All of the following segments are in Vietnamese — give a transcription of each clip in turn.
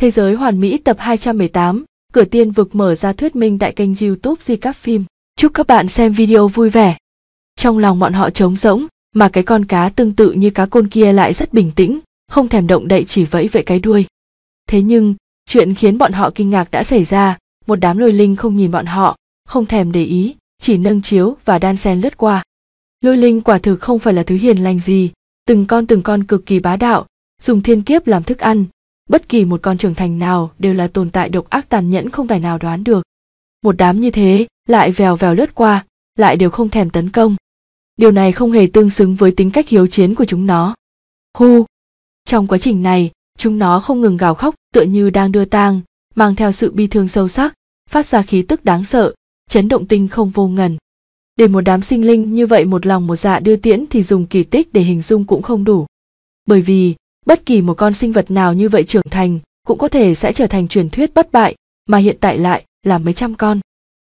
Thế giới hoàn mỹ tập 218, cửa tiên vực mở ra thuyết minh tại kênh youtube di các phim. Chúc các bạn xem video vui vẻ. Trong lòng bọn họ trống rỗng, mà cái con cá tương tự như cá côn kia lại rất bình tĩnh, không thèm động đậy chỉ vẫy vẫy cái đuôi. Thế nhưng, chuyện khiến bọn họ kinh ngạc đã xảy ra, một đám lôi linh không nhìn bọn họ, không thèm để ý, chỉ nâng chiếu và đan sen lướt qua. Lôi linh quả thực không phải là thứ hiền lành gì, từng con từng con cực kỳ bá đạo, dùng thiên kiếp làm thức ăn, bất kỳ một con trưởng thành nào đều là tồn tại độc ác tàn nhẫn không tài nào đoán được một đám như thế lại vèo vèo lướt qua lại đều không thèm tấn công điều này không hề tương xứng với tính cách hiếu chiến của chúng nó hu trong quá trình này chúng nó không ngừng gào khóc tựa như đang đưa tang mang theo sự bi thương sâu sắc phát ra khí tức đáng sợ chấn động tinh không vô ngần để một đám sinh linh như vậy một lòng một dạ đưa tiễn thì dùng kỳ tích để hình dung cũng không đủ bởi vì bất kỳ một con sinh vật nào như vậy trưởng thành cũng có thể sẽ trở thành truyền thuyết bất bại mà hiện tại lại là mấy trăm con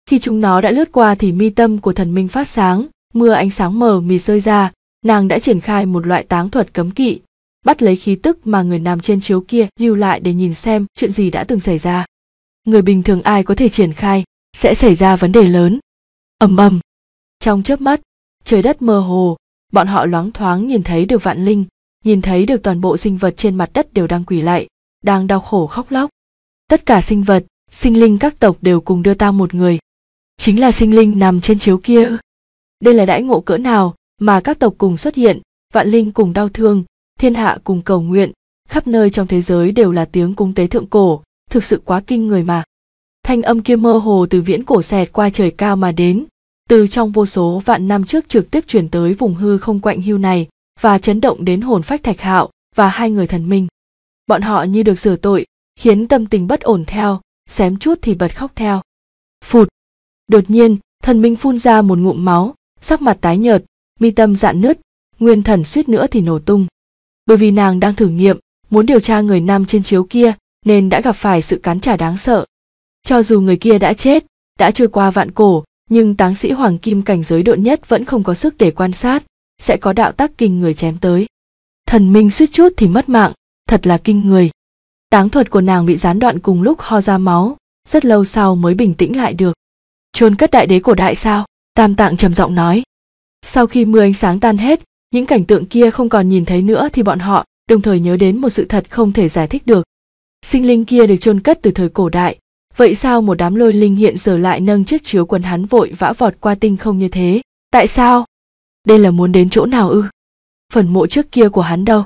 khi chúng nó đã lướt qua thì mi tâm của thần minh phát sáng mưa ánh sáng mờ mì rơi ra nàng đã triển khai một loại táng thuật cấm kỵ bắt lấy khí tức mà người nằm trên chiếu kia lưu lại để nhìn xem chuyện gì đã từng xảy ra người bình thường ai có thể triển khai sẽ xảy ra vấn đề lớn ầm ầm trong chớp mắt trời đất mơ hồ bọn họ loáng thoáng nhìn thấy được vạn linh nhìn thấy được toàn bộ sinh vật trên mặt đất đều đang quỳ lại, đang đau khổ khóc lóc. Tất cả sinh vật, sinh linh các tộc đều cùng đưa ta một người. Chính là sinh linh nằm trên chiếu kia. Đây là đãi ngộ cỡ nào mà các tộc cùng xuất hiện, vạn linh cùng đau thương, thiên hạ cùng cầu nguyện, khắp nơi trong thế giới đều là tiếng cung tế thượng cổ, thực sự quá kinh người mà. Thanh âm kia mơ hồ từ viễn cổ xẹt qua trời cao mà đến, từ trong vô số vạn năm trước trực tiếp chuyển tới vùng hư không quạnh hưu này, và chấn động đến hồn phách thạch hạo và hai người thần minh bọn họ như được rửa tội khiến tâm tình bất ổn theo xém chút thì bật khóc theo phụt đột nhiên thần minh phun ra một ngụm máu sắc mặt tái nhợt mi tâm dạn nứt nguyên thần suýt nữa thì nổ tung bởi vì nàng đang thử nghiệm muốn điều tra người nam trên chiếu kia nên đã gặp phải sự cắn trả đáng sợ cho dù người kia đã chết đã trôi qua vạn cổ nhưng táng sĩ hoàng kim cảnh giới độ nhất vẫn không có sức để quan sát sẽ có đạo tác kinh người chém tới thần minh suýt chút thì mất mạng thật là kinh người táng thuật của nàng bị gián đoạn cùng lúc ho ra máu rất lâu sau mới bình tĩnh lại được chôn cất đại đế của đại sao tam tạng trầm giọng nói sau khi mưa ánh sáng tan hết những cảnh tượng kia không còn nhìn thấy nữa thì bọn họ đồng thời nhớ đến một sự thật không thể giải thích được sinh linh kia được chôn cất từ thời cổ đại vậy sao một đám lôi linh hiện giờ lại nâng chiếc chiếu quần hắn vội vã vọt qua tinh không như thế tại sao đây là muốn đến chỗ nào ư phần mộ trước kia của hắn đâu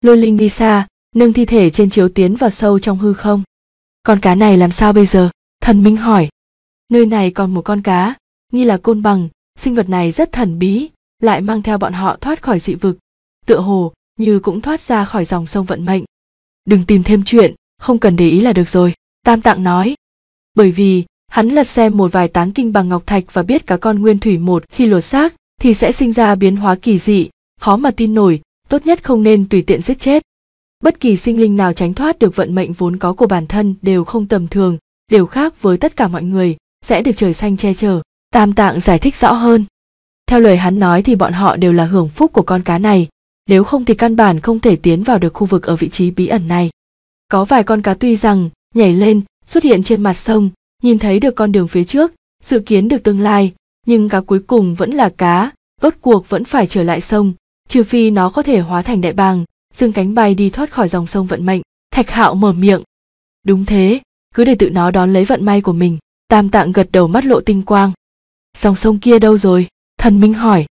lôi linh đi xa nâng thi thể trên chiếu tiến vào sâu trong hư không con cá này làm sao bây giờ thần minh hỏi nơi này còn một con cá nghi là côn bằng sinh vật này rất thần bí lại mang theo bọn họ thoát khỏi dị vực tựa hồ như cũng thoát ra khỏi dòng sông vận mệnh đừng tìm thêm chuyện không cần để ý là được rồi tam tạng nói bởi vì hắn lật xem một vài tán kinh bằng ngọc thạch và biết cá con nguyên thủy một khi lột xác thì sẽ sinh ra biến hóa kỳ dị, khó mà tin nổi, tốt nhất không nên tùy tiện giết chết. Bất kỳ sinh linh nào tránh thoát được vận mệnh vốn có của bản thân đều không tầm thường, đều khác với tất cả mọi người, sẽ được trời xanh che chở. Tam Tạng giải thích rõ hơn. Theo lời hắn nói thì bọn họ đều là hưởng phúc của con cá này, nếu không thì căn bản không thể tiến vào được khu vực ở vị trí bí ẩn này. Có vài con cá tuy rằng nhảy lên, xuất hiện trên mặt sông, nhìn thấy được con đường phía trước, dự kiến được tương lai, nhưng cá cuối cùng vẫn là cá, rốt cuộc vẫn phải trở lại sông, trừ phi nó có thể hóa thành đại bàng, dương cánh bay đi thoát khỏi dòng sông vận mệnh. Thạch Hạo mở miệng. Đúng thế, cứ để tự nó đón lấy vận may của mình. Tam Tạng gật đầu mắt lộ tinh quang. Dòng sông kia đâu rồi? Thần Minh hỏi.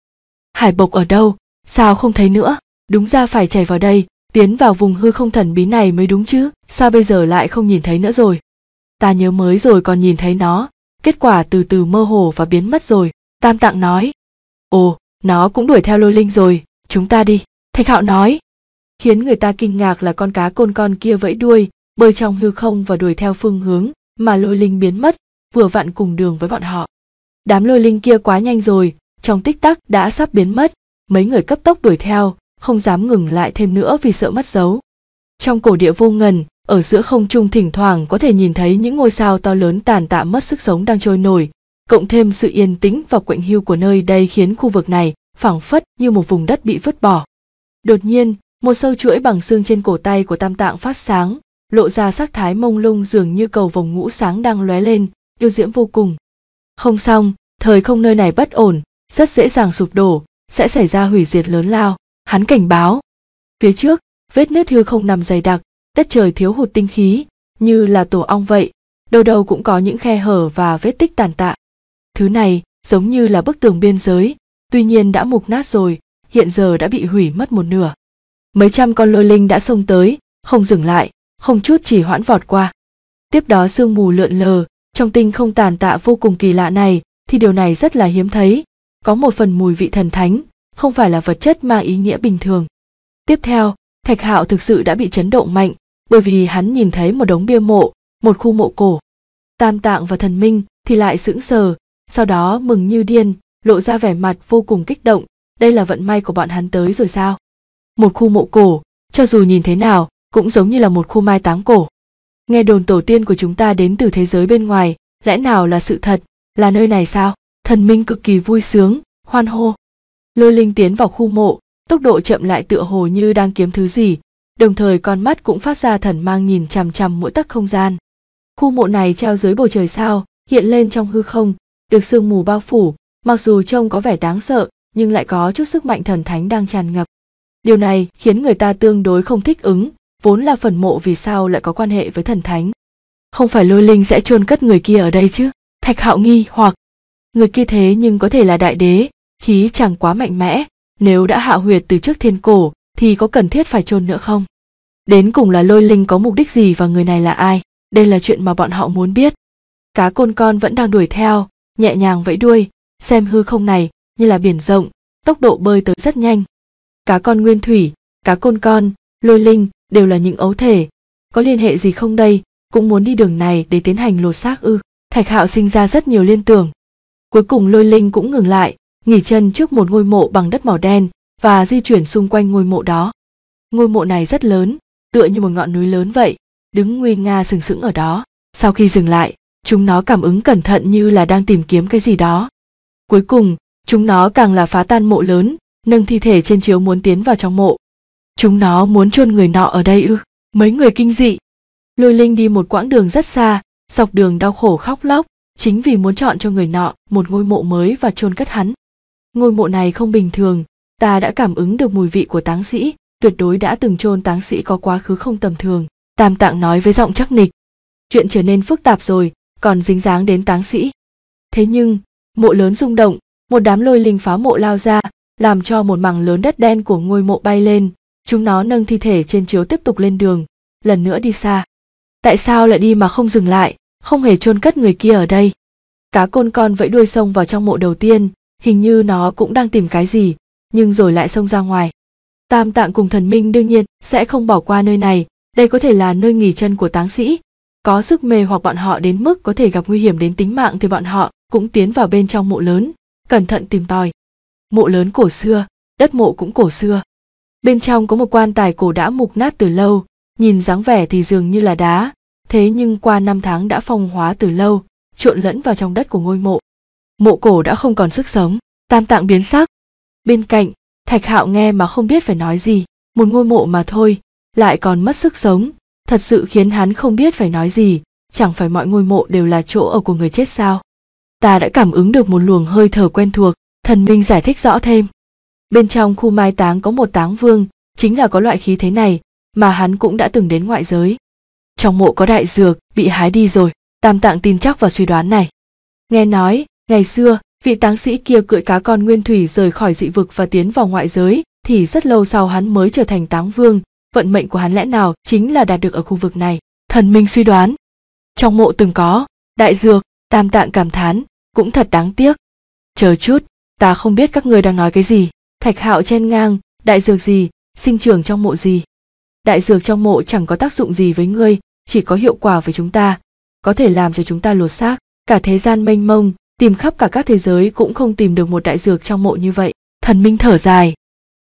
Hải bộc ở đâu? Sao không thấy nữa? Đúng ra phải chảy vào đây, tiến vào vùng hư không thần bí này mới đúng chứ, sao bây giờ lại không nhìn thấy nữa rồi? Ta nhớ mới rồi còn nhìn thấy nó, kết quả từ từ mơ hồ và biến mất rồi tam tạng nói ồ nó cũng đuổi theo lôi linh rồi chúng ta đi thạch hạo nói khiến người ta kinh ngạc là con cá côn con kia vẫy đuôi bơi trong hư không và đuổi theo phương hướng mà lôi linh biến mất vừa vặn cùng đường với bọn họ đám lôi linh kia quá nhanh rồi trong tích tắc đã sắp biến mất mấy người cấp tốc đuổi theo không dám ngừng lại thêm nữa vì sợ mất dấu trong cổ địa vô ngần ở giữa không trung thỉnh thoảng có thể nhìn thấy những ngôi sao to lớn tàn tạ mất sức sống đang trôi nổi cộng thêm sự yên tĩnh và quạnh hiu của nơi đây khiến khu vực này phảng phất như một vùng đất bị vứt bỏ đột nhiên một sâu chuỗi bằng xương trên cổ tay của tam tạng phát sáng lộ ra sắc thái mông lung dường như cầu vòng ngũ sáng đang lóe lên yêu diễm vô cùng không xong thời không nơi này bất ổn rất dễ dàng sụp đổ sẽ xảy ra hủy diệt lớn lao hắn cảnh báo phía trước vết nứt hư không nằm dày đặc đất trời thiếu hụt tinh khí như là tổ ong vậy đầu đầu cũng có những khe hở và vết tích tàn tạ thứ này giống như là bức tường biên giới tuy nhiên đã mục nát rồi hiện giờ đã bị hủy mất một nửa mấy trăm con lôi linh đã xông tới không dừng lại không chút chỉ hoãn vọt qua tiếp đó sương mù lượn lờ trong tinh không tàn tạ vô cùng kỳ lạ này thì điều này rất là hiếm thấy có một phần mùi vị thần thánh không phải là vật chất mà ý nghĩa bình thường tiếp theo thạch hạo thực sự đã bị chấn động mạnh bởi vì hắn nhìn thấy một đống bia mộ, một khu mộ cổ. Tam Tạng và Thần Minh thì lại sững sờ, sau đó mừng như điên, lộ ra vẻ mặt vô cùng kích động, đây là vận may của bọn hắn tới rồi sao? Một khu mộ cổ, cho dù nhìn thế nào, cũng giống như là một khu mai táng cổ. Nghe đồn tổ tiên của chúng ta đến từ thế giới bên ngoài, lẽ nào là sự thật, là nơi này sao? Thần Minh cực kỳ vui sướng, hoan hô. Lôi Linh tiến vào khu mộ, tốc độ chậm lại tựa hồ như đang kiếm thứ gì, đồng thời con mắt cũng phát ra thần mang nhìn chằm chằm mỗi tấc không gian khu mộ này treo dưới bầu trời sao hiện lên trong hư không được sương mù bao phủ mặc dù trông có vẻ đáng sợ nhưng lại có chút sức mạnh thần thánh đang tràn ngập điều này khiến người ta tương đối không thích ứng vốn là phần mộ vì sao lại có quan hệ với thần thánh không phải lôi linh sẽ chôn cất người kia ở đây chứ thạch hạo nghi hoặc người kia thế nhưng có thể là đại đế khí chẳng quá mạnh mẽ nếu đã hạ huyệt từ trước thiên cổ thì có cần thiết phải chôn nữa không đến cùng là lôi linh có mục đích gì và người này là ai đây là chuyện mà bọn họ muốn biết cá côn con vẫn đang đuổi theo nhẹ nhàng vẫy đuôi xem hư không này như là biển rộng tốc độ bơi tới rất nhanh cá con nguyên thủy cá côn con lôi linh đều là những ấu thể có liên hệ gì không đây cũng muốn đi đường này để tiến hành lột xác ư thạch hạo sinh ra rất nhiều liên tưởng cuối cùng lôi linh cũng ngừng lại nghỉ chân trước một ngôi mộ bằng đất màu đen và di chuyển xung quanh ngôi mộ đó. Ngôi mộ này rất lớn, tựa như một ngọn núi lớn vậy, đứng nguy nga sừng sững ở đó. Sau khi dừng lại, chúng nó cảm ứng cẩn thận như là đang tìm kiếm cái gì đó. Cuối cùng, chúng nó càng là phá tan mộ lớn, nâng thi thể trên chiếu muốn tiến vào trong mộ. Chúng nó muốn chôn người nọ ở đây ư? Mấy người kinh dị. Lôi Linh đi một quãng đường rất xa, dọc đường đau khổ khóc lóc, chính vì muốn chọn cho người nọ một ngôi mộ mới và chôn cất hắn. Ngôi mộ này không bình thường, ta đã cảm ứng được mùi vị của táng sĩ tuyệt đối đã từng chôn táng sĩ có quá khứ không tầm thường tam tạng nói với giọng chắc nịch chuyện trở nên phức tạp rồi còn dính dáng đến táng sĩ thế nhưng mộ lớn rung động một đám lôi linh phá mộ lao ra làm cho một mảng lớn đất đen của ngôi mộ bay lên chúng nó nâng thi thể trên chiếu tiếp tục lên đường lần nữa đi xa tại sao lại đi mà không dừng lại không hề chôn cất người kia ở đây cá côn con vẫy đuôi sông vào trong mộ đầu tiên hình như nó cũng đang tìm cái gì nhưng rồi lại xông ra ngoài. Tam tạng cùng thần minh đương nhiên sẽ không bỏ qua nơi này, đây có thể là nơi nghỉ chân của táng sĩ. Có sức mê hoặc bọn họ đến mức có thể gặp nguy hiểm đến tính mạng thì bọn họ cũng tiến vào bên trong mộ lớn, cẩn thận tìm tòi. Mộ lớn cổ xưa, đất mộ cũng cổ xưa. Bên trong có một quan tài cổ đã mục nát từ lâu, nhìn dáng vẻ thì dường như là đá, thế nhưng qua năm tháng đã phong hóa từ lâu, trộn lẫn vào trong đất của ngôi mộ. Mộ cổ đã không còn sức sống, tam tạng biến sắc, Bên cạnh, Thạch Hạo nghe mà không biết phải nói gì, một ngôi mộ mà thôi, lại còn mất sức sống, thật sự khiến hắn không biết phải nói gì, chẳng phải mọi ngôi mộ đều là chỗ ở của người chết sao. Ta đã cảm ứng được một luồng hơi thở quen thuộc, thần minh giải thích rõ thêm. Bên trong khu mai táng có một táng vương, chính là có loại khí thế này, mà hắn cũng đã từng đến ngoại giới. Trong mộ có đại dược, bị hái đi rồi, tam tạng tin chắc vào suy đoán này. Nghe nói, ngày xưa, vị táng sĩ kia cưỡi cá con nguyên thủy rời khỏi dị vực và tiến vào ngoại giới thì rất lâu sau hắn mới trở thành táng vương vận mệnh của hắn lẽ nào chính là đạt được ở khu vực này thần minh suy đoán trong mộ từng có đại dược tam tạng cảm thán cũng thật đáng tiếc chờ chút ta không biết các người đang nói cái gì thạch hạo chen ngang đại dược gì sinh trưởng trong mộ gì đại dược trong mộ chẳng có tác dụng gì với ngươi chỉ có hiệu quả với chúng ta có thể làm cho chúng ta lột xác cả thế gian mênh mông tìm khắp cả các thế giới cũng không tìm được một đại dược trong mộ như vậy thần minh thở dài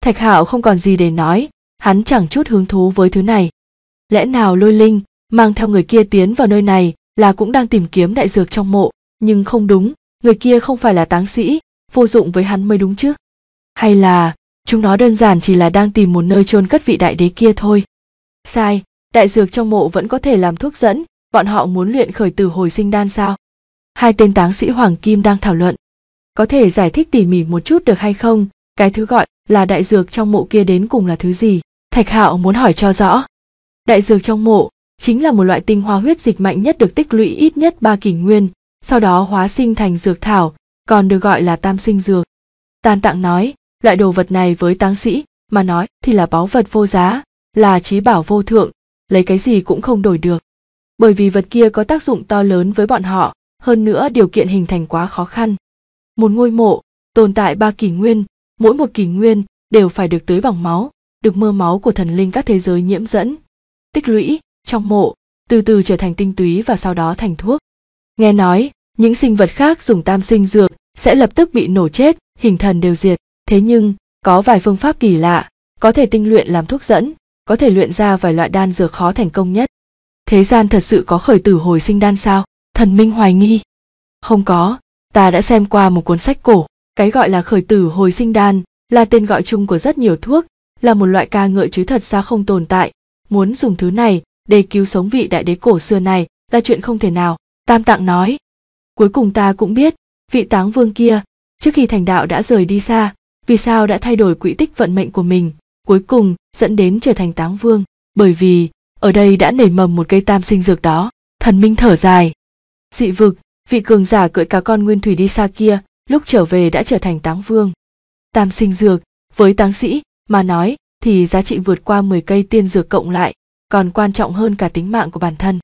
thạch hạo không còn gì để nói hắn chẳng chút hứng thú với thứ này lẽ nào lôi linh mang theo người kia tiến vào nơi này là cũng đang tìm kiếm đại dược trong mộ nhưng không đúng người kia không phải là táng sĩ vô dụng với hắn mới đúng chứ hay là chúng nó đơn giản chỉ là đang tìm một nơi chôn cất vị đại đế kia thôi sai đại dược trong mộ vẫn có thể làm thuốc dẫn bọn họ muốn luyện khởi tử hồi sinh đan sao hai tên táng sĩ Hoàng Kim đang thảo luận. Có thể giải thích tỉ mỉ một chút được hay không, cái thứ gọi là đại dược trong mộ kia đến cùng là thứ gì? Thạch Hạo muốn hỏi cho rõ. Đại dược trong mộ chính là một loại tinh hoa huyết dịch mạnh nhất được tích lũy ít nhất ba kỷ nguyên, sau đó hóa sinh thành dược thảo, còn được gọi là tam sinh dược. Tàn Tạng nói, loại đồ vật này với táng sĩ mà nói thì là báu vật vô giá, là trí bảo vô thượng, lấy cái gì cũng không đổi được. Bởi vì vật kia có tác dụng to lớn với bọn họ, hơn nữa điều kiện hình thành quá khó khăn. Một ngôi mộ tồn tại ba kỷ nguyên, mỗi một kỷ nguyên đều phải được tưới bằng máu, được mưa máu của thần linh các thế giới nhiễm dẫn, tích lũy trong mộ, từ từ trở thành tinh túy và sau đó thành thuốc. Nghe nói, những sinh vật khác dùng tam sinh dược sẽ lập tức bị nổ chết, hình thần đều diệt, thế nhưng có vài phương pháp kỳ lạ, có thể tinh luyện làm thuốc dẫn, có thể luyện ra vài loại đan dược khó thành công nhất. Thế gian thật sự có khởi tử hồi sinh đan sao? thần minh hoài nghi không có ta đã xem qua một cuốn sách cổ cái gọi là khởi tử hồi sinh đan là tên gọi chung của rất nhiều thuốc là một loại ca ngợi chứ thật ra không tồn tại muốn dùng thứ này để cứu sống vị đại đế cổ xưa này là chuyện không thể nào tam tạng nói cuối cùng ta cũng biết vị táng vương kia trước khi thành đạo đã rời đi xa vì sao đã thay đổi quỹ tích vận mệnh của mình cuối cùng dẫn đến trở thành táng vương bởi vì ở đây đã nảy mầm một cây tam sinh dược đó thần minh thở dài dị vực vị cường giả cưỡi cả con nguyên thủy đi xa kia lúc trở về đã trở thành táng vương tam sinh dược với táng sĩ mà nói thì giá trị vượt qua 10 cây tiên dược cộng lại còn quan trọng hơn cả tính mạng của bản thân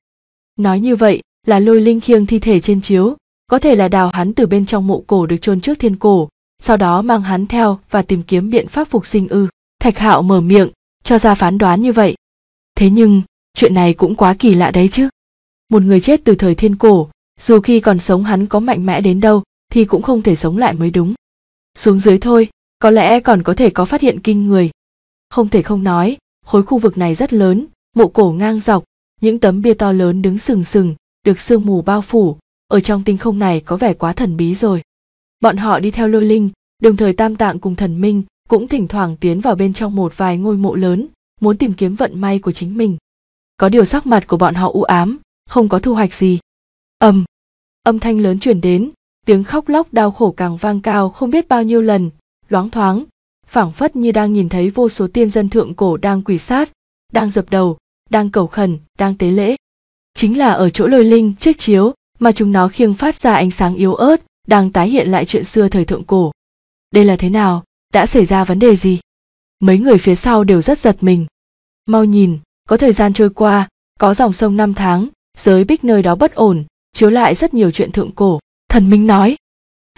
nói như vậy là lôi linh khiêng thi thể trên chiếu có thể là đào hắn từ bên trong mộ cổ được chôn trước thiên cổ sau đó mang hắn theo và tìm kiếm biện pháp phục sinh ư thạch hạo mở miệng cho ra phán đoán như vậy thế nhưng chuyện này cũng quá kỳ lạ đấy chứ một người chết từ thời thiên cổ dù khi còn sống hắn có mạnh mẽ đến đâu thì cũng không thể sống lại mới đúng xuống dưới thôi có lẽ còn có thể có phát hiện kinh người không thể không nói khối khu vực này rất lớn mộ cổ ngang dọc những tấm bia to lớn đứng sừng sừng được sương mù bao phủ ở trong tinh không này có vẻ quá thần bí rồi bọn họ đi theo lôi linh đồng thời tam tạng cùng thần minh cũng thỉnh thoảng tiến vào bên trong một vài ngôi mộ lớn muốn tìm kiếm vận may của chính mình có điều sắc mặt của bọn họ u ám không có thu hoạch gì ầm âm thanh lớn chuyển đến tiếng khóc lóc đau khổ càng vang cao không biết bao nhiêu lần loáng thoáng phảng phất như đang nhìn thấy vô số tiên dân thượng cổ đang quỳ sát đang dập đầu đang cầu khẩn đang tế lễ chính là ở chỗ lôi linh chiếc chiếu mà chúng nó khiêng phát ra ánh sáng yếu ớt đang tái hiện lại chuyện xưa thời thượng cổ đây là thế nào đã xảy ra vấn đề gì mấy người phía sau đều rất giật mình mau nhìn có thời gian trôi qua có dòng sông năm tháng giới bích nơi đó bất ổn chiếu lại rất nhiều chuyện thượng cổ thần minh nói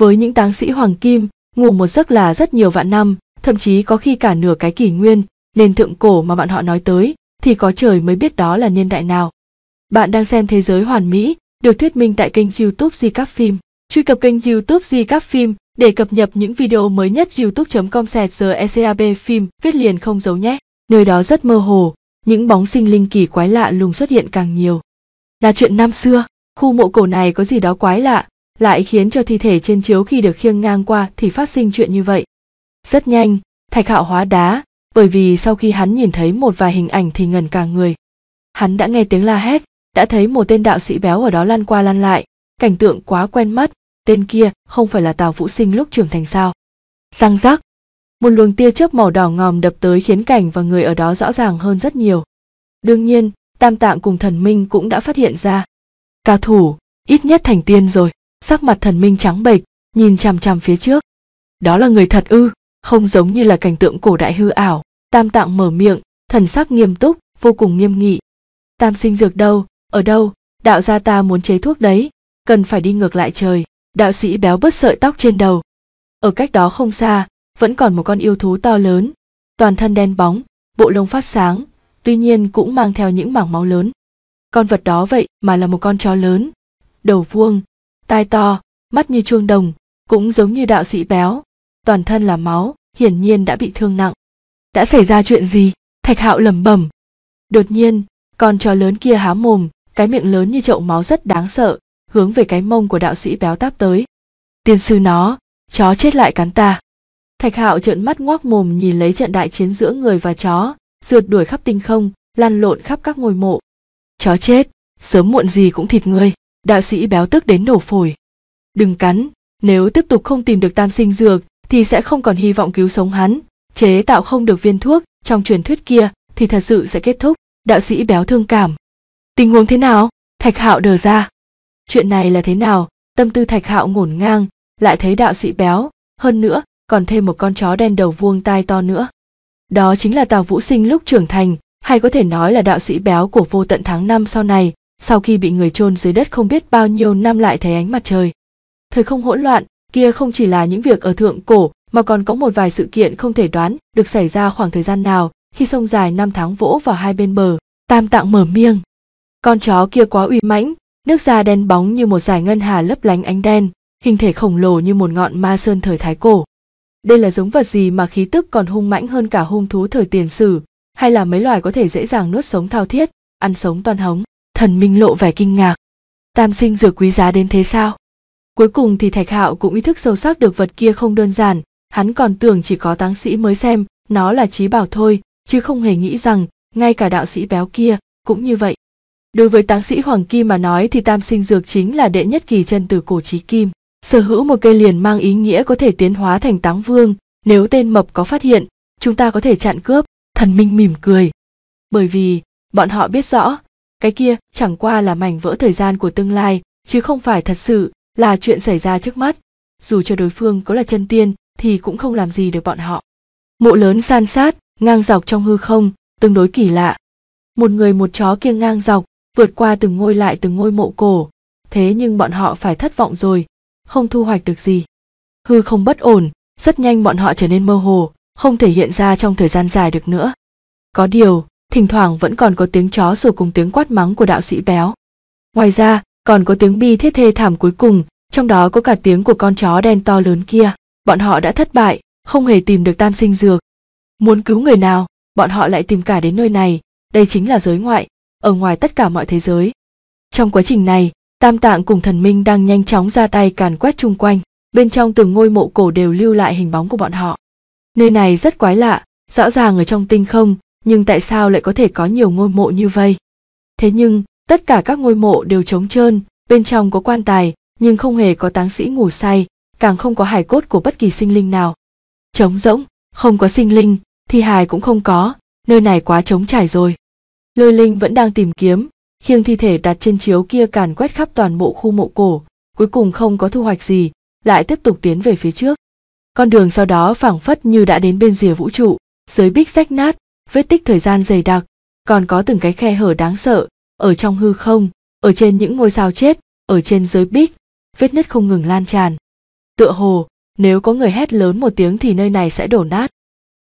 với những táng sĩ hoàng kim ngủ một giấc là rất nhiều vạn năm thậm chí có khi cả nửa cái kỷ nguyên nên thượng cổ mà bạn họ nói tới thì có trời mới biết đó là niên đại nào bạn đang xem thế giới hoàn mỹ được thuyết minh tại kênh youtube di các phim truy cập kênh youtube di các phim để cập nhật những video mới nhất youtube com sẹt ecab phim viết liền không giấu nhé nơi đó rất mơ hồ những bóng sinh linh kỳ quái lạ lùng xuất hiện càng nhiều là chuyện năm xưa Khu mộ cổ này có gì đó quái lạ, lại khiến cho thi thể trên chiếu khi được khiêng ngang qua thì phát sinh chuyện như vậy. Rất nhanh, Thạch Hạo hóa đá, bởi vì sau khi hắn nhìn thấy một vài hình ảnh thì ngần cả người. Hắn đã nghe tiếng la hét, đã thấy một tên đạo sĩ béo ở đó lăn qua lăn lại, cảnh tượng quá quen mắt, tên kia không phải là Tào Vũ Sinh lúc trưởng thành sao. Răng rắc, một luồng tia chớp màu đỏ ngòm đập tới khiến cảnh và người ở đó rõ ràng hơn rất nhiều. Đương nhiên, Tam Tạng cùng thần minh cũng đã phát hiện ra, Cao thủ, ít nhất thành tiên rồi, sắc mặt thần minh trắng bệch, nhìn chằm chằm phía trước. Đó là người thật ư, không giống như là cảnh tượng cổ đại hư ảo. Tam tạng mở miệng, thần sắc nghiêm túc, vô cùng nghiêm nghị. Tam sinh dược đâu, ở đâu, đạo gia ta muốn chế thuốc đấy, cần phải đi ngược lại trời. Đạo sĩ béo bớt sợi tóc trên đầu. Ở cách đó không xa, vẫn còn một con yêu thú to lớn, toàn thân đen bóng, bộ lông phát sáng, tuy nhiên cũng mang theo những mảng máu lớn con vật đó vậy mà là một con chó lớn đầu vuông tai to mắt như chuông đồng cũng giống như đạo sĩ béo toàn thân là máu hiển nhiên đã bị thương nặng đã xảy ra chuyện gì thạch hạo lẩm bẩm đột nhiên con chó lớn kia há mồm cái miệng lớn như chậu máu rất đáng sợ hướng về cái mông của đạo sĩ béo táp tới tiên sư nó chó chết lại cắn ta thạch hạo trợn mắt ngoác mồm nhìn lấy trận đại chiến giữa người và chó rượt đuổi khắp tinh không lăn lộn khắp các ngôi mộ chó chết sớm muộn gì cũng thịt ngươi đạo sĩ béo tức đến nổ phổi đừng cắn nếu tiếp tục không tìm được tam sinh dược thì sẽ không còn hy vọng cứu sống hắn chế tạo không được viên thuốc trong truyền thuyết kia thì thật sự sẽ kết thúc đạo sĩ béo thương cảm tình huống thế nào thạch hạo đờ ra chuyện này là thế nào tâm tư thạch hạo ngổn ngang lại thấy đạo sĩ béo hơn nữa còn thêm một con chó đen đầu vuông tai to nữa đó chính là tào vũ sinh lúc trưởng thành hay có thể nói là đạo sĩ béo của vô tận tháng năm sau này, sau khi bị người chôn dưới đất không biết bao nhiêu năm lại thấy ánh mặt trời. Thời không hỗn loạn, kia không chỉ là những việc ở thượng cổ mà còn có một vài sự kiện không thể đoán được xảy ra khoảng thời gian nào khi sông dài năm tháng vỗ vào hai bên bờ, tam tạng mở miêng. Con chó kia quá uy mãnh, nước da đen bóng như một dải ngân hà lấp lánh ánh đen, hình thể khổng lồ như một ngọn ma sơn thời thái cổ. Đây là giống vật gì mà khí tức còn hung mãnh hơn cả hung thú thời tiền sử, hay là mấy loài có thể dễ dàng nuốt sống thao thiết ăn sống toàn hống thần minh lộ vẻ kinh ngạc tam sinh dược quý giá đến thế sao cuối cùng thì thạch hạo cũng ý thức sâu sắc được vật kia không đơn giản hắn còn tưởng chỉ có táng sĩ mới xem nó là trí bảo thôi chứ không hề nghĩ rằng ngay cả đạo sĩ béo kia cũng như vậy đối với táng sĩ hoàng kim mà nói thì tam sinh dược chính là đệ nhất kỳ chân từ cổ trí kim sở hữu một cây liền mang ý nghĩa có thể tiến hóa thành táng vương nếu tên mập có phát hiện chúng ta có thể chặn cướp thần minh mỉm cười bởi vì bọn họ biết rõ cái kia chẳng qua là mảnh vỡ thời gian của tương lai chứ không phải thật sự là chuyện xảy ra trước mắt dù cho đối phương có là chân tiên thì cũng không làm gì được bọn họ mộ lớn san sát ngang dọc trong hư không tương đối kỳ lạ một người một chó kia ngang dọc vượt qua từng ngôi lại từng ngôi mộ cổ thế nhưng bọn họ phải thất vọng rồi không thu hoạch được gì hư không bất ổn rất nhanh bọn họ trở nên mơ hồ không thể hiện ra trong thời gian dài được nữa. Có điều, thỉnh thoảng vẫn còn có tiếng chó sủa cùng tiếng quát mắng của đạo sĩ béo. Ngoài ra, còn có tiếng bi thiết thê thảm cuối cùng, trong đó có cả tiếng của con chó đen to lớn kia. Bọn họ đã thất bại, không hề tìm được tam sinh dược. Muốn cứu người nào, bọn họ lại tìm cả đến nơi này, đây chính là giới ngoại, ở ngoài tất cả mọi thế giới. Trong quá trình này, Tam Tạng cùng thần minh đang nhanh chóng ra tay càn quét chung quanh, bên trong từng ngôi mộ cổ đều lưu lại hình bóng của bọn họ. Nơi này rất quái lạ, rõ ràng ở trong tinh không, nhưng tại sao lại có thể có nhiều ngôi mộ như vậy? Thế nhưng, tất cả các ngôi mộ đều trống trơn, bên trong có quan tài, nhưng không hề có táng sĩ ngủ say, càng không có hài cốt của bất kỳ sinh linh nào. Trống rỗng, không có sinh linh, thì hài cũng không có, nơi này quá trống trải rồi. Lôi Linh vẫn đang tìm kiếm, khiêng thi thể đặt trên chiếu kia càn quét khắp toàn bộ khu mộ cổ, cuối cùng không có thu hoạch gì, lại tiếp tục tiến về phía trước con đường sau đó phảng phất như đã đến bên rìa vũ trụ dưới bích rách nát vết tích thời gian dày đặc còn có từng cái khe hở đáng sợ ở trong hư không ở trên những ngôi sao chết ở trên giới bích vết nứt không ngừng lan tràn tựa hồ nếu có người hét lớn một tiếng thì nơi này sẽ đổ nát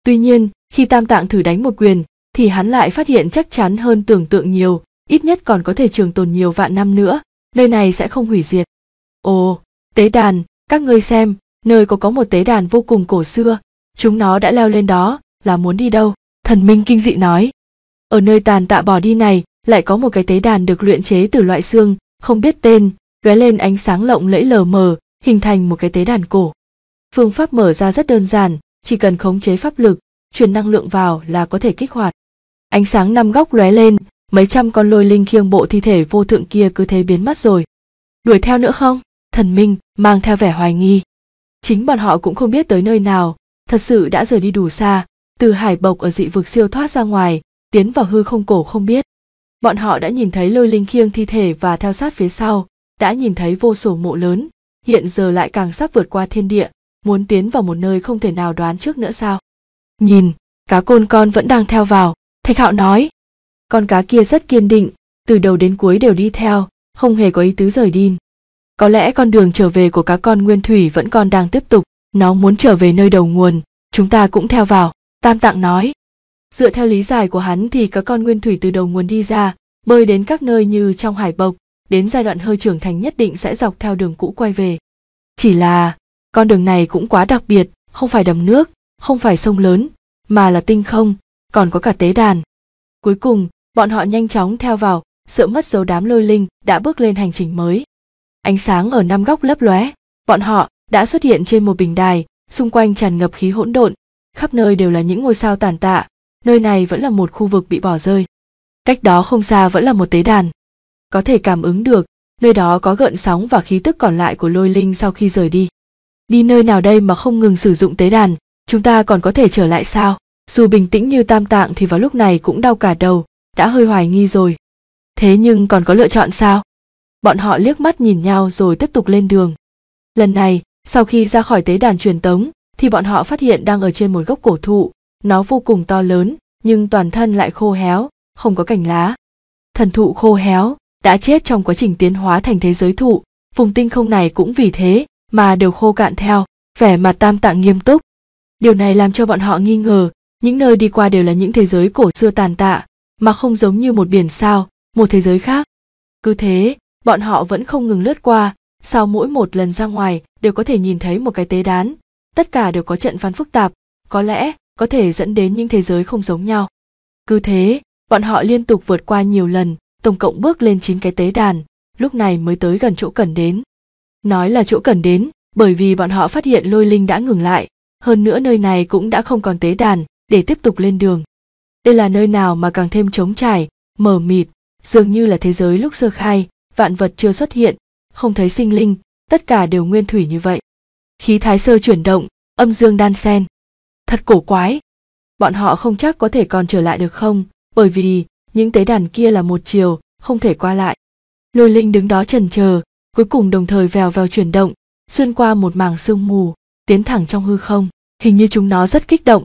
tuy nhiên khi tam tạng thử đánh một quyền thì hắn lại phát hiện chắc chắn hơn tưởng tượng nhiều ít nhất còn có thể trường tồn nhiều vạn năm nữa nơi này sẽ không hủy diệt ồ tế đàn các ngươi xem nơi có có một tế đàn vô cùng cổ xưa chúng nó đã leo lên đó là muốn đi đâu thần minh kinh dị nói ở nơi tàn tạ bỏ đi này lại có một cái tế đàn được luyện chế từ loại xương không biết tên lóe lên ánh sáng lộng lẫy lờ mờ hình thành một cái tế đàn cổ phương pháp mở ra rất đơn giản chỉ cần khống chế pháp lực truyền năng lượng vào là có thể kích hoạt ánh sáng năm góc lóe lên mấy trăm con lôi linh khiêng bộ thi thể vô thượng kia cứ thế biến mất rồi đuổi theo nữa không thần minh mang theo vẻ hoài nghi chính bọn họ cũng không biết tới nơi nào thật sự đã rời đi đủ xa từ hải bộc ở dị vực siêu thoát ra ngoài tiến vào hư không cổ không biết bọn họ đã nhìn thấy lôi linh khiêng thi thể và theo sát phía sau đã nhìn thấy vô số mộ lớn hiện giờ lại càng sắp vượt qua thiên địa muốn tiến vào một nơi không thể nào đoán trước nữa sao nhìn cá côn con vẫn đang theo vào thạch hạo nói con cá kia rất kiên định từ đầu đến cuối đều đi theo không hề có ý tứ rời đi có lẽ con đường trở về của cá con nguyên thủy vẫn còn đang tiếp tục, nó muốn trở về nơi đầu nguồn, chúng ta cũng theo vào, Tam Tạng nói. Dựa theo lý giải của hắn thì cá con nguyên thủy từ đầu nguồn đi ra, bơi đến các nơi như trong hải bộc, đến giai đoạn hơi trưởng thành nhất định sẽ dọc theo đường cũ quay về. Chỉ là, con đường này cũng quá đặc biệt, không phải đầm nước, không phải sông lớn, mà là tinh không, còn có cả tế đàn. Cuối cùng, bọn họ nhanh chóng theo vào, sợ mất dấu đám lôi linh đã bước lên hành trình mới ánh sáng ở năm góc lấp lóe bọn họ đã xuất hiện trên một bình đài xung quanh tràn ngập khí hỗn độn khắp nơi đều là những ngôi sao tàn tạ nơi này vẫn là một khu vực bị bỏ rơi cách đó không xa vẫn là một tế đàn có thể cảm ứng được nơi đó có gợn sóng và khí tức còn lại của lôi linh sau khi rời đi đi nơi nào đây mà không ngừng sử dụng tế đàn chúng ta còn có thể trở lại sao dù bình tĩnh như tam tạng thì vào lúc này cũng đau cả đầu đã hơi hoài nghi rồi thế nhưng còn có lựa chọn sao bọn họ liếc mắt nhìn nhau rồi tiếp tục lên đường. Lần này, sau khi ra khỏi tế đàn truyền tống, thì bọn họ phát hiện đang ở trên một gốc cổ thụ, nó vô cùng to lớn, nhưng toàn thân lại khô héo, không có cành lá. Thần thụ khô héo, đã chết trong quá trình tiến hóa thành thế giới thụ, vùng tinh không này cũng vì thế mà đều khô cạn theo, vẻ mặt tam tạng nghiêm túc. Điều này làm cho bọn họ nghi ngờ, những nơi đi qua đều là những thế giới cổ xưa tàn tạ, mà không giống như một biển sao, một thế giới khác. Cứ thế, bọn họ vẫn không ngừng lướt qua sau mỗi một lần ra ngoài đều có thể nhìn thấy một cái tế đán tất cả đều có trận văn phức tạp có lẽ có thể dẫn đến những thế giới không giống nhau cứ thế bọn họ liên tục vượt qua nhiều lần tổng cộng bước lên chín cái tế đàn lúc này mới tới gần chỗ cần đến nói là chỗ cần đến bởi vì bọn họ phát hiện lôi linh đã ngừng lại hơn nữa nơi này cũng đã không còn tế đàn để tiếp tục lên đường đây là nơi nào mà càng thêm trống trải mờ mịt dường như là thế giới lúc sơ khai vạn vật chưa xuất hiện không thấy sinh linh tất cả đều nguyên thủy như vậy khí thái sơ chuyển động âm dương đan sen thật cổ quái bọn họ không chắc có thể còn trở lại được không bởi vì những tế đàn kia là một chiều không thể qua lại lôi linh đứng đó trần chờ cuối cùng đồng thời vèo vèo chuyển động xuyên qua một mảng sương mù tiến thẳng trong hư không hình như chúng nó rất kích động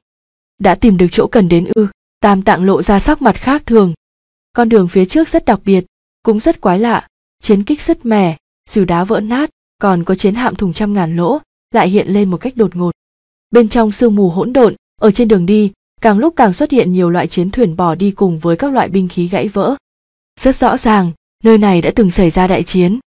đã tìm được chỗ cần đến ư tam tạng lộ ra sắc mặt khác thường con đường phía trước rất đặc biệt cũng rất quái lạ chiến kích sứt mẻ dù đá vỡ nát còn có chiến hạm thùng trăm ngàn lỗ lại hiện lên một cách đột ngột bên trong sương mù hỗn độn ở trên đường đi càng lúc càng xuất hiện nhiều loại chiến thuyền bỏ đi cùng với các loại binh khí gãy vỡ rất rõ ràng nơi này đã từng xảy ra đại chiến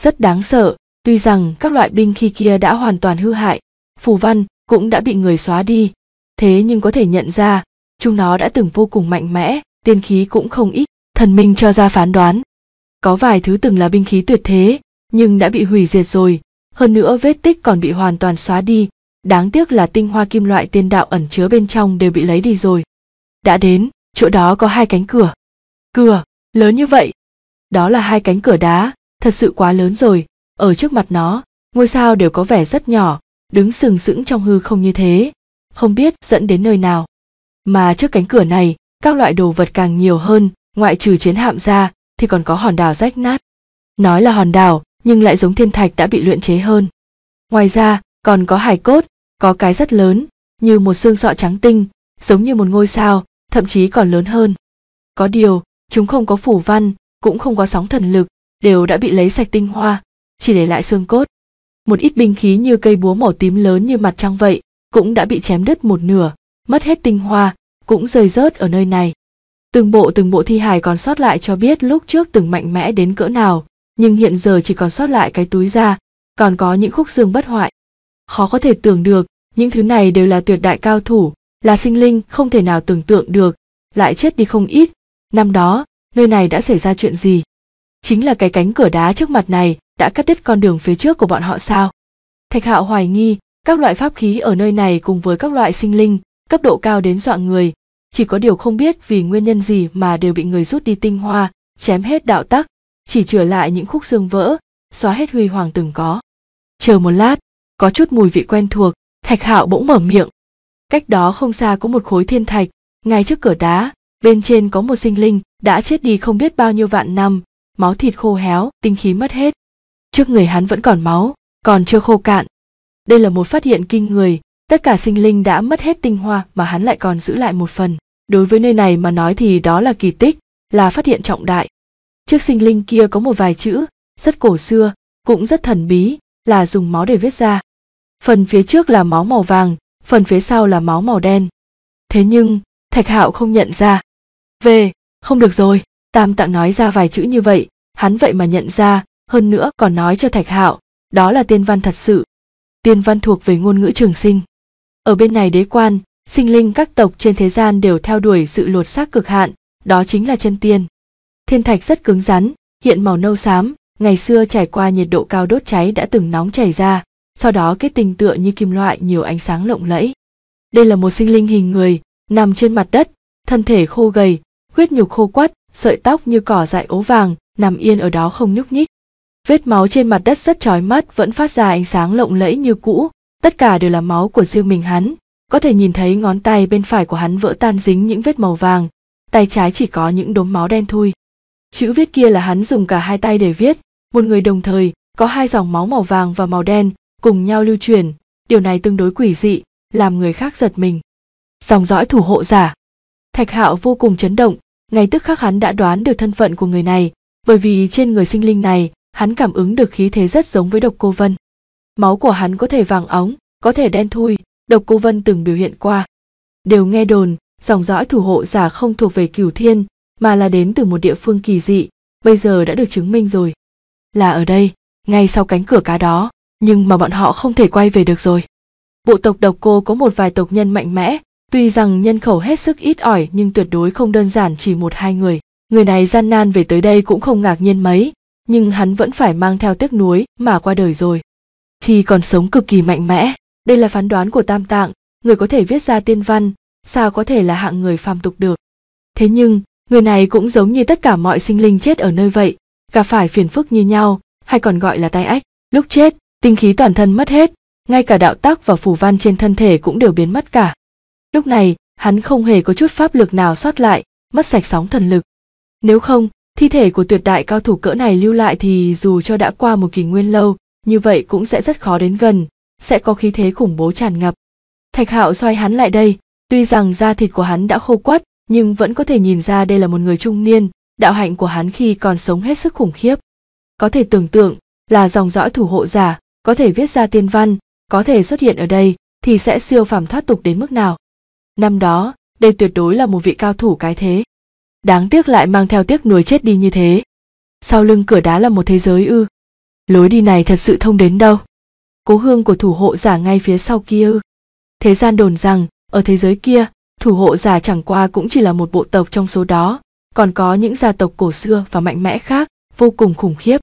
rất đáng sợ tuy rằng các loại binh khí kia đã hoàn toàn hư hại phù văn cũng đã bị người xóa đi thế nhưng có thể nhận ra chúng nó đã từng vô cùng mạnh mẽ tiên khí cũng không ít thần minh cho ra phán đoán có vài thứ từng là binh khí tuyệt thế nhưng đã bị hủy diệt rồi hơn nữa vết tích còn bị hoàn toàn xóa đi đáng tiếc là tinh hoa kim loại tiên đạo ẩn chứa bên trong đều bị lấy đi rồi đã đến chỗ đó có hai cánh cửa cửa lớn như vậy đó là hai cánh cửa đá thật sự quá lớn rồi ở trước mặt nó ngôi sao đều có vẻ rất nhỏ đứng sừng sững trong hư không như thế không biết dẫn đến nơi nào mà trước cánh cửa này các loại đồ vật càng nhiều hơn ngoại trừ chiến hạm ra thì còn có hòn đảo rách nát. Nói là hòn đảo, nhưng lại giống thiên thạch đã bị luyện chế hơn. Ngoài ra, còn có hải cốt, có cái rất lớn, như một xương sọ trắng tinh, giống như một ngôi sao, thậm chí còn lớn hơn. Có điều, chúng không có phủ văn, cũng không có sóng thần lực, đều đã bị lấy sạch tinh hoa, chỉ để lại xương cốt. Một ít binh khí như cây búa màu tím lớn như mặt trăng vậy, cũng đã bị chém đứt một nửa, mất hết tinh hoa, cũng rơi rớt ở nơi này. Từng bộ từng bộ thi hài còn sót lại cho biết lúc trước từng mạnh mẽ đến cỡ nào, nhưng hiện giờ chỉ còn sót lại cái túi da, còn có những khúc xương bất hoại. Khó có thể tưởng được, những thứ này đều là tuyệt đại cao thủ, là sinh linh không thể nào tưởng tượng được, lại chết đi không ít. Năm đó, nơi này đã xảy ra chuyện gì? Chính là cái cánh cửa đá trước mặt này đã cắt đứt con đường phía trước của bọn họ sao? Thạch Hạo hoài nghi, các loại pháp khí ở nơi này cùng với các loại sinh linh, cấp độ cao đến dọa người, chỉ có điều không biết vì nguyên nhân gì mà đều bị người rút đi tinh hoa chém hết đạo tắc chỉ trở lại những khúc xương vỡ xóa hết huy hoàng từng có chờ một lát có chút mùi vị quen thuộc thạch hạo bỗng mở miệng cách đó không xa có một khối thiên thạch ngay trước cửa đá bên trên có một sinh linh đã chết đi không biết bao nhiêu vạn năm máu thịt khô héo tinh khí mất hết trước người hắn vẫn còn máu còn chưa khô cạn đây là một phát hiện kinh người tất cả sinh linh đã mất hết tinh hoa mà hắn lại còn giữ lại một phần đối với nơi này mà nói thì đó là kỳ tích là phát hiện trọng đại trước sinh linh kia có một vài chữ rất cổ xưa cũng rất thần bí là dùng máu để viết ra phần phía trước là máu màu vàng phần phía sau là máu màu đen thế nhưng thạch hạo không nhận ra về không được rồi tam tạng nói ra vài chữ như vậy hắn vậy mà nhận ra hơn nữa còn nói cho thạch hạo đó là tiên văn thật sự tiên văn thuộc về ngôn ngữ trường sinh ở bên này đế quan, sinh linh các tộc trên thế gian đều theo đuổi sự lột xác cực hạn, đó chính là chân tiên. Thiên thạch rất cứng rắn, hiện màu nâu xám, ngày xưa trải qua nhiệt độ cao đốt cháy đã từng nóng chảy ra, sau đó kết tinh tựa như kim loại nhiều ánh sáng lộng lẫy. Đây là một sinh linh hình người, nằm trên mặt đất, thân thể khô gầy, huyết nhục khô quắt, sợi tóc như cỏ dại ố vàng, nằm yên ở đó không nhúc nhích. Vết máu trên mặt đất rất chói mắt vẫn phát ra ánh sáng lộng lẫy như cũ, tất cả đều là máu của riêng mình hắn có thể nhìn thấy ngón tay bên phải của hắn vỡ tan dính những vết màu vàng tay trái chỉ có những đốm máu đen thui chữ viết kia là hắn dùng cả hai tay để viết một người đồng thời có hai dòng máu màu vàng và màu đen cùng nhau lưu truyền điều này tương đối quỷ dị làm người khác giật mình dòng dõi thủ hộ giả thạch hạo vô cùng chấn động ngay tức khắc hắn đã đoán được thân phận của người này bởi vì trên người sinh linh này hắn cảm ứng được khí thế rất giống với độc cô vân máu của hắn có thể vàng óng có thể đen thui độc cô vân từng biểu hiện qua đều nghe đồn dòng dõi thủ hộ giả không thuộc về cửu thiên mà là đến từ một địa phương kỳ dị bây giờ đã được chứng minh rồi là ở đây ngay sau cánh cửa cá đó nhưng mà bọn họ không thể quay về được rồi bộ tộc độc cô có một vài tộc nhân mạnh mẽ tuy rằng nhân khẩu hết sức ít ỏi nhưng tuyệt đối không đơn giản chỉ một hai người người này gian nan về tới đây cũng không ngạc nhiên mấy nhưng hắn vẫn phải mang theo tiếc nuối mà qua đời rồi khi còn sống cực kỳ mạnh mẽ đây là phán đoán của tam tạng người có thể viết ra tiên văn sao có thể là hạng người phàm tục được thế nhưng người này cũng giống như tất cả mọi sinh linh chết ở nơi vậy cả phải phiền phức như nhau hay còn gọi là tai ách lúc chết tinh khí toàn thân mất hết ngay cả đạo tắc và phủ văn trên thân thể cũng đều biến mất cả lúc này hắn không hề có chút pháp lực nào sót lại mất sạch sóng thần lực nếu không thi thể của tuyệt đại cao thủ cỡ này lưu lại thì dù cho đã qua một kỷ nguyên lâu như vậy cũng sẽ rất khó đến gần, sẽ có khí thế khủng bố tràn ngập. Thạch Hạo xoay hắn lại đây, tuy rằng da thịt của hắn đã khô quắt, nhưng vẫn có thể nhìn ra đây là một người trung niên, đạo hạnh của hắn khi còn sống hết sức khủng khiếp. Có thể tưởng tượng là dòng dõi thủ hộ giả, có thể viết ra tiên văn, có thể xuất hiện ở đây thì sẽ siêu phàm thoát tục đến mức nào. Năm đó, đây tuyệt đối là một vị cao thủ cái thế. Đáng tiếc lại mang theo tiếc nuối chết đi như thế. Sau lưng cửa đá là một thế giới ư? lối đi này thật sự thông đến đâu cố hương của thủ hộ giả ngay phía sau kia ư thế gian đồn rằng ở thế giới kia thủ hộ giả chẳng qua cũng chỉ là một bộ tộc trong số đó còn có những gia tộc cổ xưa và mạnh mẽ khác vô cùng khủng khiếp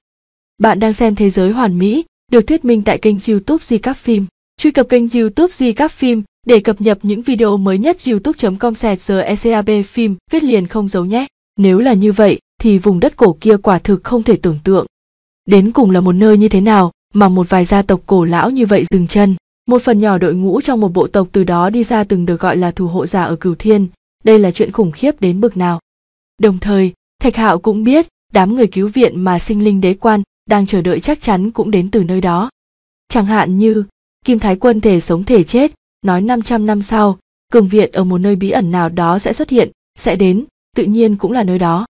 bạn đang xem thế giới hoàn mỹ được thuyết minh tại kênh youtube di các phim truy cập kênh youtube di các phim để cập nhật những video mới nhất youtube com sẹt ecab phim viết liền không giấu nhé nếu là như vậy thì vùng đất cổ kia quả thực không thể tưởng tượng đến cùng là một nơi như thế nào mà một vài gia tộc cổ lão như vậy dừng chân một phần nhỏ đội ngũ trong một bộ tộc từ đó đi ra từng được gọi là thủ hộ giả ở cửu thiên đây là chuyện khủng khiếp đến bực nào đồng thời thạch hạo cũng biết đám người cứu viện mà sinh linh đế quan đang chờ đợi chắc chắn cũng đến từ nơi đó chẳng hạn như kim thái quân thể sống thể chết nói 500 năm sau cường viện ở một nơi bí ẩn nào đó sẽ xuất hiện sẽ đến tự nhiên cũng là nơi đó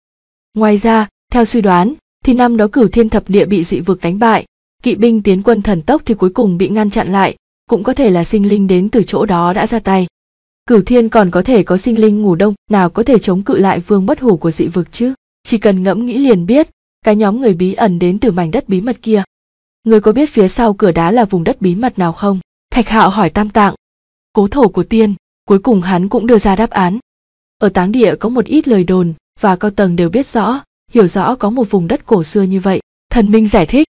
ngoài ra theo suy đoán thì năm đó cửu thiên thập địa bị dị vực đánh bại kỵ binh tiến quân thần tốc thì cuối cùng bị ngăn chặn lại cũng có thể là sinh linh đến từ chỗ đó đã ra tay cửu thiên còn có thể có sinh linh ngủ đông nào có thể chống cự lại vương bất hủ của dị vực chứ chỉ cần ngẫm nghĩ liền biết cái nhóm người bí ẩn đến từ mảnh đất bí mật kia người có biết phía sau cửa đá là vùng đất bí mật nào không thạch hạo hỏi tam tạng cố thổ của tiên cuối cùng hắn cũng đưa ra đáp án ở táng địa có một ít lời đồn và cao tầng đều biết rõ hiểu rõ có một vùng đất cổ xưa như vậy thần minh giải thích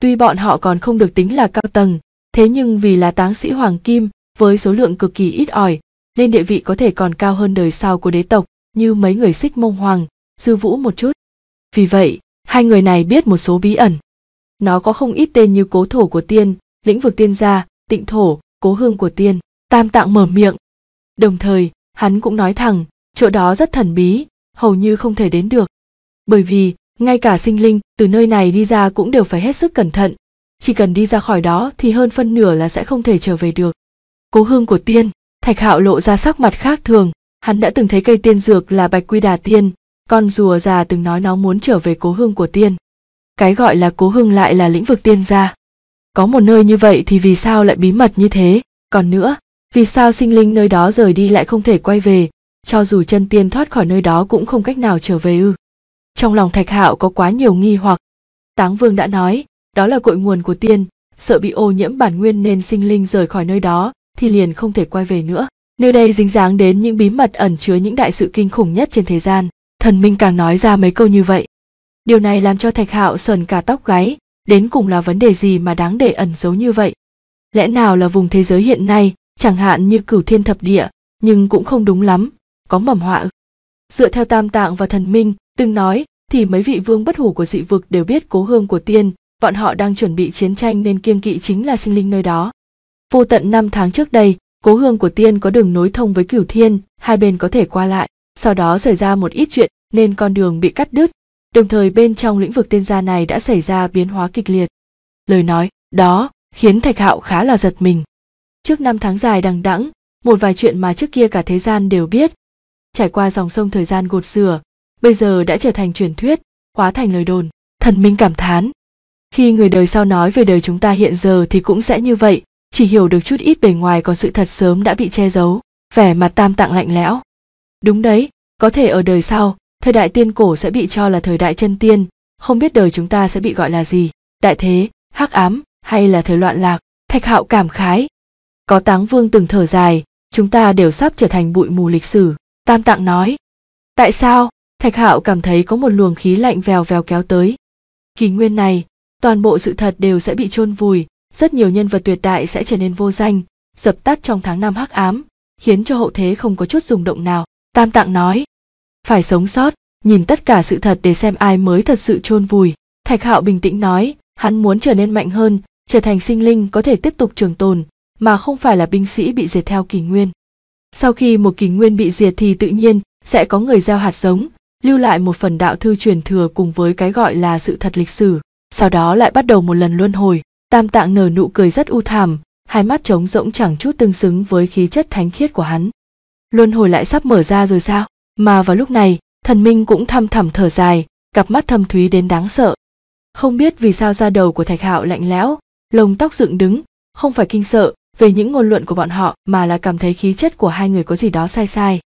tuy bọn họ còn không được tính là cao tầng thế nhưng vì là táng sĩ hoàng kim với số lượng cực kỳ ít ỏi nên địa vị có thể còn cao hơn đời sau của đế tộc như mấy người xích mông hoàng dư vũ một chút vì vậy hai người này biết một số bí ẩn nó có không ít tên như cố thổ của tiên lĩnh vực tiên gia tịnh thổ cố hương của tiên tam tạng mở miệng đồng thời hắn cũng nói thẳng chỗ đó rất thần bí hầu như không thể đến được bởi vì ngay cả sinh linh từ nơi này đi ra cũng đều phải hết sức cẩn thận chỉ cần đi ra khỏi đó thì hơn phân nửa là sẽ không thể trở về được cố hương của tiên thạch hạo lộ ra sắc mặt khác thường hắn đã từng thấy cây tiên dược là bạch quy đà tiên con rùa già từng nói nó muốn trở về cố hương của tiên cái gọi là cố hương lại là lĩnh vực tiên gia có một nơi như vậy thì vì sao lại bí mật như thế còn nữa vì sao sinh linh nơi đó rời đi lại không thể quay về cho dù chân tiên thoát khỏi nơi đó cũng không cách nào trở về ư trong lòng thạch hạo có quá nhiều nghi hoặc táng vương đã nói đó là cội nguồn của tiên sợ bị ô nhiễm bản nguyên nên sinh linh rời khỏi nơi đó thì liền không thể quay về nữa nơi đây dính dáng đến những bí mật ẩn chứa những đại sự kinh khủng nhất trên thế gian thần minh càng nói ra mấy câu như vậy điều này làm cho thạch hạo sờn cả tóc gáy đến cùng là vấn đề gì mà đáng để ẩn giấu như vậy lẽ nào là vùng thế giới hiện nay chẳng hạn như cửu thiên thập địa nhưng cũng không đúng lắm có mầm họa dựa theo tam tạng và thần minh từng nói thì mấy vị vương bất hủ của dị vực đều biết cố hương của tiên, bọn họ đang chuẩn bị chiến tranh nên kiêng kỵ chính là sinh linh nơi đó. Vô tận năm tháng trước đây, cố hương của tiên có đường nối thông với cửu thiên, hai bên có thể qua lại, sau đó xảy ra một ít chuyện nên con đường bị cắt đứt, đồng thời bên trong lĩnh vực tiên gia này đã xảy ra biến hóa kịch liệt. Lời nói, đó, khiến Thạch Hạo khá là giật mình. Trước năm tháng dài đằng đẵng, một vài chuyện mà trước kia cả thế gian đều biết. Trải qua dòng sông thời gian gột rửa, bây giờ đã trở thành truyền thuyết hóa thành lời đồn thần minh cảm thán khi người đời sau nói về đời chúng ta hiện giờ thì cũng sẽ như vậy chỉ hiểu được chút ít bề ngoài còn sự thật sớm đã bị che giấu vẻ mặt tam tạng lạnh lẽo đúng đấy có thể ở đời sau thời đại tiên cổ sẽ bị cho là thời đại chân tiên không biết đời chúng ta sẽ bị gọi là gì đại thế hắc ám hay là thời loạn lạc thạch hạo cảm khái có táng vương từng thở dài chúng ta đều sắp trở thành bụi mù lịch sử tam tạng nói tại sao thạch hạo cảm thấy có một luồng khí lạnh vèo vèo kéo tới kỷ nguyên này toàn bộ sự thật đều sẽ bị chôn vùi rất nhiều nhân vật tuyệt đại sẽ trở nên vô danh dập tắt trong tháng năm hắc ám khiến cho hậu thế không có chút rung động nào tam tạng nói phải sống sót nhìn tất cả sự thật để xem ai mới thật sự chôn vùi thạch hạo bình tĩnh nói hắn muốn trở nên mạnh hơn trở thành sinh linh có thể tiếp tục trường tồn mà không phải là binh sĩ bị diệt theo kỳ nguyên sau khi một kỳ nguyên bị diệt thì tự nhiên sẽ có người gieo hạt giống lưu lại một phần đạo thư truyền thừa cùng với cái gọi là sự thật lịch sử sau đó lại bắt đầu một lần luân hồi tam tạng nở nụ cười rất u thảm hai mắt trống rỗng chẳng chút tương xứng với khí chất thánh khiết của hắn luân hồi lại sắp mở ra rồi sao mà vào lúc này thần minh cũng thăm thẳm thở dài cặp mắt thâm thúy đến đáng sợ không biết vì sao da đầu của thạch hạo lạnh lẽo lông tóc dựng đứng không phải kinh sợ về những ngôn luận của bọn họ mà là cảm thấy khí chất của hai người có gì đó sai sai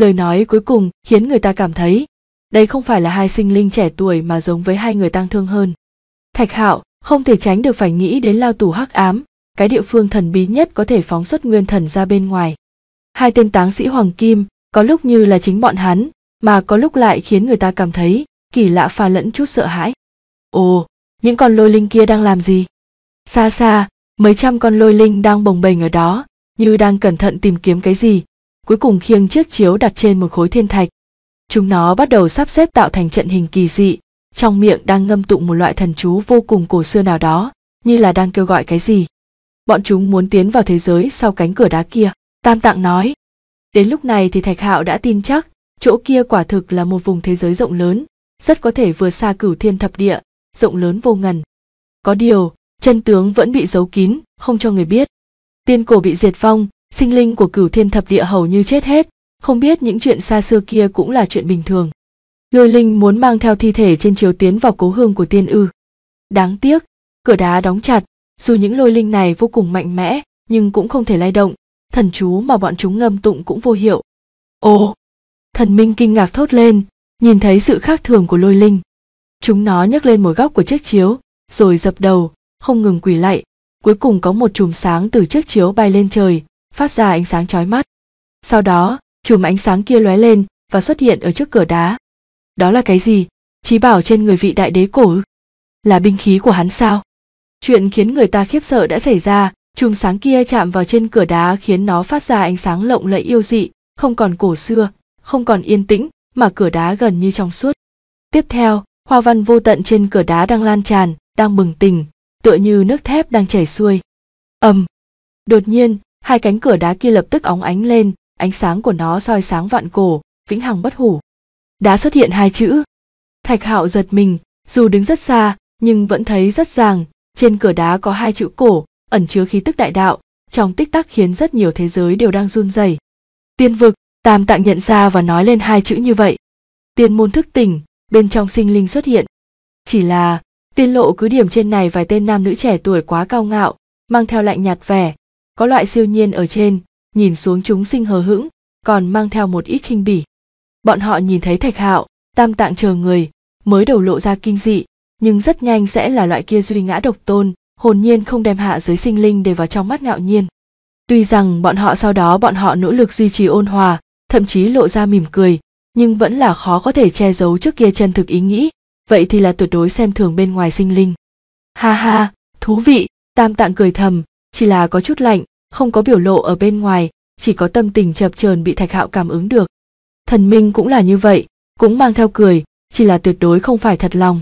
lời nói cuối cùng khiến người ta cảm thấy đây không phải là hai sinh linh trẻ tuổi mà giống với hai người tang thương hơn thạch hạo không thể tránh được phải nghĩ đến lao tù hắc ám cái địa phương thần bí nhất có thể phóng xuất nguyên thần ra bên ngoài hai tên táng sĩ hoàng kim có lúc như là chính bọn hắn mà có lúc lại khiến người ta cảm thấy kỳ lạ pha lẫn chút sợ hãi ồ những con lôi linh kia đang làm gì xa xa mấy trăm con lôi linh đang bồng bềnh ở đó như đang cẩn thận tìm kiếm cái gì cuối cùng khiêng chiếc chiếu đặt trên một khối thiên thạch. Chúng nó bắt đầu sắp xếp tạo thành trận hình kỳ dị, trong miệng đang ngâm tụng một loại thần chú vô cùng cổ xưa nào đó, như là đang kêu gọi cái gì. Bọn chúng muốn tiến vào thế giới sau cánh cửa đá kia, Tam Tạng nói. Đến lúc này thì Thạch Hạo đã tin chắc, chỗ kia quả thực là một vùng thế giới rộng lớn, rất có thể vừa xa cửu thiên thập địa, rộng lớn vô ngần. Có điều, chân tướng vẫn bị giấu kín, không cho người biết. Tiên cổ bị diệt vong, sinh linh của cửu thiên thập địa hầu như chết hết không biết những chuyện xa xưa kia cũng là chuyện bình thường lôi linh muốn mang theo thi thể trên chiếu tiến vào cố hương của tiên ư đáng tiếc cửa đá đóng chặt dù những lôi linh này vô cùng mạnh mẽ nhưng cũng không thể lay động thần chú mà bọn chúng ngâm tụng cũng vô hiệu ồ thần minh kinh ngạc thốt lên nhìn thấy sự khác thường của lôi linh chúng nó nhấc lên một góc của chiếc chiếu rồi dập đầu không ngừng quỳ lạy cuối cùng có một chùm sáng từ chiếc chiếu bay lên trời phát ra ánh sáng chói mắt sau đó chùm ánh sáng kia lóe lên và xuất hiện ở trước cửa đá đó là cái gì trí bảo trên người vị đại đế cổ là binh khí của hắn sao chuyện khiến người ta khiếp sợ đã xảy ra chùm sáng kia chạm vào trên cửa đá khiến nó phát ra ánh sáng lộng lẫy yêu dị không còn cổ xưa không còn yên tĩnh mà cửa đá gần như trong suốt tiếp theo hoa văn vô tận trên cửa đá đang lan tràn đang bừng tỉnh tựa như nước thép đang chảy xuôi ầm đột nhiên hai cánh cửa đá kia lập tức óng ánh lên ánh sáng của nó soi sáng vạn cổ vĩnh hằng bất hủ đá xuất hiện hai chữ thạch hạo giật mình dù đứng rất xa nhưng vẫn thấy rất ràng trên cửa đá có hai chữ cổ ẩn chứa khí tức đại đạo trong tích tắc khiến rất nhiều thế giới đều đang run rẩy tiên vực tam tạng nhận ra và nói lên hai chữ như vậy tiên môn thức tỉnh bên trong sinh linh xuất hiện chỉ là tiên lộ cứ điểm trên này vài tên nam nữ trẻ tuổi quá cao ngạo mang theo lạnh nhạt vẻ có loại siêu nhiên ở trên nhìn xuống chúng sinh hờ hững còn mang theo một ít khinh bỉ bọn họ nhìn thấy thạch hạo tam tạng chờ người mới đầu lộ ra kinh dị nhưng rất nhanh sẽ là loại kia duy ngã độc tôn hồn nhiên không đem hạ giới sinh linh để vào trong mắt ngạo nhiên tuy rằng bọn họ sau đó bọn họ nỗ lực duy trì ôn hòa thậm chí lộ ra mỉm cười nhưng vẫn là khó có thể che giấu trước kia chân thực ý nghĩ vậy thì là tuyệt đối xem thường bên ngoài sinh linh ha ha thú vị tam tạng cười thầm chỉ là có chút lạnh không có biểu lộ ở bên ngoài chỉ có tâm tình chập chờn bị thạch hạo cảm ứng được thần minh cũng là như vậy cũng mang theo cười chỉ là tuyệt đối không phải thật lòng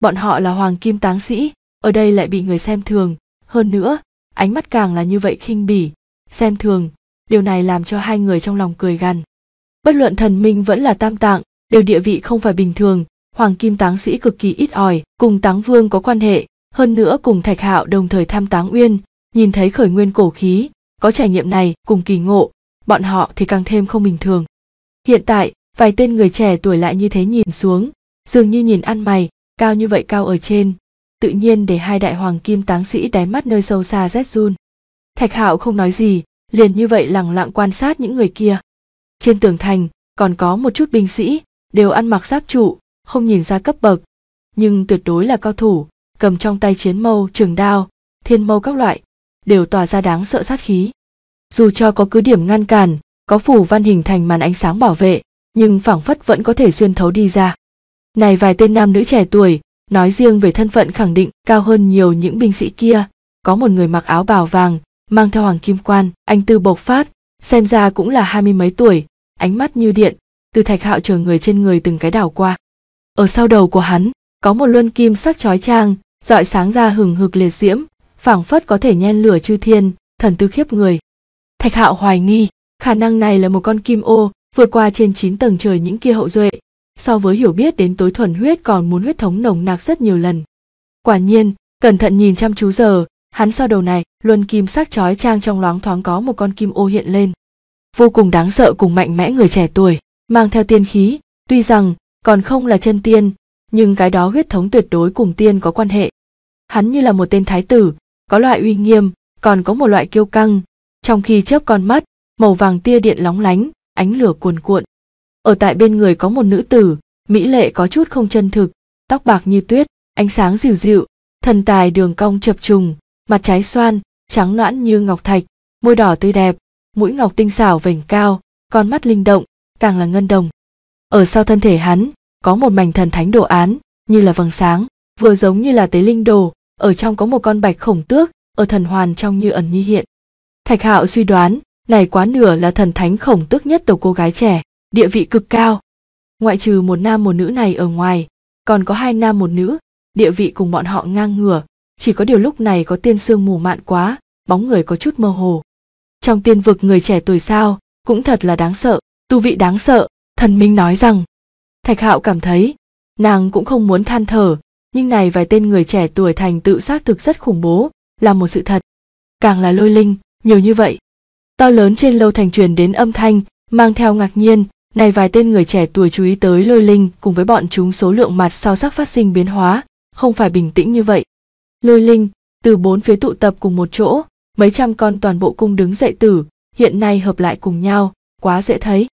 bọn họ là hoàng kim táng sĩ ở đây lại bị người xem thường hơn nữa ánh mắt càng là như vậy khinh bỉ xem thường điều này làm cho hai người trong lòng cười gằn bất luận thần minh vẫn là tam tạng đều địa vị không phải bình thường hoàng kim táng sĩ cực kỳ ít ỏi cùng táng vương có quan hệ hơn nữa cùng thạch hạo đồng thời tham táng uyên nhìn thấy khởi nguyên cổ khí có trải nghiệm này cùng kỳ ngộ bọn họ thì càng thêm không bình thường hiện tại vài tên người trẻ tuổi lại như thế nhìn xuống dường như nhìn ăn mày cao như vậy cao ở trên tự nhiên để hai đại hoàng kim táng sĩ đáy mắt nơi sâu xa rét run thạch hạo không nói gì liền như vậy lẳng lặng quan sát những người kia trên tường thành còn có một chút binh sĩ đều ăn mặc giáp trụ không nhìn ra cấp bậc nhưng tuyệt đối là cao thủ cầm trong tay chiến mâu trường đao thiên mâu các loại đều tỏa ra đáng sợ sát khí dù cho có cứ điểm ngăn cản có phủ văn hình thành màn ánh sáng bảo vệ nhưng phảng phất vẫn có thể xuyên thấu đi ra này vài tên nam nữ trẻ tuổi nói riêng về thân phận khẳng định cao hơn nhiều những binh sĩ kia có một người mặc áo bào vàng mang theo hoàng kim quan anh tư bộc phát xem ra cũng là hai mươi mấy tuổi ánh mắt như điện từ thạch hạo chờ người trên người từng cái đảo qua ở sau đầu của hắn có một luân kim sắc chói chang dọi sáng ra hừng hực liệt diễm phảng phất có thể nhen lửa chư thiên thần tư khiếp người thạch hạo hoài nghi khả năng này là một con kim ô vượt qua trên chín tầng trời những kia hậu duệ so với hiểu biết đến tối thuần huyết còn muốn huyết thống nồng nặc rất nhiều lần quả nhiên cẩn thận nhìn chăm chú giờ hắn sau đầu này luân kim sắc chói trang trong loáng thoáng có một con kim ô hiện lên vô cùng đáng sợ cùng mạnh mẽ người trẻ tuổi mang theo tiên khí tuy rằng còn không là chân tiên nhưng cái đó huyết thống tuyệt đối cùng tiên có quan hệ hắn như là một tên thái tử có loại uy nghiêm còn có một loại kiêu căng trong khi chớp con mắt màu vàng tia điện lóng lánh ánh lửa cuồn cuộn ở tại bên người có một nữ tử mỹ lệ có chút không chân thực tóc bạc như tuyết ánh sáng dịu dịu thần tài đường cong chập trùng mặt trái xoan trắng noãn như ngọc thạch môi đỏ tươi đẹp mũi ngọc tinh xảo vành cao con mắt linh động càng là ngân đồng ở sau thân thể hắn có một mảnh thần thánh đồ án như là vầng sáng vừa giống như là tế linh đồ ở trong có một con bạch khổng tước, ở thần hoàn trong như ẩn như hiện. Thạch Hạo suy đoán, này quá nửa là thần thánh khổng tước nhất tổ cô gái trẻ, địa vị cực cao. Ngoại trừ một nam một nữ này ở ngoài, còn có hai nam một nữ, địa vị cùng bọn họ ngang ngửa, chỉ có điều lúc này có tiên sương mù mạn quá, bóng người có chút mơ hồ. Trong tiên vực người trẻ tuổi sao, cũng thật là đáng sợ, tu vị đáng sợ, thần minh nói rằng. Thạch Hạo cảm thấy, nàng cũng không muốn than thở, nhưng này vài tên người trẻ tuổi thành tự xác thực rất khủng bố, là một sự thật. Càng là lôi linh, nhiều như vậy. To lớn trên lâu thành truyền đến âm thanh, mang theo ngạc nhiên, này vài tên người trẻ tuổi chú ý tới lôi linh cùng với bọn chúng số lượng mặt sau sắc phát sinh biến hóa, không phải bình tĩnh như vậy. Lôi linh, từ bốn phía tụ tập cùng một chỗ, mấy trăm con toàn bộ cung đứng dậy tử, hiện nay hợp lại cùng nhau, quá dễ thấy.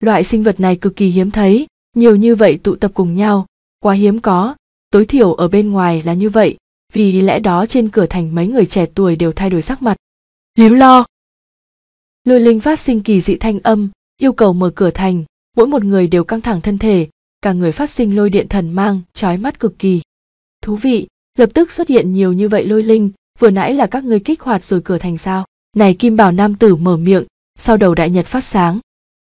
Loại sinh vật này cực kỳ hiếm thấy, nhiều như vậy tụ tập cùng nhau, quá hiếm có, tối thiểu ở bên ngoài là như vậy vì lẽ đó trên cửa thành mấy người trẻ tuổi đều thay đổi sắc mặt líu lo lôi linh phát sinh kỳ dị thanh âm yêu cầu mở cửa thành mỗi một người đều căng thẳng thân thể cả người phát sinh lôi điện thần mang trói mắt cực kỳ thú vị lập tức xuất hiện nhiều như vậy lôi linh vừa nãy là các ngươi kích hoạt rồi cửa thành sao này kim bảo nam tử mở miệng sau đầu đại nhật phát sáng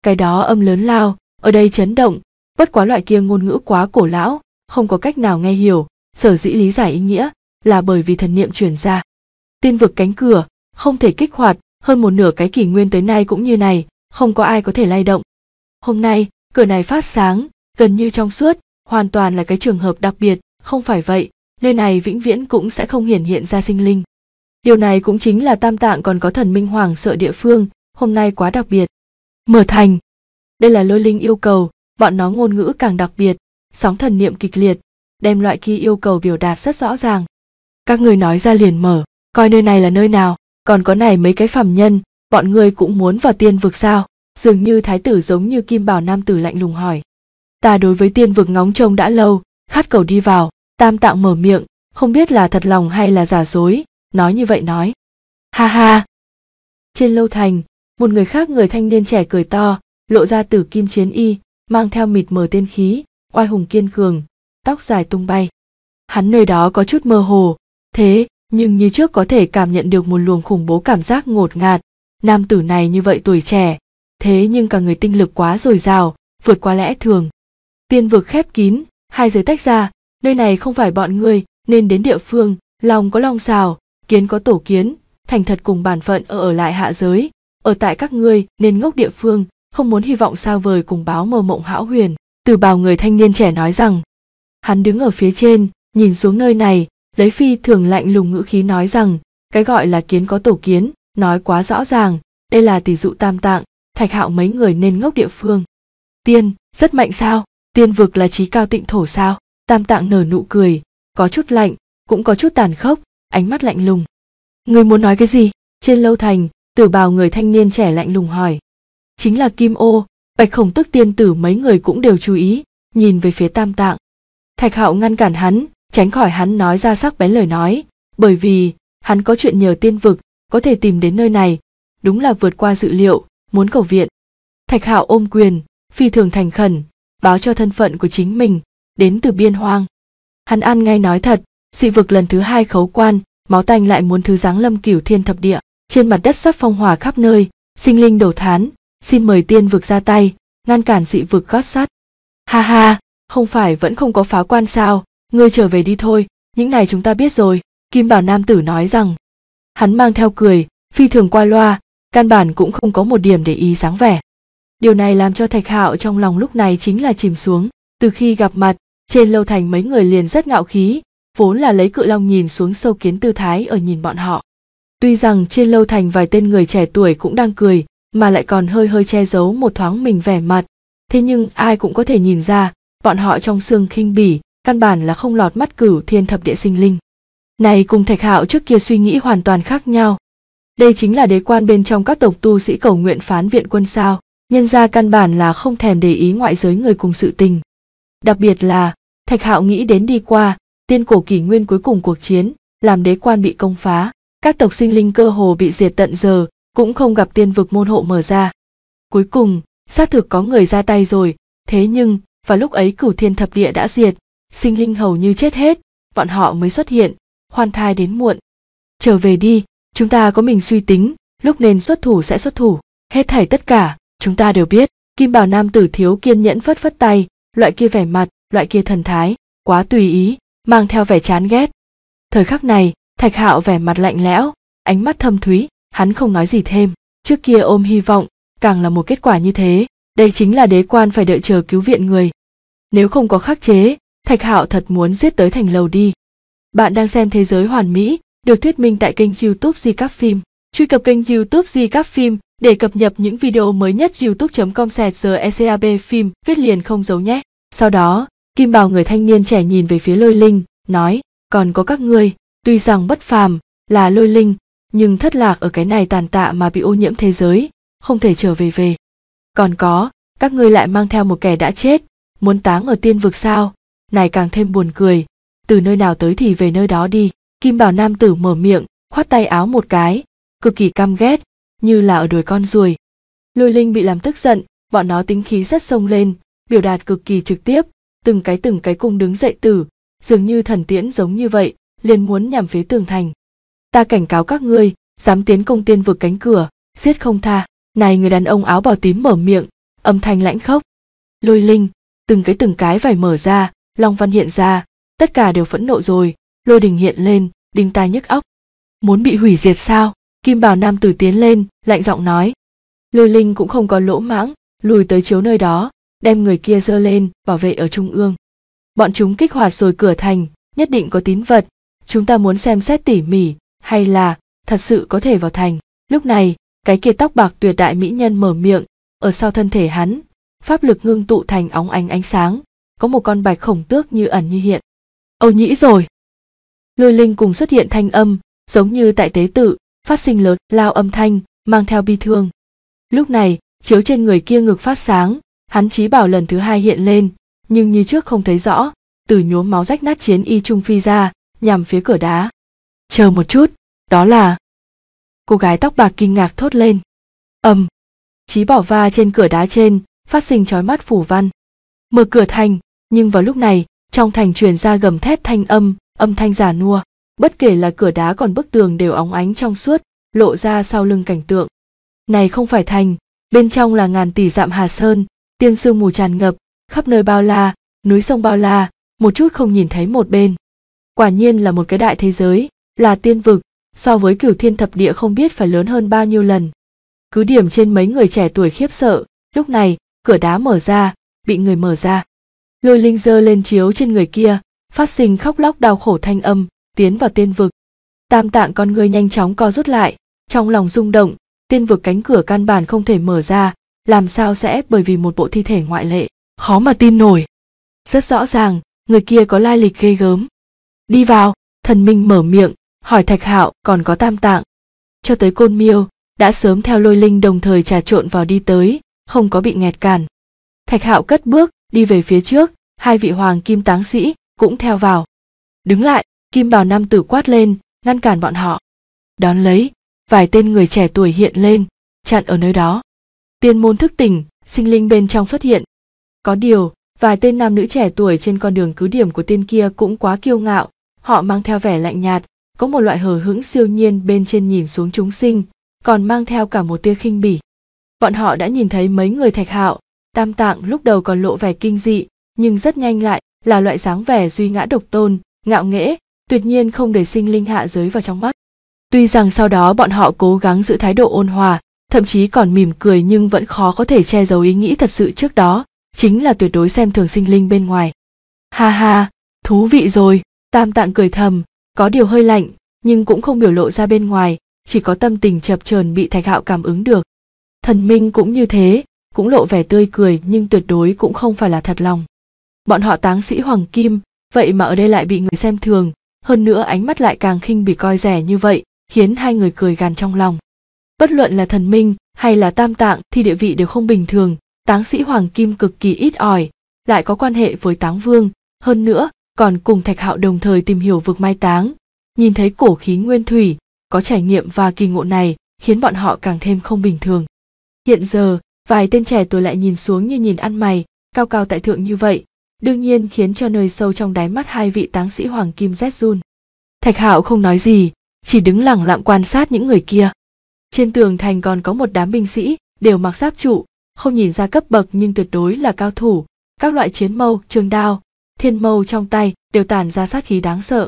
cái đó âm lớn lao ở đây chấn động bất quá loại kia ngôn ngữ quá cổ lão không có cách nào nghe hiểu sở dĩ lý giải ý nghĩa là bởi vì thần niệm truyền ra tiên vực cánh cửa không thể kích hoạt hơn một nửa cái kỷ nguyên tới nay cũng như này không có ai có thể lay động hôm nay cửa này phát sáng gần như trong suốt hoàn toàn là cái trường hợp đặc biệt không phải vậy nơi này vĩnh viễn cũng sẽ không hiển hiện ra sinh linh điều này cũng chính là tam tạng còn có thần minh hoàng sợ địa phương hôm nay quá đặc biệt mở thành đây là lôi linh yêu cầu bọn nó ngôn ngữ càng đặc biệt sóng thần niệm kịch liệt đem loại kia yêu cầu biểu đạt rất rõ ràng các người nói ra liền mở coi nơi này là nơi nào còn có này mấy cái phẩm nhân bọn ngươi cũng muốn vào tiên vực sao dường như thái tử giống như kim bảo nam tử lạnh lùng hỏi ta đối với tiên vực ngóng trông đã lâu khát cầu đi vào tam tạng mở miệng không biết là thật lòng hay là giả dối nói như vậy nói ha ha trên lâu thành một người khác người thanh niên trẻ cười to lộ ra tử kim chiến y mang theo mịt mờ tiên khí oai hùng kiên cường tóc dài tung bay hắn nơi đó có chút mơ hồ thế nhưng như trước có thể cảm nhận được một luồng khủng bố cảm giác ngột ngạt nam tử này như vậy tuổi trẻ thế nhưng cả người tinh lực quá dồi dào vượt qua lẽ thường tiên vực khép kín hai giới tách ra nơi này không phải bọn ngươi nên đến địa phương lòng có long xào kiến có tổ kiến thành thật cùng bản phận ở ở lại hạ giới ở tại các ngươi nên ngốc địa phương không muốn hy vọng sao vời cùng báo mơ mộng hão huyền từ bào người thanh niên trẻ nói rằng hắn đứng ở phía trên nhìn xuống nơi này lấy phi thường lạnh lùng ngữ khí nói rằng cái gọi là kiến có tổ kiến nói quá rõ ràng đây là tỷ dụ tam tạng thạch hạo mấy người nên ngốc địa phương tiên rất mạnh sao tiên vực là trí cao tịnh thổ sao tam tạng nở nụ cười có chút lạnh cũng có chút tàn khốc ánh mắt lạnh lùng người muốn nói cái gì trên lâu thành tử bào người thanh niên trẻ lạnh lùng hỏi chính là kim ô Bạch Khổng Tức tiên tử mấy người cũng đều chú ý, nhìn về phía Tam Tạng. Thạch Hạo ngăn cản hắn, tránh khỏi hắn nói ra sắc bén lời nói, bởi vì hắn có chuyện nhờ tiên vực, có thể tìm đến nơi này, đúng là vượt qua dự liệu, muốn cầu viện. Thạch Hạo ôm quyền, phi thường thành khẩn, báo cho thân phận của chính mình, đến từ biên hoang. Hắn ăn ngay nói thật, dị vực lần thứ hai khấu quan, máu tanh lại muốn thứ giáng lâm cửu thiên thập địa, trên mặt đất sắp phong hỏa khắp nơi, sinh linh đổ thán, xin mời tiên vực ra tay, ngăn cản dị vực gót sắt. Ha ha, không phải vẫn không có phá quan sao, ngươi trở về đi thôi, những này chúng ta biết rồi, Kim Bảo Nam Tử nói rằng. Hắn mang theo cười, phi thường qua loa, căn bản cũng không có một điểm để ý sáng vẻ. Điều này làm cho Thạch Hạo trong lòng lúc này chính là chìm xuống, từ khi gặp mặt, trên lâu thành mấy người liền rất ngạo khí, vốn là lấy cự long nhìn xuống sâu kiến tư thái ở nhìn bọn họ. Tuy rằng trên lâu thành vài tên người trẻ tuổi cũng đang cười, mà lại còn hơi hơi che giấu một thoáng mình vẻ mặt thế nhưng ai cũng có thể nhìn ra bọn họ trong xương khinh bỉ căn bản là không lọt mắt cửu thiên thập địa sinh linh này cùng thạch hạo trước kia suy nghĩ hoàn toàn khác nhau đây chính là đế quan bên trong các tộc tu sĩ cầu nguyện phán viện quân sao nhân ra căn bản là không thèm để ý ngoại giới người cùng sự tình đặc biệt là thạch hạo nghĩ đến đi qua tiên cổ kỷ nguyên cuối cùng cuộc chiến làm đế quan bị công phá các tộc sinh linh cơ hồ bị diệt tận giờ cũng không gặp tiên vực môn hộ mở ra. Cuối cùng, xác thực có người ra tay rồi, thế nhưng, vào lúc ấy cửu thiên thập địa đã diệt, sinh linh hầu như chết hết, bọn họ mới xuất hiện, khoan thai đến muộn. Trở về đi, chúng ta có mình suy tính, lúc nên xuất thủ sẽ xuất thủ, hết thảy tất cả, chúng ta đều biết. Kim Bảo Nam tử thiếu kiên nhẫn phất phất tay, loại kia vẻ mặt, loại kia thần thái, quá tùy ý, mang theo vẻ chán ghét. Thời khắc này, Thạch Hạo vẻ mặt lạnh lẽo, ánh mắt thâm thúy, hắn không nói gì thêm trước kia ôm hy vọng càng là một kết quả như thế đây chính là đế quan phải đợi chờ cứu viện người nếu không có khắc chế thạch hạo thật muốn giết tới thành lầu đi bạn đang xem thế giới hoàn mỹ được thuyết minh tại kênh youtube di các phim truy cập kênh youtube di các phim để cập nhật những video mới nhất youtube com sẹt ecab phim viết liền không giấu nhé sau đó kim bào người thanh niên trẻ nhìn về phía lôi linh nói còn có các ngươi tuy rằng bất phàm là lôi linh nhưng thất lạc ở cái này tàn tạ mà bị ô nhiễm thế giới không thể trở về về còn có các ngươi lại mang theo một kẻ đã chết muốn táng ở tiên vực sao này càng thêm buồn cười từ nơi nào tới thì về nơi đó đi kim bảo nam tử mở miệng khoát tay áo một cái cực kỳ căm ghét như là ở đuổi con ruồi lôi linh bị làm tức giận bọn nó tính khí rất sông lên biểu đạt cực kỳ trực tiếp từng cái từng cái cung đứng dậy tử dường như thần tiễn giống như vậy liền muốn nhằm phía tường thành ta cảnh cáo các ngươi dám tiến công tiên vực cánh cửa giết không tha này người đàn ông áo bào tím mở miệng âm thanh lãnh khốc lôi linh từng cái từng cái vải mở ra long văn hiện ra tất cả đều phẫn nộ rồi lôi đình hiện lên đinh tai nhức óc muốn bị hủy diệt sao kim bảo nam tử tiến lên lạnh giọng nói lôi linh cũng không có lỗ mãng lùi tới chiếu nơi đó đem người kia dơ lên bảo vệ ở trung ương bọn chúng kích hoạt rồi cửa thành nhất định có tín vật chúng ta muốn xem xét tỉ mỉ hay là thật sự có thể vào thành lúc này cái kia tóc bạc tuyệt đại mỹ nhân mở miệng ở sau thân thể hắn pháp lực ngưng tụ thành óng ánh ánh sáng có một con bạch khổng tước như ẩn như hiện âu nhĩ rồi lôi linh cùng xuất hiện thanh âm giống như tại tế tự phát sinh lớn lao âm thanh mang theo bi thương lúc này chiếu trên người kia ngực phát sáng hắn chí bảo lần thứ hai hiện lên nhưng như trước không thấy rõ từ nhuốm máu rách nát chiến y trung phi ra nhằm phía cửa đá chờ một chút đó là cô gái tóc bạc kinh ngạc thốt lên ầm chí bỏ va trên cửa đá trên phát sinh chói mắt phủ văn mở cửa thành nhưng vào lúc này trong thành truyền ra gầm thét thanh âm âm thanh giả nua bất kể là cửa đá còn bức tường đều óng ánh trong suốt lộ ra sau lưng cảnh tượng này không phải thành bên trong là ngàn tỷ dạm hà sơn tiên sương mù tràn ngập khắp nơi bao la núi sông bao la một chút không nhìn thấy một bên quả nhiên là một cái đại thế giới là tiên vực, so với cửu thiên thập địa không biết phải lớn hơn bao nhiêu lần. Cứ điểm trên mấy người trẻ tuổi khiếp sợ, lúc này, cửa đá mở ra, bị người mở ra. Lôi linh dơ lên chiếu trên người kia, phát sinh khóc lóc đau khổ thanh âm, tiến vào tiên vực. Tam tạng con người nhanh chóng co rút lại, trong lòng rung động, tiên vực cánh cửa căn bản không thể mở ra, làm sao sẽ bởi vì một bộ thi thể ngoại lệ, khó mà tin nổi. Rất rõ ràng, người kia có lai lịch ghê gớm. Đi vào, thần minh mở miệng, hỏi thạch hạo còn có tam tạng cho tới côn miêu đã sớm theo lôi linh đồng thời trà trộn vào đi tới không có bị nghẹt cản thạch hạo cất bước đi về phía trước hai vị hoàng kim táng sĩ cũng theo vào đứng lại kim bào nam tử quát lên ngăn cản bọn họ đón lấy vài tên người trẻ tuổi hiện lên chặn ở nơi đó tiên môn thức tỉnh sinh linh bên trong xuất hiện có điều vài tên nam nữ trẻ tuổi trên con đường cứ điểm của tiên kia cũng quá kiêu ngạo họ mang theo vẻ lạnh nhạt có một loại hờ hững siêu nhiên bên trên nhìn xuống chúng sinh còn mang theo cả một tia khinh bỉ bọn họ đã nhìn thấy mấy người thạch hạo tam tạng lúc đầu còn lộ vẻ kinh dị nhưng rất nhanh lại là loại dáng vẻ duy ngã độc tôn ngạo nghễ tuyệt nhiên không để sinh linh hạ giới vào trong mắt tuy rằng sau đó bọn họ cố gắng giữ thái độ ôn hòa thậm chí còn mỉm cười nhưng vẫn khó có thể che giấu ý nghĩ thật sự trước đó chính là tuyệt đối xem thường sinh linh bên ngoài ha ha thú vị rồi tam tạng cười thầm có điều hơi lạnh nhưng cũng không biểu lộ ra bên ngoài chỉ có tâm tình chập chờn bị thạch hạo cảm ứng được thần minh cũng như thế cũng lộ vẻ tươi cười nhưng tuyệt đối cũng không phải là thật lòng bọn họ táng sĩ hoàng kim vậy mà ở đây lại bị người xem thường hơn nữa ánh mắt lại càng khinh bị coi rẻ như vậy khiến hai người cười gàn trong lòng bất luận là thần minh hay là tam tạng thì địa vị đều không bình thường táng sĩ hoàng kim cực kỳ ít ỏi lại có quan hệ với táng vương hơn nữa còn cùng Thạch Hạo đồng thời tìm hiểu vực mai táng, nhìn thấy cổ khí nguyên thủy, có trải nghiệm và kỳ ngộ này khiến bọn họ càng thêm không bình thường. Hiện giờ, vài tên trẻ tuổi lại nhìn xuống như nhìn ăn mày, cao cao tại thượng như vậy, đương nhiên khiến cho nơi sâu trong đáy mắt hai vị táng sĩ Hoàng Kim rét run. Thạch Hạo không nói gì, chỉ đứng lẳng lặng quan sát những người kia. Trên tường thành còn có một đám binh sĩ, đều mặc giáp trụ, không nhìn ra cấp bậc nhưng tuyệt đối là cao thủ, các loại chiến mâu, trường đao, thiên mâu trong tay đều tản ra sát khí đáng sợ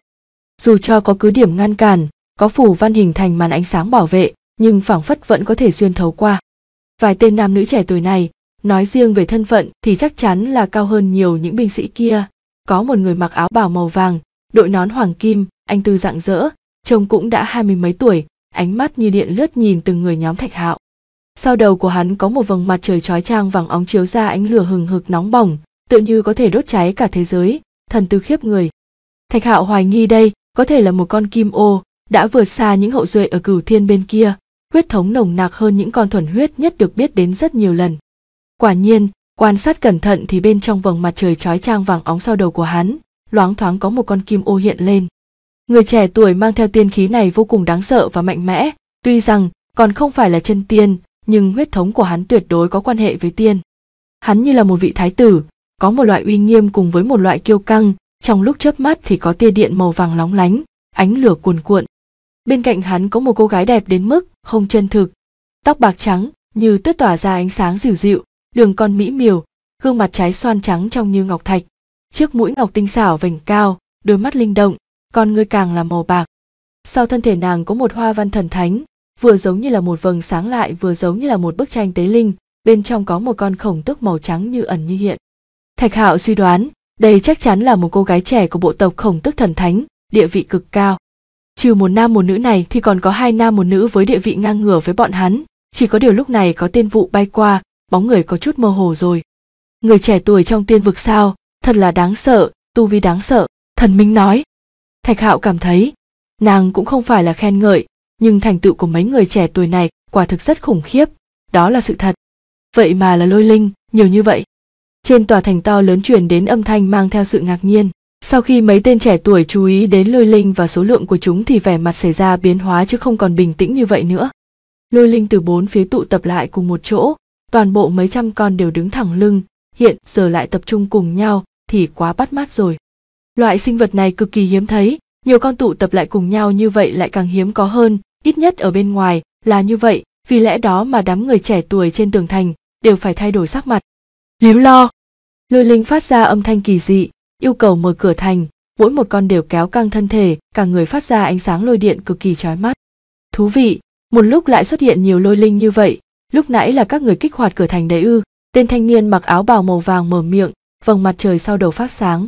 dù cho có cứ điểm ngăn cản có phủ văn hình thành màn ánh sáng bảo vệ nhưng phảng phất vẫn có thể xuyên thấu qua vài tên nam nữ trẻ tuổi này nói riêng về thân phận thì chắc chắn là cao hơn nhiều những binh sĩ kia có một người mặc áo bảo màu vàng đội nón hoàng kim anh tư rạng rỡ trông cũng đã hai mươi mấy tuổi ánh mắt như điện lướt nhìn từng người nhóm thạch hạo sau đầu của hắn có một vầng mặt trời trói trang vàng óng chiếu ra ánh lửa hừng hực nóng bỏng tựa như có thể đốt cháy cả thế giới thần tư khiếp người thạch hạo hoài nghi đây có thể là một con kim ô đã vượt xa những hậu duệ ở cửu thiên bên kia huyết thống nồng nặc hơn những con thuần huyết nhất được biết đến rất nhiều lần quả nhiên quan sát cẩn thận thì bên trong vầng mặt trời trói trang vàng óng sau đầu của hắn loáng thoáng có một con kim ô hiện lên người trẻ tuổi mang theo tiên khí này vô cùng đáng sợ và mạnh mẽ tuy rằng còn không phải là chân tiên nhưng huyết thống của hắn tuyệt đối có quan hệ với tiên hắn như là một vị thái tử có một loại uy nghiêm cùng với một loại kiêu căng, trong lúc chớp mắt thì có tia điện màu vàng lóng lánh, ánh lửa cuồn cuộn. Bên cạnh hắn có một cô gái đẹp đến mức không chân thực, tóc bạc trắng như tuyết tỏa ra ánh sáng dịu dịu, đường con mỹ miều, gương mặt trái xoan trắng trong như ngọc thạch, chiếc mũi ngọc tinh xảo vành cao, đôi mắt linh động, con ngươi càng là màu bạc. Sau thân thể nàng có một hoa văn thần thánh, vừa giống như là một vầng sáng lại vừa giống như là một bức tranh tế linh, bên trong có một con khổng tước màu trắng như ẩn như hiện. Thạch Hạo suy đoán, đây chắc chắn là một cô gái trẻ của bộ tộc Khổng Tức Thần Thánh, địa vị cực cao. Trừ một nam một nữ này thì còn có hai nam một nữ với địa vị ngang ngửa với bọn hắn, chỉ có điều lúc này có tiên vụ bay qua, bóng người có chút mơ hồ rồi. Người trẻ tuổi trong tiên vực sao, thật là đáng sợ, tu vi đáng sợ, thần minh nói. Thạch Hạo cảm thấy, nàng cũng không phải là khen ngợi, nhưng thành tựu của mấy người trẻ tuổi này quả thực rất khủng khiếp, đó là sự thật. Vậy mà là lôi linh, nhiều như vậy trên tòa thành to lớn truyền đến âm thanh mang theo sự ngạc nhiên sau khi mấy tên trẻ tuổi chú ý đến lôi linh và số lượng của chúng thì vẻ mặt xảy ra biến hóa chứ không còn bình tĩnh như vậy nữa lôi linh từ bốn phía tụ tập lại cùng một chỗ toàn bộ mấy trăm con đều đứng thẳng lưng hiện giờ lại tập trung cùng nhau thì quá bắt mắt rồi loại sinh vật này cực kỳ hiếm thấy nhiều con tụ tập lại cùng nhau như vậy lại càng hiếm có hơn ít nhất ở bên ngoài là như vậy vì lẽ đó mà đám người trẻ tuổi trên tường thành đều phải thay đổi sắc mặt líu lo lôi linh phát ra âm thanh kỳ dị yêu cầu mở cửa thành mỗi một con đều kéo căng thân thể cả người phát ra ánh sáng lôi điện cực kỳ chói mắt thú vị một lúc lại xuất hiện nhiều lôi linh như vậy lúc nãy là các người kích hoạt cửa thành đấy ư tên thanh niên mặc áo bào màu vàng mở miệng vầng mặt trời sau đầu phát sáng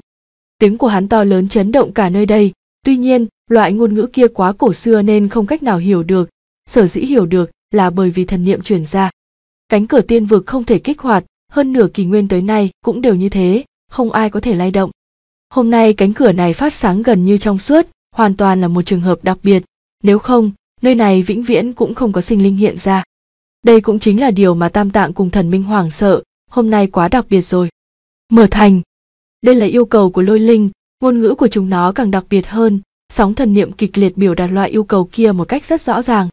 tiếng của hắn to lớn chấn động cả nơi đây tuy nhiên loại ngôn ngữ kia quá cổ xưa nên không cách nào hiểu được sở dĩ hiểu được là bởi vì thần niệm chuyển ra cánh cửa tiên vực không thể kích hoạt hơn nửa kỷ nguyên tới nay cũng đều như thế không ai có thể lay động hôm nay cánh cửa này phát sáng gần như trong suốt hoàn toàn là một trường hợp đặc biệt nếu không nơi này vĩnh viễn cũng không có sinh linh hiện ra đây cũng chính là điều mà tam tạng cùng thần minh hoảng sợ hôm nay quá đặc biệt rồi mở thành đây là yêu cầu của lôi linh ngôn ngữ của chúng nó càng đặc biệt hơn sóng thần niệm kịch liệt biểu đạt loại yêu cầu kia một cách rất rõ ràng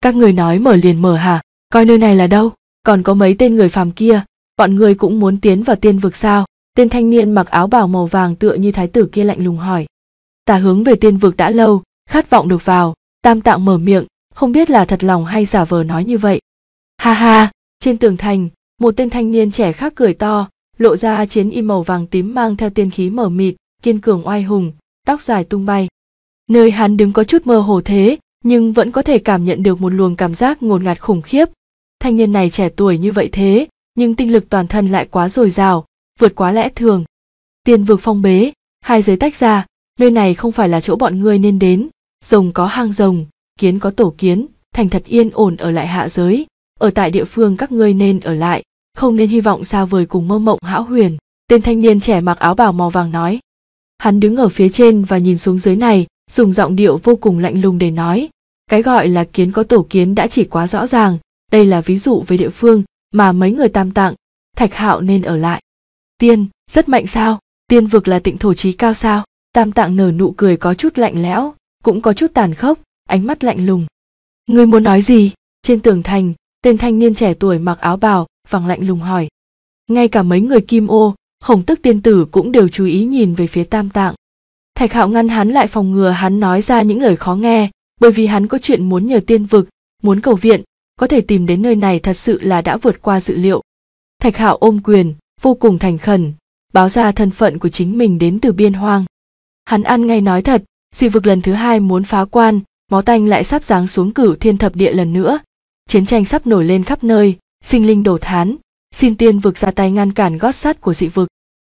các người nói mở liền mở hả coi nơi này là đâu còn có mấy tên người phàm kia bọn người cũng muốn tiến vào tiên vực sao tên thanh niên mặc áo bào màu vàng tựa như thái tử kia lạnh lùng hỏi ta hướng về tiên vực đã lâu khát vọng được vào tam tạng mở miệng không biết là thật lòng hay giả vờ nói như vậy ha ha trên tường thành một tên thanh niên trẻ khác cười to lộ ra chiến y màu vàng tím mang theo tiên khí mở mịt kiên cường oai hùng tóc dài tung bay nơi hắn đứng có chút mơ hồ thế nhưng vẫn có thể cảm nhận được một luồng cảm giác ngột ngạt khủng khiếp thanh niên này trẻ tuổi như vậy thế nhưng tinh lực toàn thân lại quá dồi dào vượt quá lẽ thường tiên vực phong bế hai giới tách ra nơi này không phải là chỗ bọn ngươi nên đến rồng có hang rồng kiến có tổ kiến thành thật yên ổn ở lại hạ giới ở tại địa phương các ngươi nên ở lại không nên hy vọng xa vời cùng mơ mộng hão huyền tên thanh niên trẻ mặc áo bào màu vàng nói hắn đứng ở phía trên và nhìn xuống dưới này dùng giọng điệu vô cùng lạnh lùng để nói cái gọi là kiến có tổ kiến đã chỉ quá rõ ràng đây là ví dụ về địa phương mà mấy người tam tạng thạch hạo nên ở lại tiên rất mạnh sao tiên vực là tịnh thổ trí cao sao tam tạng nở nụ cười có chút lạnh lẽo cũng có chút tàn khốc ánh mắt lạnh lùng ngươi muốn nói gì trên tường thành tên thanh niên trẻ tuổi mặc áo bào vàng lạnh lùng hỏi ngay cả mấy người kim ô khổng tức tiên tử cũng đều chú ý nhìn về phía tam tạng thạch hạo ngăn hắn lại phòng ngừa hắn nói ra những lời khó nghe bởi vì hắn có chuyện muốn nhờ tiên vực muốn cầu viện có thể tìm đến nơi này thật sự là đã vượt qua dự liệu. Thạch Hạo ôm quyền, vô cùng thành khẩn, báo ra thân phận của chính mình đến từ biên hoang. Hắn ăn ngay nói thật, dị vực lần thứ hai muốn phá quan, mó tanh lại sắp giáng xuống cửu thiên thập địa lần nữa. Chiến tranh sắp nổi lên khắp nơi, sinh linh đổ thán, xin tiên vực ra tay ngăn cản gót sắt của dị vực.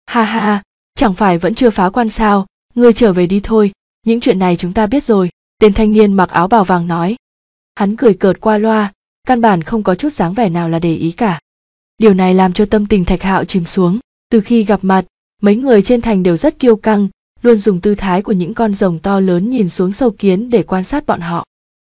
Ha ha, chẳng phải vẫn chưa phá quan sao, ngươi trở về đi thôi, những chuyện này chúng ta biết rồi, tên thanh niên mặc áo bào vàng nói. Hắn cười cợt qua loa, căn bản không có chút dáng vẻ nào là để ý cả điều này làm cho tâm tình thạch hạo chìm xuống từ khi gặp mặt mấy người trên thành đều rất kiêu căng luôn dùng tư thái của những con rồng to lớn nhìn xuống sâu kiến để quan sát bọn họ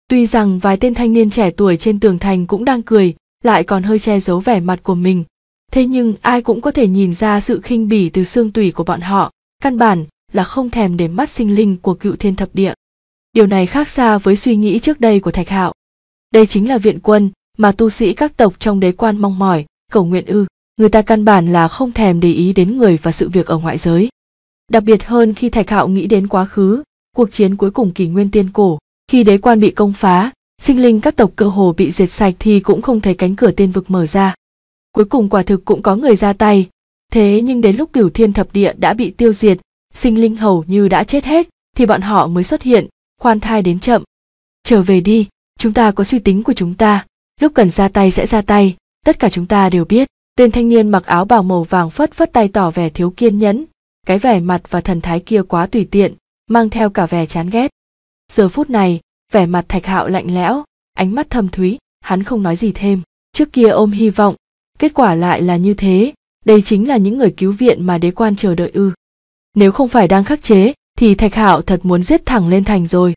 tuy rằng vài tên thanh niên trẻ tuổi trên tường thành cũng đang cười lại còn hơi che giấu vẻ mặt của mình thế nhưng ai cũng có thể nhìn ra sự khinh bỉ từ xương tủy của bọn họ căn bản là không thèm để mắt sinh linh của cựu thiên thập địa điều này khác xa với suy nghĩ trước đây của thạch hạo đây chính là viện quân mà tu sĩ các tộc trong đế quan mong mỏi cầu nguyện ư người ta căn bản là không thèm để ý đến người và sự việc ở ngoại giới đặc biệt hơn khi thạch hạo nghĩ đến quá khứ cuộc chiến cuối cùng kỷ nguyên tiên cổ khi đế quan bị công phá sinh linh các tộc cơ hồ bị diệt sạch thì cũng không thấy cánh cửa tiên vực mở ra cuối cùng quả thực cũng có người ra tay thế nhưng đến lúc cửu thiên thập địa đã bị tiêu diệt sinh linh hầu như đã chết hết thì bọn họ mới xuất hiện khoan thai đến chậm trở về đi chúng ta có suy tính của chúng ta lúc cần ra tay sẽ ra tay tất cả chúng ta đều biết tên thanh niên mặc áo bào màu vàng phất phất tay tỏ vẻ thiếu kiên nhẫn cái vẻ mặt và thần thái kia quá tùy tiện mang theo cả vẻ chán ghét giờ phút này vẻ mặt thạch hạo lạnh lẽo ánh mắt thâm thúy hắn không nói gì thêm trước kia ôm hy vọng kết quả lại là như thế đây chính là những người cứu viện mà đế quan chờ đợi ư nếu không phải đang khắc chế thì thạch hạo thật muốn giết thẳng lên thành rồi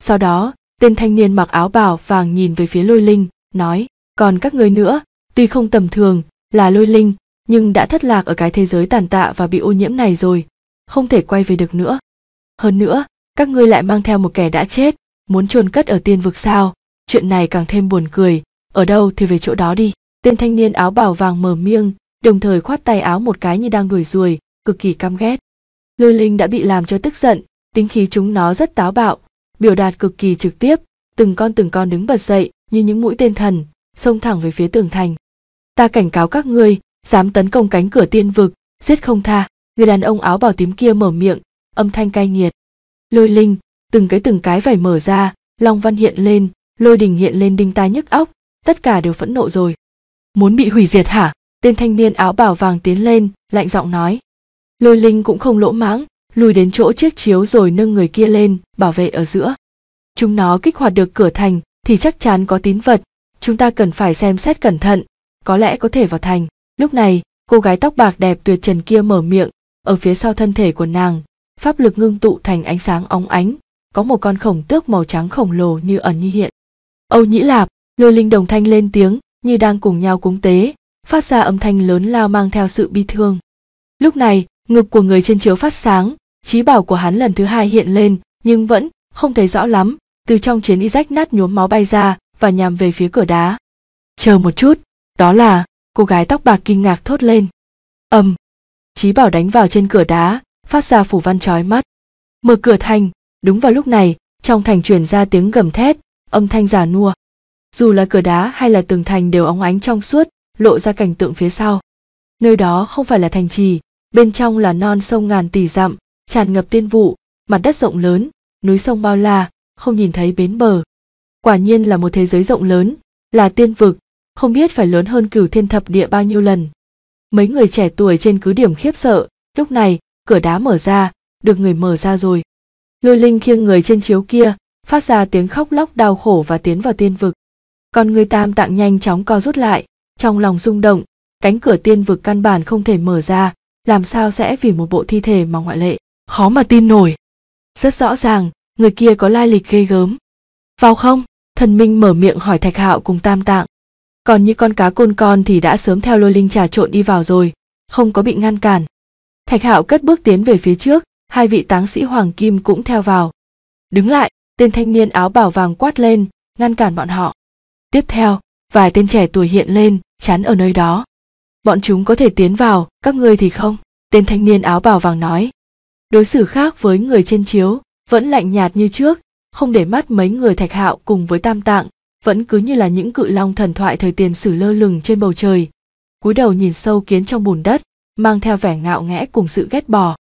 sau đó tên thanh niên mặc áo bảo vàng nhìn về phía lôi linh nói còn các ngươi nữa tuy không tầm thường là lôi linh nhưng đã thất lạc ở cái thế giới tàn tạ và bị ô nhiễm này rồi không thể quay về được nữa hơn nữa các ngươi lại mang theo một kẻ đã chết muốn chôn cất ở tiên vực sao chuyện này càng thêm buồn cười ở đâu thì về chỗ đó đi tên thanh niên áo bảo vàng mờ miêng đồng thời khoát tay áo một cái như đang đuổi ruồi cực kỳ căm ghét lôi linh đã bị làm cho tức giận tính khí chúng nó rất táo bạo biểu đạt cực kỳ trực tiếp, từng con từng con đứng bật dậy như những mũi tên thần, xông thẳng về phía tường thành. Ta cảnh cáo các ngươi, dám tấn công cánh cửa tiên vực, giết không tha. Người đàn ông áo bảo tím kia mở miệng, âm thanh cay nghiệt. Lôi linh, từng cái từng cái vảy mở ra, long văn hiện lên, lôi đình hiện lên đinh tai nhức óc, tất cả đều phẫn nộ rồi. Muốn bị hủy diệt hả? Tên thanh niên áo bảo vàng tiến lên, lạnh giọng nói. Lôi linh cũng không lỗ mãng, lùi đến chỗ chiếc chiếu rồi nâng người kia lên, bảo vệ ở giữa. Chúng nó kích hoạt được cửa thành thì chắc chắn có tín vật, chúng ta cần phải xem xét cẩn thận, có lẽ có thể vào thành. Lúc này, cô gái tóc bạc đẹp tuyệt trần kia mở miệng, ở phía sau thân thể của nàng, pháp lực ngưng tụ thành ánh sáng óng ánh, có một con khổng tước màu trắng khổng lồ như ẩn như hiện. Âu Nhĩ Lạp, lôi linh đồng thanh lên tiếng, như đang cùng nhau cúng tế, phát ra âm thanh lớn lao mang theo sự bi thương. Lúc này, ngực của người trên chiếu phát sáng, trí bảo của hắn lần thứ hai hiện lên nhưng vẫn không thấy rõ lắm từ trong chiến y rách nát nhuốm máu bay ra và nhằm về phía cửa đá chờ một chút đó là cô gái tóc bạc kinh ngạc thốt lên ầm um, trí bảo đánh vào trên cửa đá phát ra phủ văn trói mắt mở cửa thành đúng vào lúc này trong thành truyền ra tiếng gầm thét âm thanh giả nua dù là cửa đá hay là tường thành đều óng ánh trong suốt lộ ra cảnh tượng phía sau nơi đó không phải là thành trì bên trong là non sông ngàn tỷ dặm tràn ngập tiên vụ, mặt đất rộng lớn, núi sông bao la, không nhìn thấy bến bờ. Quả nhiên là một thế giới rộng lớn, là tiên vực, không biết phải lớn hơn cửu thiên thập địa bao nhiêu lần. Mấy người trẻ tuổi trên cứ điểm khiếp sợ, lúc này, cửa đá mở ra, được người mở ra rồi. Lôi linh khiêng người trên chiếu kia, phát ra tiếng khóc lóc đau khổ và tiến vào tiên vực. Còn người tam tạng nhanh chóng co rút lại, trong lòng rung động, cánh cửa tiên vực căn bản không thể mở ra, làm sao sẽ vì một bộ thi thể mà ngoại lệ khó mà tin nổi rất rõ ràng người kia có lai lịch ghê gớm vào không thần minh mở miệng hỏi thạch hạo cùng tam tạng còn như con cá côn con thì đã sớm theo lôi linh trà trộn đi vào rồi không có bị ngăn cản thạch hạo cất bước tiến về phía trước hai vị táng sĩ hoàng kim cũng theo vào đứng lại tên thanh niên áo bảo vàng quát lên ngăn cản bọn họ tiếp theo vài tên trẻ tuổi hiện lên chắn ở nơi đó bọn chúng có thể tiến vào các ngươi thì không tên thanh niên áo bảo vàng nói đối xử khác với người trên chiếu vẫn lạnh nhạt như trước không để mắt mấy người thạch hạo cùng với tam tạng vẫn cứ như là những cự long thần thoại thời tiền sử lơ lửng trên bầu trời cúi đầu nhìn sâu kiến trong bùn đất mang theo vẻ ngạo nghẽ cùng sự ghét bỏ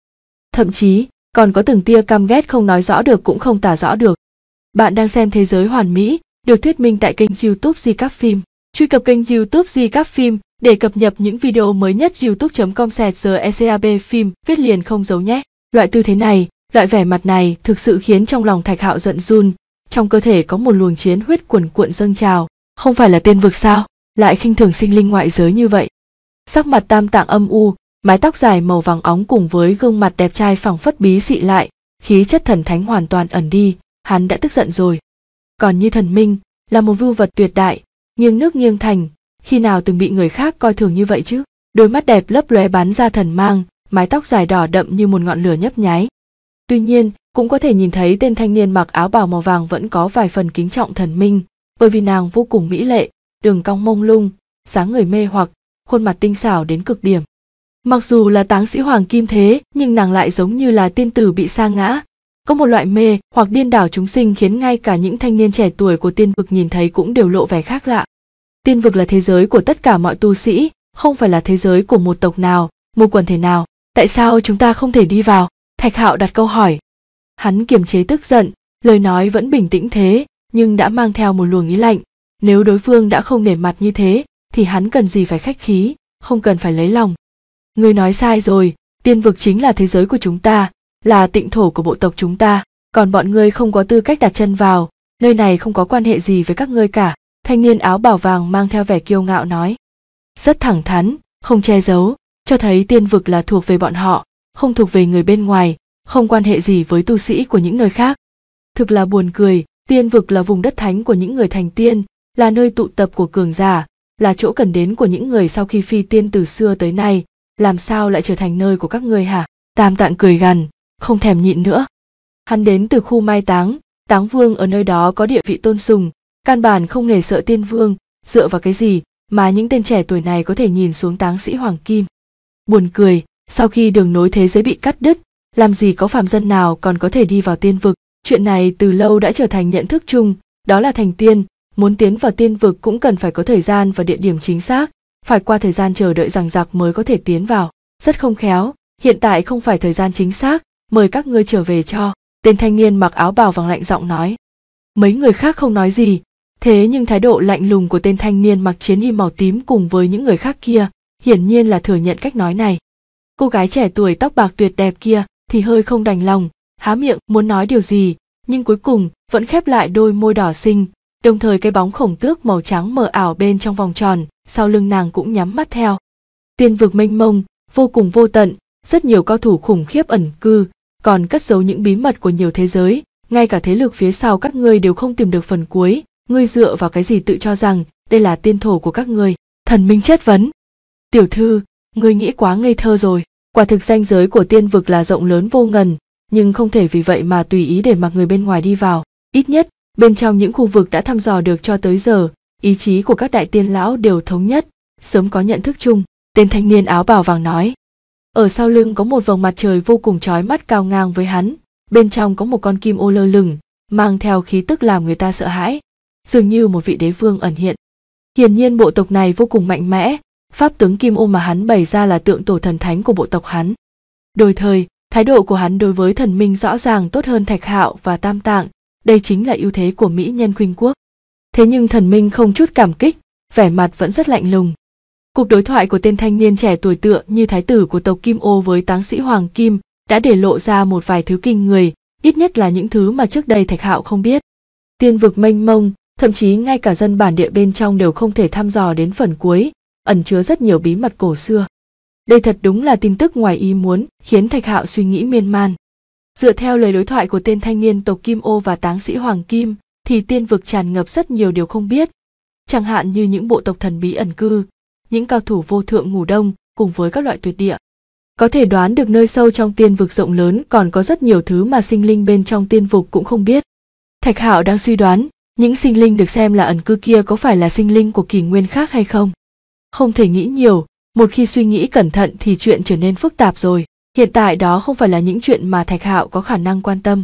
thậm chí còn có từng tia căm ghét không nói rõ được cũng không tả rõ được bạn đang xem thế giới hoàn mỹ được thuyết minh tại kênh youtube di các phim truy cập kênh youtube di các phim để cập nhật những video mới nhất youtube com sẹt giờ ecab phim viết liền không giấu nhé loại tư thế này loại vẻ mặt này thực sự khiến trong lòng thạch hạo giận run trong cơ thể có một luồng chiến huyết cuồn cuộn dâng trào không phải là tiên vực sao lại khinh thường sinh linh ngoại giới như vậy sắc mặt tam tạng âm u mái tóc dài màu vàng óng cùng với gương mặt đẹp trai phẳng phất bí dị lại khí chất thần thánh hoàn toàn ẩn đi hắn đã tức giận rồi còn như thần minh là một vưu vật tuyệt đại nghiêng nước nghiêng thành khi nào từng bị người khác coi thường như vậy chứ đôi mắt đẹp lấp lóe bắn ra thần mang mái tóc dài đỏ đậm như một ngọn lửa nhấp nháy. Tuy nhiên, cũng có thể nhìn thấy tên thanh niên mặc áo bào màu vàng vẫn có vài phần kính trọng thần minh, bởi vì nàng vô cùng mỹ lệ, đường cong mông lung, dáng người mê hoặc, khuôn mặt tinh xảo đến cực điểm. Mặc dù là táng sĩ hoàng kim thế, nhưng nàng lại giống như là tiên tử bị sa ngã. Có một loại mê hoặc điên đảo chúng sinh khiến ngay cả những thanh niên trẻ tuổi của tiên vực nhìn thấy cũng đều lộ vẻ khác lạ. Tiên vực là thế giới của tất cả mọi tu sĩ, không phải là thế giới của một tộc nào, một quần thể nào tại sao chúng ta không thể đi vào thạch hạo đặt câu hỏi hắn kiềm chế tức giận lời nói vẫn bình tĩnh thế nhưng đã mang theo một luồng ý lạnh nếu đối phương đã không nể mặt như thế thì hắn cần gì phải khách khí không cần phải lấy lòng người nói sai rồi tiên vực chính là thế giới của chúng ta là tịnh thổ của bộ tộc chúng ta còn bọn ngươi không có tư cách đặt chân vào nơi này không có quan hệ gì với các ngươi cả thanh niên áo bảo vàng mang theo vẻ kiêu ngạo nói rất thẳng thắn không che giấu cho thấy tiên vực là thuộc về bọn họ không thuộc về người bên ngoài không quan hệ gì với tu sĩ của những nơi khác thực là buồn cười tiên vực là vùng đất thánh của những người thành tiên là nơi tụ tập của cường giả là chỗ cần đến của những người sau khi phi tiên từ xưa tới nay làm sao lại trở thành nơi của các ngươi hả tam tạng cười gằn không thèm nhịn nữa hắn đến từ khu mai táng táng vương ở nơi đó có địa vị tôn sùng căn bản không hề sợ tiên vương dựa vào cái gì mà những tên trẻ tuổi này có thể nhìn xuống táng sĩ hoàng kim buồn cười sau khi đường nối thế giới bị cắt đứt làm gì có phàm dân nào còn có thể đi vào tiên vực chuyện này từ lâu đã trở thành nhận thức chung đó là thành tiên muốn tiến vào tiên vực cũng cần phải có thời gian và địa điểm chính xác phải qua thời gian chờ đợi rằng giặc mới có thể tiến vào rất không khéo hiện tại không phải thời gian chính xác mời các ngươi trở về cho tên thanh niên mặc áo bào vàng lạnh giọng nói mấy người khác không nói gì thế nhưng thái độ lạnh lùng của tên thanh niên mặc chiến y màu tím cùng với những người khác kia hiển nhiên là thừa nhận cách nói này cô gái trẻ tuổi tóc bạc tuyệt đẹp kia thì hơi không đành lòng há miệng muốn nói điều gì nhưng cuối cùng vẫn khép lại đôi môi đỏ xinh đồng thời cái bóng khổng tước màu trắng mờ ảo bên trong vòng tròn sau lưng nàng cũng nhắm mắt theo tiên vực mênh mông vô cùng vô tận rất nhiều cao thủ khủng khiếp ẩn cư còn cất giấu những bí mật của nhiều thế giới ngay cả thế lực phía sau các ngươi đều không tìm được phần cuối ngươi dựa vào cái gì tự cho rằng đây là tiên thổ của các ngươi thần minh chất vấn tiểu thư ngươi nghĩ quá ngây thơ rồi quả thực danh giới của tiên vực là rộng lớn vô ngần nhưng không thể vì vậy mà tùy ý để mặc người bên ngoài đi vào ít nhất bên trong những khu vực đã thăm dò được cho tới giờ ý chí của các đại tiên lão đều thống nhất sớm có nhận thức chung tên thanh niên áo bào vàng nói ở sau lưng có một vòng mặt trời vô cùng trói mắt cao ngang với hắn bên trong có một con kim ô lơ lửng mang theo khí tức làm người ta sợ hãi dường như một vị đế vương ẩn hiện hiển nhiên bộ tộc này vô cùng mạnh mẽ pháp tướng kim ô mà hắn bày ra là tượng tổ thần thánh của bộ tộc hắn đôi thời thái độ của hắn đối với thần minh rõ ràng tốt hơn thạch hạo và tam tạng đây chính là ưu thế của mỹ nhân khuynh quốc thế nhưng thần minh không chút cảm kích vẻ mặt vẫn rất lạnh lùng cuộc đối thoại của tên thanh niên trẻ tuổi tựa như thái tử của tộc kim ô với táng sĩ hoàng kim đã để lộ ra một vài thứ kinh người ít nhất là những thứ mà trước đây thạch hạo không biết tiên vực mênh mông thậm chí ngay cả dân bản địa bên trong đều không thể thăm dò đến phần cuối ẩn chứa rất nhiều bí mật cổ xưa. Đây thật đúng là tin tức ngoài ý muốn, khiến Thạch Hạo suy nghĩ miên man. Dựa theo lời đối thoại của tên thanh niên tộc Kim Ô và táng sĩ Hoàng Kim, thì tiên vực tràn ngập rất nhiều điều không biết. Chẳng hạn như những bộ tộc thần bí ẩn cư, những cao thủ vô thượng ngủ đông cùng với các loại tuyệt địa. Có thể đoán được nơi sâu trong tiên vực rộng lớn còn có rất nhiều thứ mà sinh linh bên trong tiên vực cũng không biết. Thạch Hạo đang suy đoán, những sinh linh được xem là ẩn cư kia có phải là sinh linh của kỳ nguyên khác hay không? không thể nghĩ nhiều một khi suy nghĩ cẩn thận thì chuyện trở nên phức tạp rồi hiện tại đó không phải là những chuyện mà thạch hạo có khả năng quan tâm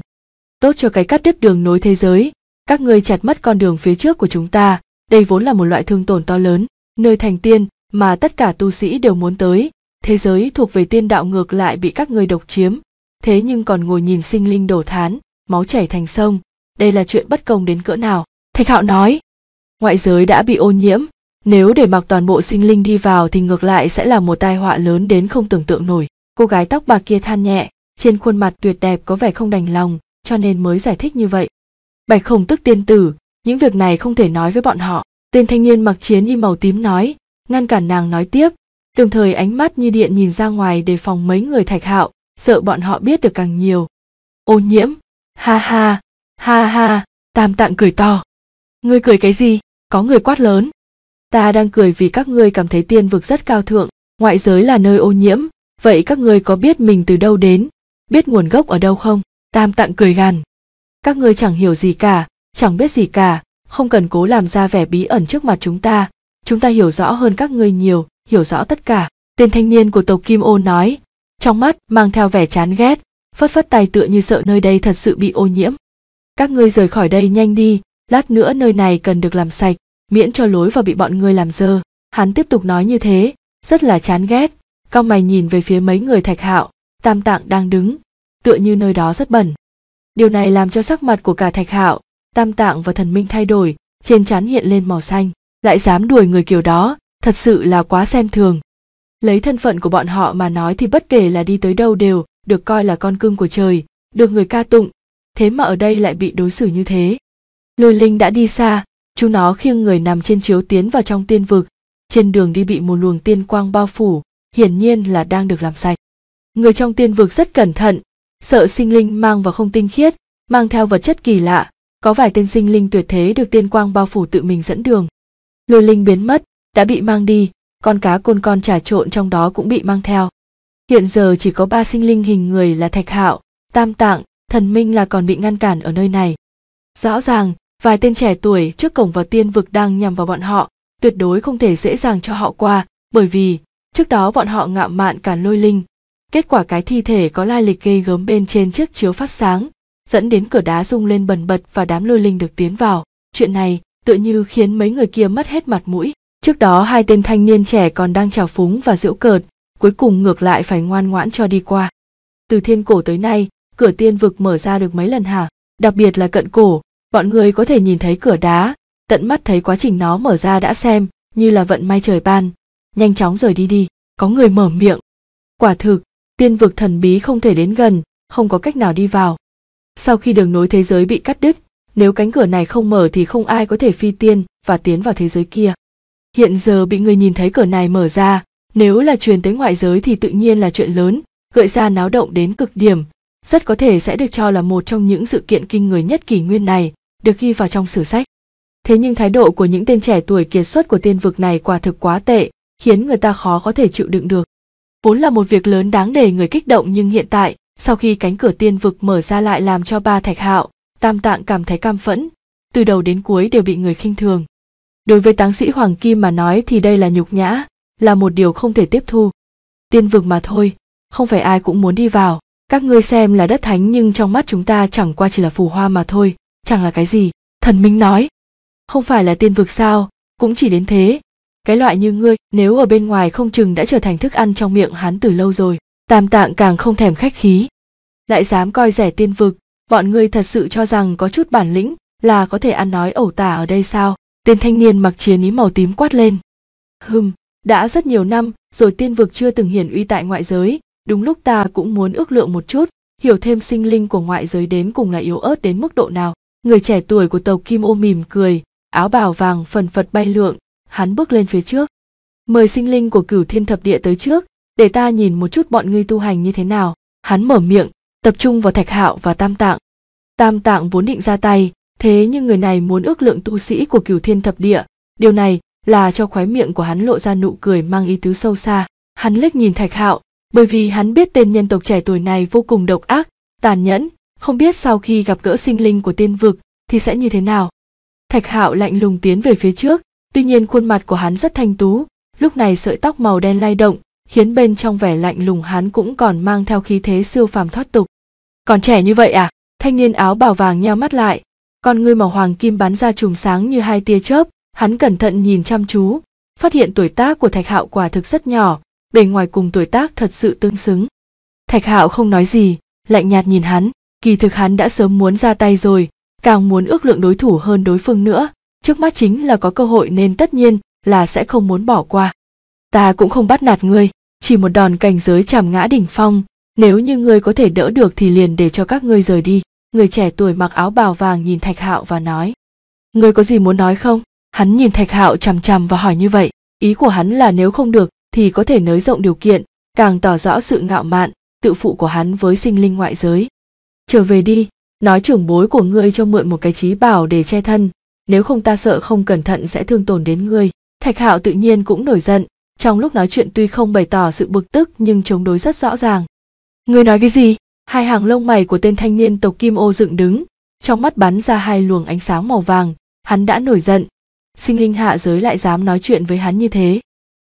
tốt cho cái cắt đứt đường nối thế giới các ngươi chặt mất con đường phía trước của chúng ta đây vốn là một loại thương tổn to lớn nơi thành tiên mà tất cả tu sĩ đều muốn tới thế giới thuộc về tiên đạo ngược lại bị các ngươi độc chiếm thế nhưng còn ngồi nhìn sinh linh đổ thán máu chảy thành sông đây là chuyện bất công đến cỡ nào thạch hạo nói ngoại giới đã bị ô nhiễm nếu để mặc toàn bộ sinh linh đi vào thì ngược lại sẽ là một tai họa lớn đến không tưởng tượng nổi. Cô gái tóc bạc kia than nhẹ, trên khuôn mặt tuyệt đẹp có vẻ không đành lòng, cho nên mới giải thích như vậy. Bạch Khổng tức tiên tử, những việc này không thể nói với bọn họ. Tên thanh niên mặc chiến y màu tím nói, ngăn cản nàng nói tiếp, đồng thời ánh mắt như điện nhìn ra ngoài để phòng mấy người thạch hạo, sợ bọn họ biết được càng nhiều. Ô nhiễm, ha ha, ha ha, tam tạng cười to. Ngươi cười cái gì? Có người quát lớn ta đang cười vì các ngươi cảm thấy tiên vực rất cao thượng ngoại giới là nơi ô nhiễm vậy các ngươi có biết mình từ đâu đến biết nguồn gốc ở đâu không tam tạng cười gằn các ngươi chẳng hiểu gì cả chẳng biết gì cả không cần cố làm ra vẻ bí ẩn trước mặt chúng ta chúng ta hiểu rõ hơn các ngươi nhiều hiểu rõ tất cả tên thanh niên của tộc kim ô nói trong mắt mang theo vẻ chán ghét phất phất tay tựa như sợ nơi đây thật sự bị ô nhiễm các ngươi rời khỏi đây nhanh đi lát nữa nơi này cần được làm sạch miễn cho lối vào bị bọn ngươi làm dơ hắn tiếp tục nói như thế rất là chán ghét cao mày nhìn về phía mấy người thạch hạo tam tạng đang đứng tựa như nơi đó rất bẩn điều này làm cho sắc mặt của cả thạch hạo tam tạng và thần minh thay đổi trên trán hiện lên màu xanh lại dám đuổi người kiểu đó thật sự là quá xem thường lấy thân phận của bọn họ mà nói thì bất kể là đi tới đâu đều được coi là con cưng của trời được người ca tụng thế mà ở đây lại bị đối xử như thế lôi linh đã đi xa Chúng nó khiêng người nằm trên chiếu tiến vào trong tiên vực, trên đường đi bị một luồng tiên quang bao phủ, hiển nhiên là đang được làm sạch. Người trong tiên vực rất cẩn thận, sợ sinh linh mang vào không tinh khiết, mang theo vật chất kỳ lạ, có vài tên sinh linh tuyệt thế được tiên quang bao phủ tự mình dẫn đường. Lôi linh biến mất, đã bị mang đi, con cá côn con trà trộn trong đó cũng bị mang theo. Hiện giờ chỉ có ba sinh linh hình người là Thạch Hạo, Tam Tạng, Thần Minh là còn bị ngăn cản ở nơi này. Rõ ràng, vài tên trẻ tuổi trước cổng vào tiên vực đang nhằm vào bọn họ tuyệt đối không thể dễ dàng cho họ qua bởi vì trước đó bọn họ ngạo mạn cả lôi linh kết quả cái thi thể có lai lịch gây gớm bên trên chiếc chiếu phát sáng dẫn đến cửa đá rung lên bần bật và đám lôi linh được tiến vào chuyện này tựa như khiến mấy người kia mất hết mặt mũi trước đó hai tên thanh niên trẻ còn đang trào phúng và giễu cợt cuối cùng ngược lại phải ngoan ngoãn cho đi qua từ thiên cổ tới nay cửa tiên vực mở ra được mấy lần hả đặc biệt là cận cổ bọn người có thể nhìn thấy cửa đá tận mắt thấy quá trình nó mở ra đã xem như là vận may trời ban nhanh chóng rời đi đi có người mở miệng quả thực tiên vực thần bí không thể đến gần không có cách nào đi vào sau khi đường nối thế giới bị cắt đứt nếu cánh cửa này không mở thì không ai có thể phi tiên và tiến vào thế giới kia hiện giờ bị người nhìn thấy cửa này mở ra nếu là truyền tới ngoại giới thì tự nhiên là chuyện lớn gợi ra náo động đến cực điểm rất có thể sẽ được cho là một trong những sự kiện kinh người nhất kỷ nguyên này được ghi vào trong sử sách. Thế nhưng thái độ của những tên trẻ tuổi kiệt xuất của tiên vực này quả thực quá tệ, khiến người ta khó có thể chịu đựng được. Vốn là một việc lớn đáng để người kích động nhưng hiện tại, sau khi cánh cửa tiên vực mở ra lại làm cho ba thạch hạo, tam tạng cảm thấy cam phẫn, từ đầu đến cuối đều bị người khinh thường. Đối với táng sĩ Hoàng Kim mà nói thì đây là nhục nhã, là một điều không thể tiếp thu. Tiên vực mà thôi, không phải ai cũng muốn đi vào, các ngươi xem là đất thánh nhưng trong mắt chúng ta chẳng qua chỉ là phù hoa mà thôi, chẳng là cái gì thần minh nói không phải là tiên vực sao cũng chỉ đến thế cái loại như ngươi nếu ở bên ngoài không chừng đã trở thành thức ăn trong miệng hắn từ lâu rồi tam tạng càng không thèm khách khí lại dám coi rẻ tiên vực bọn ngươi thật sự cho rằng có chút bản lĩnh là có thể ăn nói ẩu tả ở đây sao tên thanh niên mặc chiến ý màu tím quát lên hừm đã rất nhiều năm rồi tiên vực chưa từng hiển uy tại ngoại giới đúng lúc ta cũng muốn ước lượng một chút hiểu thêm sinh linh của ngoại giới đến cùng là yếu ớt đến mức độ nào Người trẻ tuổi của tộc Kim Ô mỉm cười, áo bào vàng phần phật bay lượn, hắn bước lên phía trước. Mời sinh linh của cửu thiên thập địa tới trước, để ta nhìn một chút bọn ngươi tu hành như thế nào. Hắn mở miệng, tập trung vào thạch hạo và tam tạng. Tam tạng vốn định ra tay, thế nhưng người này muốn ước lượng tu sĩ của cửu thiên thập địa. Điều này là cho khóe miệng của hắn lộ ra nụ cười mang ý tứ sâu xa. Hắn liếc nhìn thạch hạo, bởi vì hắn biết tên nhân tộc trẻ tuổi này vô cùng độc ác, tàn nhẫn, không biết sau khi gặp gỡ sinh linh của tiên vực thì sẽ như thế nào. Thạch Hạo lạnh lùng tiến về phía trước, tuy nhiên khuôn mặt của hắn rất thanh tú, lúc này sợi tóc màu đen lay động, khiến bên trong vẻ lạnh lùng hắn cũng còn mang theo khí thế siêu phàm thoát tục. Còn trẻ như vậy à? Thanh niên áo bào vàng nheo mắt lại, con ngươi màu hoàng kim bắn ra chùm sáng như hai tia chớp, hắn cẩn thận nhìn chăm chú, phát hiện tuổi tác của Thạch Hạo quả thực rất nhỏ, bề ngoài cùng tuổi tác thật sự tương xứng. Thạch Hạo không nói gì, lạnh nhạt nhìn hắn, kỳ thực hắn đã sớm muốn ra tay rồi càng muốn ước lượng đối thủ hơn đối phương nữa trước mắt chính là có cơ hội nên tất nhiên là sẽ không muốn bỏ qua ta cũng không bắt nạt ngươi chỉ một đòn cảnh giới chạm ngã đỉnh phong nếu như ngươi có thể đỡ được thì liền để cho các ngươi rời đi người trẻ tuổi mặc áo bào vàng nhìn thạch hạo và nói ngươi có gì muốn nói không hắn nhìn thạch hạo chằm chằm và hỏi như vậy ý của hắn là nếu không được thì có thể nới rộng điều kiện càng tỏ rõ sự ngạo mạn tự phụ của hắn với sinh linh ngoại giới trở về đi nói trưởng bối của ngươi cho mượn một cái trí bảo để che thân nếu không ta sợ không cẩn thận sẽ thương tổn đến ngươi thạch hạo tự nhiên cũng nổi giận trong lúc nói chuyện tuy không bày tỏ sự bực tức nhưng chống đối rất rõ ràng ngươi nói cái gì hai hàng lông mày của tên thanh niên tộc kim ô dựng đứng trong mắt bắn ra hai luồng ánh sáng màu vàng hắn đã nổi giận sinh linh hạ giới lại dám nói chuyện với hắn như thế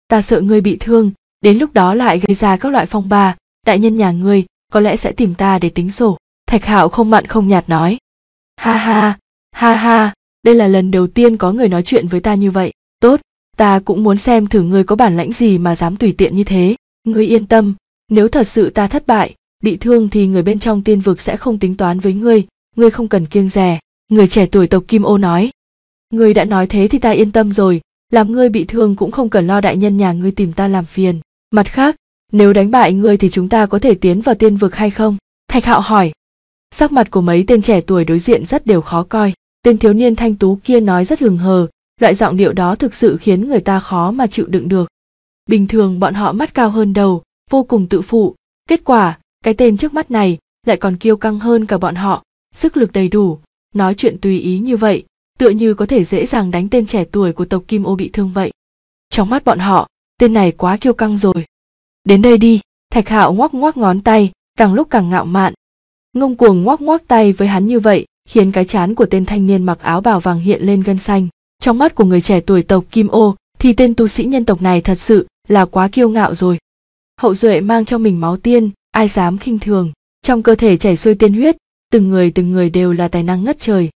ta sợ ngươi bị thương đến lúc đó lại gây ra các loại phong ba đại nhân nhà ngươi có lẽ sẽ tìm ta để tính sổ Thạch Hạo không mặn không nhạt nói. Ha ha, ha ha, đây là lần đầu tiên có người nói chuyện với ta như vậy. Tốt, ta cũng muốn xem thử ngươi có bản lãnh gì mà dám tùy tiện như thế. Ngươi yên tâm, nếu thật sự ta thất bại, bị thương thì người bên trong tiên vực sẽ không tính toán với ngươi, ngươi không cần kiêng rè. Người trẻ tuổi tộc Kim Ô nói. Ngươi đã nói thế thì ta yên tâm rồi, làm ngươi bị thương cũng không cần lo đại nhân nhà ngươi tìm ta làm phiền. Mặt khác, nếu đánh bại ngươi thì chúng ta có thể tiến vào tiên vực hay không? Thạch Hạo hỏi. Sắc mặt của mấy tên trẻ tuổi đối diện rất đều khó coi. Tên thiếu niên thanh tú kia nói rất hừng hờ, loại giọng điệu đó thực sự khiến người ta khó mà chịu đựng được. Bình thường bọn họ mắt cao hơn đầu, vô cùng tự phụ, kết quả, cái tên trước mắt này lại còn kiêu căng hơn cả bọn họ, sức lực đầy đủ, nói chuyện tùy ý như vậy, tựa như có thể dễ dàng đánh tên trẻ tuổi của tộc Kim Ô bị thương vậy. Trong mắt bọn họ, tên này quá kiêu căng rồi. Đến đây đi, Thạch Hạo ngoắc ngoắc ngón tay, càng lúc càng ngạo mạn, ngông cuồng ngoác ngoác tay với hắn như vậy khiến cái chán của tên thanh niên mặc áo bảo vàng hiện lên gân xanh trong mắt của người trẻ tuổi tộc kim ô thì tên tu sĩ nhân tộc này thật sự là quá kiêu ngạo rồi hậu duệ mang trong mình máu tiên ai dám khinh thường trong cơ thể chảy xuôi tiên huyết từng người từng người đều là tài năng ngất trời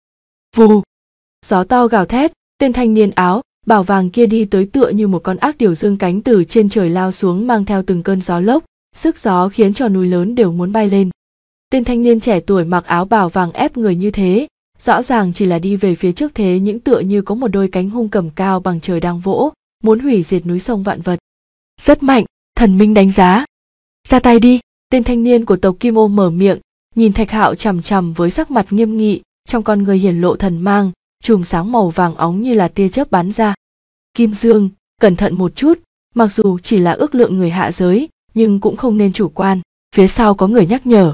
vù gió to gào thét tên thanh niên áo bảo vàng kia đi tới tựa như một con ác điều dương cánh từ trên trời lao xuống mang theo từng cơn gió lốc sức gió khiến cho núi lớn đều muốn bay lên Tên thanh niên trẻ tuổi mặc áo bào vàng ép người như thế, rõ ràng chỉ là đi về phía trước thế những tựa như có một đôi cánh hung cầm cao bằng trời đang vỗ, muốn hủy diệt núi sông vạn vật. Rất mạnh, thần minh đánh giá. Ra tay đi, tên thanh niên của tộc Kim Ô mở miệng, nhìn Thạch Hạo chằm chằm với sắc mặt nghiêm nghị, trong con người hiển lộ thần mang, chùm sáng màu vàng óng như là tia chớp bắn ra. Kim Dương, cẩn thận một chút, mặc dù chỉ là ước lượng người hạ giới, nhưng cũng không nên chủ quan. Phía sau có người nhắc nhở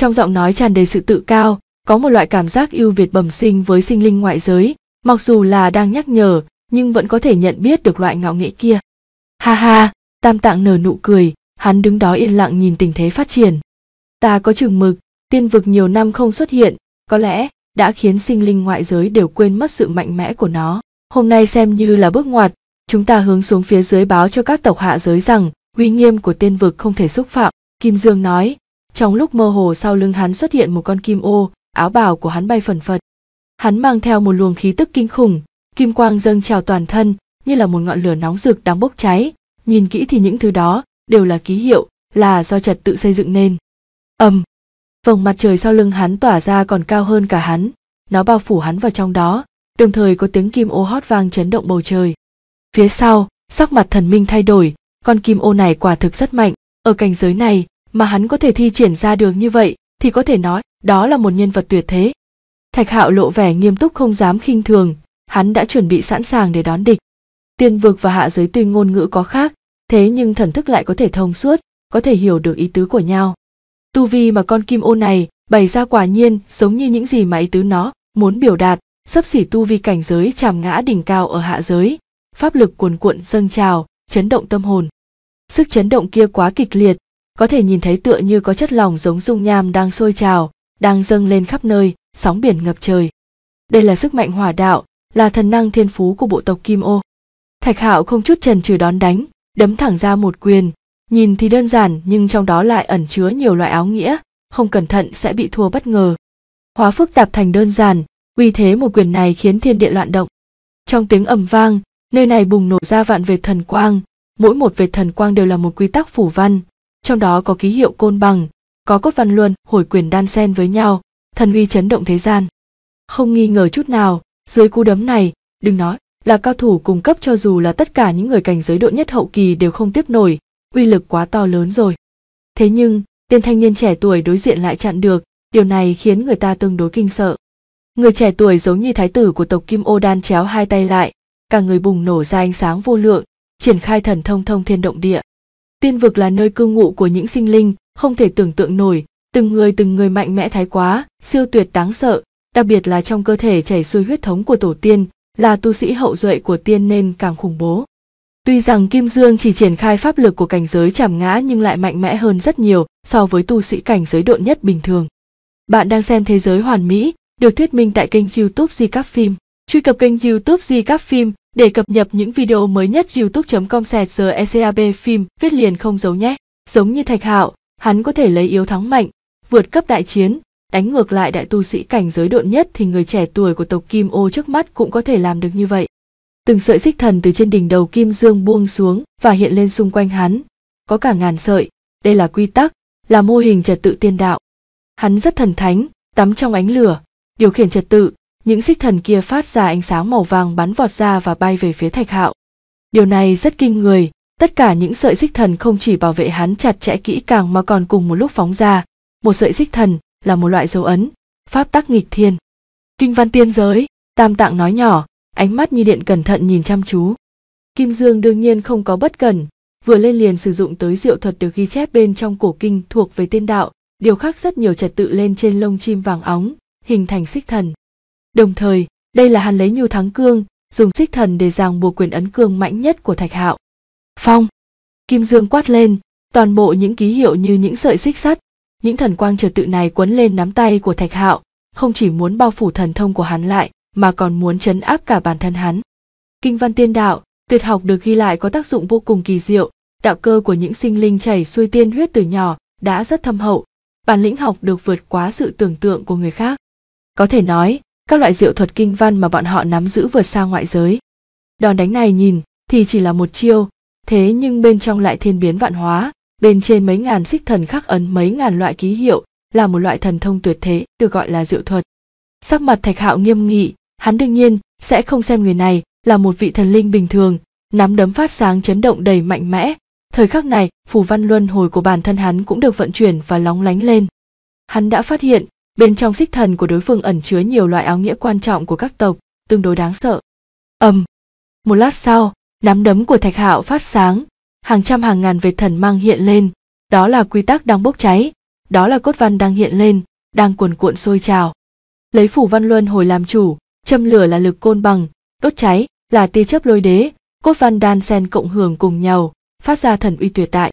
trong giọng nói tràn đầy sự tự cao có một loại cảm giác ưu việt bẩm sinh với sinh linh ngoại giới mặc dù là đang nhắc nhở nhưng vẫn có thể nhận biết được loại ngạo nghệ kia ha ha tam tạng nở nụ cười hắn đứng đó yên lặng nhìn tình thế phát triển ta có chừng mực tiên vực nhiều năm không xuất hiện có lẽ đã khiến sinh linh ngoại giới đều quên mất sự mạnh mẽ của nó hôm nay xem như là bước ngoặt chúng ta hướng xuống phía dưới báo cho các tộc hạ giới rằng uy nghiêm của tiên vực không thể xúc phạm kim dương nói trong lúc mơ hồ sau lưng hắn xuất hiện một con kim ô, áo bào của hắn bay phần phật. Hắn mang theo một luồng khí tức kinh khủng, kim quang dâng trào toàn thân, như là một ngọn lửa nóng rực đang bốc cháy. Nhìn kỹ thì những thứ đó đều là ký hiệu, là do trật tự xây dựng nên. Ầm. vầng mặt trời sau lưng hắn tỏa ra còn cao hơn cả hắn, nó bao phủ hắn vào trong đó, đồng thời có tiếng kim ô hót vang chấn động bầu trời. Phía sau, sắc mặt thần minh thay đổi, con kim ô này quả thực rất mạnh, ở cảnh giới này, mà hắn có thể thi triển ra được như vậy thì có thể nói đó là một nhân vật tuyệt thế thạch hạo lộ vẻ nghiêm túc không dám khinh thường hắn đã chuẩn bị sẵn sàng để đón địch tiên vực và hạ giới tuy ngôn ngữ có khác thế nhưng thần thức lại có thể thông suốt có thể hiểu được ý tứ của nhau tu vi mà con kim ô này bày ra quả nhiên giống như những gì mà ý tứ nó muốn biểu đạt sấp xỉ tu vi cảnh giới chàm ngã đỉnh cao ở hạ giới pháp lực cuồn cuộn dâng trào chấn động tâm hồn sức chấn động kia quá kịch liệt có thể nhìn thấy tựa như có chất lỏng giống dung nham đang sôi trào đang dâng lên khắp nơi sóng biển ngập trời đây là sức mạnh hỏa đạo là thần năng thiên phú của bộ tộc kim ô thạch hạo không chút chần chừ đón đánh đấm thẳng ra một quyền nhìn thì đơn giản nhưng trong đó lại ẩn chứa nhiều loại áo nghĩa không cẩn thận sẽ bị thua bất ngờ hóa phức tạp thành đơn giản uy thế một quyền này khiến thiên địa loạn động trong tiếng ầm vang nơi này bùng nổ ra vạn vệt thần quang mỗi một vệt thần quang đều là một quy tắc phủ văn trong đó có ký hiệu côn bằng, có cốt văn luân, hồi quyền đan xen với nhau, thần uy chấn động thế gian. Không nghi ngờ chút nào, dưới cú đấm này, đừng nói là cao thủ cung cấp cho dù là tất cả những người cảnh giới độ nhất hậu kỳ đều không tiếp nổi, uy lực quá to lớn rồi. Thế nhưng, tên thanh niên trẻ tuổi đối diện lại chặn được, điều này khiến người ta tương đối kinh sợ. Người trẻ tuổi giống như thái tử của tộc Kim Ô đan chéo hai tay lại, cả người bùng nổ ra ánh sáng vô lượng, triển khai thần thông thông thiên động địa. Tiên vực là nơi cư ngụ của những sinh linh, không thể tưởng tượng nổi, từng người từng người mạnh mẽ thái quá, siêu tuyệt đáng sợ, đặc biệt là trong cơ thể chảy xuôi huyết thống của tổ tiên, là tu sĩ hậu duệ của tiên nên càng khủng bố. Tuy rằng Kim Dương chỉ triển khai pháp lực của cảnh giới chảm ngã nhưng lại mạnh mẽ hơn rất nhiều so với tu sĩ cảnh giới độn nhất bình thường. Bạn đang xem Thế giới hoàn mỹ, được thuyết minh tại kênh youtube Di Các Phim. Truy cập kênh youtube Di Các Phim để cập nhật những video mới nhất youtube.com sẹt giờ ECAB phim viết liền không giấu nhé. Giống như Thạch Hạo, hắn có thể lấy yếu thắng mạnh, vượt cấp đại chiến, đánh ngược lại đại tu sĩ cảnh giới độn nhất thì người trẻ tuổi của tộc Kim Ô trước mắt cũng có thể làm được như vậy. Từng sợi xích thần từ trên đỉnh đầu Kim Dương buông xuống và hiện lên xung quanh hắn, có cả ngàn sợi, đây là quy tắc, là mô hình trật tự tiên đạo. Hắn rất thần thánh, tắm trong ánh lửa, điều khiển trật tự, những xích thần kia phát ra ánh sáng màu vàng bắn vọt ra và bay về phía thạch hạo điều này rất kinh người tất cả những sợi xích thần không chỉ bảo vệ hắn chặt chẽ kỹ càng mà còn cùng một lúc phóng ra một sợi xích thần là một loại dấu ấn pháp tắc nghịch thiên kinh văn tiên giới tam tạng nói nhỏ ánh mắt như điện cẩn thận nhìn chăm chú kim dương đương nhiên không có bất cần vừa lên liền sử dụng tới diệu thuật được ghi chép bên trong cổ kinh thuộc về tiên đạo điều khắc rất nhiều trật tự lên trên lông chim vàng óng hình thành xích thần Đồng thời, đây là hắn lấy nhu thắng cương, dùng xích thần để ràng buộc quyền ấn cương mạnh nhất của Thạch Hạo. Phong! Kim Dương quát lên, toàn bộ những ký hiệu như những sợi xích sắt, những thần quang trật tự này quấn lên nắm tay của Thạch Hạo, không chỉ muốn bao phủ thần thông của hắn lại, mà còn muốn chấn áp cả bản thân hắn. Kinh văn tiên đạo, tuyệt học được ghi lại có tác dụng vô cùng kỳ diệu, đạo cơ của những sinh linh chảy xuôi tiên huyết từ nhỏ đã rất thâm hậu, bản lĩnh học được vượt quá sự tưởng tượng của người khác. Có thể nói, các loại diệu thuật kinh văn mà bọn họ nắm giữ vượt xa ngoại giới. Đòn đánh này nhìn thì chỉ là một chiêu, thế nhưng bên trong lại thiên biến vạn hóa, bên trên mấy ngàn xích thần khắc ấn mấy ngàn loại ký hiệu, là một loại thần thông tuyệt thế được gọi là diệu thuật. Sắc mặt Thạch Hạo nghiêm nghị, hắn đương nhiên sẽ không xem người này là một vị thần linh bình thường, nắm đấm phát sáng chấn động đầy mạnh mẽ. Thời khắc này, phù văn luân hồi của bản thân hắn cũng được vận chuyển và lóng lánh lên. Hắn đã phát hiện bên trong xích thần của đối phương ẩn chứa nhiều loại áo nghĩa quan trọng của các tộc tương đối đáng sợ ầm một lát sau nắm đấm của thạch hạo phát sáng hàng trăm hàng ngàn vệt thần mang hiện lên đó là quy tắc đang bốc cháy đó là cốt văn đang hiện lên đang cuồn cuộn sôi trào lấy phủ văn luân hồi làm chủ châm lửa là lực côn bằng đốt cháy là tia chớp lôi đế cốt văn đan sen cộng hưởng cùng nhau phát ra thần uy tuyệt đại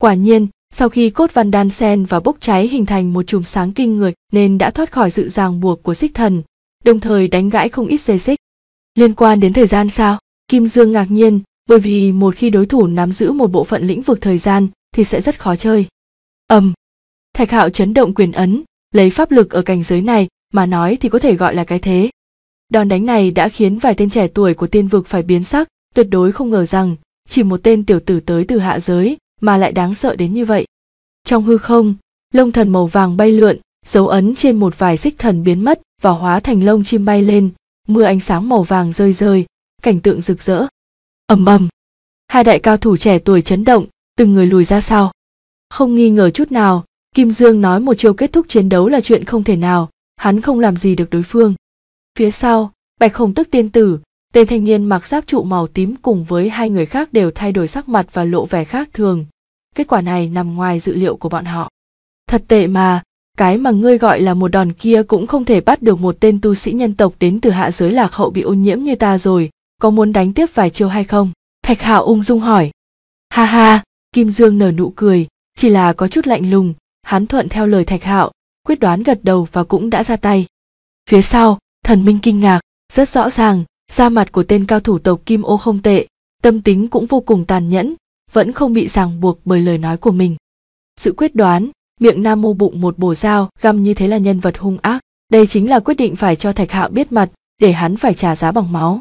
quả nhiên sau khi cốt văn đan sen và bốc cháy hình thành một chùm sáng kinh người nên đã thoát khỏi sự ràng buộc của xích thần, đồng thời đánh gãy không ít dây xích. Liên quan đến thời gian sao? Kim Dương ngạc nhiên, bởi vì một khi đối thủ nắm giữ một bộ phận lĩnh vực thời gian thì sẽ rất khó chơi. Ầm. Um, Thạch Hạo chấn động quyền ấn, lấy pháp lực ở cảnh giới này mà nói thì có thể gọi là cái thế. Đòn đánh này đã khiến vài tên trẻ tuổi của tiên vực phải biến sắc, tuyệt đối không ngờ rằng chỉ một tên tiểu tử tới từ hạ giới mà lại đáng sợ đến như vậy trong hư không lông thần màu vàng bay lượn dấu ấn trên một vài xích thần biến mất và hóa thành lông chim bay lên mưa ánh sáng màu vàng rơi rơi cảnh tượng rực rỡ ầm ầm hai đại cao thủ trẻ tuổi chấn động từng người lùi ra sau không nghi ngờ chút nào kim dương nói một chiêu kết thúc chiến đấu là chuyện không thể nào hắn không làm gì được đối phương phía sau bạch không tức tiên tử tên thanh niên mặc giáp trụ màu tím cùng với hai người khác đều thay đổi sắc mặt và lộ vẻ khác thường kết quả này nằm ngoài dự liệu của bọn họ. Thật tệ mà, cái mà ngươi gọi là một đòn kia cũng không thể bắt được một tên tu sĩ nhân tộc đến từ hạ giới lạc hậu bị ô nhiễm như ta rồi, có muốn đánh tiếp vài chiêu hay không? Thạch Hạo ung dung hỏi. Ha ha, Kim Dương nở nụ cười, chỉ là có chút lạnh lùng, hắn thuận theo lời Thạch Hạo, quyết đoán gật đầu và cũng đã ra tay. Phía sau, thần minh kinh ngạc, rất rõ ràng, da mặt của tên cao thủ tộc Kim Ô không tệ, tâm tính cũng vô cùng tàn nhẫn, vẫn không bị ràng buộc bởi lời nói của mình sự quyết đoán miệng nam mô bụng một bổ dao găm như thế là nhân vật hung ác đây chính là quyết định phải cho thạch hạo biết mặt để hắn phải trả giá bằng máu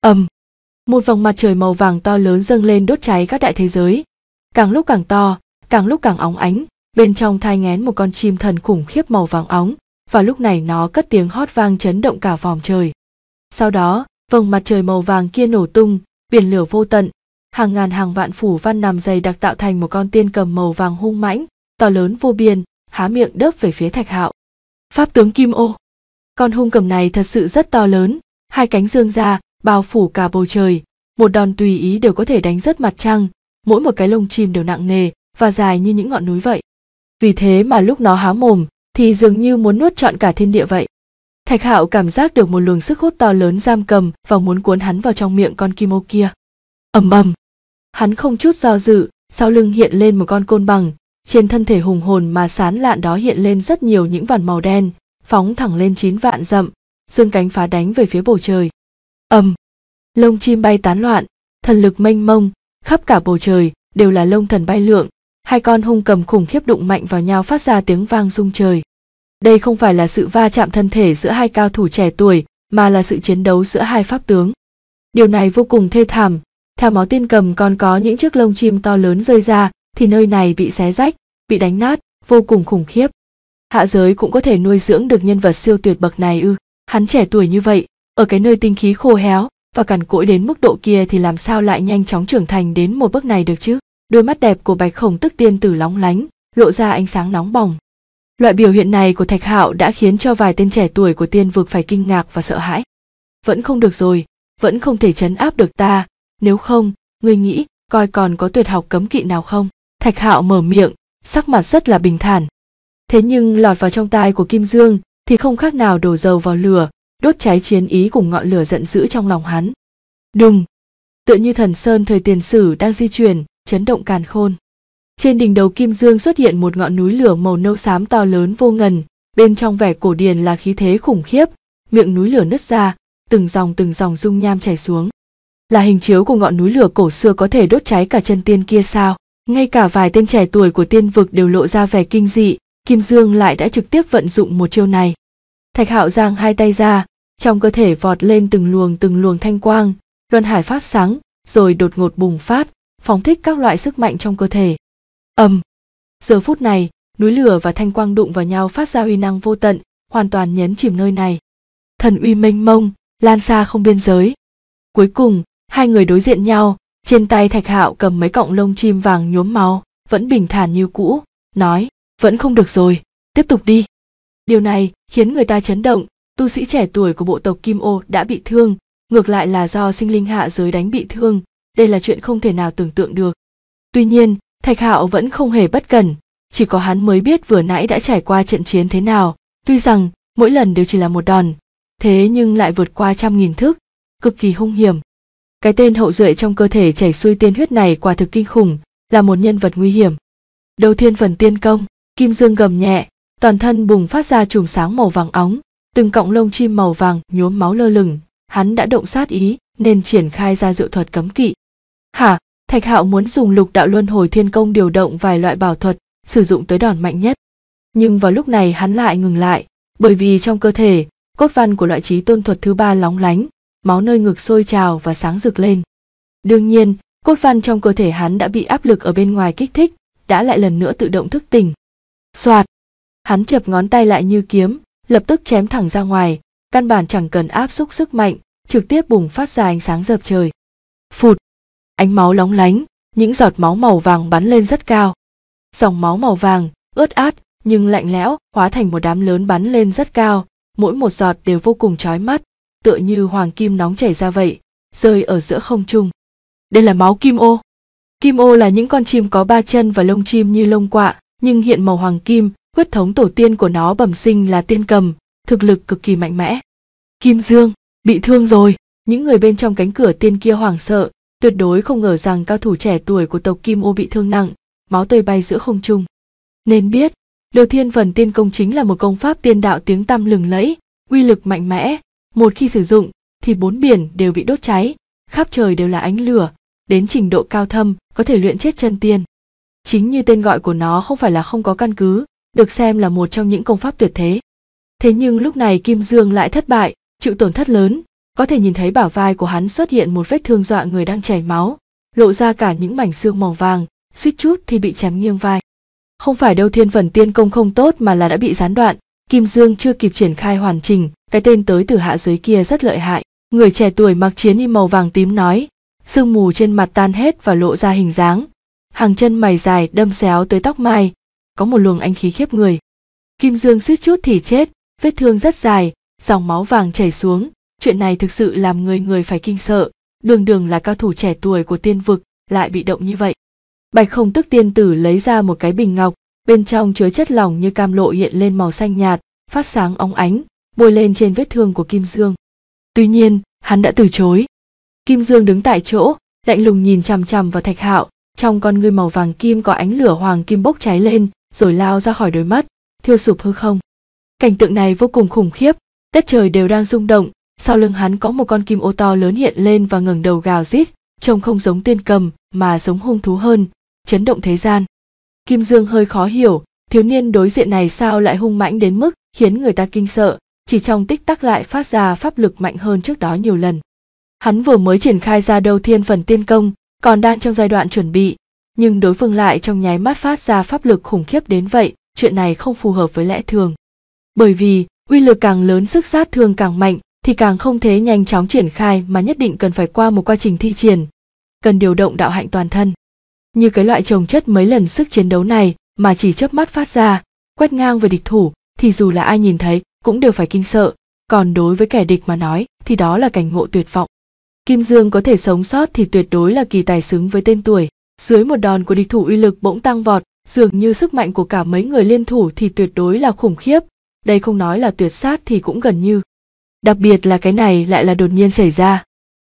ầm một vòng mặt trời màu vàng to lớn dâng lên đốt cháy các đại thế giới càng lúc càng to càng lúc càng óng ánh bên trong thai ngén một con chim thần khủng khiếp màu vàng óng và lúc này nó cất tiếng hót vang chấn động cả vòm trời sau đó vòng mặt trời màu vàng kia nổ tung biển lửa vô tận hàng ngàn hàng vạn phủ văn nằm dày đặc tạo thành một con tiên cầm màu vàng hung mãnh, to lớn vô biên, há miệng đớp về phía Thạch Hạo. Pháp tướng Kim Ô. Con hung cầm này thật sự rất to lớn, hai cánh dương ra, bao phủ cả bầu trời, một đòn tùy ý đều có thể đánh rớt mặt trăng, mỗi một cái lông chim đều nặng nề và dài như những ngọn núi vậy. Vì thế mà lúc nó há mồm thì dường như muốn nuốt trọn cả thiên địa vậy. Thạch Hạo cảm giác được một luồng sức hút to lớn giam cầm và muốn cuốn hắn vào trong miệng con kim ô kia. Ầm ầm hắn không chút do dự sau lưng hiện lên một con côn bằng trên thân thể hùng hồn mà sán lạn đó hiện lên rất nhiều những vằn màu đen phóng thẳng lên chín vạn dặm dương cánh phá đánh về phía bầu trời ầm lông chim bay tán loạn thần lực mênh mông khắp cả bầu trời đều là lông thần bay lượn hai con hung cầm khủng khiếp đụng mạnh vào nhau phát ra tiếng vang rung trời đây không phải là sự va chạm thân thể giữa hai cao thủ trẻ tuổi mà là sự chiến đấu giữa hai pháp tướng điều này vô cùng thê thảm theo máu tiên cầm còn có những chiếc lông chim to lớn rơi ra, thì nơi này bị xé rách, bị đánh nát, vô cùng khủng khiếp. Hạ giới cũng có thể nuôi dưỡng được nhân vật siêu tuyệt bậc này ư? Hắn trẻ tuổi như vậy, ở cái nơi tinh khí khô héo và cằn cỗi đến mức độ kia thì làm sao lại nhanh chóng trưởng thành đến một bước này được chứ? Đôi mắt đẹp của Bạch Khổng Tức Tiên tử lóng lánh, lộ ra ánh sáng nóng bỏng. Loại biểu hiện này của Thạch Hạo đã khiến cho vài tên trẻ tuổi của tiên vực phải kinh ngạc và sợ hãi. Vẫn không được rồi, vẫn không thể chấn áp được ta, nếu không ngươi nghĩ coi còn có tuyệt học cấm kỵ nào không thạch hạo mở miệng sắc mặt rất là bình thản thế nhưng lọt vào trong tai của kim dương thì không khác nào đổ dầu vào lửa đốt cháy chiến ý cùng ngọn lửa giận dữ trong lòng hắn đùng tựa như thần sơn thời tiền sử đang di chuyển chấn động càn khôn trên đỉnh đầu kim dương xuất hiện một ngọn núi lửa màu nâu xám to lớn vô ngần bên trong vẻ cổ điển là khí thế khủng khiếp miệng núi lửa nứt ra từng dòng từng dòng dung nham chảy xuống là hình chiếu của ngọn núi lửa cổ xưa có thể đốt cháy cả chân tiên kia sao ngay cả vài tên trẻ tuổi của tiên vực đều lộ ra vẻ kinh dị kim dương lại đã trực tiếp vận dụng một chiêu này thạch hạo giang hai tay ra trong cơ thể vọt lên từng luồng từng luồng thanh quang luân hải phát sáng rồi đột ngột bùng phát phóng thích các loại sức mạnh trong cơ thể ầm giờ phút này núi lửa và thanh quang đụng vào nhau phát ra uy năng vô tận hoàn toàn nhấn chìm nơi này thần uy mênh mông lan xa không biên giới cuối cùng hai người đối diện nhau trên tay thạch hạo cầm mấy cọng lông chim vàng nhuốm máu vẫn bình thản như cũ nói vẫn không được rồi tiếp tục đi điều này khiến người ta chấn động tu sĩ trẻ tuổi của bộ tộc kim ô đã bị thương ngược lại là do sinh linh hạ giới đánh bị thương đây là chuyện không thể nào tưởng tượng được tuy nhiên thạch hạo vẫn không hề bất cần chỉ có hắn mới biết vừa nãy đã trải qua trận chiến thế nào tuy rằng mỗi lần đều chỉ là một đòn thế nhưng lại vượt qua trăm nghìn thức cực kỳ hung hiểm cái tên hậu duệ trong cơ thể chảy xuôi tiên huyết này quả thực kinh khủng, là một nhân vật nguy hiểm. Đầu thiên phần tiên công, kim dương gầm nhẹ, toàn thân bùng phát ra chùm sáng màu vàng óng, từng cọng lông chim màu vàng nhuốm máu lơ lửng, hắn đã động sát ý nên triển khai ra dự thuật cấm kỵ. Hả, Thạch Hạo muốn dùng lục đạo luân hồi thiên công điều động vài loại bảo thuật, sử dụng tới đòn mạnh nhất. Nhưng vào lúc này hắn lại ngừng lại, bởi vì trong cơ thể, cốt văn của loại trí tôn thuật thứ ba lóng lánh, máu nơi ngực sôi trào và sáng rực lên. Đương nhiên, cốt văn trong cơ thể hắn đã bị áp lực ở bên ngoài kích thích, đã lại lần nữa tự động thức tỉnh. Soạt, hắn chập ngón tay lại như kiếm, lập tức chém thẳng ra ngoài, căn bản chẳng cần áp xúc sức mạnh, trực tiếp bùng phát ra ánh sáng dập trời. Phụt, ánh máu lóng lánh, những giọt máu màu vàng bắn lên rất cao. Dòng máu màu vàng, ướt át, nhưng lạnh lẽo, hóa thành một đám lớn bắn lên rất cao, mỗi một giọt đều vô cùng chói mắt, tựa như hoàng kim nóng chảy ra vậy rơi ở giữa không trung đây là máu kim ô kim ô là những con chim có ba chân và lông chim như lông quạ nhưng hiện màu hoàng kim huyết thống tổ tiên của nó bẩm sinh là tiên cầm thực lực cực kỳ mạnh mẽ kim dương bị thương rồi những người bên trong cánh cửa tiên kia hoảng sợ tuyệt đối không ngờ rằng cao thủ trẻ tuổi của tộc kim ô bị thương nặng máu tươi bay giữa không trung nên biết liều thiên phần tiên công chính là một công pháp tiên đạo tiếng tăm lừng lẫy uy lực mạnh mẽ một khi sử dụng thì bốn biển đều bị đốt cháy, khắp trời đều là ánh lửa, đến trình độ cao thâm có thể luyện chết chân tiên. Chính như tên gọi của nó không phải là không có căn cứ, được xem là một trong những công pháp tuyệt thế. Thế nhưng lúc này Kim Dương lại thất bại, chịu tổn thất lớn, có thể nhìn thấy bảo vai của hắn xuất hiện một vết thương dọa người đang chảy máu, lộ ra cả những mảnh xương màu vàng, suýt chút thì bị chém nghiêng vai. Không phải đâu thiên phần tiên công không tốt mà là đã bị gián đoạn, Kim Dương chưa kịp triển khai hoàn chỉnh, cái tên tới từ hạ giới kia rất lợi hại. Người trẻ tuổi mặc chiến y màu vàng tím nói, sương mù trên mặt tan hết và lộ ra hình dáng. Hàng chân mày dài đâm xéo tới tóc mai, có một luồng anh khí khiếp người. Kim Dương suýt chút thì chết, vết thương rất dài, dòng máu vàng chảy xuống, chuyện này thực sự làm người người phải kinh sợ, đường đường là cao thủ trẻ tuổi của tiên vực, lại bị động như vậy. Bạch không tức tiên tử lấy ra một cái bình ngọc, bên trong chứa chất lỏng như cam lộ hiện lên màu xanh nhạt phát sáng óng ánh bôi lên trên vết thương của kim dương tuy nhiên hắn đã từ chối kim dương đứng tại chỗ lạnh lùng nhìn chằm chằm vào thạch hạo trong con ngươi màu vàng kim có ánh lửa hoàng kim bốc cháy lên rồi lao ra khỏi đôi mắt thiêu sụp hư không cảnh tượng này vô cùng khủng khiếp đất trời đều đang rung động sau lưng hắn có một con kim ô to lớn hiện lên và ngẩng đầu gào rít trông không giống tiên cầm mà giống hung thú hơn chấn động thế gian Kim Dương hơi khó hiểu, thiếu niên đối diện này sao lại hung mãnh đến mức khiến người ta kinh sợ, chỉ trong tích tắc lại phát ra pháp lực mạnh hơn trước đó nhiều lần. Hắn vừa mới triển khai ra đầu thiên phần tiên công, còn đang trong giai đoạn chuẩn bị, nhưng đối phương lại trong nháy mắt phát ra pháp lực khủng khiếp đến vậy, chuyện này không phù hợp với lẽ thường. Bởi vì, uy lực càng lớn sức sát thương càng mạnh thì càng không thể nhanh chóng triển khai mà nhất định cần phải qua một quá trình thi triển, cần điều động đạo hạnh toàn thân như cái loại trồng chất mấy lần sức chiến đấu này mà chỉ chớp mắt phát ra quét ngang về địch thủ thì dù là ai nhìn thấy cũng đều phải kinh sợ còn đối với kẻ địch mà nói thì đó là cảnh ngộ tuyệt vọng kim dương có thể sống sót thì tuyệt đối là kỳ tài xứng với tên tuổi dưới một đòn của địch thủ uy lực bỗng tăng vọt dường như sức mạnh của cả mấy người liên thủ thì tuyệt đối là khủng khiếp đây không nói là tuyệt sát thì cũng gần như đặc biệt là cái này lại là đột nhiên xảy ra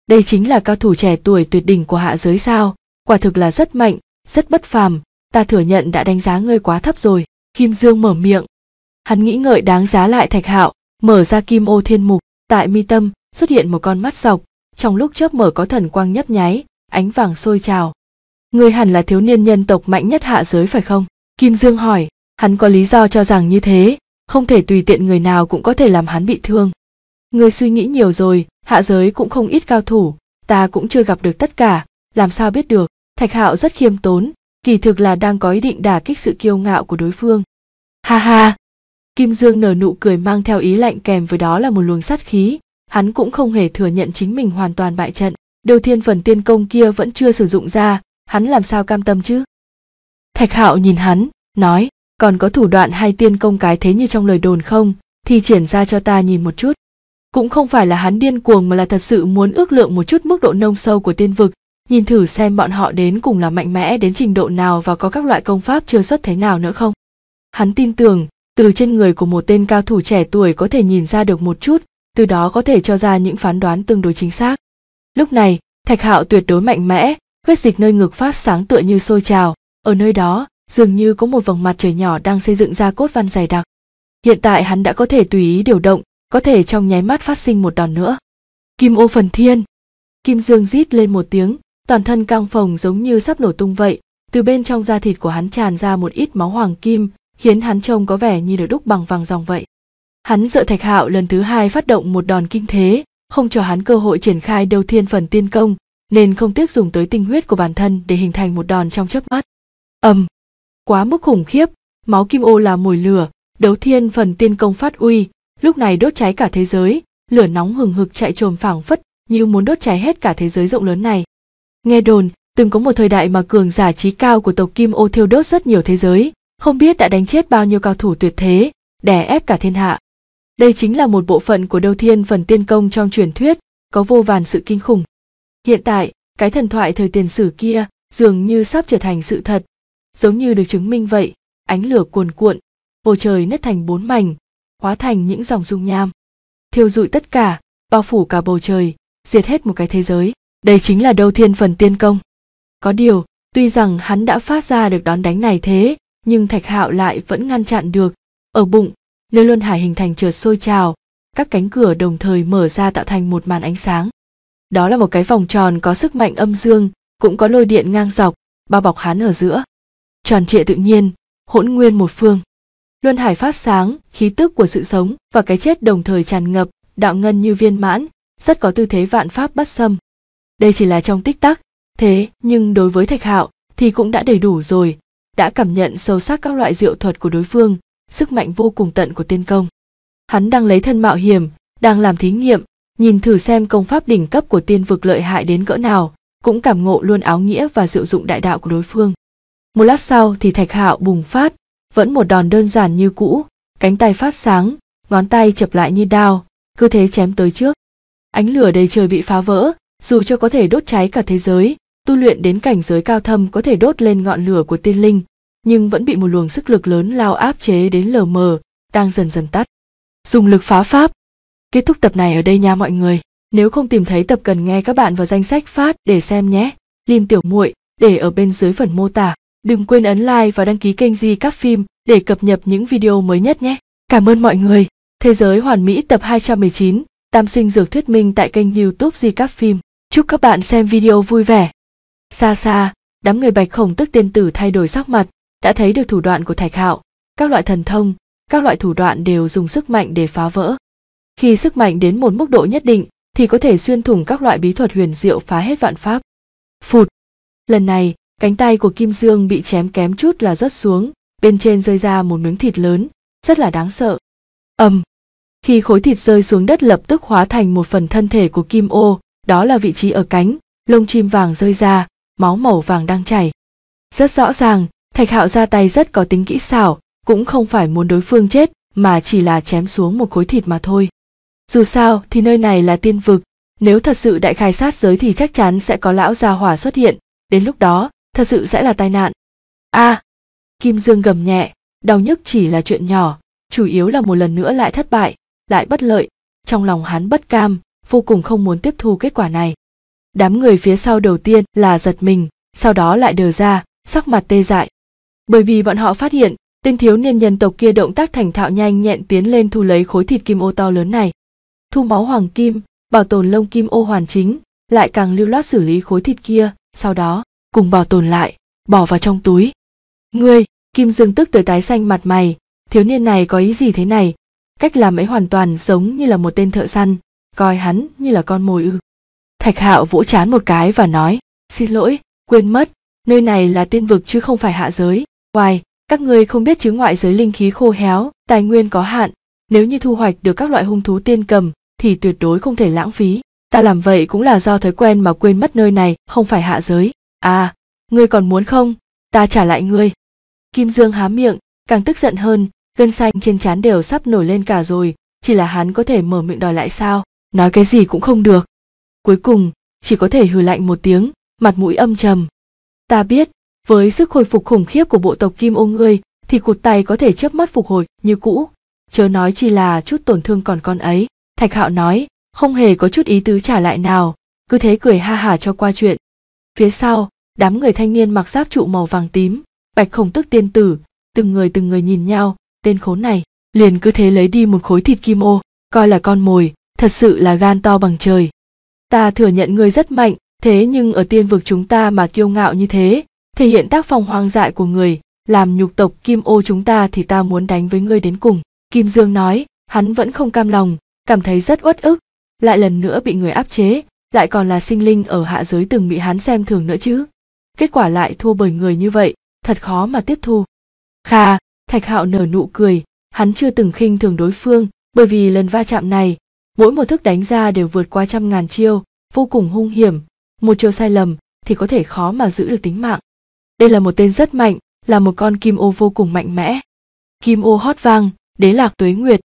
đây chính là cao thủ trẻ tuổi tuyệt đỉnh của hạ giới sao quả thực là rất mạnh, rất bất phàm, ta thừa nhận đã đánh giá ngươi quá thấp rồi. Kim Dương mở miệng. Hắn nghĩ ngợi đáng giá lại Thạch Hạo, mở ra kim ô thiên mục, tại mi tâm xuất hiện một con mắt dọc, trong lúc chớp mở có thần quang nhấp nháy, ánh vàng sôi trào. Ngươi hẳn là thiếu niên nhân tộc mạnh nhất hạ giới phải không? Kim Dương hỏi, hắn có lý do cho rằng như thế, không thể tùy tiện người nào cũng có thể làm hắn bị thương. Ngươi suy nghĩ nhiều rồi, hạ giới cũng không ít cao thủ, ta cũng chưa gặp được tất cả, làm sao biết được, thạch hạo rất khiêm tốn kỳ thực là đang có ý định đả kích sự kiêu ngạo của đối phương ha ha kim dương nở nụ cười mang theo ý lạnh kèm với đó là một luồng sát khí hắn cũng không hề thừa nhận chính mình hoàn toàn bại trận điều thiên phần tiên công kia vẫn chưa sử dụng ra hắn làm sao cam tâm chứ thạch hạo nhìn hắn nói còn có thủ đoạn hay tiên công cái thế như trong lời đồn không thì triển ra cho ta nhìn một chút cũng không phải là hắn điên cuồng mà là thật sự muốn ước lượng một chút mức độ nông sâu của tiên vực nhìn thử xem bọn họ đến cùng là mạnh mẽ đến trình độ nào và có các loại công pháp chưa xuất thế nào nữa không. Hắn tin tưởng, từ trên người của một tên cao thủ trẻ tuổi có thể nhìn ra được một chút, từ đó có thể cho ra những phán đoán tương đối chính xác. Lúc này, Thạch Hạo tuyệt đối mạnh mẽ, huyết dịch nơi ngực phát sáng tựa như sôi trào, ở nơi đó, dường như có một vòng mặt trời nhỏ đang xây dựng ra cốt văn dày đặc. Hiện tại hắn đã có thể tùy ý điều động, có thể trong nháy mắt phát sinh một đòn nữa. Kim ô phần thiên. Kim Dương rít lên một tiếng, toàn thân căng phồng giống như sắp nổ tung vậy từ bên trong da thịt của hắn tràn ra một ít máu hoàng kim khiến hắn trông có vẻ như được đúc bằng vàng dòng vậy hắn sợ thạch hạo lần thứ hai phát động một đòn kinh thế không cho hắn cơ hội triển khai đầu thiên phần tiên công nên không tiếc dùng tới tinh huyết của bản thân để hình thành một đòn trong chớp mắt ầm quá mức khủng khiếp máu kim ô là mồi lửa đấu thiên phần tiên công phát uy lúc này đốt cháy cả thế giới lửa nóng hừng hực chạy trồm phảng phất như muốn đốt cháy hết cả thế giới rộng lớn này Nghe đồn, từng có một thời đại mà cường giả trí cao của tộc Kim Ô thiêu đốt rất nhiều thế giới, không biết đã đánh chết bao nhiêu cao thủ tuyệt thế, đè ép cả thiên hạ. Đây chính là một bộ phận của đầu thiên phần tiên công trong truyền thuyết, có vô vàn sự kinh khủng. Hiện tại, cái thần thoại thời tiền sử kia dường như sắp trở thành sự thật, giống như được chứng minh vậy, ánh lửa cuồn cuộn, bầu trời nứt thành bốn mảnh, hóa thành những dòng dung nham. Thiêu rụi tất cả, bao phủ cả bầu trời, diệt hết một cái thế giới đây chính là đâu thiên phần tiên công có điều tuy rằng hắn đã phát ra được đón đánh này thế nhưng thạch hạo lại vẫn ngăn chặn được ở bụng nơi luân hải hình thành trượt sôi trào các cánh cửa đồng thời mở ra tạo thành một màn ánh sáng đó là một cái vòng tròn có sức mạnh âm dương cũng có lôi điện ngang dọc bao bọc hắn ở giữa tròn trịa tự nhiên hỗn nguyên một phương luân hải phát sáng khí tức của sự sống và cái chết đồng thời tràn ngập đạo ngân như viên mãn rất có tư thế vạn pháp bất xâm đây chỉ là trong tích tắc thế nhưng đối với thạch hạo thì cũng đã đầy đủ rồi đã cảm nhận sâu sắc các loại diệu thuật của đối phương sức mạnh vô cùng tận của tiên công hắn đang lấy thân mạo hiểm đang làm thí nghiệm nhìn thử xem công pháp đỉnh cấp của tiên vực lợi hại đến cỡ nào cũng cảm ngộ luôn áo nghĩa và diệu dụng đại đạo của đối phương một lát sau thì thạch hạo bùng phát vẫn một đòn đơn giản như cũ cánh tay phát sáng ngón tay chập lại như đao cứ thế chém tới trước ánh lửa đầy trời bị phá vỡ dù cho có thể đốt cháy cả thế giới tu luyện đến cảnh giới cao thâm có thể đốt lên ngọn lửa của tiên linh nhưng vẫn bị một luồng sức lực lớn lao áp chế đến lờ mờ đang dần dần tắt dùng lực phá pháp kết thúc tập này ở đây nha mọi người nếu không tìm thấy tập cần nghe các bạn vào danh sách phát để xem nhé Liên tiểu muội để ở bên dưới phần mô tả đừng quên ấn like và đăng ký kênh di các phim để cập nhật những video mới nhất nhé cảm ơn mọi người thế giới hoàn mỹ tập 219, tam sinh dược thuyết minh tại kênh youtube di các phim Chúc các bạn xem video vui vẻ. Xa xa, đám người bạch khổng tức tiên tử thay đổi sắc mặt, đã thấy được thủ đoạn của thạch hạo, các loại thần thông, các loại thủ đoạn đều dùng sức mạnh để phá vỡ. Khi sức mạnh đến một mức độ nhất định thì có thể xuyên thủng các loại bí thuật huyền diệu phá hết vạn pháp. Phụt! Lần này, cánh tay của Kim Dương bị chém kém chút là rớt xuống, bên trên rơi ra một miếng thịt lớn, rất là đáng sợ. ầm! Khi khối thịt rơi xuống đất lập tức hóa thành một phần thân thể của Kim Ô, đó là vị trí ở cánh lông chim vàng rơi ra máu màu vàng đang chảy rất rõ ràng thạch hạo ra tay rất có tính kỹ xảo cũng không phải muốn đối phương chết mà chỉ là chém xuống một khối thịt mà thôi dù sao thì nơi này là tiên vực nếu thật sự đại khai sát giới thì chắc chắn sẽ có lão gia hỏa xuất hiện đến lúc đó thật sự sẽ là tai nạn a à, kim dương gầm nhẹ đau nhức chỉ là chuyện nhỏ chủ yếu là một lần nữa lại thất bại lại bất lợi trong lòng hắn bất cam vô cùng không muốn tiếp thu kết quả này đám người phía sau đầu tiên là giật mình sau đó lại đờ ra sắc mặt tê dại bởi vì bọn họ phát hiện tên thiếu niên nhân tộc kia động tác thành thạo nhanh nhẹn tiến lên thu lấy khối thịt kim ô to lớn này thu máu hoàng kim bảo tồn lông kim ô hoàn chính lại càng lưu loát xử lý khối thịt kia sau đó cùng bảo tồn lại bỏ vào trong túi ngươi kim dương tức tới tái xanh mặt mày thiếu niên này có ý gì thế này cách làm ấy hoàn toàn giống như là một tên thợ săn coi hắn như là con mồi ư thạch hạo vỗ chán một cái và nói xin lỗi quên mất nơi này là tiên vực chứ không phải hạ giới Hoài, các ngươi không biết chứ ngoại giới linh khí khô héo, tài nguyên có hạn, nếu như thu hoạch được các loại hung thú tiên cầm thì tuyệt đối không thể lãng phí. Ta làm vậy cũng là do thói quen mà quên mất nơi này, không phải hạ giới. À, ngươi còn muốn không? Ta trả lại ngươi. Kim Dương há miệng, càng tức giận hơn, gân xanh trên trán đều sắp nổi lên cả rồi, chỉ là hắn có thể mở miệng đòi lại sao? nói cái gì cũng không được cuối cùng chỉ có thể hừ lạnh một tiếng mặt mũi âm trầm ta biết với sức hồi phục khủng khiếp của bộ tộc kim ô ngươi thì cụt tay có thể chớp mắt phục hồi như cũ chớ nói chi là chút tổn thương còn con ấy thạch hạo nói không hề có chút ý tứ trả lại nào cứ thế cười ha hả cho qua chuyện phía sau đám người thanh niên mặc giáp trụ màu vàng tím bạch khổng tức tiên tử từng người từng người nhìn nhau tên khốn này liền cứ thế lấy đi một khối thịt kim ô coi là con mồi thật sự là gan to bằng trời ta thừa nhận ngươi rất mạnh thế nhưng ở tiên vực chúng ta mà kiêu ngạo như thế thể hiện tác phong hoang dại của người làm nhục tộc kim ô chúng ta thì ta muốn đánh với ngươi đến cùng kim dương nói hắn vẫn không cam lòng cảm thấy rất uất ức lại lần nữa bị người áp chế lại còn là sinh linh ở hạ giới từng bị hắn xem thường nữa chứ kết quả lại thua bởi người như vậy thật khó mà tiếp thu kha thạch hạo nở nụ cười hắn chưa từng khinh thường đối phương bởi vì lần va chạm này mỗi một thức đánh ra đều vượt qua trăm ngàn chiêu vô cùng hung hiểm một chiều sai lầm thì có thể khó mà giữ được tính mạng đây là một tên rất mạnh là một con kim ô vô cùng mạnh mẽ kim ô hót vang đế lạc tuế nguyệt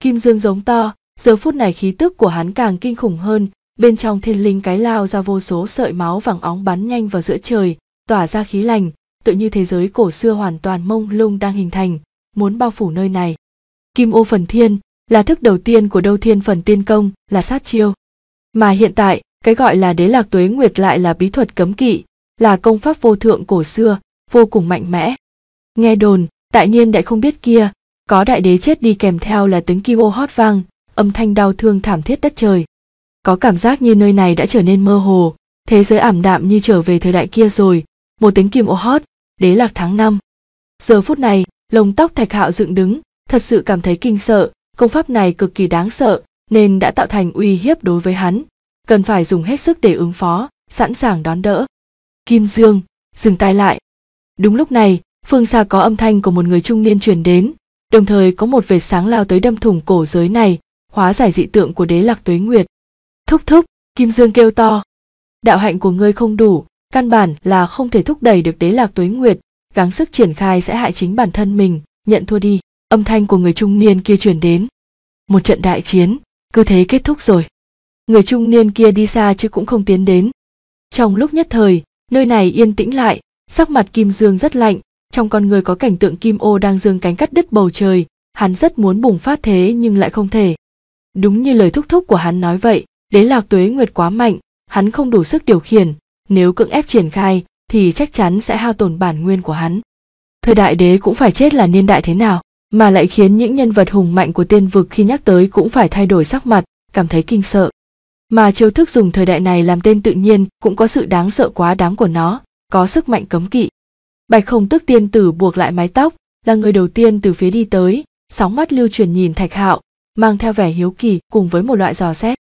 kim dương giống to giờ phút này khí tức của hắn càng kinh khủng hơn bên trong thiên linh cái lao ra vô số sợi máu vàng óng bắn nhanh vào giữa trời tỏa ra khí lành tự như thế giới cổ xưa hoàn toàn mông lung đang hình thành muốn bao phủ nơi này kim ô phần thiên là thức đầu tiên của đâu thiên phần tiên công là sát chiêu mà hiện tại cái gọi là đế lạc tuế nguyệt lại là bí thuật cấm kỵ là công pháp vô thượng cổ xưa vô cùng mạnh mẽ nghe đồn tại nhiên đại không biết kia có đại đế chết đi kèm theo là tiếng kim ô hót vang âm thanh đau thương thảm thiết đất trời có cảm giác như nơi này đã trở nên mơ hồ thế giới ảm đạm như trở về thời đại kia rồi một tiếng kim ô hót đế lạc tháng năm giờ phút này lồng tóc thạch hạo dựng đứng thật sự cảm thấy kinh sợ công pháp này cực kỳ đáng sợ nên đã tạo thành uy hiếp đối với hắn cần phải dùng hết sức để ứng phó sẵn sàng đón đỡ kim dương dừng tay lại đúng lúc này phương xa có âm thanh của một người trung niên truyền đến đồng thời có một vệt sáng lao tới đâm thủng cổ giới này hóa giải dị tượng của đế lạc tuế nguyệt thúc thúc kim dương kêu to đạo hạnh của ngươi không đủ căn bản là không thể thúc đẩy được đế lạc tuế nguyệt gắng sức triển khai sẽ hại chính bản thân mình nhận thua đi âm thanh của người trung niên kia chuyển đến một trận đại chiến cứ thế kết thúc rồi người trung niên kia đi xa chứ cũng không tiến đến trong lúc nhất thời nơi này yên tĩnh lại sắc mặt kim dương rất lạnh trong con người có cảnh tượng kim ô đang dương cánh cắt đứt bầu trời hắn rất muốn bùng phát thế nhưng lại không thể đúng như lời thúc thúc của hắn nói vậy đế lạc tuế nguyệt quá mạnh hắn không đủ sức điều khiển nếu cưỡng ép triển khai thì chắc chắn sẽ hao tổn bản nguyên của hắn thời đại đế cũng phải chết là niên đại thế nào mà lại khiến những nhân vật hùng mạnh của tiên vực khi nhắc tới cũng phải thay đổi sắc mặt, cảm thấy kinh sợ. Mà chiêu thức dùng thời đại này làm tên tự nhiên cũng có sự đáng sợ quá đáng của nó, có sức mạnh cấm kỵ. Bạch không tức tiên tử buộc lại mái tóc, là người đầu tiên từ phía đi tới, sóng mắt lưu truyền nhìn thạch hạo, mang theo vẻ hiếu kỳ cùng với một loại dò xét.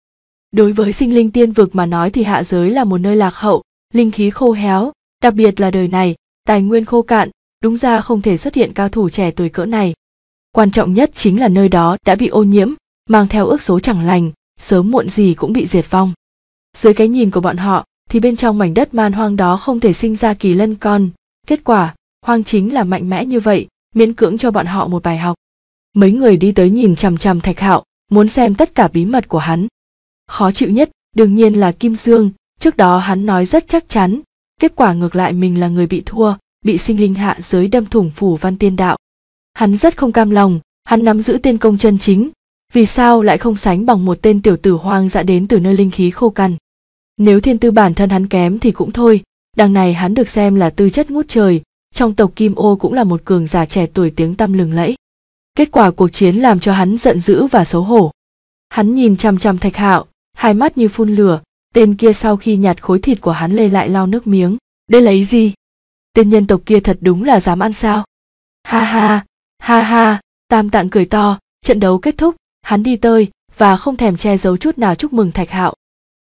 Đối với sinh linh tiên vực mà nói thì hạ giới là một nơi lạc hậu, linh khí khô héo, đặc biệt là đời này, tài nguyên khô cạn, đúng ra không thể xuất hiện cao thủ trẻ tuổi cỡ này, quan trọng nhất chính là nơi đó đã bị ô nhiễm mang theo ước số chẳng lành sớm muộn gì cũng bị diệt vong dưới cái nhìn của bọn họ thì bên trong mảnh đất man hoang đó không thể sinh ra kỳ lân con kết quả hoang chính là mạnh mẽ như vậy miễn cưỡng cho bọn họ một bài học mấy người đi tới nhìn chằm chằm thạch hạo muốn xem tất cả bí mật của hắn khó chịu nhất đương nhiên là kim dương trước đó hắn nói rất chắc chắn kết quả ngược lại mình là người bị thua bị sinh linh hạ giới đâm thủng phủ văn tiên đạo Hắn rất không cam lòng, hắn nắm giữ tiên công chân chính, vì sao lại không sánh bằng một tên tiểu tử hoang dã đến từ nơi linh khí khô cằn. Nếu thiên tư bản thân hắn kém thì cũng thôi, đằng này hắn được xem là tư chất ngút trời, trong tộc Kim Ô cũng là một cường giả trẻ tuổi tiếng tăm lừng lẫy. Kết quả cuộc chiến làm cho hắn giận dữ và xấu hổ. Hắn nhìn chằm chằm Thạch Hạo, hai mắt như phun lửa, tên kia sau khi nhặt khối thịt của hắn lê lại lau nước miếng, đây lấy gì? Tên nhân tộc kia thật đúng là dám ăn sao? Ha ha, ha ha tam tạng cười to trận đấu kết thúc hắn đi tơi và không thèm che giấu chút nào chúc mừng thạch hạo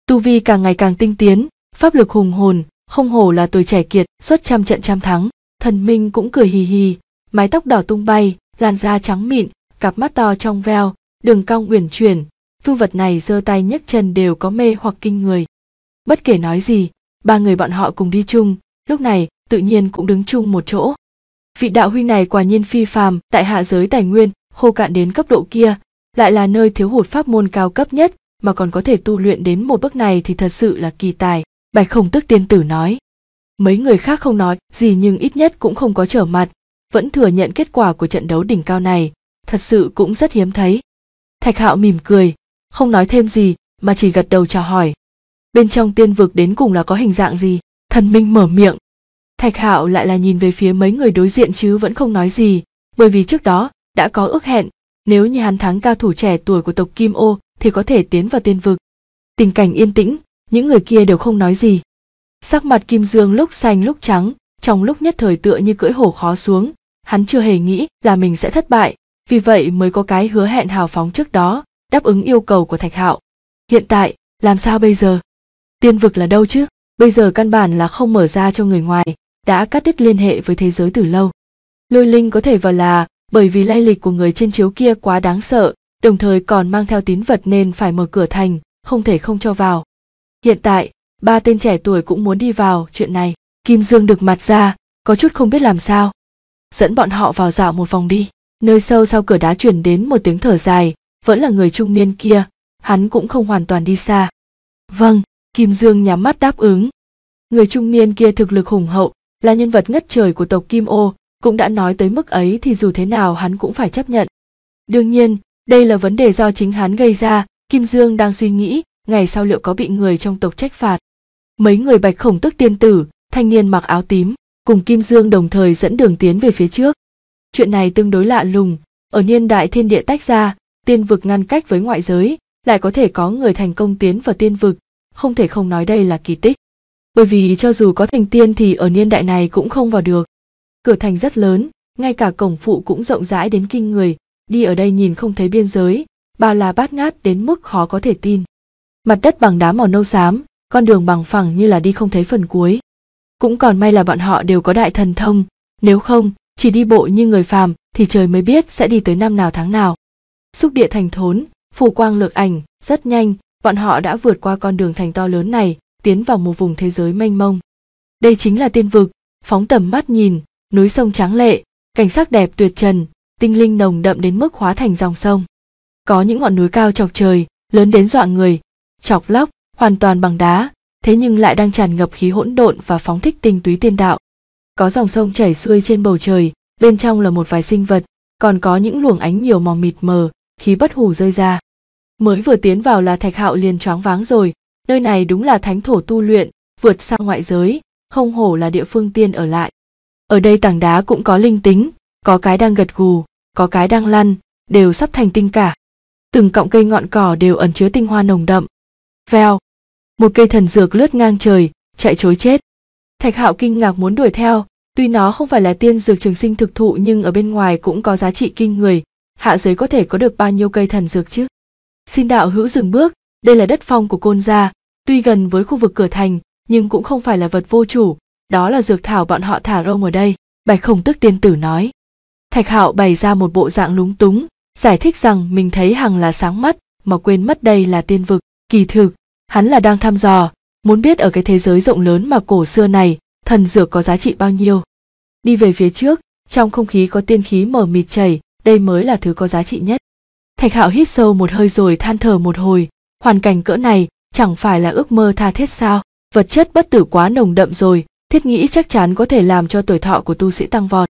tu vi càng ngày càng tinh tiến pháp lực hùng hồn không hổ là tuổi trẻ kiệt xuất trăm trận trăm thắng thần minh cũng cười hì hì mái tóc đỏ tung bay làn da trắng mịn cặp mắt to trong veo đường cong uyển chuyển vưu vật này giơ tay nhấc chân đều có mê hoặc kinh người bất kể nói gì ba người bọn họ cùng đi chung lúc này tự nhiên cũng đứng chung một chỗ vị đạo huynh này quả nhiên phi phàm tại hạ giới tài nguyên khô cạn đến cấp độ kia lại là nơi thiếu hụt pháp môn cao cấp nhất mà còn có thể tu luyện đến một bước này thì thật sự là kỳ tài bạch không tức tiên tử nói mấy người khác không nói gì nhưng ít nhất cũng không có trở mặt vẫn thừa nhận kết quả của trận đấu đỉnh cao này thật sự cũng rất hiếm thấy thạch hạo mỉm cười không nói thêm gì mà chỉ gật đầu chào hỏi bên trong tiên vực đến cùng là có hình dạng gì thần minh mở miệng thạch hạo lại là nhìn về phía mấy người đối diện chứ vẫn không nói gì bởi vì trước đó đã có ước hẹn nếu như hắn thắng cao thủ trẻ tuổi của tộc kim ô thì có thể tiến vào tiên vực tình cảnh yên tĩnh những người kia đều không nói gì sắc mặt kim dương lúc xanh lúc trắng trong lúc nhất thời tựa như cưỡi hổ khó xuống hắn chưa hề nghĩ là mình sẽ thất bại vì vậy mới có cái hứa hẹn hào phóng trước đó đáp ứng yêu cầu của thạch hạo hiện tại làm sao bây giờ tiên vực là đâu chứ bây giờ căn bản là không mở ra cho người ngoài đã cắt đứt liên hệ với thế giới từ lâu. Lôi linh có thể vào là bởi vì lai lịch của người trên chiếu kia quá đáng sợ, đồng thời còn mang theo tín vật nên phải mở cửa thành, không thể không cho vào. Hiện tại, ba tên trẻ tuổi cũng muốn đi vào chuyện này. Kim Dương được mặt ra, có chút không biết làm sao. Dẫn bọn họ vào dạo một vòng đi. Nơi sâu sau cửa đá chuyển đến một tiếng thở dài, vẫn là người trung niên kia, hắn cũng không hoàn toàn đi xa. Vâng, Kim Dương nhắm mắt đáp ứng. Người trung niên kia thực lực hùng hậu, là nhân vật ngất trời của tộc Kim Ô, cũng đã nói tới mức ấy thì dù thế nào hắn cũng phải chấp nhận. Đương nhiên, đây là vấn đề do chính hắn gây ra, Kim Dương đang suy nghĩ ngày sau liệu có bị người trong tộc trách phạt. Mấy người bạch khổng tức tiên tử, thanh niên mặc áo tím, cùng Kim Dương đồng thời dẫn đường tiến về phía trước. Chuyện này tương đối lạ lùng, ở niên đại thiên địa tách ra, tiên vực ngăn cách với ngoại giới, lại có thể có người thành công tiến vào tiên vực, không thể không nói đây là kỳ tích bởi vì cho dù có thành tiên thì ở niên đại này cũng không vào được. Cửa thành rất lớn, ngay cả cổng phụ cũng rộng rãi đến kinh người, đi ở đây nhìn không thấy biên giới, bà la bát ngát đến mức khó có thể tin. Mặt đất bằng đá màu nâu xám, con đường bằng phẳng như là đi không thấy phần cuối. Cũng còn may là bọn họ đều có đại thần thông, nếu không, chỉ đi bộ như người phàm thì trời mới biết sẽ đi tới năm nào tháng nào. Xúc địa thành thốn, phù quang lược ảnh, rất nhanh, bọn họ đã vượt qua con đường thành to lớn này, tiến vào một vùng thế giới mênh mông đây chính là tiên vực phóng tầm mắt nhìn núi sông tráng lệ cảnh sắc đẹp tuyệt trần tinh linh nồng đậm đến mức hóa thành dòng sông có những ngọn núi cao chọc trời lớn đến dọa người chọc lóc hoàn toàn bằng đá thế nhưng lại đang tràn ngập khí hỗn độn và phóng thích tinh túy tiên đạo có dòng sông chảy xuôi trên bầu trời bên trong là một vài sinh vật còn có những luồng ánh nhiều màu mịt mờ khí bất hủ rơi ra mới vừa tiến vào là thạch hạo liền choáng váng rồi nơi này đúng là thánh thổ tu luyện vượt sang ngoại giới không hổ là địa phương tiên ở lại ở đây tảng đá cũng có linh tính có cái đang gật gù có cái đang lăn đều sắp thành tinh cả từng cọng cây ngọn cỏ đều ẩn chứa tinh hoa nồng đậm veo một cây thần dược lướt ngang trời chạy chối chết thạch hạo kinh ngạc muốn đuổi theo tuy nó không phải là tiên dược trường sinh thực thụ nhưng ở bên ngoài cũng có giá trị kinh người hạ giới có thể có được bao nhiêu cây thần dược chứ xin đạo hữu dừng bước đây là đất phong của côn gia tuy gần với khu vực cửa thành nhưng cũng không phải là vật vô chủ đó là dược thảo bọn họ thả rông ở đây bạch khổng tức tiên tử nói thạch hạo bày ra một bộ dạng lúng túng giải thích rằng mình thấy hằng là sáng mắt mà quên mất đây là tiên vực kỳ thực hắn là đang thăm dò muốn biết ở cái thế giới rộng lớn mà cổ xưa này thần dược có giá trị bao nhiêu đi về phía trước trong không khí có tiên khí mờ mịt chảy đây mới là thứ có giá trị nhất thạch hạo hít sâu một hơi rồi than thở một hồi hoàn cảnh cỡ này chẳng phải là ước mơ tha thiết sao vật chất bất tử quá nồng đậm rồi thiết nghĩ chắc chắn có thể làm cho tuổi thọ của tu sĩ tăng vọt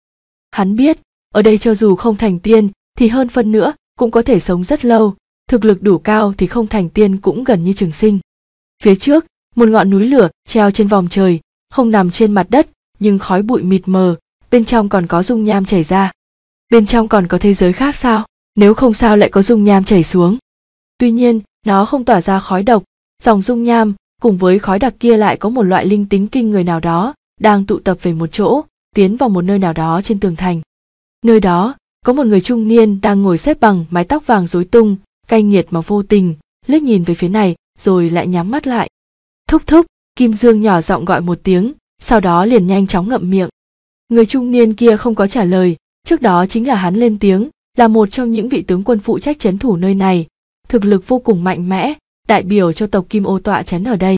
hắn biết ở đây cho dù không thành tiên thì hơn phân nữa cũng có thể sống rất lâu thực lực đủ cao thì không thành tiên cũng gần như trường sinh phía trước một ngọn núi lửa treo trên vòng trời không nằm trên mặt đất nhưng khói bụi mịt mờ bên trong còn có dung nham chảy ra bên trong còn có thế giới khác sao nếu không sao lại có dung nham chảy xuống tuy nhiên nó không tỏa ra khói độc dòng dung nham cùng với khói đặc kia lại có một loại linh tính kinh người nào đó đang tụ tập về một chỗ tiến vào một nơi nào đó trên tường thành nơi đó có một người trung niên đang ngồi xếp bằng mái tóc vàng rối tung cay nghiệt mà vô tình liếc nhìn về phía này rồi lại nhắm mắt lại thúc thúc kim dương nhỏ giọng gọi một tiếng sau đó liền nhanh chóng ngậm miệng người trung niên kia không có trả lời trước đó chính là hắn lên tiếng là một trong những vị tướng quân phụ trách chấn thủ nơi này thực lực vô cùng mạnh mẽ đại biểu cho tộc Kim Ô tọa chấn ở đây.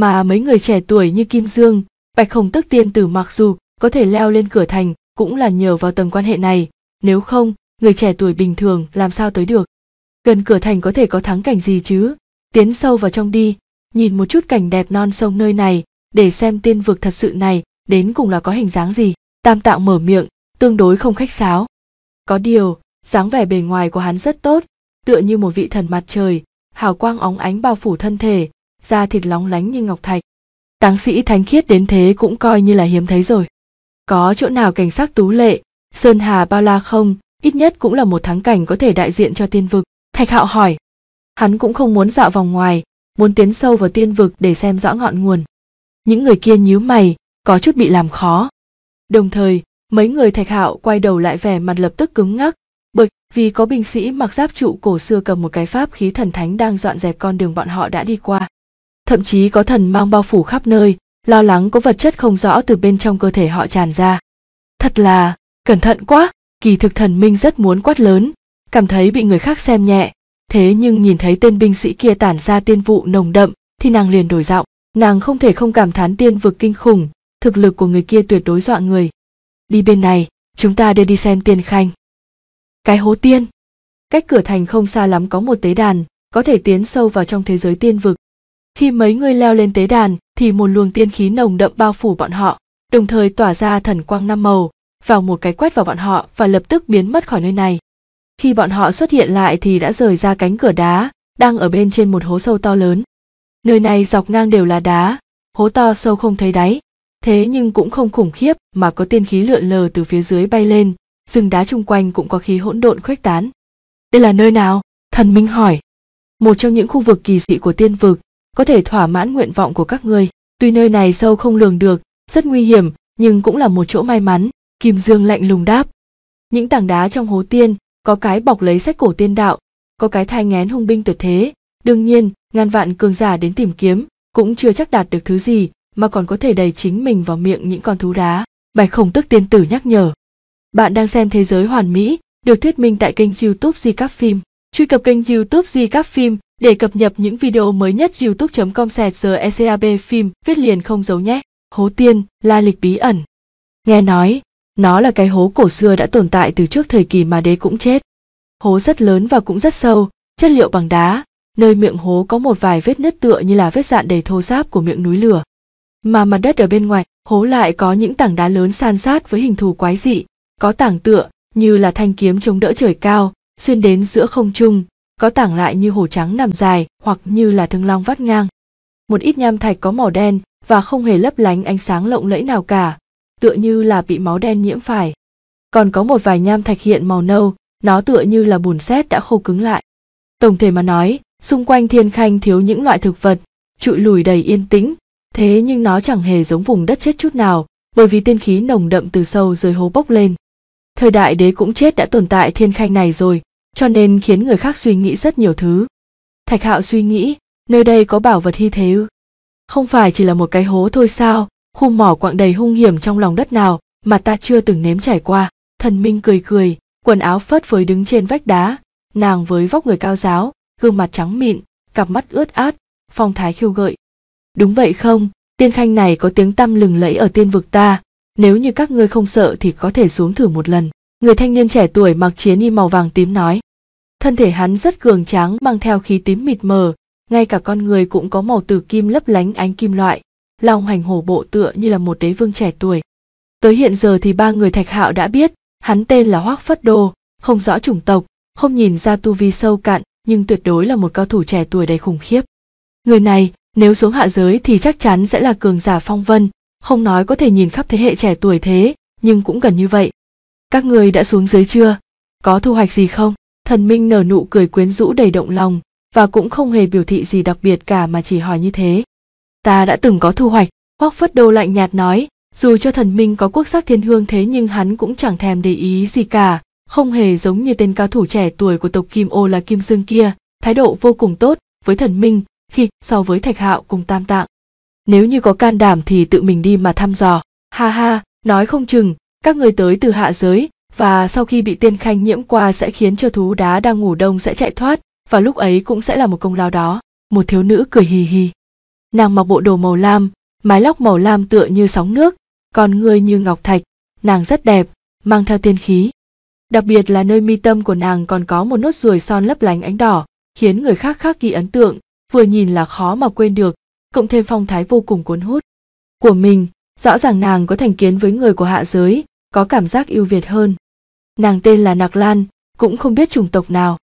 Mà mấy người trẻ tuổi như Kim Dương, Bạch Hồng Tức Tiên Tử mặc dù có thể leo lên cửa thành cũng là nhờ vào tầng quan hệ này, nếu không, người trẻ tuổi bình thường làm sao tới được. Gần cửa thành có thể có thắng cảnh gì chứ? Tiến sâu vào trong đi, nhìn một chút cảnh đẹp non sông nơi này, để xem tiên vực thật sự này đến cùng là có hình dáng gì. Tam Tạo mở miệng, tương đối không khách sáo. Có điều, dáng vẻ bề ngoài của hắn rất tốt, tựa như một vị thần mặt trời, hào quang óng ánh bao phủ thân thể da thịt lóng lánh như ngọc thạch táng sĩ thánh khiết đến thế cũng coi như là hiếm thấy rồi có chỗ nào cảnh sắc tú lệ sơn hà bao la không ít nhất cũng là một thắng cảnh có thể đại diện cho tiên vực thạch hạo hỏi hắn cũng không muốn dạo vòng ngoài muốn tiến sâu vào tiên vực để xem rõ ngọn nguồn những người kia nhíu mày có chút bị làm khó đồng thời mấy người thạch hạo quay đầu lại vẻ mặt lập tức cứng ngắc bởi vì có binh sĩ mặc giáp trụ cổ xưa cầm một cái pháp khí thần thánh đang dọn dẹp con đường bọn họ đã đi qua thậm chí có thần mang bao phủ khắp nơi lo lắng có vật chất không rõ từ bên trong cơ thể họ tràn ra thật là cẩn thận quá kỳ thực thần minh rất muốn quát lớn cảm thấy bị người khác xem nhẹ thế nhưng nhìn thấy tên binh sĩ kia tản ra tiên vụ nồng đậm thì nàng liền đổi giọng nàng không thể không cảm thán tiên vực kinh khủng thực lực của người kia tuyệt đối dọa người đi bên này chúng ta đưa đi xem tiên khanh cái hố tiên cách cửa thành không xa lắm có một tế đàn có thể tiến sâu vào trong thế giới tiên vực khi mấy người leo lên tế đàn thì một luồng tiên khí nồng đậm bao phủ bọn họ đồng thời tỏa ra thần quang năm màu vào một cái quét vào bọn họ và lập tức biến mất khỏi nơi này khi bọn họ xuất hiện lại thì đã rời ra cánh cửa đá đang ở bên trên một hố sâu to lớn nơi này dọc ngang đều là đá hố to sâu không thấy đáy thế nhưng cũng không khủng khiếp mà có tiên khí lượn lờ từ phía dưới bay lên rừng đá chung quanh cũng có khí hỗn độn khuếch tán. Đây là nơi nào? Thần Minh hỏi. Một trong những khu vực kỳ dị của tiên vực, có thể thỏa mãn nguyện vọng của các ngươi. Tuy nơi này sâu không lường được, rất nguy hiểm, nhưng cũng là một chỗ may mắn, Kim Dương lạnh lùng đáp. Những tảng đá trong hố tiên, có cái bọc lấy sách cổ tiên đạo, có cái thai ngén hung binh tuyệt thế, đương nhiên, ngàn vạn cường giả đến tìm kiếm, cũng chưa chắc đạt được thứ gì, mà còn có thể đầy chính mình vào miệng những con thú đá. Bạch Khổng Tức tiên tử nhắc nhở. Bạn đang xem Thế giới hoàn mỹ, được thuyết minh tại kênh YouTube Di Các Phim. Truy cập kênh YouTube Di Các Phim để cập nhật những video mới nhất youtube.com ecab phim viết liền không giấu nhé. Hố Tiên, La Lịch Bí Ẩn. Nghe nói, nó là cái hố cổ xưa đã tồn tại từ trước thời kỳ mà đế cũng chết. Hố rất lớn và cũng rất sâu, chất liệu bằng đá, nơi miệng hố có một vài vết nứt tựa như là vết dạn đầy thô ráp của miệng núi lửa. Mà mặt đất ở bên ngoài, hố lại có những tảng đá lớn san sát với hình thù quái dị, có tảng tựa như là thanh kiếm chống đỡ trời cao xuyên đến giữa không trung có tảng lại như hồ trắng nằm dài hoặc như là thương long vắt ngang một ít nham thạch có màu đen và không hề lấp lánh ánh sáng lộng lẫy nào cả tựa như là bị máu đen nhiễm phải còn có một vài nham thạch hiện màu nâu nó tựa như là bùn sét đã khô cứng lại tổng thể mà nói xung quanh thiên khanh thiếu những loại thực vật trụi lùi đầy yên tĩnh thế nhưng nó chẳng hề giống vùng đất chết chút nào bởi vì tiên khí nồng đậm từ sâu dưới hố bốc lên thời đại đế cũng chết đã tồn tại thiên khanh này rồi cho nên khiến người khác suy nghĩ rất nhiều thứ thạch hạo suy nghĩ nơi đây có bảo vật hy thế ư không phải chỉ là một cái hố thôi sao khu mỏ quạng đầy hung hiểm trong lòng đất nào mà ta chưa từng nếm trải qua thần minh cười cười quần áo phất phới đứng trên vách đá nàng với vóc người cao giáo gương mặt trắng mịn cặp mắt ướt át phong thái khiêu gợi đúng vậy không tiên khanh này có tiếng tăm lừng lẫy ở tiên vực ta nếu như các ngươi không sợ thì có thể xuống thử một lần người thanh niên trẻ tuổi mặc chiến y màu vàng tím nói thân thể hắn rất cường tráng mang theo khí tím mịt mờ ngay cả con người cũng có màu tử kim lấp lánh ánh kim loại long hành hổ bộ tựa như là một đế vương trẻ tuổi tới hiện giờ thì ba người thạch hạo đã biết hắn tên là hoác phất đô không rõ chủng tộc không nhìn ra tu vi sâu cạn nhưng tuyệt đối là một cao thủ trẻ tuổi đầy khủng khiếp người này nếu xuống hạ giới thì chắc chắn sẽ là cường giả phong vân không nói có thể nhìn khắp thế hệ trẻ tuổi thế nhưng cũng gần như vậy các người đã xuống dưới chưa có thu hoạch gì không thần minh nở nụ cười quyến rũ đầy động lòng và cũng không hề biểu thị gì đặc biệt cả mà chỉ hỏi như thế ta đã từng có thu hoạch hoác phất đô lạnh nhạt nói dù cho thần minh có quốc sắc thiên hương thế nhưng hắn cũng chẳng thèm để ý gì cả không hề giống như tên cao thủ trẻ tuổi của tộc kim ô là kim dương kia thái độ vô cùng tốt với thần minh khi so với thạch hạo cùng tam tạng nếu như có can đảm thì tự mình đi mà thăm dò ha ha nói không chừng các người tới từ hạ giới và sau khi bị tiên khanh nhiễm qua sẽ khiến cho thú đá đang ngủ đông sẽ chạy thoát và lúc ấy cũng sẽ là một công lao đó một thiếu nữ cười hì hì nàng mặc bộ đồ màu lam mái lóc màu lam tựa như sóng nước còn người như ngọc thạch nàng rất đẹp mang theo tiên khí đặc biệt là nơi mi tâm của nàng còn có một nốt ruồi son lấp lánh ánh đỏ khiến người khác khác ghi ấn tượng vừa nhìn là khó mà quên được cộng thêm phong thái vô cùng cuốn hút của mình rõ ràng nàng có thành kiến với người của hạ giới có cảm giác ưu việt hơn nàng tên là nạc lan cũng không biết chủng tộc nào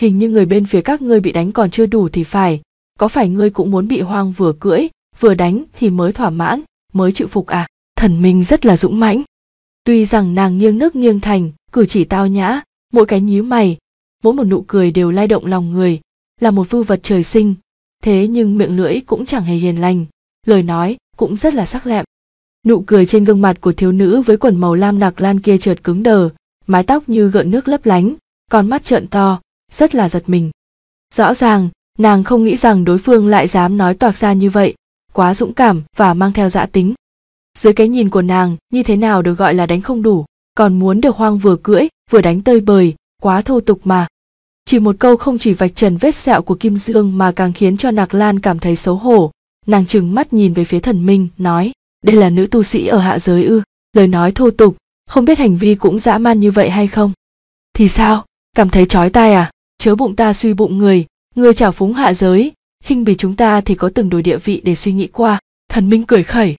hình như người bên phía các ngươi bị đánh còn chưa đủ thì phải có phải ngươi cũng muốn bị hoang vừa cưỡi vừa đánh thì mới thỏa mãn mới chịu phục à thần minh rất là dũng mãnh tuy rằng nàng nghiêng nước nghiêng thành cử chỉ tao nhã mỗi cái nhíu mày mỗi một nụ cười đều lay động lòng người là một vưu vật trời sinh thế nhưng miệng lưỡi cũng chẳng hề hiền lành, lời nói cũng rất là sắc lẹm. Nụ cười trên gương mặt của thiếu nữ với quần màu lam nặc lan kia chợt cứng đờ, mái tóc như gợn nước lấp lánh, con mắt trợn to, rất là giật mình. Rõ ràng, nàng không nghĩ rằng đối phương lại dám nói toạc ra như vậy, quá dũng cảm và mang theo dã tính. Dưới cái nhìn của nàng, như thế nào được gọi là đánh không đủ, còn muốn được hoang vừa cưỡi, vừa đánh tơi bời, quá thô tục mà. Chỉ một câu không chỉ vạch trần vết sẹo của Kim Dương mà càng khiến cho Nạc Lan cảm thấy xấu hổ. Nàng trừng mắt nhìn về phía thần minh, nói, đây là nữ tu sĩ ở hạ giới ư, lời nói thô tục, không biết hành vi cũng dã man như vậy hay không. Thì sao, cảm thấy chói tai à, chớ bụng ta suy bụng người, người chảo phúng hạ giới, khinh bỉ chúng ta thì có từng đổi địa vị để suy nghĩ qua, thần minh cười khẩy.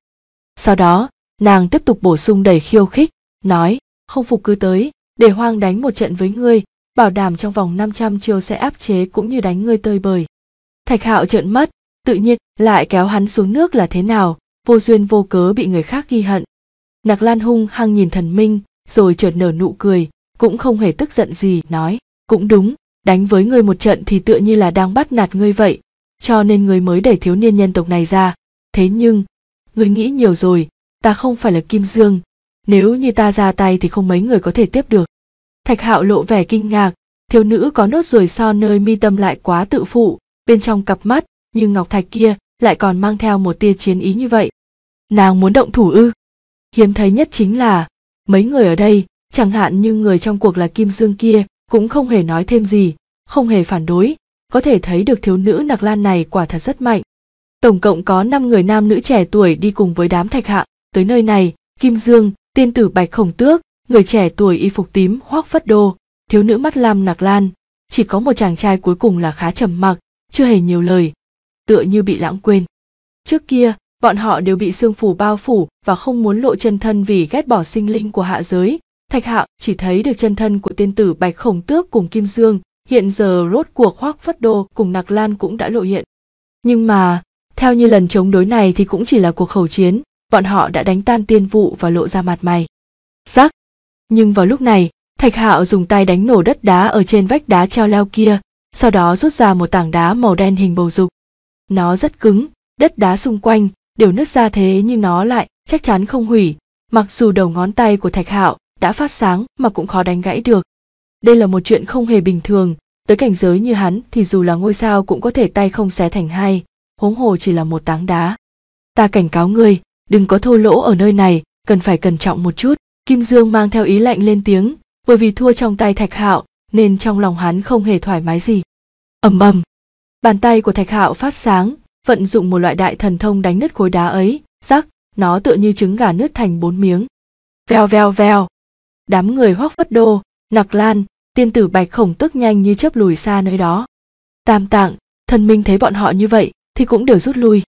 Sau đó, nàng tiếp tục bổ sung đầy khiêu khích, nói, không phục cứ tới, để hoang đánh một trận với ngươi, bảo đảm trong vòng 500 chiều sẽ áp chế cũng như đánh ngươi tơi bời. Thạch Hạo trợn mắt, tự nhiên lại kéo hắn xuống nước là thế nào, vô duyên vô cớ bị người khác ghi hận. Nặc Lan hung hăng nhìn thần minh, rồi chợt nở nụ cười, cũng không hề tức giận gì, nói, cũng đúng, đánh với ngươi một trận thì tựa như là đang bắt nạt ngươi vậy, cho nên ngươi mới đẩy thiếu niên nhân tộc này ra. Thế nhưng, ngươi nghĩ nhiều rồi, ta không phải là Kim Dương, nếu như ta ra tay thì không mấy người có thể tiếp được thạch hạo lộ vẻ kinh ngạc thiếu nữ có nốt ruồi so nơi mi tâm lại quá tự phụ bên trong cặp mắt như ngọc thạch kia lại còn mang theo một tia chiến ý như vậy nàng muốn động thủ ư hiếm thấy nhất chính là mấy người ở đây chẳng hạn như người trong cuộc là kim dương kia cũng không hề nói thêm gì không hề phản đối có thể thấy được thiếu nữ nặc lan này quả thật rất mạnh tổng cộng có năm người nam nữ trẻ tuổi đi cùng với đám thạch hạ tới nơi này kim dương tiên tử bạch khổng tước người trẻ tuổi y phục tím hoác phất đô thiếu nữ mắt lam nạc lan chỉ có một chàng trai cuối cùng là khá trầm mặc chưa hề nhiều lời tựa như bị lãng quên trước kia bọn họ đều bị sương phủ bao phủ và không muốn lộ chân thân vì ghét bỏ sinh linh của hạ giới thạch hạo chỉ thấy được chân thân của tiên tử bạch khổng tước cùng kim dương hiện giờ rốt cuộc hoác phất đô cùng nạc lan cũng đã lộ hiện nhưng mà theo như lần chống đối này thì cũng chỉ là cuộc khẩu chiến bọn họ đã đánh tan tiên vụ và lộ ra mặt mày giác nhưng vào lúc này thạch hạo dùng tay đánh nổ đất đá ở trên vách đá treo leo kia sau đó rút ra một tảng đá màu đen hình bầu dục nó rất cứng đất đá xung quanh đều nứt ra thế nhưng nó lại chắc chắn không hủy mặc dù đầu ngón tay của thạch hạo đã phát sáng mà cũng khó đánh gãy được đây là một chuyện không hề bình thường tới cảnh giới như hắn thì dù là ngôi sao cũng có thể tay không xé thành hai huống hồ chỉ là một tảng đá ta cảnh cáo ngươi đừng có thô lỗ ở nơi này cần phải cẩn trọng một chút Kim Dương mang theo ý lạnh lên tiếng, bởi vì thua trong tay Thạch Hạo nên trong lòng hắn không hề thoải mái gì. Ầm ầm. Bàn tay của Thạch Hạo phát sáng, vận dụng một loại đại thần thông đánh nứt khối đá ấy, rắc, nó tựa như trứng gà nứt thành bốn miếng. Vèo vèo vèo. Đám người hoắc phất đô, nặc lan, tiên tử bạch khổng tức nhanh như chớp lùi xa nơi đó. Tam tạng, thần minh thấy bọn họ như vậy thì cũng đều rút lui.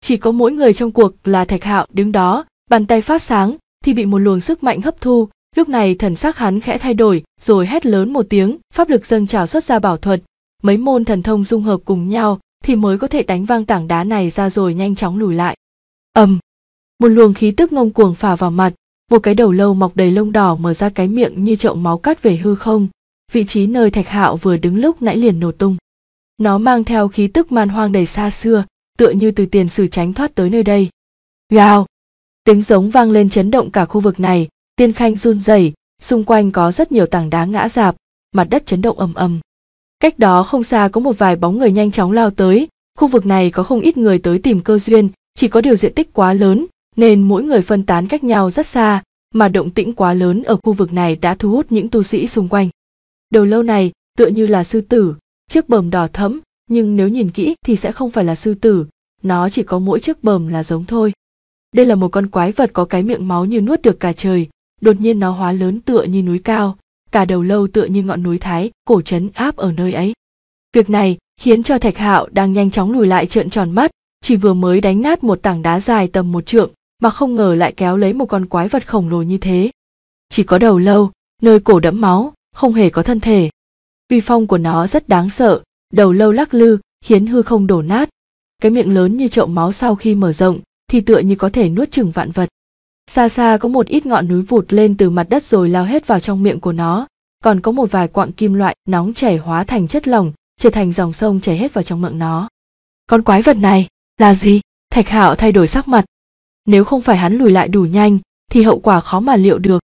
Chỉ có mỗi người trong cuộc là Thạch Hạo đứng đó, bàn tay phát sáng, thì bị một luồng sức mạnh hấp thu lúc này thần sắc hắn khẽ thay đổi rồi hét lớn một tiếng pháp lực dâng trào xuất ra bảo thuật mấy môn thần thông dung hợp cùng nhau thì mới có thể đánh vang tảng đá này ra rồi nhanh chóng lùi lại ầm một luồng khí tức ngông cuồng phả vào mặt một cái đầu lâu mọc đầy lông đỏ mở ra cái miệng như chậu máu cắt về hư không vị trí nơi thạch hạo vừa đứng lúc nãy liền nổ tung nó mang theo khí tức man hoang đầy xa xưa tựa như từ tiền sử tránh thoát tới nơi đây gào tiếng giống vang lên chấn động cả khu vực này tiên khanh run rẩy xung quanh có rất nhiều tảng đá ngã rạp mặt đất chấn động ầm ầm cách đó không xa có một vài bóng người nhanh chóng lao tới khu vực này có không ít người tới tìm cơ duyên chỉ có điều diện tích quá lớn nên mỗi người phân tán cách nhau rất xa mà động tĩnh quá lớn ở khu vực này đã thu hút những tu sĩ xung quanh đầu lâu này tựa như là sư tử chiếc bờm đỏ thẫm nhưng nếu nhìn kỹ thì sẽ không phải là sư tử nó chỉ có mỗi chiếc bờm là giống thôi đây là một con quái vật có cái miệng máu như nuốt được cả trời, đột nhiên nó hóa lớn tựa như núi cao, cả đầu lâu tựa như ngọn núi Thái, cổ trấn áp ở nơi ấy. Việc này khiến cho Thạch Hạo đang nhanh chóng lùi lại trợn tròn mắt, chỉ vừa mới đánh nát một tảng đá dài tầm một trượng, mà không ngờ lại kéo lấy một con quái vật khổng lồ như thế. Chỉ có đầu lâu, nơi cổ đẫm máu, không hề có thân thể. Uy phong của nó rất đáng sợ, đầu lâu lắc lư, khiến hư không đổ nát. Cái miệng lớn như chậu máu sau khi mở rộng, thì tựa như có thể nuốt chừng vạn vật. Xa xa có một ít ngọn núi vụt lên từ mặt đất rồi lao hết vào trong miệng của nó, còn có một vài quặng kim loại nóng chảy hóa thành chất lỏng, trở thành dòng sông chảy hết vào trong miệng nó. Con quái vật này là gì? Thạch Hạo thay đổi sắc mặt. Nếu không phải hắn lùi lại đủ nhanh thì hậu quả khó mà liệu được.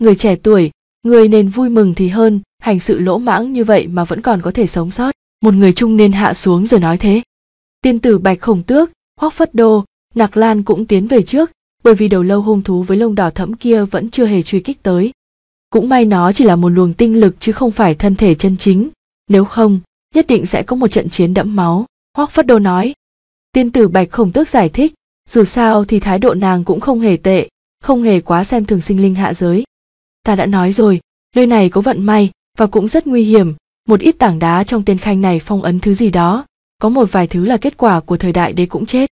Người trẻ tuổi, người nên vui mừng thì hơn, hành sự lỗ mãng như vậy mà vẫn còn có thể sống sót. Một người trung nên hạ xuống rồi nói thế. Tiên tử Bạch Khổng Tước, Hoắc Phất Đô, Nạc Lan cũng tiến về trước, bởi vì đầu lâu hung thú với lông đỏ thẫm kia vẫn chưa hề truy kích tới. Cũng may nó chỉ là một luồng tinh lực chứ không phải thân thể chân chính, nếu không, nhất định sẽ có một trận chiến đẫm máu, Hoắc Phất Đô nói. Tiên tử Bạch Khổng Tước giải thích, dù sao thì thái độ nàng cũng không hề tệ, không hề quá xem thường sinh linh hạ giới. Ta đã nói rồi, nơi này có vận may và cũng rất nguy hiểm, một ít tảng đá trong tiên khanh này phong ấn thứ gì đó, có một vài thứ là kết quả của thời đại đế cũng chết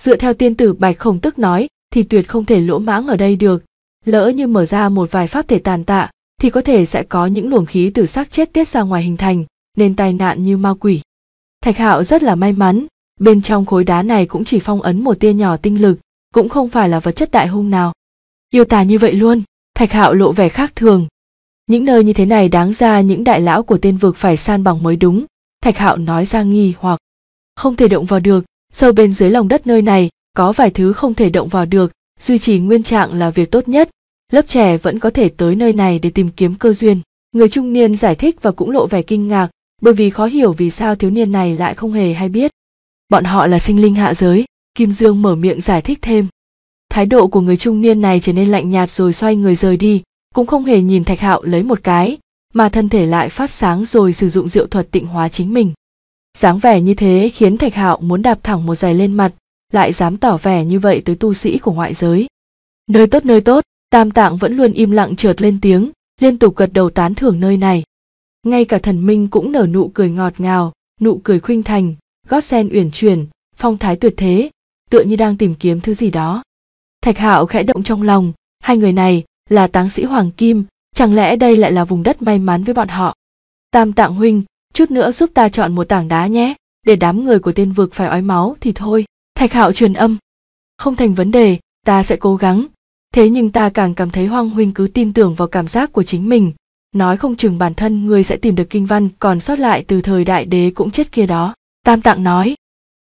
dựa theo tiên tử bạch khổng tức nói thì tuyệt không thể lỗ mãng ở đây được lỡ như mở ra một vài pháp thể tàn tạ thì có thể sẽ có những luồng khí từ xác chết tiết ra ngoài hình thành nên tai nạn như ma quỷ thạch hạo rất là may mắn bên trong khối đá này cũng chỉ phong ấn một tia nhỏ tinh lực cũng không phải là vật chất đại hung nào yêu tà như vậy luôn thạch hạo lộ vẻ khác thường những nơi như thế này đáng ra những đại lão của tên vực phải san bằng mới đúng thạch hạo nói ra nghi hoặc không thể động vào được sâu bên dưới lòng đất nơi này có vài thứ không thể động vào được duy trì nguyên trạng là việc tốt nhất lớp trẻ vẫn có thể tới nơi này để tìm kiếm cơ duyên người trung niên giải thích và cũng lộ vẻ kinh ngạc bởi vì khó hiểu vì sao thiếu niên này lại không hề hay biết bọn họ là sinh linh hạ giới kim dương mở miệng giải thích thêm thái độ của người trung niên này trở nên lạnh nhạt rồi xoay người rời đi cũng không hề nhìn thạch hạo lấy một cái mà thân thể lại phát sáng rồi sử dụng diệu thuật tịnh hóa chính mình dáng vẻ như thế khiến thạch hạo muốn đạp thẳng một giày lên mặt lại dám tỏ vẻ như vậy tới tu sĩ của ngoại giới nơi tốt nơi tốt tam tạng vẫn luôn im lặng trượt lên tiếng liên tục gật đầu tán thưởng nơi này ngay cả thần minh cũng nở nụ cười ngọt ngào nụ cười khuynh thành gót sen uyển chuyển phong thái tuyệt thế tựa như đang tìm kiếm thứ gì đó thạch hạo khẽ động trong lòng hai người này là táng sĩ hoàng kim chẳng lẽ đây lại là vùng đất may mắn với bọn họ tam tạng huynh chút nữa giúp ta chọn một tảng đá nhé để đám người của tên vực phải ói máu thì thôi thạch hạo truyền âm không thành vấn đề ta sẽ cố gắng thế nhưng ta càng cảm thấy hoang huynh cứ tin tưởng vào cảm giác của chính mình nói không chừng bản thân ngươi sẽ tìm được kinh văn còn sót lại từ thời đại đế cũng chết kia đó tam tạng nói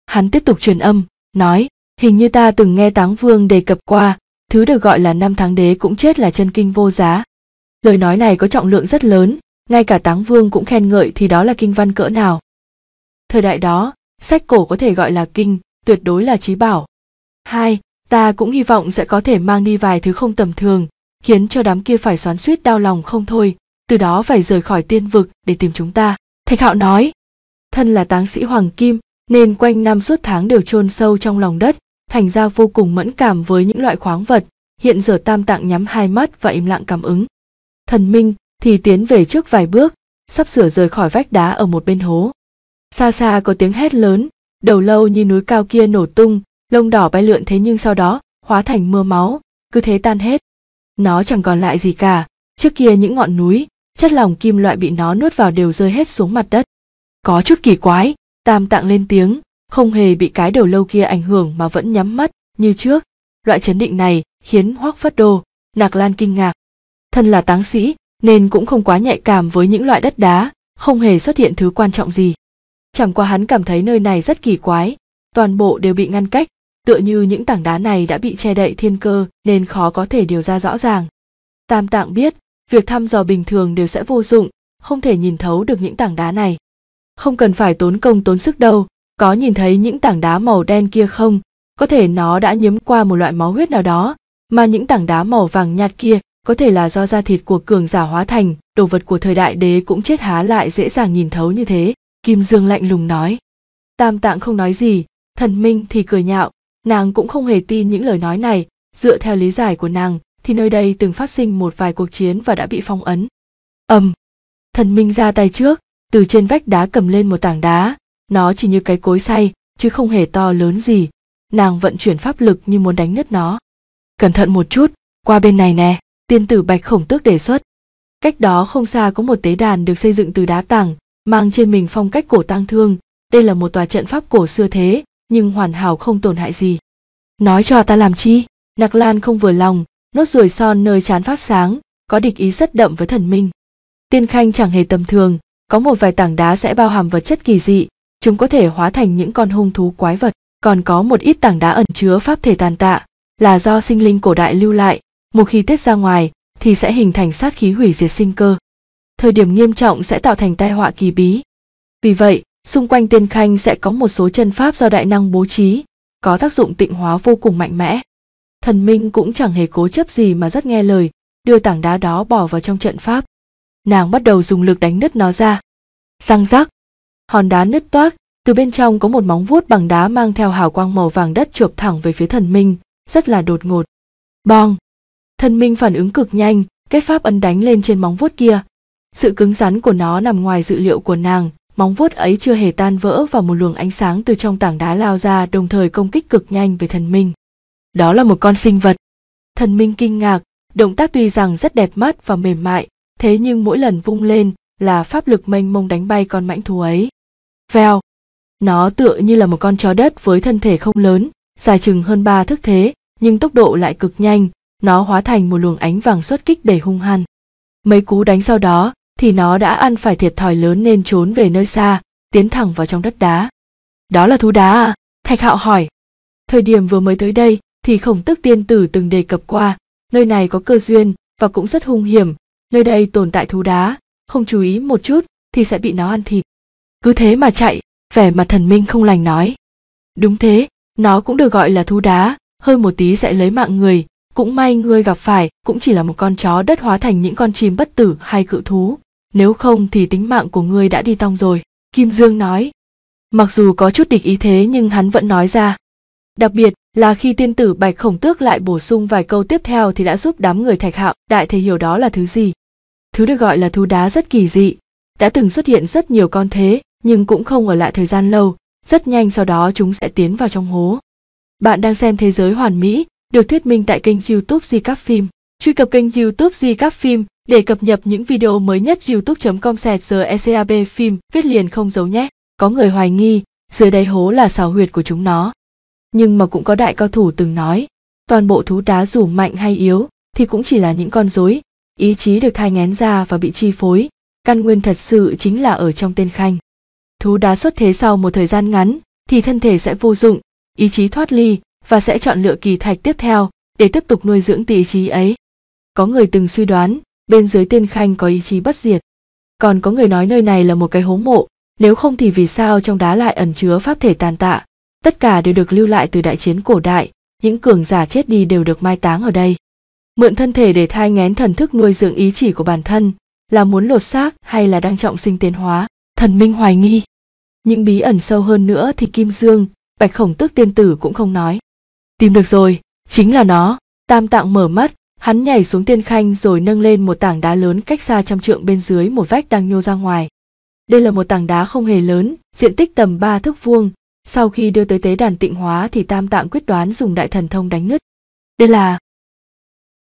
hắn tiếp tục truyền âm nói hình như ta từng nghe táng vương đề cập qua thứ được gọi là năm tháng đế cũng chết là chân kinh vô giá lời nói này có trọng lượng rất lớn ngay cả táng vương cũng khen ngợi thì đó là kinh văn cỡ nào thời đại đó sách cổ có thể gọi là kinh tuyệt đối là trí bảo hai ta cũng hy vọng sẽ có thể mang đi vài thứ không tầm thường khiến cho đám kia phải xoắn suýt đau lòng không thôi từ đó phải rời khỏi tiên vực để tìm chúng ta thạch hạo nói thân là táng sĩ hoàng kim nên quanh năm suốt tháng đều chôn sâu trong lòng đất thành ra vô cùng mẫn cảm với những loại khoáng vật hiện giờ tam tạng nhắm hai mắt và im lặng cảm ứng thần minh thì tiến về trước vài bước sắp sửa rời khỏi vách đá ở một bên hố xa xa có tiếng hét lớn đầu lâu như núi cao kia nổ tung lông đỏ bay lượn thế nhưng sau đó hóa thành mưa máu cứ thế tan hết nó chẳng còn lại gì cả trước kia những ngọn núi chất lỏng kim loại bị nó nuốt vào đều rơi hết xuống mặt đất có chút kỳ quái tam tạng lên tiếng không hề bị cái đầu lâu kia ảnh hưởng mà vẫn nhắm mắt như trước loại chấn định này khiến hoắc phất đô nạc lan kinh ngạc thân là táng sĩ nên cũng không quá nhạy cảm với những loại đất đá, không hề xuất hiện thứ quan trọng gì. Chẳng qua hắn cảm thấy nơi này rất kỳ quái, toàn bộ đều bị ngăn cách, tựa như những tảng đá này đã bị che đậy thiên cơ nên khó có thể điều ra rõ ràng. Tam Tạng biết, việc thăm dò bình thường đều sẽ vô dụng, không thể nhìn thấu được những tảng đá này. Không cần phải tốn công tốn sức đâu, có nhìn thấy những tảng đá màu đen kia không? Có thể nó đã nhiễm qua một loại máu huyết nào đó, mà những tảng đá màu vàng nhạt kia có thể là do da thịt của cường giả hóa thành, đồ vật của thời đại đế cũng chết há lại dễ dàng nhìn thấu như thế, Kim Dương lạnh lùng nói. Tam Tạng không nói gì, thần minh thì cười nhạo, nàng cũng không hề tin những lời nói này, dựa theo lý giải của nàng thì nơi đây từng phát sinh một vài cuộc chiến và đã bị phong ấn. Ầm. thần minh ra tay trước, từ trên vách đá cầm lên một tảng đá, nó chỉ như cái cối xay, chứ không hề to lớn gì. Nàng vận chuyển pháp lực như muốn đánh nứt nó. Cẩn thận một chút, qua bên này nè tiên tử bạch khổng tước đề xuất cách đó không xa có một tế đàn được xây dựng từ đá tảng mang trên mình phong cách cổ tang thương đây là một tòa trận pháp cổ xưa thế nhưng hoàn hảo không tổn hại gì nói cho ta làm chi nặc lan không vừa lòng nốt ruồi son nơi chán phát sáng có địch ý rất đậm với thần minh tiên khanh chẳng hề tầm thường có một vài tảng đá sẽ bao hàm vật chất kỳ dị chúng có thể hóa thành những con hung thú quái vật còn có một ít tảng đá ẩn chứa pháp thể tàn tạ là do sinh linh cổ đại lưu lại một khi tiết ra ngoài thì sẽ hình thành sát khí hủy diệt sinh cơ thời điểm nghiêm trọng sẽ tạo thành tai họa kỳ bí vì vậy xung quanh tiên khanh sẽ có một số chân pháp do đại năng bố trí có tác dụng tịnh hóa vô cùng mạnh mẽ thần minh cũng chẳng hề cố chấp gì mà rất nghe lời đưa tảng đá đó bỏ vào trong trận pháp nàng bắt đầu dùng lực đánh nứt nó ra răng rắc hòn đá nứt toác từ bên trong có một móng vuốt bằng đá mang theo hào quang màu vàng đất chộp thẳng về phía thần minh rất là đột ngột bong Thân minh phản ứng cực nhanh, kết pháp ấn đánh lên trên móng vuốt kia. Sự cứng rắn của nó nằm ngoài dự liệu của nàng, móng vuốt ấy chưa hề tan vỡ và một luồng ánh sáng từ trong tảng đá lao ra đồng thời công kích cực nhanh về thần minh. Đó là một con sinh vật. Thần minh kinh ngạc, động tác tuy rằng rất đẹp mắt và mềm mại, thế nhưng mỗi lần vung lên là pháp lực mênh mông đánh bay con mãnh thú ấy. Vèo. Nó tựa như là một con chó đất với thân thể không lớn, dài chừng hơn ba thước thế, nhưng tốc độ lại cực nhanh, nó hóa thành một luồng ánh vàng xuất kích đầy hung hăng. Mấy cú đánh sau đó thì nó đã ăn phải thiệt thòi lớn nên trốn về nơi xa, tiến thẳng vào trong đất đá. Đó là thú đá à? Thạch Hạo hỏi. Thời điểm vừa mới tới đây thì khổng tức tiên tử từng đề cập qua, nơi này có cơ duyên và cũng rất hung hiểm, nơi đây tồn tại thú đá, không chú ý một chút thì sẽ bị nó ăn thịt. Cứ thế mà chạy, vẻ mặt thần minh không lành nói. Đúng thế, nó cũng được gọi là thú đá, hơi một tí sẽ lấy mạng người, cũng may ngươi gặp phải cũng chỉ là một con chó đất hóa thành những con chim bất tử hay cự thú. Nếu không thì tính mạng của ngươi đã đi tong rồi. Kim Dương nói. Mặc dù có chút địch ý thế nhưng hắn vẫn nói ra. Đặc biệt là khi tiên tử Bạch Khổng Tước lại bổ sung vài câu tiếp theo thì đã giúp đám người thạch hạo đại thể hiểu đó là thứ gì. Thứ được gọi là thú đá rất kỳ dị. Đã từng xuất hiện rất nhiều con thế nhưng cũng không ở lại thời gian lâu, rất nhanh sau đó chúng sẽ tiến vào trong hố. Bạn đang xem thế giới hoàn mỹ được thuyết minh tại kênh youtube di các phim truy cập kênh youtube di các phim để cập nhật những video mới nhất youtube com sẹt giờ ecab phim viết liền không giấu nhé có người hoài nghi dưới đáy hố là xào huyệt của chúng nó nhưng mà cũng có đại cao thủ từng nói toàn bộ thú đá dù mạnh hay yếu thì cũng chỉ là những con rối ý chí được thai ngén ra và bị chi phối căn nguyên thật sự chính là ở trong tên khanh thú đá xuất thế sau một thời gian ngắn thì thân thể sẽ vô dụng ý chí thoát ly và sẽ chọn lựa kỳ thạch tiếp theo để tiếp tục nuôi dưỡng tỷ trí ấy. Có người từng suy đoán, bên dưới tiên khanh có ý chí bất diệt. Còn có người nói nơi này là một cái hố mộ, nếu không thì vì sao trong đá lại ẩn chứa pháp thể tàn tạ. Tất cả đều được lưu lại từ đại chiến cổ đại, những cường giả chết đi đều được mai táng ở đây. Mượn thân thể để thai ngén thần thức nuôi dưỡng ý chỉ của bản thân, là muốn lột xác hay là đang trọng sinh tiến hóa, thần minh hoài nghi. Những bí ẩn sâu hơn nữa thì Kim Dương, Bạch Khổng Tước tiên tử cũng không nói tìm được rồi chính là nó tam tạng mở mắt hắn nhảy xuống tiên khanh rồi nâng lên một tảng đá lớn cách xa trăm trượng bên dưới một vách đang nhô ra ngoài đây là một tảng đá không hề lớn diện tích tầm ba thước vuông sau khi đưa tới tế đàn tịnh hóa thì tam tạng quyết đoán dùng đại thần thông đánh nứt đây là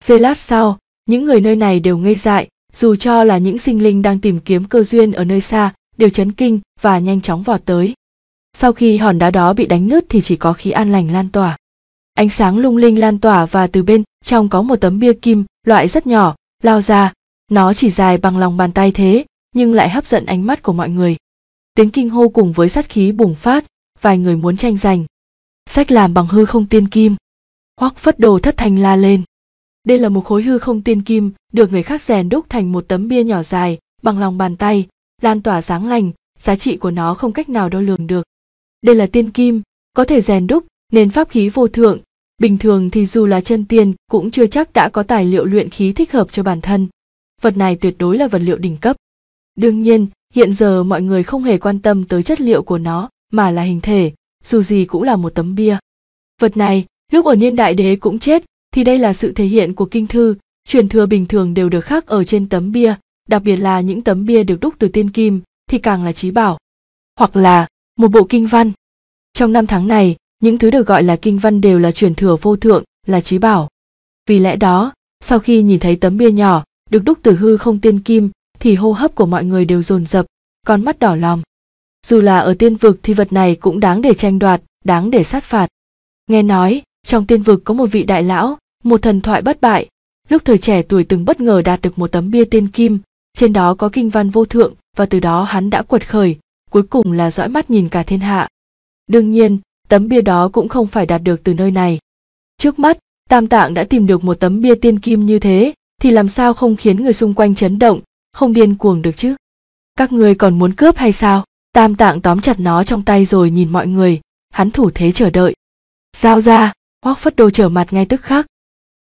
giây lát sau những người nơi này đều ngây dại dù cho là những sinh linh đang tìm kiếm cơ duyên ở nơi xa đều chấn kinh và nhanh chóng vọt tới sau khi hòn đá đó bị đánh nứt thì chỉ có khí an lành lan tỏa ánh sáng lung linh lan tỏa và từ bên trong có một tấm bia kim loại rất nhỏ lao ra nó chỉ dài bằng lòng bàn tay thế nhưng lại hấp dẫn ánh mắt của mọi người tiếng kinh hô cùng với sát khí bùng phát vài người muốn tranh giành sách làm bằng hư không tiên kim hoắc phất đồ thất thanh la lên đây là một khối hư không tiên kim được người khác rèn đúc thành một tấm bia nhỏ dài bằng lòng bàn tay lan tỏa sáng lành giá trị của nó không cách nào đo lường được đây là tiên kim có thể rèn đúc nên pháp khí vô thượng bình thường thì dù là chân tiên cũng chưa chắc đã có tài liệu luyện khí thích hợp cho bản thân vật này tuyệt đối là vật liệu đỉnh cấp đương nhiên hiện giờ mọi người không hề quan tâm tới chất liệu của nó mà là hình thể dù gì cũng là một tấm bia vật này lúc ở niên đại đế cũng chết thì đây là sự thể hiện của kinh thư truyền thừa bình thường đều được khắc ở trên tấm bia đặc biệt là những tấm bia được đúc từ tiên kim thì càng là trí bảo hoặc là một bộ kinh văn trong năm tháng này những thứ được gọi là kinh văn đều là truyền thừa vô thượng là trí bảo vì lẽ đó sau khi nhìn thấy tấm bia nhỏ được đúc từ hư không tiên kim thì hô hấp của mọi người đều dồn dập con mắt đỏ lòng dù là ở tiên vực thì vật này cũng đáng để tranh đoạt đáng để sát phạt nghe nói trong tiên vực có một vị đại lão một thần thoại bất bại lúc thời trẻ tuổi từng bất ngờ đạt được một tấm bia tiên kim trên đó có kinh văn vô thượng và từ đó hắn đã quật khởi cuối cùng là dõi mắt nhìn cả thiên hạ đương nhiên tấm bia đó cũng không phải đạt được từ nơi này. Trước mắt, Tam Tạng đã tìm được một tấm bia tiên kim như thế, thì làm sao không khiến người xung quanh chấn động, không điên cuồng được chứ? Các người còn muốn cướp hay sao? Tam Tạng tóm chặt nó trong tay rồi nhìn mọi người, hắn thủ thế chờ đợi. Giao ra, hoác phất đồ trở mặt ngay tức khắc.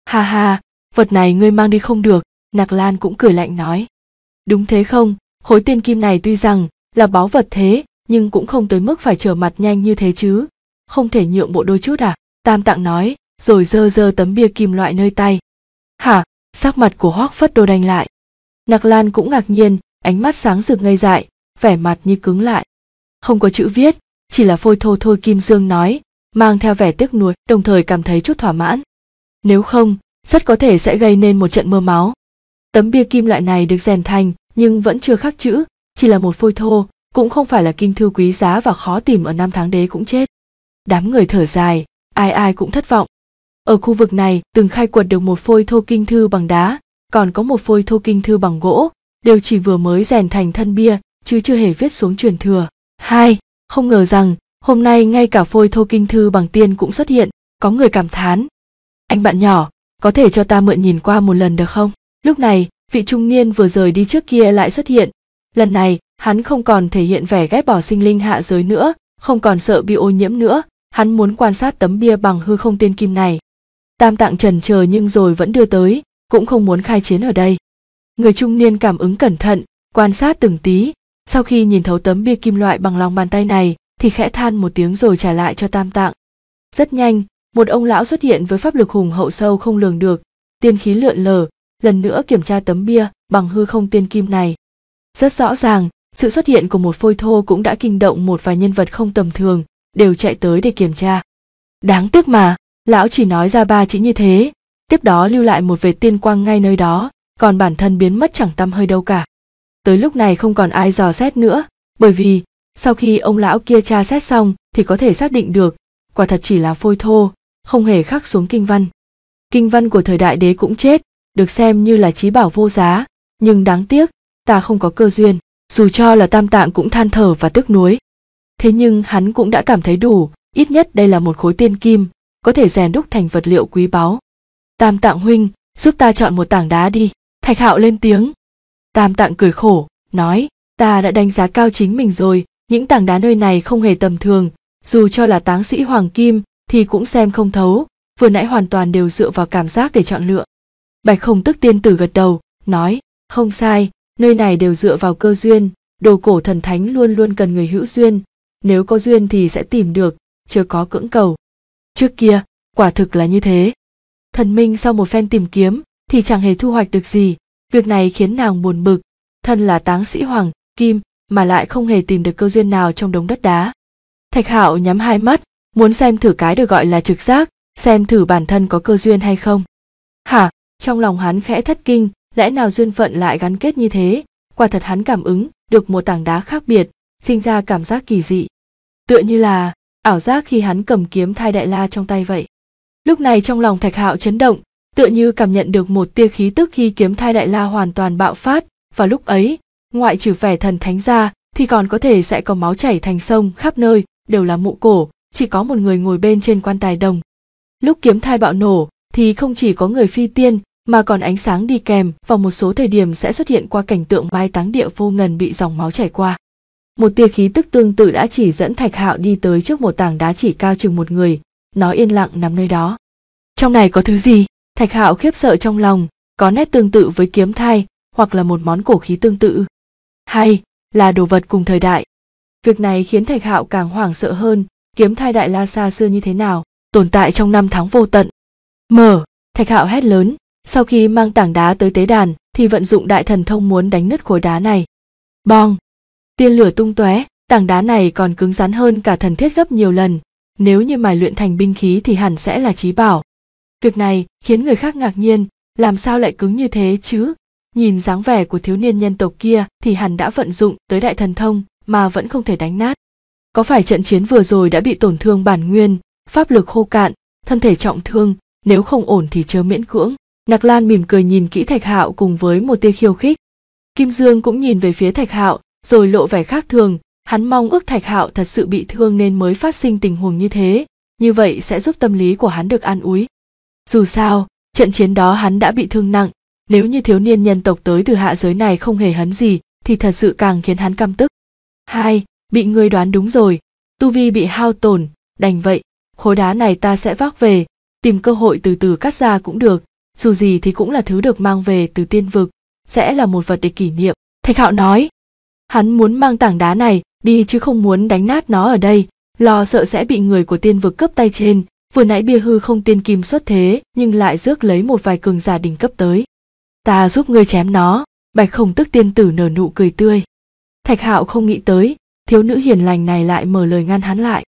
Ha ha, vật này ngươi mang đi không được, Nạc Lan cũng cười lạnh nói. Đúng thế không, khối tiên kim này tuy rằng là báu vật thế, nhưng cũng không tới mức phải trở mặt nhanh như thế chứ, không thể nhượng bộ đôi chút à tam tạng nói rồi dơ dơ tấm bia kim loại nơi tay hả sắc mặt của hoác phất đồ đành lại nặc lan cũng ngạc nhiên ánh mắt sáng rực ngây dại vẻ mặt như cứng lại không có chữ viết chỉ là phôi thô thôi kim dương nói mang theo vẻ tiếc nuối đồng thời cảm thấy chút thỏa mãn nếu không rất có thể sẽ gây nên một trận mưa máu tấm bia kim loại này được rèn thành nhưng vẫn chưa khắc chữ chỉ là một phôi thô cũng không phải là kinh thư quý giá và khó tìm ở năm tháng đế cũng chết đám người thở dài ai ai cũng thất vọng ở khu vực này từng khai quật được một phôi thô kinh thư bằng đá còn có một phôi thô kinh thư bằng gỗ đều chỉ vừa mới rèn thành thân bia chứ chưa hề viết xuống truyền thừa hai không ngờ rằng hôm nay ngay cả phôi thô kinh thư bằng tiên cũng xuất hiện có người cảm thán anh bạn nhỏ có thể cho ta mượn nhìn qua một lần được không lúc này vị trung niên vừa rời đi trước kia lại xuất hiện lần này hắn không còn thể hiện vẻ ghét bỏ sinh linh hạ giới nữa không còn sợ bị ô nhiễm nữa hắn muốn quan sát tấm bia bằng hư không tiên kim này tam tạng trần chờ nhưng rồi vẫn đưa tới cũng không muốn khai chiến ở đây người trung niên cảm ứng cẩn thận quan sát từng tí sau khi nhìn thấu tấm bia kim loại bằng lòng bàn tay này thì khẽ than một tiếng rồi trả lại cho tam tạng rất nhanh một ông lão xuất hiện với pháp lực hùng hậu sâu không lường được tiên khí lượn lờ lần nữa kiểm tra tấm bia bằng hư không tiên kim này rất rõ ràng sự xuất hiện của một phôi thô cũng đã kinh động một vài nhân vật không tầm thường đều chạy tới để kiểm tra đáng tiếc mà lão chỉ nói ra ba chữ như thế tiếp đó lưu lại một vệt tiên quang ngay nơi đó còn bản thân biến mất chẳng tăm hơi đâu cả tới lúc này không còn ai dò xét nữa bởi vì sau khi ông lão kia tra xét xong thì có thể xác định được quả thật chỉ là phôi thô không hề khắc xuống kinh văn kinh văn của thời đại đế cũng chết được xem như là trí bảo vô giá nhưng đáng tiếc ta không có cơ duyên dù cho là tam tạng cũng than thở và tức nuối thế nhưng hắn cũng đã cảm thấy đủ, ít nhất đây là một khối tiên kim, có thể rèn đúc thành vật liệu quý báu. Tam Tạng huynh, giúp ta chọn một tảng đá đi, Thạch Hạo lên tiếng. Tam Tạng cười khổ, nói, ta đã đánh giá cao chính mình rồi, những tảng đá nơi này không hề tầm thường, dù cho là táng sĩ hoàng kim thì cũng xem không thấu, vừa nãy hoàn toàn đều dựa vào cảm giác để chọn lựa. Bạch không tức tiên tử gật đầu, nói, không sai, nơi này đều dựa vào cơ duyên, đồ cổ thần thánh luôn luôn cần người hữu duyên, nếu có duyên thì sẽ tìm được chưa có cưỡng cầu trước kia quả thực là như thế thần minh sau một phen tìm kiếm thì chẳng hề thu hoạch được gì việc này khiến nàng buồn bực thân là táng sĩ hoàng kim mà lại không hề tìm được cơ duyên nào trong đống đất đá thạch hạo nhắm hai mắt muốn xem thử cái được gọi là trực giác xem thử bản thân có cơ duyên hay không hả trong lòng hắn khẽ thất kinh lẽ nào duyên phận lại gắn kết như thế quả thật hắn cảm ứng được một tảng đá khác biệt sinh ra cảm giác kỳ dị tựa như là ảo giác khi hắn cầm kiếm thai đại la trong tay vậy lúc này trong lòng thạch hạo chấn động tựa như cảm nhận được một tia khí tức khi kiếm thai đại la hoàn toàn bạo phát và lúc ấy ngoại trừ vẻ thần thánh ra thì còn có thể sẽ có máu chảy thành sông khắp nơi đều là mộ cổ chỉ có một người ngồi bên trên quan tài đồng lúc kiếm thai bạo nổ thì không chỉ có người phi tiên mà còn ánh sáng đi kèm vào một số thời điểm sẽ xuất hiện qua cảnh tượng mai táng địa vô ngần bị dòng máu chảy qua một tia khí tức tương tự đã chỉ dẫn thạch hạo đi tới trước một tảng đá chỉ cao chừng một người nó yên lặng nằm nơi đó trong này có thứ gì thạch hạo khiếp sợ trong lòng có nét tương tự với kiếm thai hoặc là một món cổ khí tương tự hay là đồ vật cùng thời đại việc này khiến thạch hạo càng hoảng sợ hơn kiếm thai đại la xa xưa như thế nào tồn tại trong năm tháng vô tận mở thạch hạo hét lớn sau khi mang tảng đá tới tế đàn thì vận dụng đại thần thông muốn đánh nứt khối đá này bong tiên lửa tung tóe tảng đá này còn cứng rắn hơn cả thần thiết gấp nhiều lần nếu như mài luyện thành binh khí thì hẳn sẽ là trí bảo việc này khiến người khác ngạc nhiên làm sao lại cứng như thế chứ nhìn dáng vẻ của thiếu niên nhân tộc kia thì hẳn đã vận dụng tới đại thần thông mà vẫn không thể đánh nát có phải trận chiến vừa rồi đã bị tổn thương bản nguyên pháp lực khô cạn thân thể trọng thương nếu không ổn thì chớ miễn cưỡng nặc lan mỉm cười nhìn kỹ thạch hạo cùng với một tia khiêu khích kim dương cũng nhìn về phía thạch hạo rồi lộ vẻ khác thường hắn mong ước thạch hạo thật sự bị thương nên mới phát sinh tình huống như thế như vậy sẽ giúp tâm lý của hắn được an ủi dù sao trận chiến đó hắn đã bị thương nặng nếu như thiếu niên nhân tộc tới từ hạ giới này không hề hấn gì thì thật sự càng khiến hắn căm tức hai bị ngươi đoán đúng rồi tu vi bị hao tổn đành vậy khối đá này ta sẽ vác về tìm cơ hội từ từ cắt ra cũng được dù gì thì cũng là thứ được mang về từ tiên vực sẽ là một vật để kỷ niệm thạch hạo nói hắn muốn mang tảng đá này đi chứ không muốn đánh nát nó ở đây lo sợ sẽ bị người của tiên vực cấp tay trên vừa nãy bia hư không tiên kim xuất thế nhưng lại rước lấy một vài cường giả đỉnh cấp tới ta giúp ngươi chém nó bạch không tức tiên tử nở nụ cười tươi thạch hạo không nghĩ tới thiếu nữ hiền lành này lại mở lời ngăn hắn lại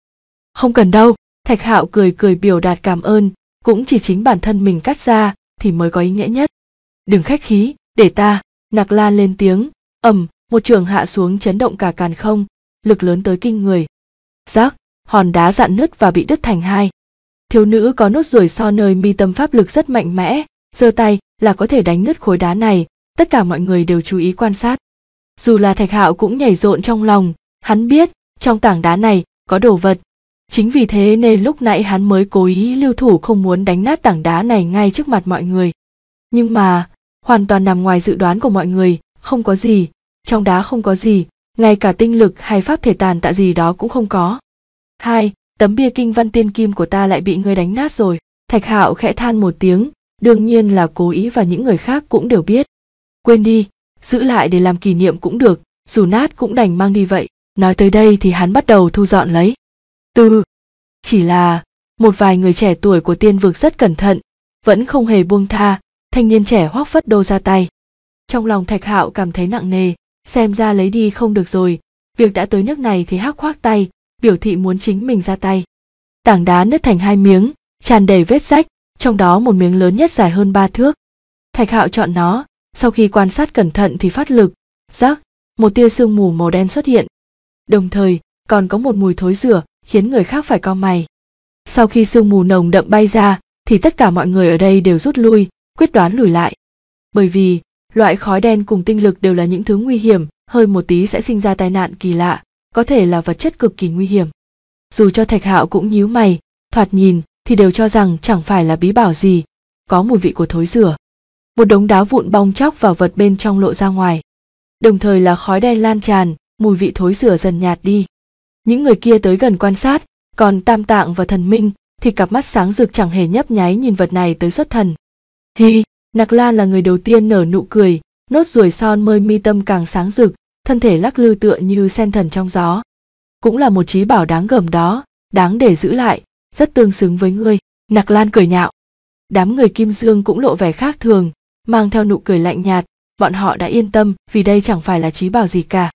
không cần đâu thạch hạo cười cười biểu đạt cảm ơn cũng chỉ chính bản thân mình cắt ra thì mới có ý nghĩa nhất đừng khách khí để ta nặc la lên tiếng ầm một trường hạ xuống chấn động cả càn không lực lớn tới kinh người giác hòn đá dạn nứt và bị đứt thành hai thiếu nữ có nốt ruồi so nơi mi tâm pháp lực rất mạnh mẽ giơ tay là có thể đánh nứt khối đá này tất cả mọi người đều chú ý quan sát dù là thạch hạo cũng nhảy rộn trong lòng hắn biết trong tảng đá này có đồ vật chính vì thế nên lúc nãy hắn mới cố ý lưu thủ không muốn đánh nát tảng đá này ngay trước mặt mọi người nhưng mà hoàn toàn nằm ngoài dự đoán của mọi người không có gì trong đá không có gì, ngay cả tinh lực hay pháp thể tàn tạ gì đó cũng không có. Hai, tấm bia kinh văn tiên kim của ta lại bị ngươi đánh nát rồi. Thạch Hạo khẽ than một tiếng, đương nhiên là cố ý và những người khác cũng đều biết. Quên đi, giữ lại để làm kỷ niệm cũng được, dù nát cũng đành mang đi vậy. Nói tới đây thì hắn bắt đầu thu dọn lấy. tư chỉ là một vài người trẻ tuổi của tiên vực rất cẩn thận, vẫn không hề buông tha, thanh niên trẻ hoác phất đô ra tay. Trong lòng Thạch Hạo cảm thấy nặng nề, xem ra lấy đi không được rồi việc đã tới nước này thì hắc khoác tay biểu thị muốn chính mình ra tay tảng đá nứt thành hai miếng tràn đầy vết rách trong đó một miếng lớn nhất dài hơn ba thước thạch hạo chọn nó sau khi quan sát cẩn thận thì phát lực rắc một tia sương mù màu đen xuất hiện đồng thời còn có một mùi thối rửa khiến người khác phải co mày sau khi sương mù nồng đậm bay ra thì tất cả mọi người ở đây đều rút lui quyết đoán lùi lại bởi vì Loại khói đen cùng tinh lực đều là những thứ nguy hiểm, hơi một tí sẽ sinh ra tai nạn kỳ lạ, có thể là vật chất cực kỳ nguy hiểm. Dù cho Thạch Hạo cũng nhíu mày, thoạt nhìn thì đều cho rằng chẳng phải là bí bảo gì, có mùi vị của thối rửa. Một đống đá vụn bong chóc vào vật bên trong lộ ra ngoài. Đồng thời là khói đen lan tràn, mùi vị thối rửa dần nhạt đi. Những người kia tới gần quan sát, còn Tam Tạng và Thần Minh thì cặp mắt sáng rực chẳng hề nhấp nháy nhìn vật này tới xuất thần. Hi, Nặc Lan là người đầu tiên nở nụ cười, nốt ruồi son mơi mi tâm càng sáng rực, thân thể lắc lư tựa như sen thần trong gió. Cũng là một trí bảo đáng gầm đó, đáng để giữ lại, rất tương xứng với ngươi. Nặc Lan cười nhạo. Đám người Kim Dương cũng lộ vẻ khác thường, mang theo nụ cười lạnh nhạt, bọn họ đã yên tâm vì đây chẳng phải là trí bảo gì cả.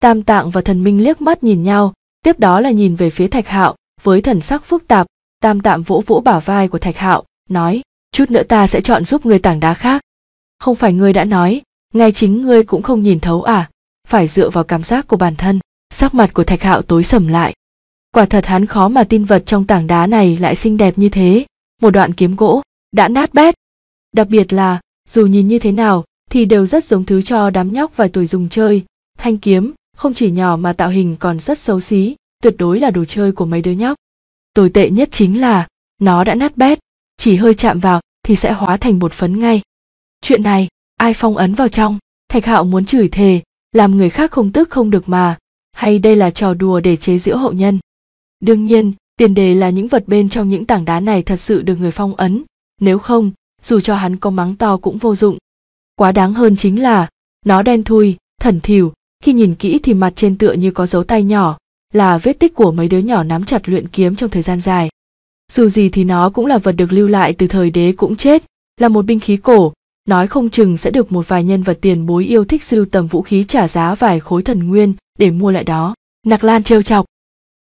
Tam Tạng và Thần Minh liếc mắt nhìn nhau, tiếp đó là nhìn về phía Thạch Hạo, với thần sắc phức tạp, Tam Tạng vỗ vỗ bả vai của Thạch Hạo, nói: chút nữa ta sẽ chọn giúp người tảng đá khác không phải ngươi đã nói ngay chính ngươi cũng không nhìn thấu à phải dựa vào cảm giác của bản thân sắc mặt của thạch hạo tối sầm lại quả thật hắn khó mà tin vật trong tảng đá này lại xinh đẹp như thế một đoạn kiếm gỗ đã nát bét đặc biệt là dù nhìn như thế nào thì đều rất giống thứ cho đám nhóc vài tuổi dùng chơi thanh kiếm không chỉ nhỏ mà tạo hình còn rất xấu xí tuyệt đối là đồ chơi của mấy đứa nhóc tồi tệ nhất chính là nó đã nát bét chỉ hơi chạm vào thì sẽ hóa thành bột phấn ngay chuyện này ai phong ấn vào trong thạch hạo muốn chửi thề làm người khác không tức không được mà hay đây là trò đùa để chế giễu hậu nhân đương nhiên tiền đề là những vật bên trong những tảng đá này thật sự được người phong ấn nếu không dù cho hắn có mắng to cũng vô dụng quá đáng hơn chính là nó đen thui thẩn thỉu khi nhìn kỹ thì mặt trên tựa như có dấu tay nhỏ là vết tích của mấy đứa nhỏ nắm chặt luyện kiếm trong thời gian dài dù gì thì nó cũng là vật được lưu lại từ thời đế cũng chết là một binh khí cổ nói không chừng sẽ được một vài nhân vật tiền bối yêu thích sưu tầm vũ khí trả giá vài khối thần nguyên để mua lại đó nặc lan trêu chọc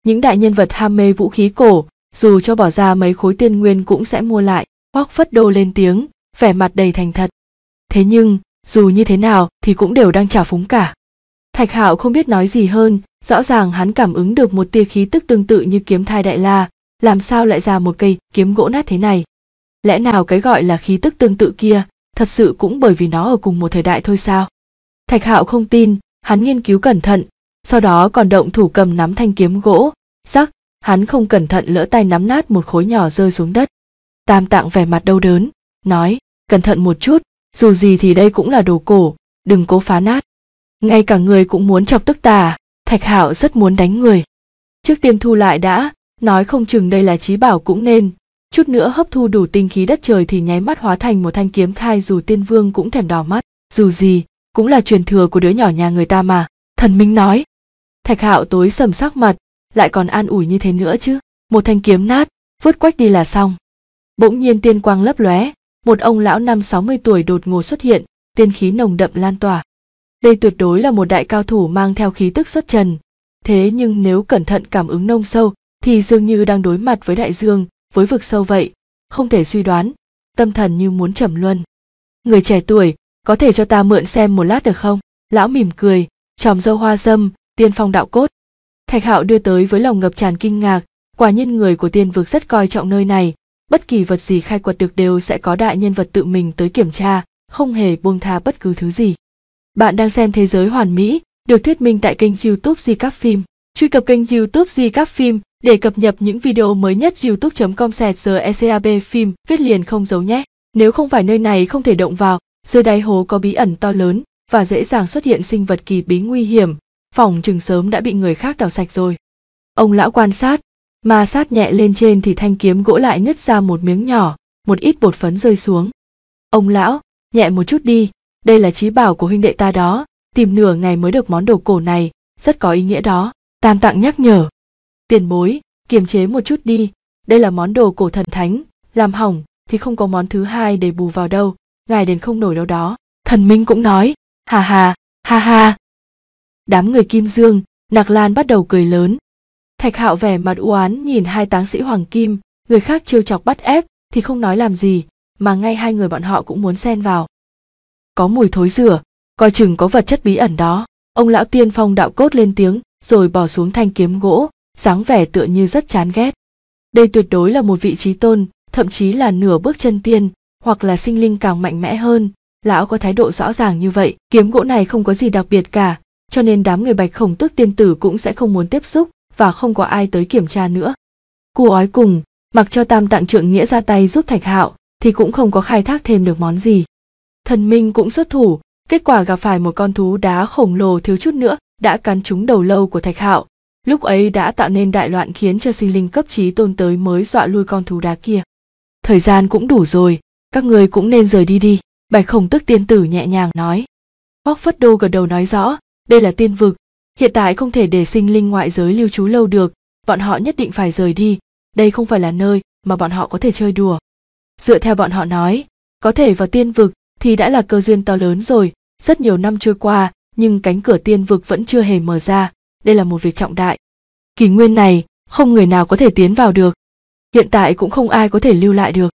những đại nhân vật ham mê vũ khí cổ dù cho bỏ ra mấy khối tiên nguyên cũng sẽ mua lại hoác phất đô lên tiếng vẻ mặt đầy thành thật thế nhưng dù như thế nào thì cũng đều đang trả phúng cả thạch hạo không biết nói gì hơn rõ ràng hắn cảm ứng được một tia khí tức tương tự như kiếm thai đại la làm sao lại ra một cây kiếm gỗ nát thế này lẽ nào cái gọi là khí tức tương tự kia thật sự cũng bởi vì nó ở cùng một thời đại thôi sao thạch hạo không tin hắn nghiên cứu cẩn thận sau đó còn động thủ cầm nắm thanh kiếm gỗ rắc hắn không cẩn thận lỡ tay nắm nát một khối nhỏ rơi xuống đất tam tạng vẻ mặt đau đớn nói cẩn thận một chút dù gì thì đây cũng là đồ cổ đừng cố phá nát ngay cả người cũng muốn chọc tức tà thạch hạo rất muốn đánh người trước tiên thu lại đã nói không chừng đây là trí bảo cũng nên chút nữa hấp thu đủ tinh khí đất trời thì nháy mắt hóa thành một thanh kiếm thai dù tiên vương cũng thèm đỏ mắt dù gì cũng là truyền thừa của đứa nhỏ nhà người ta mà thần minh nói thạch hạo tối sầm sắc mặt lại còn an ủi như thế nữa chứ một thanh kiếm nát vứt quách đi là xong bỗng nhiên tiên quang lấp lóe một ông lão năm sáu mươi tuổi đột ngột xuất hiện tiên khí nồng đậm lan tỏa đây tuyệt đối là một đại cao thủ mang theo khí tức xuất trần thế nhưng nếu cẩn thận cảm ứng nông sâu thì dường như đang đối mặt với đại dương với vực sâu vậy không thể suy đoán tâm thần như muốn trầm luân người trẻ tuổi có thể cho ta mượn xem một lát được không lão mỉm cười tròm dâu hoa dâm tiên phong đạo cốt thạch hạo đưa tới với lòng ngập tràn kinh ngạc quả nhiên người của tiên vực rất coi trọng nơi này bất kỳ vật gì khai quật được đều sẽ có đại nhân vật tự mình tới kiểm tra không hề buông tha bất cứ thứ gì bạn đang xem thế giới hoàn mỹ được thuyết minh tại kênh youtube di các phim truy cập kênh youtube di các phim để cập nhật những video mới nhất youtube.com sẹt giờ ECAB phim viết liền không giấu nhé. Nếu không phải nơi này không thể động vào, dưới đáy hố có bí ẩn to lớn và dễ dàng xuất hiện sinh vật kỳ bí nguy hiểm, phòng chừng sớm đã bị người khác đào sạch rồi. Ông lão quan sát, ma sát nhẹ lên trên thì thanh kiếm gỗ lại nứt ra một miếng nhỏ, một ít bột phấn rơi xuống. Ông lão, nhẹ một chút đi, đây là trí bảo của huynh đệ ta đó, tìm nửa ngày mới được món đồ cổ này, rất có ý nghĩa đó. Tam tặng nhắc nhở tiền bối kiềm chế một chút đi đây là món đồ cổ thần thánh làm hỏng thì không có món thứ hai để bù vào đâu ngài đến không nổi đâu đó thần minh cũng nói hà hà ha ha đám người kim dương nạc lan bắt đầu cười lớn thạch hạo vẻ mặt u uán nhìn hai táng sĩ hoàng kim người khác trêu chọc bắt ép thì không nói làm gì mà ngay hai người bọn họ cũng muốn xen vào có mùi thối rửa coi chừng có vật chất bí ẩn đó ông lão tiên phong đạo cốt lên tiếng rồi bỏ xuống thanh kiếm gỗ dáng vẻ tựa như rất chán ghét đây tuyệt đối là một vị trí tôn thậm chí là nửa bước chân tiên hoặc là sinh linh càng mạnh mẽ hơn lão có thái độ rõ ràng như vậy kiếm gỗ này không có gì đặc biệt cả cho nên đám người bạch khổng tước tiên tử cũng sẽ không muốn tiếp xúc và không có ai tới kiểm tra nữa cô ói cùng mặc cho tam tạng trượng nghĩa ra tay giúp thạch hạo thì cũng không có khai thác thêm được món gì thần minh cũng xuất thủ kết quả gặp phải một con thú đá khổng lồ thiếu chút nữa đã cắn trúng đầu lâu của thạch hạo lúc ấy đã tạo nên đại loạn khiến cho sinh linh cấp trí tôn tới mới dọa lui con thú đá kia thời gian cũng đủ rồi các người cũng nên rời đi đi bạch khổng tức tiên tử nhẹ nhàng nói bóc phất đô gật đầu nói rõ đây là tiên vực hiện tại không thể để sinh linh ngoại giới lưu trú lâu được bọn họ nhất định phải rời đi đây không phải là nơi mà bọn họ có thể chơi đùa dựa theo bọn họ nói có thể vào tiên vực thì đã là cơ duyên to lớn rồi rất nhiều năm trôi qua nhưng cánh cửa tiên vực vẫn chưa hề mở ra đây là một việc trọng đại. Kỷ nguyên này, không người nào có thể tiến vào được. Hiện tại cũng không ai có thể lưu lại được.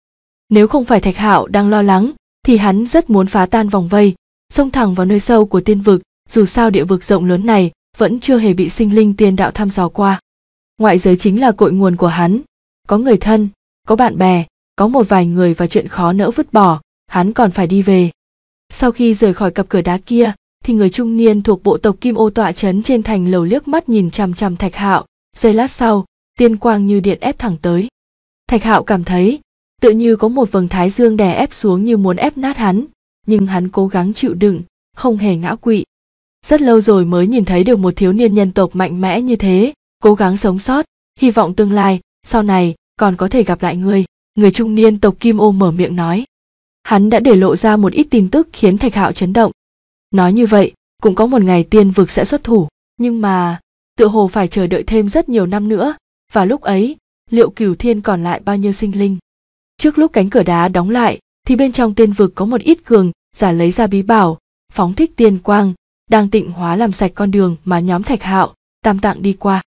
Nếu không phải Thạch Hạo đang lo lắng, thì hắn rất muốn phá tan vòng vây, xông thẳng vào nơi sâu của tiên vực, dù sao địa vực rộng lớn này vẫn chưa hề bị sinh linh tiên đạo thăm dò qua. Ngoại giới chính là cội nguồn của hắn, có người thân, có bạn bè, có một vài người và chuyện khó nỡ vứt bỏ, hắn còn phải đi về. Sau khi rời khỏi cặp cửa đá kia, thì người trung niên thuộc bộ tộc Kim Ô tọa trấn trên thành lầu liếc mắt nhìn chằm chằm Thạch Hạo, giây lát sau, tiên quang như điện ép thẳng tới. Thạch Hạo cảm thấy, tự như có một vầng thái dương đè ép xuống như muốn ép nát hắn, nhưng hắn cố gắng chịu đựng, không hề ngã quỵ. Rất lâu rồi mới nhìn thấy được một thiếu niên nhân tộc mạnh mẽ như thế, cố gắng sống sót, hy vọng tương lai, sau này còn có thể gặp lại người. Người trung niên tộc Kim Ô mở miệng nói. Hắn đã để lộ ra một ít tin tức khiến Thạch Hạo chấn động, Nói như vậy, cũng có một ngày tiên vực sẽ xuất thủ, nhưng mà tựa hồ phải chờ đợi thêm rất nhiều năm nữa, và lúc ấy, liệu cửu thiên còn lại bao nhiêu sinh linh? Trước lúc cánh cửa đá đóng lại, thì bên trong tiên vực có một ít cường giả lấy ra bí bảo, phóng thích tiên quang, đang tịnh hóa làm sạch con đường mà nhóm thạch hạo, tam tạng đi qua.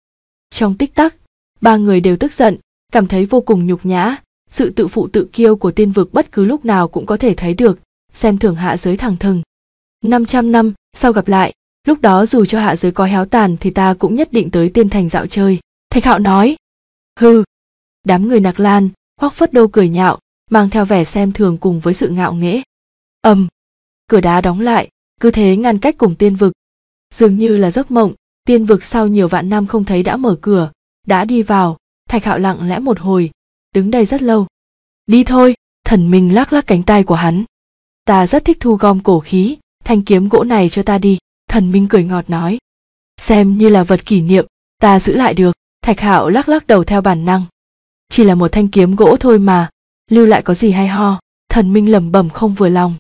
Trong tích tắc, ba người đều tức giận, cảm thấy vô cùng nhục nhã, sự tự phụ tự kiêu của tiên vực bất cứ lúc nào cũng có thể thấy được, xem thường hạ giới thẳng thừng. 500 năm sau gặp lại, lúc đó dù cho hạ giới có héo tàn thì ta cũng nhất định tới tiên thành dạo chơi. Thạch hạo nói. Hừ. Đám người nạc lan, hoắc phất đô cười nhạo, mang theo vẻ xem thường cùng với sự ngạo nghễ. ầm, cửa đá đóng lại, cứ thế ngăn cách cùng tiên vực. Dường như là giấc mộng, tiên vực sau nhiều vạn năm không thấy đã mở cửa, đã đi vào, thạch hạo lặng lẽ một hồi, đứng đây rất lâu. Đi thôi, thần mình lắc lắc cánh tay của hắn. Ta rất thích thu gom cổ khí, thanh kiếm gỗ này cho ta đi thần minh cười ngọt nói xem như là vật kỷ niệm ta giữ lại được thạch hạo lắc lắc đầu theo bản năng chỉ là một thanh kiếm gỗ thôi mà lưu lại có gì hay ho thần minh lẩm bẩm không vừa lòng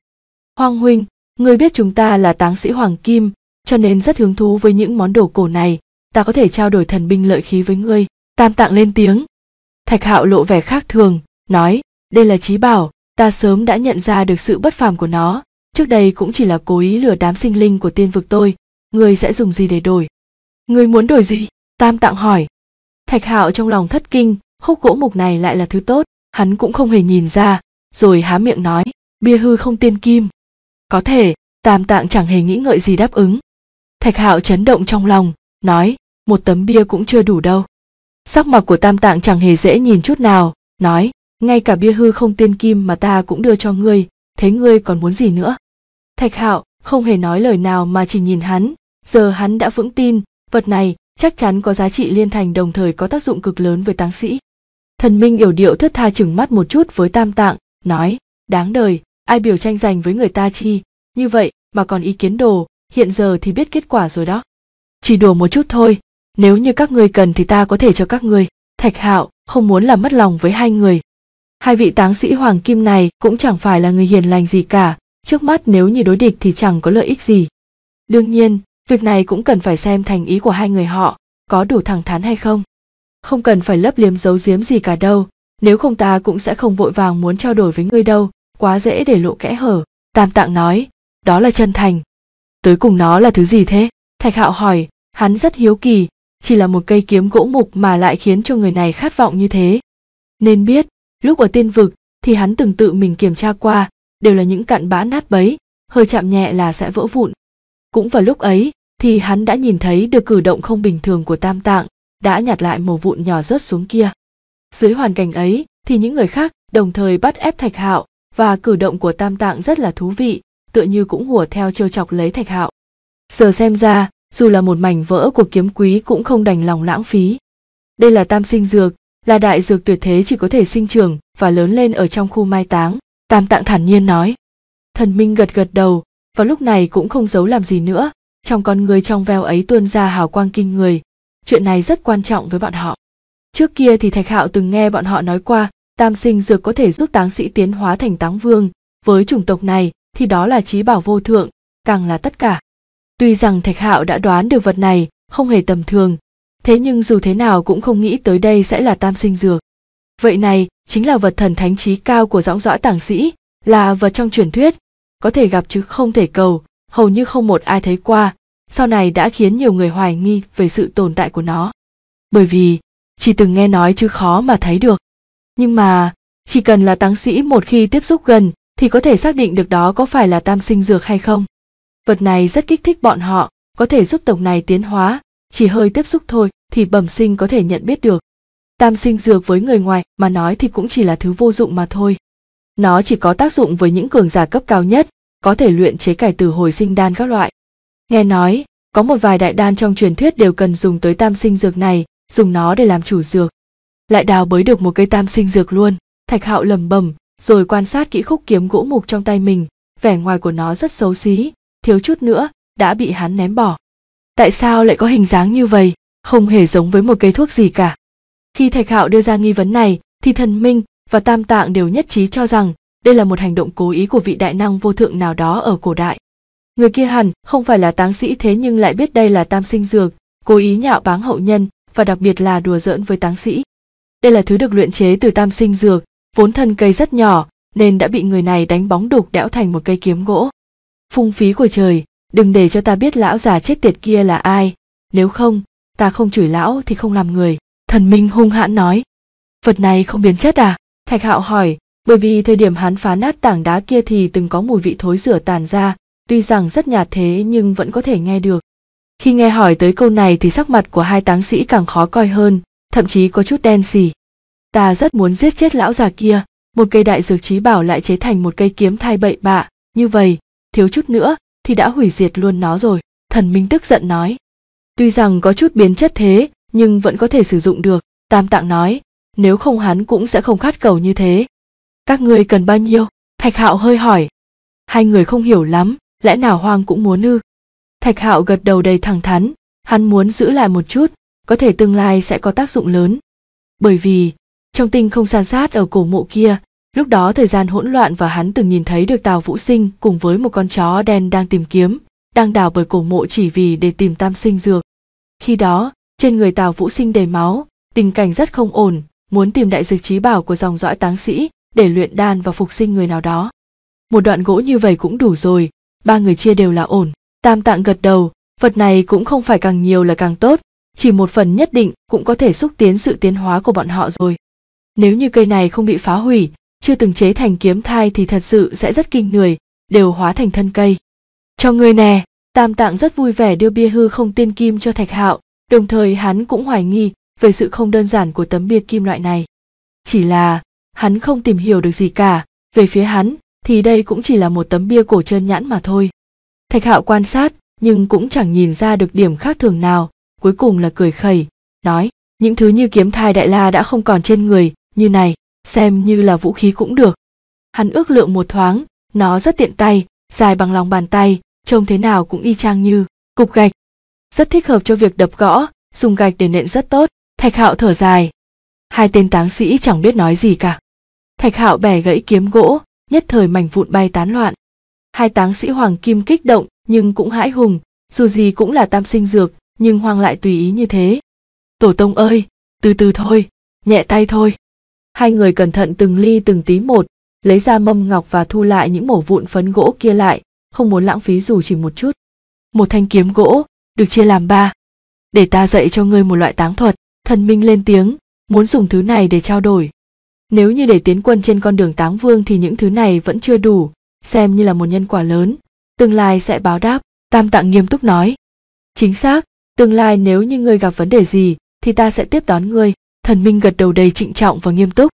hoang huynh người biết chúng ta là táng sĩ hoàng kim cho nên rất hứng thú với những món đồ cổ này ta có thể trao đổi thần binh lợi khí với ngươi tam tạng lên tiếng thạch hạo lộ vẻ khác thường nói đây là trí bảo ta sớm đã nhận ra được sự bất phàm của nó trước đây cũng chỉ là cố ý lừa đám sinh linh của tiên vực tôi người sẽ dùng gì để đổi người muốn đổi gì tam tạng hỏi thạch hạo trong lòng thất kinh khúc gỗ mục này lại là thứ tốt hắn cũng không hề nhìn ra rồi há miệng nói bia hư không tiên kim có thể tam tạng chẳng hề nghĩ ngợi gì đáp ứng thạch hạo chấn động trong lòng nói một tấm bia cũng chưa đủ đâu sắc mặt của tam tạng chẳng hề dễ nhìn chút nào nói ngay cả bia hư không tiên kim mà ta cũng đưa cho ngươi thế ngươi còn muốn gì nữa thạch hạo không hề nói lời nào mà chỉ nhìn hắn giờ hắn đã vững tin vật này chắc chắn có giá trị liên thành đồng thời có tác dụng cực lớn với táng sĩ thần minh yểu điệu thất tha chừng mắt một chút với tam tạng nói đáng đời ai biểu tranh giành với người ta chi như vậy mà còn ý kiến đồ hiện giờ thì biết kết quả rồi đó chỉ đùa một chút thôi nếu như các ngươi cần thì ta có thể cho các ngươi thạch hạo không muốn làm mất lòng với hai người hai vị táng sĩ hoàng kim này cũng chẳng phải là người hiền lành gì cả trước mắt nếu như đối địch thì chẳng có lợi ích gì. Đương nhiên, việc này cũng cần phải xem thành ý của hai người họ, có đủ thẳng thắn hay không. Không cần phải lấp liếm giấu giếm gì cả đâu, nếu không ta cũng sẽ không vội vàng muốn trao đổi với ngươi đâu, quá dễ để lộ kẽ hở. Tam Tạng nói, đó là chân thành. Tới cùng nó là thứ gì thế? Thạch Hạo hỏi, hắn rất hiếu kỳ, chỉ là một cây kiếm gỗ mục mà lại khiến cho người này khát vọng như thế. Nên biết, lúc ở tiên vực thì hắn từng tự mình kiểm tra qua, đều là những cặn bã nát bấy hơi chạm nhẹ là sẽ vỡ vụn cũng vào lúc ấy thì hắn đã nhìn thấy được cử động không bình thường của tam tạng đã nhặt lại màu vụn nhỏ rớt xuống kia dưới hoàn cảnh ấy thì những người khác đồng thời bắt ép thạch hạo và cử động của tam tạng rất là thú vị tựa như cũng hùa theo trêu chọc lấy thạch hạo giờ xem ra dù là một mảnh vỡ của kiếm quý cũng không đành lòng lãng phí đây là tam sinh dược là đại dược tuyệt thế chỉ có thể sinh trưởng và lớn lên ở trong khu mai táng Tam tạng thản nhiên nói. Thần Minh gật gật đầu, và lúc này cũng không giấu làm gì nữa, trong con người trong veo ấy tuôn ra hào quang kinh người. Chuyện này rất quan trọng với bọn họ. Trước kia thì Thạch Hạo từng nghe bọn họ nói qua, tam sinh dược có thể giúp táng sĩ tiến hóa thành táng vương, với chủng tộc này thì đó là trí bảo vô thượng, càng là tất cả. Tuy rằng Thạch Hạo đã đoán được vật này không hề tầm thường, thế nhưng dù thế nào cũng không nghĩ tới đây sẽ là tam sinh dược. Vậy này, chính là vật thần thánh trí cao của dõng dõi tàng sĩ là vật trong truyền thuyết có thể gặp chứ không thể cầu hầu như không một ai thấy qua sau này đã khiến nhiều người hoài nghi về sự tồn tại của nó bởi vì chỉ từng nghe nói chứ khó mà thấy được nhưng mà chỉ cần là táng sĩ một khi tiếp xúc gần thì có thể xác định được đó có phải là tam sinh dược hay không vật này rất kích thích bọn họ có thể giúp tộc này tiến hóa chỉ hơi tiếp xúc thôi thì bẩm sinh có thể nhận biết được tam sinh dược với người ngoài mà nói thì cũng chỉ là thứ vô dụng mà thôi nó chỉ có tác dụng với những cường giả cấp cao nhất có thể luyện chế cải tử hồi sinh đan các loại nghe nói có một vài đại đan trong truyền thuyết đều cần dùng tới tam sinh dược này dùng nó để làm chủ dược lại đào bới được một cây tam sinh dược luôn thạch hạo lầm bầm rồi quan sát kỹ khúc kiếm gỗ mục trong tay mình vẻ ngoài của nó rất xấu xí thiếu chút nữa đã bị hắn ném bỏ tại sao lại có hình dáng như vậy không hề giống với một cây thuốc gì cả khi Thạch Hạo đưa ra nghi vấn này, thì thần minh và tam tạng đều nhất trí cho rằng đây là một hành động cố ý của vị đại năng vô thượng nào đó ở cổ đại. Người kia hẳn không phải là táng sĩ thế nhưng lại biết đây là tam sinh dược, cố ý nhạo báng hậu nhân và đặc biệt là đùa giỡn với táng sĩ. Đây là thứ được luyện chế từ tam sinh dược, vốn thân cây rất nhỏ nên đã bị người này đánh bóng đục đẽo thành một cây kiếm gỗ. Phung phí của trời, đừng để cho ta biết lão già chết tiệt kia là ai, nếu không, ta không chửi lão thì không làm người. Thần Minh hung hãn nói. Vật này không biến chất à? Thạch Hạo hỏi, bởi vì thời điểm hắn phá nát tảng đá kia thì từng có mùi vị thối rửa tàn ra, tuy rằng rất nhạt thế nhưng vẫn có thể nghe được. Khi nghe hỏi tới câu này thì sắc mặt của hai táng sĩ càng khó coi hơn, thậm chí có chút đen xì. Ta rất muốn giết chết lão già kia, một cây đại dược trí bảo lại chế thành một cây kiếm thai bậy bạ, như vậy, thiếu chút nữa thì đã hủy diệt luôn nó rồi, thần minh tức giận nói. Tuy rằng có chút biến chất thế, nhưng vẫn có thể sử dụng được tam tạng nói nếu không hắn cũng sẽ không khát cầu như thế các ngươi cần bao nhiêu thạch hạo hơi hỏi hai người không hiểu lắm lẽ nào hoang cũng muốn ư thạch hạo gật đầu đầy thẳng thắn hắn muốn giữ lại một chút có thể tương lai sẽ có tác dụng lớn bởi vì trong tinh không san sát ở cổ mộ kia lúc đó thời gian hỗn loạn và hắn từng nhìn thấy được tào vũ sinh cùng với một con chó đen đang tìm kiếm đang đào bởi cổ mộ chỉ vì để tìm tam sinh dược khi đó trên người tào vũ sinh đầy máu tình cảnh rất không ổn muốn tìm đại dược trí bảo của dòng dõi táng sĩ để luyện đan và phục sinh người nào đó một đoạn gỗ như vậy cũng đủ rồi ba người chia đều là ổn tam tạng gật đầu vật này cũng không phải càng nhiều là càng tốt chỉ một phần nhất định cũng có thể xúc tiến sự tiến hóa của bọn họ rồi nếu như cây này không bị phá hủy chưa từng chế thành kiếm thai thì thật sự sẽ rất kinh người đều hóa thành thân cây cho người nè tam tạng rất vui vẻ đưa bia hư không tiên kim cho thạch hạo đồng thời hắn cũng hoài nghi về sự không đơn giản của tấm bia kim loại này chỉ là hắn không tìm hiểu được gì cả về phía hắn thì đây cũng chỉ là một tấm bia cổ trơn nhãn mà thôi thạch hạo quan sát nhưng cũng chẳng nhìn ra được điểm khác thường nào cuối cùng là cười khẩy nói những thứ như kiếm thai đại la đã không còn trên người như này xem như là vũ khí cũng được hắn ước lượng một thoáng nó rất tiện tay dài bằng lòng bàn tay trông thế nào cũng y chang như cục gạch rất thích hợp cho việc đập gõ, dùng gạch để nện rất tốt. Thạch Hạo thở dài. Hai tên táng sĩ chẳng biết nói gì cả. Thạch Hạo bẻ gãy kiếm gỗ, nhất thời mảnh vụn bay tán loạn. Hai táng sĩ Hoàng Kim kích động, nhưng cũng hãi hùng, dù gì cũng là tam sinh dược, nhưng Hoàng lại tùy ý như thế. Tổ tông ơi, từ từ thôi, nhẹ tay thôi. Hai người cẩn thận từng ly từng tí một, lấy ra mâm ngọc và thu lại những mẩu vụn phấn gỗ kia lại, không muốn lãng phí dù chỉ một chút. Một thanh kiếm gỗ, được chia làm ba để ta dạy cho ngươi một loại táng thuật thần minh lên tiếng muốn dùng thứ này để trao đổi nếu như để tiến quân trên con đường táng vương thì những thứ này vẫn chưa đủ xem như là một nhân quả lớn tương lai sẽ báo đáp tam tạng nghiêm túc nói chính xác tương lai nếu như ngươi gặp vấn đề gì thì ta sẽ tiếp đón ngươi thần minh gật đầu đầy trịnh trọng và nghiêm túc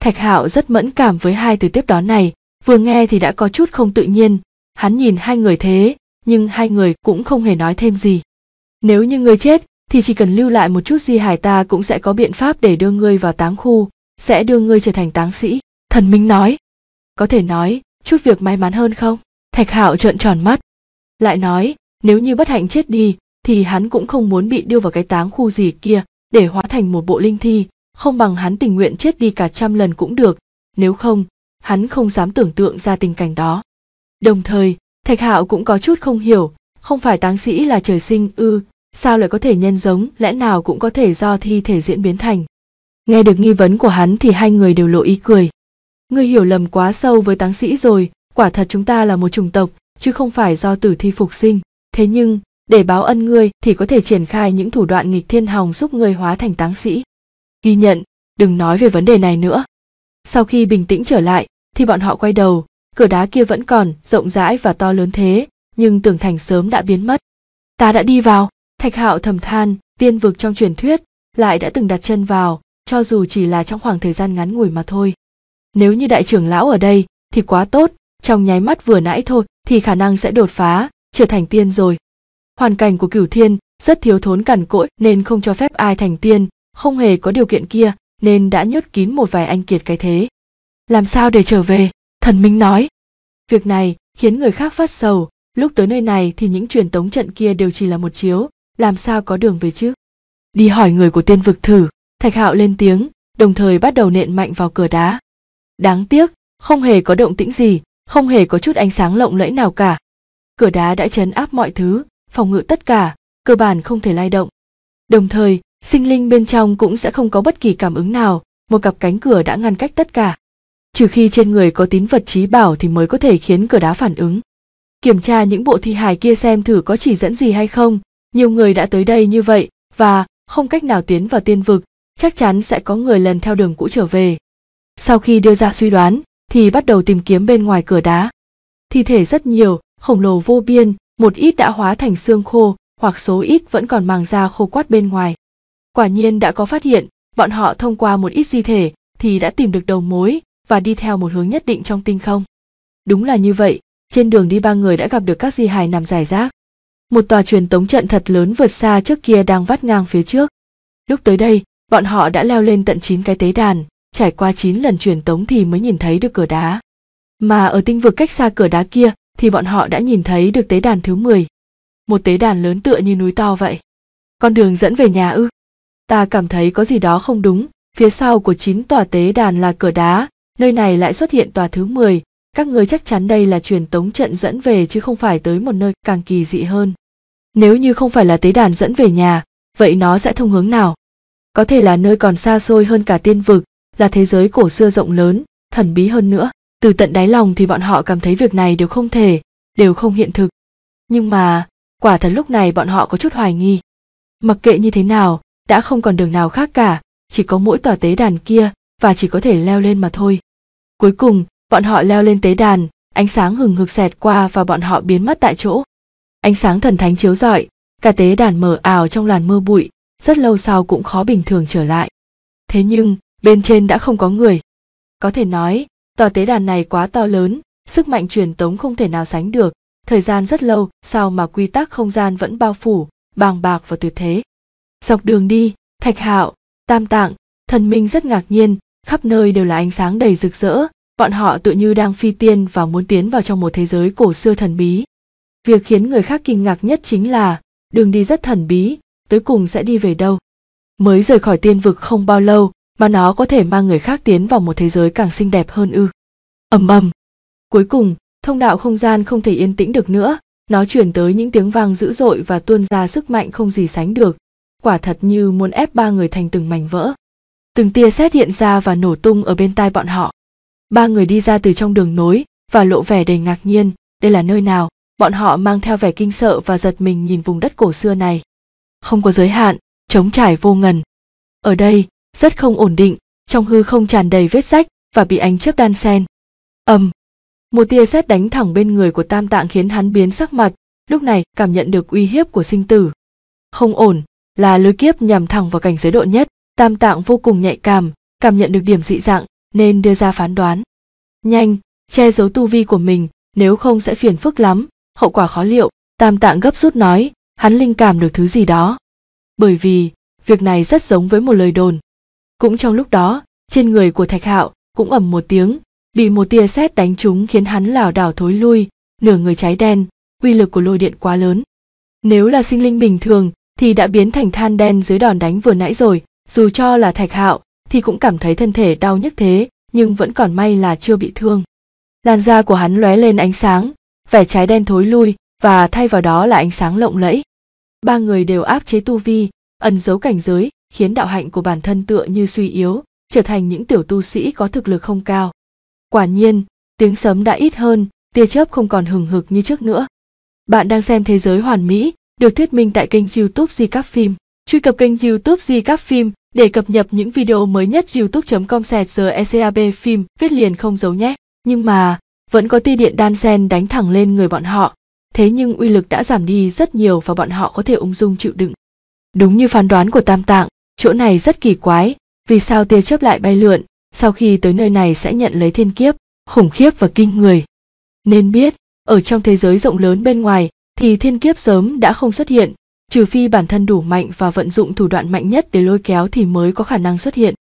thạch hạo rất mẫn cảm với hai từ tiếp đón này vừa nghe thì đã có chút không tự nhiên hắn nhìn hai người thế nhưng hai người cũng không hề nói thêm gì. Nếu như ngươi chết, thì chỉ cần lưu lại một chút di hài ta cũng sẽ có biện pháp để đưa ngươi vào táng khu, sẽ đưa ngươi trở thành táng sĩ, thần minh nói. Có thể nói, chút việc may mắn hơn không? Thạch Hạo trợn tròn mắt. Lại nói, nếu như bất hạnh chết đi, thì hắn cũng không muốn bị đưa vào cái táng khu gì kia để hóa thành một bộ linh thi, không bằng hắn tình nguyện chết đi cả trăm lần cũng được, nếu không, hắn không dám tưởng tượng ra tình cảnh đó. Đồng thời, thạch hạo cũng có chút không hiểu không phải táng sĩ là trời sinh ư sao lại có thể nhân giống lẽ nào cũng có thể do thi thể diễn biến thành nghe được nghi vấn của hắn thì hai người đều lộ ý cười ngươi hiểu lầm quá sâu với táng sĩ rồi quả thật chúng ta là một chủng tộc chứ không phải do tử thi phục sinh thế nhưng để báo ân ngươi thì có thể triển khai những thủ đoạn nghịch thiên hồng giúp ngươi hóa thành táng sĩ ghi nhận đừng nói về vấn đề này nữa sau khi bình tĩnh trở lại thì bọn họ quay đầu cửa đá kia vẫn còn, rộng rãi và to lớn thế, nhưng tường thành sớm đã biến mất. Ta đã đi vào, Thạch Hạo thầm than, tiên vực trong truyền thuyết, lại đã từng đặt chân vào, cho dù chỉ là trong khoảng thời gian ngắn ngủi mà thôi. Nếu như đại trưởng lão ở đây, thì quá tốt, trong nháy mắt vừa nãy thôi thì khả năng sẽ đột phá, trở thành tiên rồi. Hoàn cảnh của cửu thiên rất thiếu thốn cằn cỗi nên không cho phép ai thành tiên, không hề có điều kiện kia nên đã nhốt kín một vài anh kiệt cái thế. Làm sao để trở về? thần minh nói việc này khiến người khác phát sầu lúc tới nơi này thì những truyền tống trận kia đều chỉ là một chiếu làm sao có đường về chứ đi hỏi người của tiên vực thử thạch hạo lên tiếng đồng thời bắt đầu nện mạnh vào cửa đá đáng tiếc không hề có động tĩnh gì không hề có chút ánh sáng lộng lẫy nào cả cửa đá đã chấn áp mọi thứ phòng ngự tất cả cơ bản không thể lay động đồng thời sinh linh bên trong cũng sẽ không có bất kỳ cảm ứng nào một cặp cánh cửa đã ngăn cách tất cả trừ khi trên người có tín vật trí bảo thì mới có thể khiến cửa đá phản ứng. Kiểm tra những bộ thi hài kia xem thử có chỉ dẫn gì hay không, nhiều người đã tới đây như vậy và không cách nào tiến vào tiên vực, chắc chắn sẽ có người lần theo đường cũ trở về. Sau khi đưa ra suy đoán thì bắt đầu tìm kiếm bên ngoài cửa đá. Thi thể rất nhiều, khổng lồ vô biên, một ít đã hóa thành xương khô, hoặc số ít vẫn còn màng da khô quát bên ngoài. Quả nhiên đã có phát hiện, bọn họ thông qua một ít di thể thì đã tìm được đầu mối, và đi theo một hướng nhất định trong tinh không. Đúng là như vậy, trên đường đi ba người đã gặp được các di hài nằm dài rác. Một tòa truyền tống trận thật lớn vượt xa trước kia đang vắt ngang phía trước. Lúc tới đây, bọn họ đã leo lên tận 9 cái tế đàn, trải qua 9 lần truyền tống thì mới nhìn thấy được cửa đá. Mà ở tinh vực cách xa cửa đá kia thì bọn họ đã nhìn thấy được tế đàn thứ 10. Một tế đàn lớn tựa như núi to vậy. Con đường dẫn về nhà ư? Ta cảm thấy có gì đó không đúng, phía sau của chín tòa tế đàn là cửa đá, nơi này lại xuất hiện tòa thứ 10, các người chắc chắn đây là truyền tống trận dẫn về chứ không phải tới một nơi càng kỳ dị hơn. Nếu như không phải là tế đàn dẫn về nhà, vậy nó sẽ thông hướng nào? Có thể là nơi còn xa xôi hơn cả tiên vực, là thế giới cổ xưa rộng lớn, thần bí hơn nữa. Từ tận đáy lòng thì bọn họ cảm thấy việc này đều không thể, đều không hiện thực. Nhưng mà, quả thật lúc này bọn họ có chút hoài nghi. Mặc kệ như thế nào, đã không còn đường nào khác cả, chỉ có mỗi tòa tế đàn kia và chỉ có thể leo lên mà thôi cuối cùng bọn họ leo lên tế đàn ánh sáng hừng hực xẹt qua và bọn họ biến mất tại chỗ ánh sáng thần thánh chiếu rọi cả tế đàn mờ ảo trong làn mưa bụi rất lâu sau cũng khó bình thường trở lại thế nhưng bên trên đã không có người có thể nói tòa tế đàn này quá to lớn sức mạnh truyền tống không thể nào sánh được thời gian rất lâu sau mà quy tắc không gian vẫn bao phủ bàng bạc và tuyệt thế dọc đường đi thạch hạo tam tạng thần minh rất ngạc nhiên khắp nơi đều là ánh sáng đầy rực rỡ bọn họ tự như đang phi tiên và muốn tiến vào trong một thế giới cổ xưa thần bí việc khiến người khác kinh ngạc nhất chính là đường đi rất thần bí tới cùng sẽ đi về đâu mới rời khỏi tiên vực không bao lâu mà nó có thể mang người khác tiến vào một thế giới càng xinh đẹp hơn ư ầm ầm cuối cùng thông đạo không gian không thể yên tĩnh được nữa nó chuyển tới những tiếng vang dữ dội và tuôn ra sức mạnh không gì sánh được quả thật như muốn ép ba người thành từng mảnh vỡ từng tia xét hiện ra và nổ tung ở bên tai bọn họ ba người đi ra từ trong đường nối và lộ vẻ đầy ngạc nhiên đây là nơi nào bọn họ mang theo vẻ kinh sợ và giật mình nhìn vùng đất cổ xưa này không có giới hạn trống trải vô ngần ở đây rất không ổn định trong hư không tràn đầy vết rách và bị ánh chớp đan sen ầm một tia sét đánh thẳng bên người của tam tạng khiến hắn biến sắc mặt lúc này cảm nhận được uy hiếp của sinh tử không ổn là lưới kiếp nhằm thẳng vào cảnh giới độ nhất Tam tạng vô cùng nhạy cảm, cảm nhận được điểm dị dạng nên đưa ra phán đoán. Nhanh, che giấu tu vi của mình, nếu không sẽ phiền phức lắm, hậu quả khó liệu, Tam tạng gấp rút nói, hắn linh cảm được thứ gì đó. Bởi vì, việc này rất giống với một lời đồn. Cũng trong lúc đó, trên người của Thạch Hạo cũng ầm một tiếng, bị một tia sét đánh trúng khiến hắn lảo đảo thối lui, nửa người cháy đen, uy lực của lôi điện quá lớn. Nếu là sinh linh bình thường thì đã biến thành than đen dưới đòn đánh vừa nãy rồi, dù cho là thạch hạo thì cũng cảm thấy thân thể đau nhức thế nhưng vẫn còn may là chưa bị thương làn da của hắn lóe lên ánh sáng vẻ trái đen thối lui và thay vào đó là ánh sáng lộng lẫy ba người đều áp chế tu vi ẩn giấu cảnh giới khiến đạo hạnh của bản thân tựa như suy yếu trở thành những tiểu tu sĩ có thực lực không cao quả nhiên tiếng sấm đã ít hơn tia chớp không còn hừng hực như trước nữa bạn đang xem thế giới hoàn mỹ được thuyết minh tại kênh youtube di các phim Truy cập kênh youtube Di Các Phim để cập nhật những video mới nhất youtube.com sẹt giờ ECAB phim viết liền không giấu nhé. Nhưng mà, vẫn có tia điện đan sen đánh thẳng lên người bọn họ. Thế nhưng uy lực đã giảm đi rất nhiều và bọn họ có thể ung dung chịu đựng. Đúng như phán đoán của Tam Tạng, chỗ này rất kỳ quái, vì sao tia chớp lại bay lượn, sau khi tới nơi này sẽ nhận lấy thiên kiếp, khủng khiếp và kinh người. Nên biết, ở trong thế giới rộng lớn bên ngoài thì thiên kiếp sớm đã không xuất hiện, trừ phi bản thân đủ mạnh và vận dụng thủ đoạn mạnh nhất để lôi kéo thì mới có khả năng xuất hiện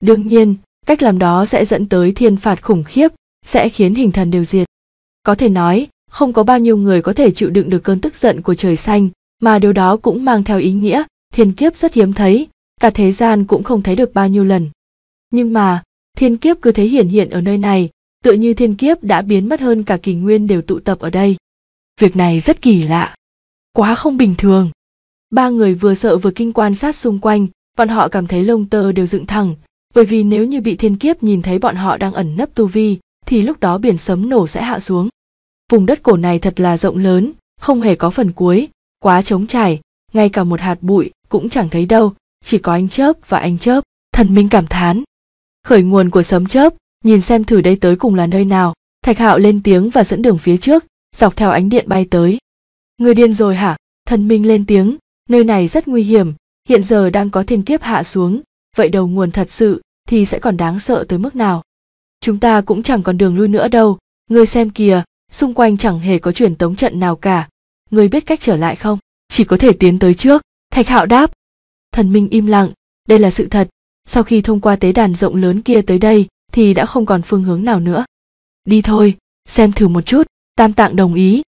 đương nhiên cách làm đó sẽ dẫn tới thiên phạt khủng khiếp sẽ khiến hình thần đều diệt có thể nói không có bao nhiêu người có thể chịu đựng được cơn tức giận của trời xanh mà điều đó cũng mang theo ý nghĩa thiên kiếp rất hiếm thấy cả thế gian cũng không thấy được bao nhiêu lần nhưng mà thiên kiếp cứ thế hiển hiện ở nơi này tựa như thiên kiếp đã biến mất hơn cả kỳ nguyên đều tụ tập ở đây việc này rất kỳ lạ quá không bình thường ba người vừa sợ vừa kinh quan sát xung quanh bọn họ cảm thấy lông tơ đều dựng thẳng bởi vì nếu như bị thiên kiếp nhìn thấy bọn họ đang ẩn nấp tu vi thì lúc đó biển sấm nổ sẽ hạ xuống vùng đất cổ này thật là rộng lớn không hề có phần cuối quá trống trải ngay cả một hạt bụi cũng chẳng thấy đâu chỉ có anh chớp và anh chớp thần minh cảm thán khởi nguồn của sấm chớp nhìn xem thử đây tới cùng là nơi nào thạch hạo lên tiếng và dẫn đường phía trước dọc theo ánh điện bay tới người điên rồi hả thần minh lên tiếng nơi này rất nguy hiểm hiện giờ đang có thiên kiếp hạ xuống vậy đầu nguồn thật sự thì sẽ còn đáng sợ tới mức nào chúng ta cũng chẳng còn đường lui nữa đâu ngươi xem kìa xung quanh chẳng hề có truyền tống trận nào cả ngươi biết cách trở lại không chỉ có thể tiến tới trước thạch hạo đáp thần minh im lặng đây là sự thật sau khi thông qua tế đàn rộng lớn kia tới đây thì đã không còn phương hướng nào nữa đi thôi xem thử một chút tam tạng đồng ý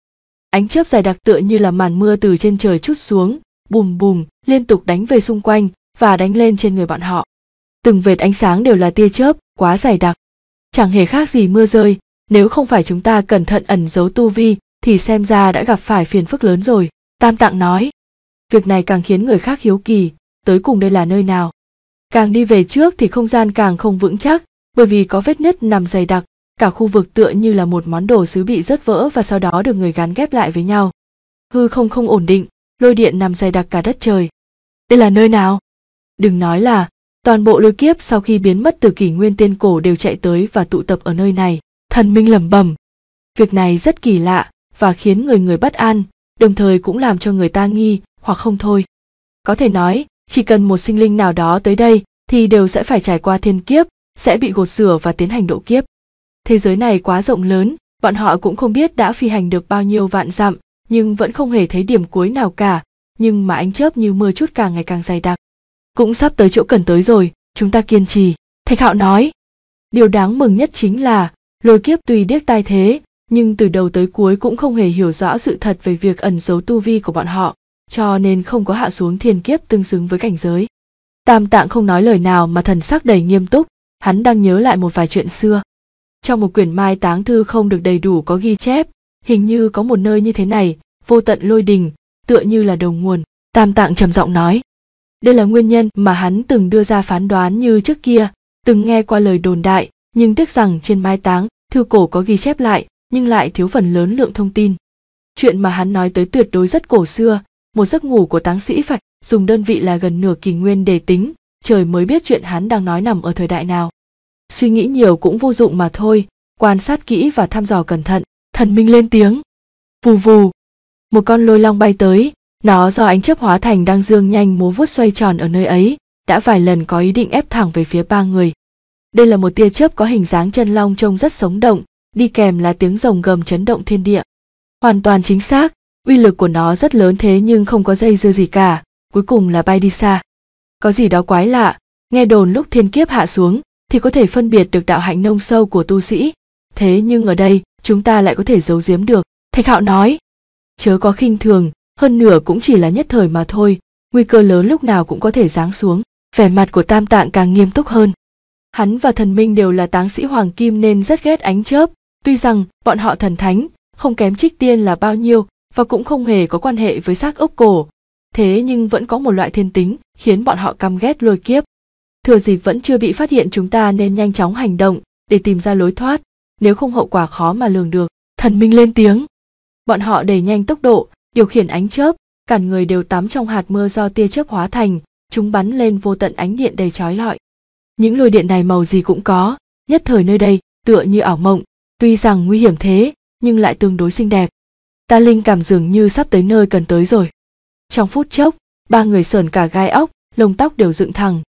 ánh chớp dài đặc tựa như là màn mưa từ trên trời chút xuống bùm bùm liên tục đánh về xung quanh và đánh lên trên người bọn họ từng vệt ánh sáng đều là tia chớp quá dày đặc chẳng hề khác gì mưa rơi nếu không phải chúng ta cẩn thận ẩn giấu tu vi thì xem ra đã gặp phải phiền phức lớn rồi tam tạng nói việc này càng khiến người khác hiếu kỳ tới cùng đây là nơi nào càng đi về trước thì không gian càng không vững chắc bởi vì có vết nứt nằm dày đặc cả khu vực tựa như là một món đồ sứ bị rớt vỡ và sau đó được người gắn ghép lại với nhau hư không không ổn định lôi điện nằm dày đặc cả đất trời. Đây là nơi nào? Đừng nói là, toàn bộ lôi kiếp sau khi biến mất từ kỷ nguyên tiên cổ đều chạy tới và tụ tập ở nơi này, thần minh lẩm bẩm. Việc này rất kỳ lạ và khiến người người bất an, đồng thời cũng làm cho người ta nghi hoặc không thôi. Có thể nói, chỉ cần một sinh linh nào đó tới đây thì đều sẽ phải trải qua thiên kiếp, sẽ bị gột rửa và tiến hành độ kiếp. Thế giới này quá rộng lớn, bọn họ cũng không biết đã phi hành được bao nhiêu vạn dặm, nhưng vẫn không hề thấy điểm cuối nào cả, nhưng mà ánh chớp như mưa chút càng ngày càng dày đặc. Cũng sắp tới chỗ cần tới rồi, chúng ta kiên trì, Thạch Hạo nói. Điều đáng mừng nhất chính là, lôi kiếp tuy điếc tai thế, nhưng từ đầu tới cuối cũng không hề hiểu rõ sự thật về việc ẩn giấu tu vi của bọn họ, cho nên không có hạ xuống thiên kiếp tương xứng với cảnh giới. Tam Tạng không nói lời nào mà thần sắc đầy nghiêm túc, hắn đang nhớ lại một vài chuyện xưa. Trong một quyển mai táng thư không được đầy đủ có ghi chép, hình như có một nơi như thế này vô tận lôi đình tựa như là đầu nguồn tam tạng trầm giọng nói đây là nguyên nhân mà hắn từng đưa ra phán đoán như trước kia từng nghe qua lời đồn đại nhưng tiếc rằng trên mai táng thư cổ có ghi chép lại nhưng lại thiếu phần lớn lượng thông tin chuyện mà hắn nói tới tuyệt đối rất cổ xưa một giấc ngủ của táng sĩ phải dùng đơn vị là gần nửa kỷ nguyên để tính trời mới biết chuyện hắn đang nói nằm ở thời đại nào suy nghĩ nhiều cũng vô dụng mà thôi quan sát kỹ và thăm dò cẩn thận thần minh lên tiếng vù vù một con lôi long bay tới nó do ánh chớp hóa thành đang dương nhanh múa vuốt xoay tròn ở nơi ấy đã vài lần có ý định ép thẳng về phía ba người đây là một tia chớp có hình dáng chân long trông rất sống động đi kèm là tiếng rồng gầm chấn động thiên địa hoàn toàn chính xác uy lực của nó rất lớn thế nhưng không có dây dưa gì cả cuối cùng là bay đi xa có gì đó quái lạ nghe đồn lúc thiên kiếp hạ xuống thì có thể phân biệt được đạo hạnh nông sâu của tu sĩ thế nhưng ở đây chúng ta lại có thể giấu giếm được thạch hạo nói chớ có khinh thường hơn nửa cũng chỉ là nhất thời mà thôi nguy cơ lớn lúc nào cũng có thể giáng xuống vẻ mặt của tam tạng càng nghiêm túc hơn hắn và thần minh đều là táng sĩ hoàng kim nên rất ghét ánh chớp tuy rằng bọn họ thần thánh không kém trích tiên là bao nhiêu và cũng không hề có quan hệ với xác ốc cổ thế nhưng vẫn có một loại thiên tính khiến bọn họ căm ghét lôi kiếp thừa dịp vẫn chưa bị phát hiện chúng ta nên nhanh chóng hành động để tìm ra lối thoát nếu không hậu quả khó mà lường được thần minh lên tiếng bọn họ đẩy nhanh tốc độ điều khiển ánh chớp cản người đều tắm trong hạt mưa do tia chớp hóa thành chúng bắn lên vô tận ánh điện đầy trói lọi những lôi điện này màu gì cũng có nhất thời nơi đây tựa như ảo mộng tuy rằng nguy hiểm thế nhưng lại tương đối xinh đẹp ta linh cảm dường như sắp tới nơi cần tới rồi trong phút chốc ba người sờn cả gai óc lông tóc đều dựng thẳng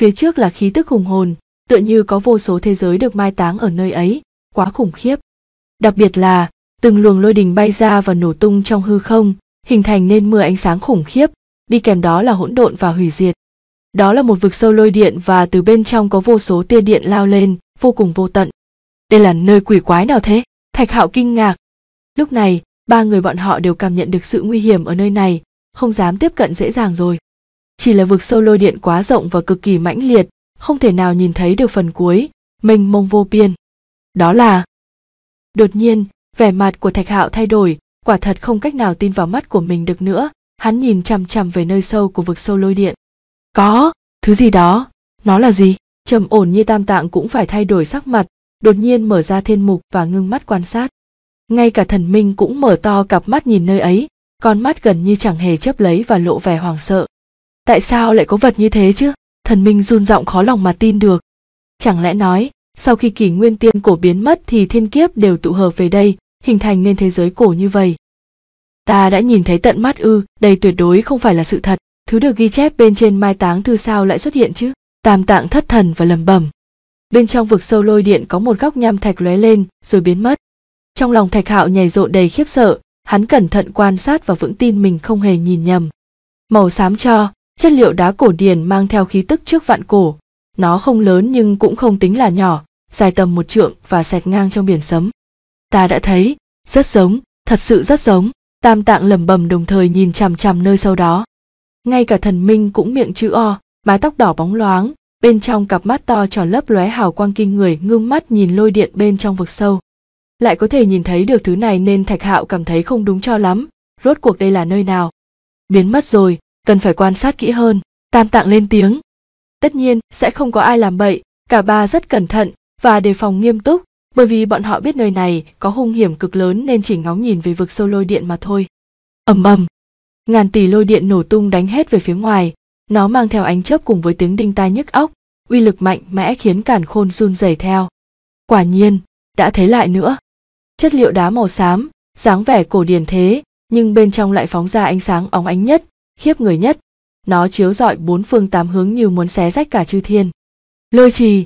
phía trước là khí tức hùng hồn tựa như có vô số thế giới được mai táng ở nơi ấy quá khủng khiếp. Đặc biệt là, từng luồng lôi đình bay ra và nổ tung trong hư không, hình thành nên mưa ánh sáng khủng khiếp, đi kèm đó là hỗn độn và hủy diệt. Đó là một vực sâu lôi điện và từ bên trong có vô số tia điện lao lên, vô cùng vô tận. Đây là nơi quỷ quái nào thế? Thạch Hạo kinh ngạc. Lúc này, ba người bọn họ đều cảm nhận được sự nguy hiểm ở nơi này, không dám tiếp cận dễ dàng rồi. Chỉ là vực sâu lôi điện quá rộng và cực kỳ mãnh liệt, không thể nào nhìn thấy được phần cuối, mênh mông vô biên đó là đột nhiên vẻ mặt của thạch hạo thay đổi quả thật không cách nào tin vào mắt của mình được nữa hắn nhìn chằm chằm về nơi sâu của vực sâu lôi điện có thứ gì đó nó là gì trầm ổn như tam tạng cũng phải thay đổi sắc mặt đột nhiên mở ra thiên mục và ngưng mắt quan sát ngay cả thần minh cũng mở to cặp mắt nhìn nơi ấy con mắt gần như chẳng hề chấp lấy và lộ vẻ hoảng sợ tại sao lại có vật như thế chứ thần minh run giọng khó lòng mà tin được chẳng lẽ nói sau khi kỷ nguyên tiên cổ biến mất thì thiên kiếp đều tụ hợp về đây, hình thành nên thế giới cổ như vậy. Ta đã nhìn thấy tận mắt ư, đây tuyệt đối không phải là sự thật, thứ được ghi chép bên trên mai táng thư sao lại xuất hiện chứ? Tam tạng thất thần và lầm bầm Bên trong vực sâu lôi điện có một góc nham thạch lóe lên rồi biến mất. Trong lòng Thạch Hạo nhảy rộn đầy khiếp sợ, hắn cẩn thận quan sát và vững tin mình không hề nhìn nhầm. Màu xám cho, chất liệu đá cổ điển mang theo khí tức trước vạn cổ. Nó không lớn nhưng cũng không tính là nhỏ, dài tầm một trượng và xẹt ngang trong biển sấm. Ta đã thấy, rất giống, thật sự rất giống, tam tạng lầm bầm đồng thời nhìn chằm chằm nơi sâu đó. Ngay cả thần minh cũng miệng chữ O, mái tóc đỏ bóng loáng, bên trong cặp mắt to tròn lấp lóe hào quang kinh người ngưng mắt nhìn lôi điện bên trong vực sâu. Lại có thể nhìn thấy được thứ này nên thạch hạo cảm thấy không đúng cho lắm, rốt cuộc đây là nơi nào. Biến mất rồi, cần phải quan sát kỹ hơn, tam tạng lên tiếng. Tất nhiên, sẽ không có ai làm bậy, cả ba rất cẩn thận, và đề phòng nghiêm túc, bởi vì bọn họ biết nơi này có hung hiểm cực lớn nên chỉ ngóng nhìn về vực sâu lôi điện mà thôi. Ầm ầm, ngàn tỷ lôi điện nổ tung đánh hết về phía ngoài, nó mang theo ánh chớp cùng với tiếng đinh tai nhức óc, uy lực mạnh mẽ khiến cản khôn run rẩy theo. Quả nhiên, đã thấy lại nữa. Chất liệu đá màu xám, dáng vẻ cổ điển thế, nhưng bên trong lại phóng ra ánh sáng óng ánh nhất, khiếp người nhất. Nó chiếu rọi bốn phương tám hướng như muốn xé rách cả chư thiên. Lôi trì.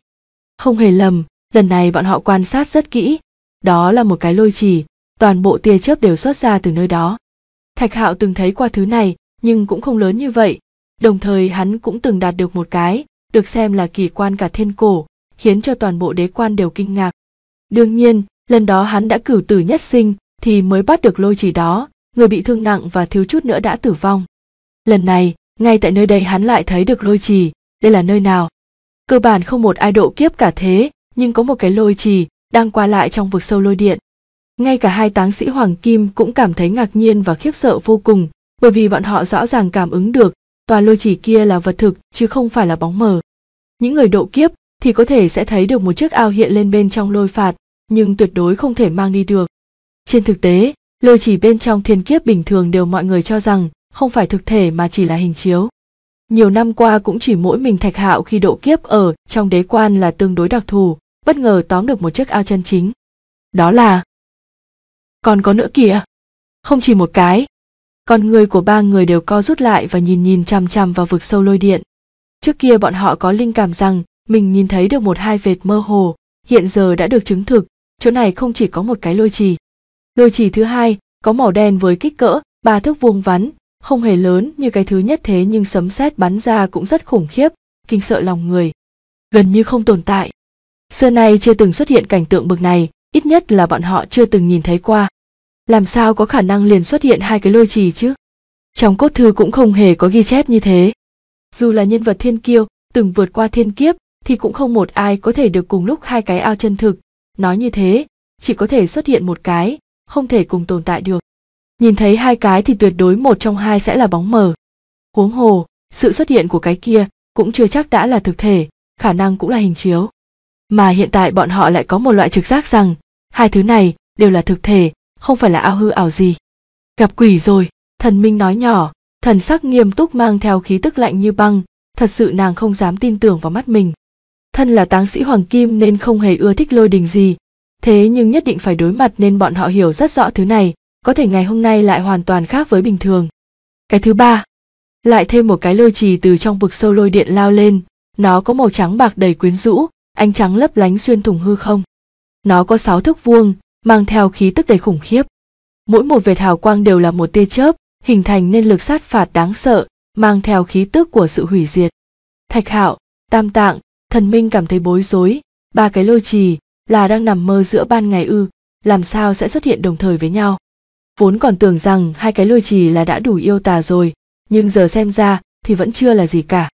Không hề lầm, lần này bọn họ quan sát rất kỹ đó là một cái lôi trì toàn bộ tia chớp đều xuất ra từ nơi đó thạch hạo từng thấy qua thứ này nhưng cũng không lớn như vậy đồng thời hắn cũng từng đạt được một cái được xem là kỳ quan cả thiên cổ khiến cho toàn bộ đế quan đều kinh ngạc đương nhiên lần đó hắn đã cử tử nhất sinh thì mới bắt được lôi trì đó người bị thương nặng và thiếu chút nữa đã tử vong lần này ngay tại nơi đây hắn lại thấy được lôi trì đây là nơi nào cơ bản không một ai độ kiếp cả thế nhưng có một cái lôi trì đang qua lại trong vực sâu lôi điện. Ngay cả hai táng sĩ Hoàng Kim cũng cảm thấy ngạc nhiên và khiếp sợ vô cùng, bởi vì bọn họ rõ ràng cảm ứng được tòa lôi trì kia là vật thực chứ không phải là bóng mờ. Những người độ kiếp thì có thể sẽ thấy được một chiếc ao hiện lên bên trong lôi phạt, nhưng tuyệt đối không thể mang đi được. Trên thực tế, lôi trì bên trong thiên kiếp bình thường đều mọi người cho rằng không phải thực thể mà chỉ là hình chiếu. Nhiều năm qua cũng chỉ mỗi mình Thạch Hạo khi độ kiếp ở trong đế quan là tương đối đặc thù, bất ngờ tóm được một chiếc ao chân chính đó là còn có nữa kìa không chỉ một cái con người của ba người đều co rút lại và nhìn nhìn chằm chằm vào vực sâu lôi điện trước kia bọn họ có linh cảm rằng mình nhìn thấy được một hai vệt mơ hồ hiện giờ đã được chứng thực chỗ này không chỉ có một cái lôi trì lôi trì thứ hai có màu đen với kích cỡ ba thước vuông vắn không hề lớn như cái thứ nhất thế nhưng sấm sét bắn ra cũng rất khủng khiếp kinh sợ lòng người gần như không tồn tại Xưa nay chưa từng xuất hiện cảnh tượng bực này, ít nhất là bọn họ chưa từng nhìn thấy qua. Làm sao có khả năng liền xuất hiện hai cái lôi trì chứ? Trong cốt thư cũng không hề có ghi chép như thế. Dù là nhân vật thiên kiêu, từng vượt qua thiên kiếp, thì cũng không một ai có thể được cùng lúc hai cái ao chân thực. Nói như thế, chỉ có thể xuất hiện một cái, không thể cùng tồn tại được. Nhìn thấy hai cái thì tuyệt đối một trong hai sẽ là bóng mờ. Huống hồ, sự xuất hiện của cái kia cũng chưa chắc đã là thực thể, khả năng cũng là hình chiếu mà hiện tại bọn họ lại có một loại trực giác rằng hai thứ này đều là thực thể không phải là ao hư ảo gì gặp quỷ rồi thần minh nói nhỏ thần sắc nghiêm túc mang theo khí tức lạnh như băng thật sự nàng không dám tin tưởng vào mắt mình thân là táng sĩ hoàng kim nên không hề ưa thích lôi đình gì thế nhưng nhất định phải đối mặt nên bọn họ hiểu rất rõ thứ này có thể ngày hôm nay lại hoàn toàn khác với bình thường cái thứ ba lại thêm một cái lôi trì từ trong vực sâu lôi điện lao lên nó có màu trắng bạc đầy quyến rũ ánh trắng lấp lánh xuyên thủng hư không. Nó có sáu thước vuông, mang theo khí tức đầy khủng khiếp. Mỗi một vệt hào quang đều là một tia chớp, hình thành nên lực sát phạt đáng sợ, mang theo khí tức của sự hủy diệt. Thạch Hạo, Tam Tạng, Thần Minh cảm thấy bối rối, ba cái lôi trì là đang nằm mơ giữa ban ngày ư, làm sao sẽ xuất hiện đồng thời với nhau. Vốn còn tưởng rằng hai cái lôi trì là đã đủ yêu tà rồi, nhưng giờ xem ra thì vẫn chưa là gì cả.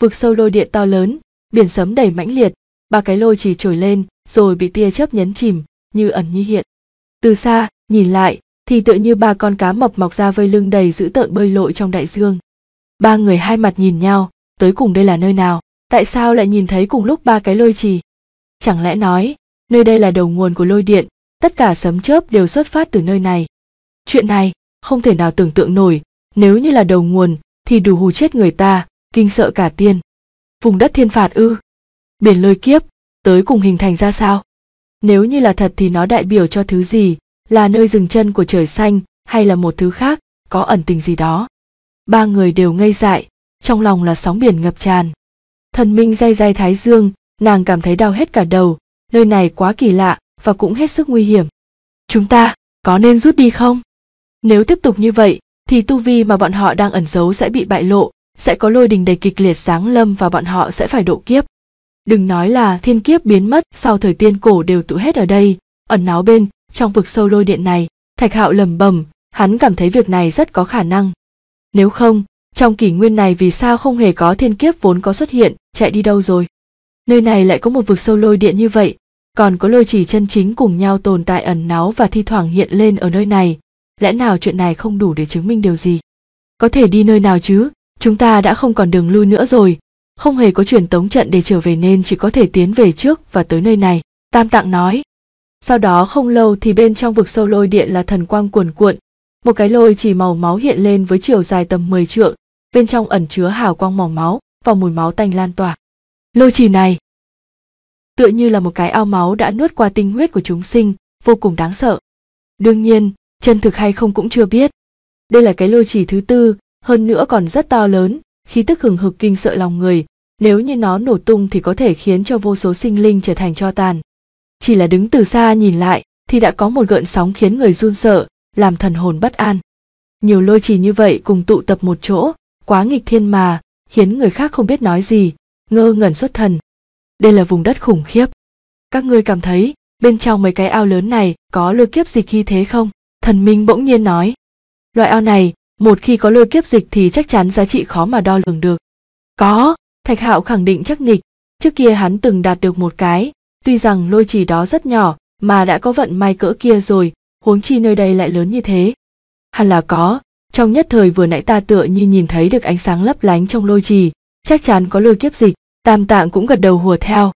Vực sâu lôi điện to lớn, biển sấm đầy mãnh liệt, ba cái lôi chỉ trồi lên rồi bị tia chớp nhấn chìm như ẩn như hiện từ xa nhìn lại thì tựa như ba con cá mập mọc ra vây lưng đầy dữ tợn bơi lội trong đại dương ba người hai mặt nhìn nhau tới cùng đây là nơi nào tại sao lại nhìn thấy cùng lúc ba cái lôi trì chẳng lẽ nói nơi đây là đầu nguồn của lôi điện tất cả sấm chớp đều xuất phát từ nơi này chuyện này không thể nào tưởng tượng nổi nếu như là đầu nguồn thì đủ hù chết người ta kinh sợ cả tiên vùng đất thiên phạt ư biển lôi kiếp tới cùng hình thành ra sao nếu như là thật thì nó đại biểu cho thứ gì là nơi dừng chân của trời xanh hay là một thứ khác có ẩn tình gì đó ba người đều ngây dại trong lòng là sóng biển ngập tràn thần minh day day thái dương nàng cảm thấy đau hết cả đầu nơi này quá kỳ lạ và cũng hết sức nguy hiểm chúng ta có nên rút đi không nếu tiếp tục như vậy thì tu vi mà bọn họ đang ẩn giấu sẽ bị bại lộ sẽ có lôi đình đầy kịch liệt sáng lâm và bọn họ sẽ phải độ kiếp Đừng nói là thiên kiếp biến mất sau thời tiên cổ đều tụ hết ở đây, ẩn náu bên, trong vực sâu lôi điện này, thạch hạo lầm bầm, hắn cảm thấy việc này rất có khả năng. Nếu không, trong kỷ nguyên này vì sao không hề có thiên kiếp vốn có xuất hiện, chạy đi đâu rồi? Nơi này lại có một vực sâu lôi điện như vậy, còn có lôi chỉ chân chính cùng nhau tồn tại ẩn náu và thi thoảng hiện lên ở nơi này, lẽ nào chuyện này không đủ để chứng minh điều gì? Có thể đi nơi nào chứ, chúng ta đã không còn đường lui nữa rồi, không hề có truyền tống trận để trở về nên chỉ có thể tiến về trước và tới nơi này tam tạng nói sau đó không lâu thì bên trong vực sâu lôi điện là thần quang cuồn cuộn một cái lôi chỉ màu máu hiện lên với chiều dài tầm 10 trượng bên trong ẩn chứa hào quang màu máu và mùi máu tanh lan tỏa lôi chỉ này tựa như là một cái ao máu đã nuốt qua tinh huyết của chúng sinh vô cùng đáng sợ đương nhiên chân thực hay không cũng chưa biết đây là cái lôi chỉ thứ tư hơn nữa còn rất to lớn khí tức hừng hực kinh sợ lòng người nếu như nó nổ tung thì có thể khiến cho vô số sinh linh trở thành cho tàn chỉ là đứng từ xa nhìn lại thì đã có một gợn sóng khiến người run sợ làm thần hồn bất an nhiều lôi trì như vậy cùng tụ tập một chỗ quá nghịch thiên mà khiến người khác không biết nói gì ngơ ngẩn xuất thần đây là vùng đất khủng khiếp các ngươi cảm thấy bên trong mấy cái ao lớn này có lôi kiếp gì khi thế không thần minh bỗng nhiên nói loại ao này một khi có lôi kiếp dịch thì chắc chắn giá trị khó mà đo lường được. Có, Thạch Hạo khẳng định chắc nịch, trước kia hắn từng đạt được một cái, tuy rằng lôi chỉ đó rất nhỏ mà đã có vận may cỡ kia rồi, huống chi nơi đây lại lớn như thế. Hẳn là có, trong nhất thời vừa nãy ta tựa như nhìn thấy được ánh sáng lấp lánh trong lôi trì, chắc chắn có lôi kiếp dịch, tam tạng cũng gật đầu hùa theo.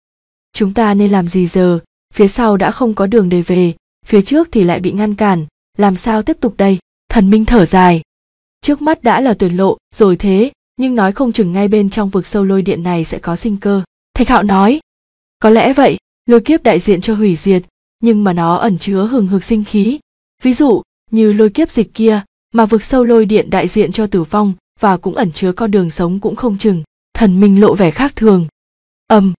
Chúng ta nên làm gì giờ, phía sau đã không có đường để về, phía trước thì lại bị ngăn cản, làm sao tiếp tục đây? Thần Minh thở dài, trước mắt đã là tuyệt lộ rồi thế nhưng nói không chừng ngay bên trong vực sâu lôi điện này sẽ có sinh cơ thạch hạo nói có lẽ vậy lôi kiếp đại diện cho hủy diệt nhưng mà nó ẩn chứa hừng hực sinh khí ví dụ như lôi kiếp dịch kia mà vực sâu lôi điện đại diện cho tử vong và cũng ẩn chứa con đường sống cũng không chừng thần minh lộ vẻ khác thường ầm um,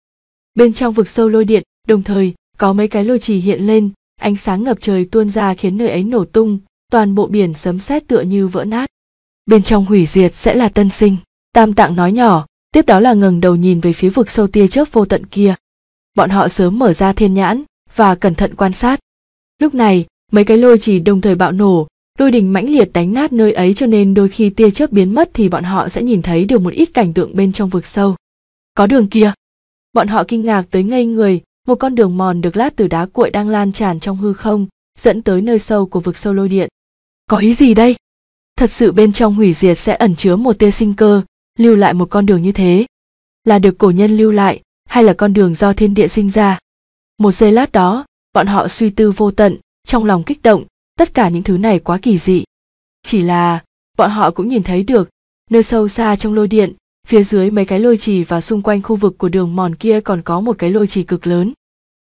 bên trong vực sâu lôi điện đồng thời có mấy cái lôi trì hiện lên ánh sáng ngập trời tuôn ra khiến nơi ấy nổ tung toàn bộ biển sấm sét tựa như vỡ nát bên trong hủy diệt sẽ là tân sinh tam tạng nói nhỏ tiếp đó là ngẩng đầu nhìn về phía vực sâu tia chớp vô tận kia bọn họ sớm mở ra thiên nhãn và cẩn thận quan sát lúc này mấy cái lôi chỉ đồng thời bạo nổ đôi đình mãnh liệt đánh nát nơi ấy cho nên đôi khi tia chớp biến mất thì bọn họ sẽ nhìn thấy được một ít cảnh tượng bên trong vực sâu có đường kia bọn họ kinh ngạc tới ngây người một con đường mòn được lát từ đá cuội đang lan tràn trong hư không dẫn tới nơi sâu của vực sâu lôi điện có ý gì đây thật sự bên trong hủy diệt sẽ ẩn chứa một tia sinh cơ lưu lại một con đường như thế là được cổ nhân lưu lại hay là con đường do thiên địa sinh ra một giây lát đó bọn họ suy tư vô tận trong lòng kích động tất cả những thứ này quá kỳ dị chỉ là bọn họ cũng nhìn thấy được nơi sâu xa trong lôi điện phía dưới mấy cái lôi trì và xung quanh khu vực của đường mòn kia còn có một cái lôi trì cực lớn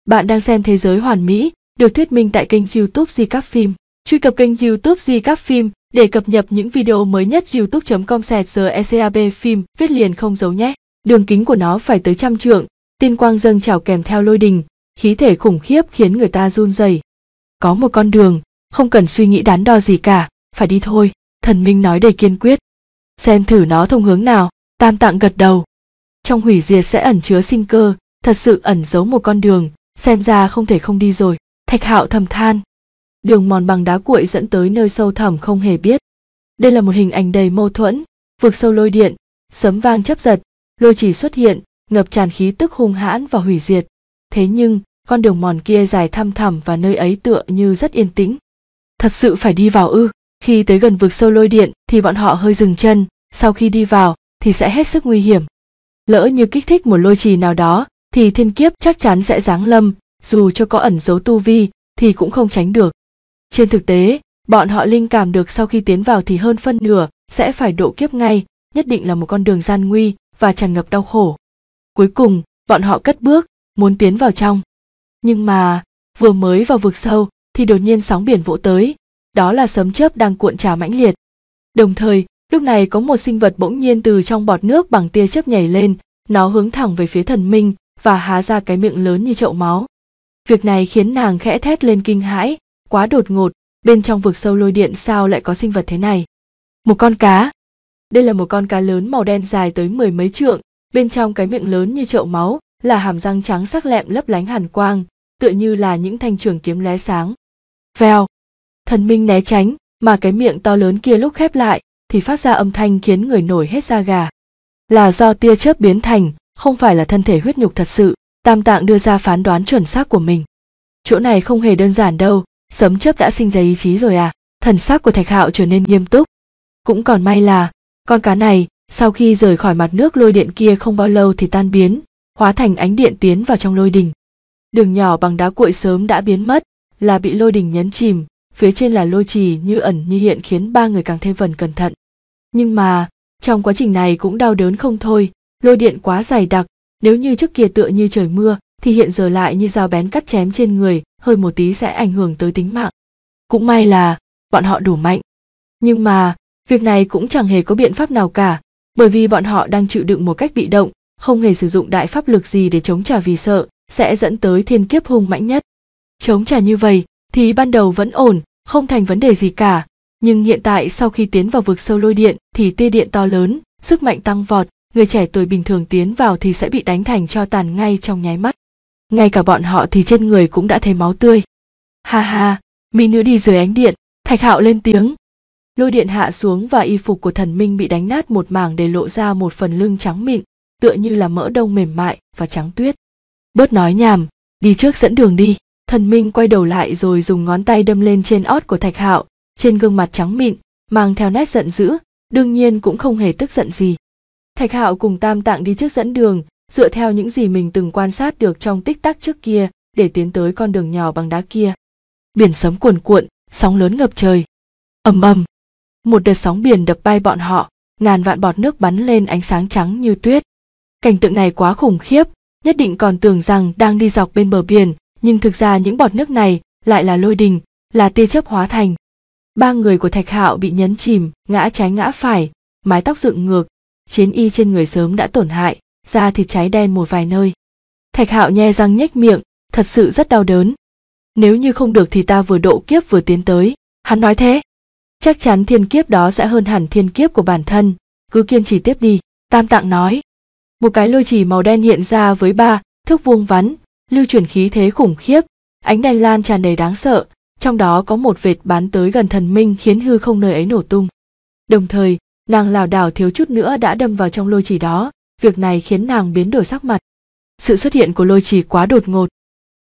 bạn đang xem thế giới hoàn mỹ được thuyết minh tại kênh youtube di các phim truy cập kênh youtube di các phim để cập nhật những video mới nhất youtube.com sẹt ECAB phim viết liền không giấu nhé. Đường kính của nó phải tới trăm trượng, tiên quang dâng trào kèm theo lôi đình, khí thể khủng khiếp khiến người ta run rẩy. Có một con đường, không cần suy nghĩ đắn đo gì cả, phải đi thôi, thần minh nói đầy kiên quyết. Xem thử nó thông hướng nào, tam tạng gật đầu. Trong hủy diệt sẽ ẩn chứa sinh cơ, thật sự ẩn giấu một con đường, xem ra không thể không đi rồi. Thạch hạo thầm than đường mòn bằng đá cuội dẫn tới nơi sâu thẳm không hề biết đây là một hình ảnh đầy mâu thuẫn vực sâu lôi điện sấm vang chấp giật lôi chỉ xuất hiện ngập tràn khí tức hung hãn và hủy diệt thế nhưng con đường mòn kia dài thăm thẳm và nơi ấy tựa như rất yên tĩnh thật sự phải đi vào ư khi tới gần vực sâu lôi điện thì bọn họ hơi dừng chân sau khi đi vào thì sẽ hết sức nguy hiểm lỡ như kích thích một lôi trì nào đó thì thiên kiếp chắc chắn sẽ giáng lâm dù cho có ẩn giấu tu vi thì cũng không tránh được trên thực tế, bọn họ linh cảm được sau khi tiến vào thì hơn phân nửa sẽ phải độ kiếp ngay, nhất định là một con đường gian nguy và tràn ngập đau khổ. Cuối cùng, bọn họ cất bước, muốn tiến vào trong. Nhưng mà, vừa mới vào vực sâu thì đột nhiên sóng biển vỗ tới, đó là sấm chớp đang cuộn trào mãnh liệt. Đồng thời, lúc này có một sinh vật bỗng nhiên từ trong bọt nước bằng tia chớp nhảy lên, nó hướng thẳng về phía thần minh và há ra cái miệng lớn như chậu máu. Việc này khiến nàng khẽ thét lên kinh hãi, quá đột ngột bên trong vực sâu lôi điện sao lại có sinh vật thế này một con cá đây là một con cá lớn màu đen dài tới mười mấy trượng bên trong cái miệng lớn như chậu máu là hàm răng trắng sắc lẹm lấp lánh hàn quang tựa như là những thanh trường kiếm lóe sáng vèo thần minh né tránh mà cái miệng to lớn kia lúc khép lại thì phát ra âm thanh khiến người nổi hết da gà là do tia chớp biến thành không phải là thân thể huyết nhục thật sự tam tạng đưa ra phán đoán chuẩn xác của mình chỗ này không hề đơn giản đâu sấm chớp đã sinh ra ý chí rồi à thần sắc của thạch hạo trở nên nghiêm túc cũng còn may là con cá này sau khi rời khỏi mặt nước lôi điện kia không bao lâu thì tan biến hóa thành ánh điện tiến vào trong lôi đình đường nhỏ bằng đá cuội sớm đã biến mất là bị lôi đình nhấn chìm phía trên là lôi trì như ẩn như hiện khiến ba người càng thêm phần cẩn thận nhưng mà trong quá trình này cũng đau đớn không thôi lôi điện quá dày đặc nếu như trước kia tựa như trời mưa thì hiện giờ lại như dao bén cắt chém trên người hơi một tí sẽ ảnh hưởng tới tính mạng cũng may là bọn họ đủ mạnh nhưng mà việc này cũng chẳng hề có biện pháp nào cả bởi vì bọn họ đang chịu đựng một cách bị động không hề sử dụng đại pháp lực gì để chống trả vì sợ sẽ dẫn tới thiên kiếp hung mãnh nhất chống trả như vậy thì ban đầu vẫn ổn không thành vấn đề gì cả nhưng hiện tại sau khi tiến vào vực sâu lôi điện thì tia điện to lớn sức mạnh tăng vọt người trẻ tuổi bình thường tiến vào thì sẽ bị đánh thành cho tàn ngay trong nháy mắt ngay cả bọn họ thì trên người cũng đã thấy máu tươi ha ha mỹ nữ đi dưới ánh điện thạch hạo lên tiếng lôi điện hạ xuống và y phục của thần minh bị đánh nát một mảng để lộ ra một phần lưng trắng mịn tựa như là mỡ đông mềm mại và trắng tuyết bớt nói nhảm đi trước dẫn đường đi thần minh quay đầu lại rồi dùng ngón tay đâm lên trên ót của thạch hạo trên gương mặt trắng mịn mang theo nét giận dữ đương nhiên cũng không hề tức giận gì thạch hạo cùng tam tạng đi trước dẫn đường dựa theo những gì mình từng quan sát được trong tích tắc trước kia để tiến tới con đường nhỏ bằng đá kia biển sấm cuồn cuộn sóng lớn ngập trời ầm ầm một đợt sóng biển đập bay bọn họ ngàn vạn bọt nước bắn lên ánh sáng trắng như tuyết cảnh tượng này quá khủng khiếp nhất định còn tưởng rằng đang đi dọc bên bờ biển nhưng thực ra những bọt nước này lại là lôi đình là tia chớp hóa thành ba người của thạch hạo bị nhấn chìm ngã trái ngã phải mái tóc dựng ngược chiến y trên người sớm đã tổn hại da thịt cháy đen một vài nơi. Thạch Hạo nhe răng nhếch miệng, thật sự rất đau đớn. Nếu như không được thì ta vừa độ kiếp vừa tiến tới, hắn nói thế. Chắc chắn thiên kiếp đó sẽ hơn hẳn thiên kiếp của bản thân, cứ kiên trì tiếp đi, Tam Tạng nói. Một cái lôi chỉ màu đen hiện ra với ba, thước vuông vắn, lưu chuyển khí thế khủng khiếp, ánh đèn lan tràn đầy đáng sợ, trong đó có một vệt bán tới gần thần minh khiến hư không nơi ấy nổ tung. Đồng thời, nàng lảo đảo thiếu chút nữa đã đâm vào trong lôi chỉ đó, việc này khiến nàng biến đổi sắc mặt sự xuất hiện của lôi trì quá đột ngột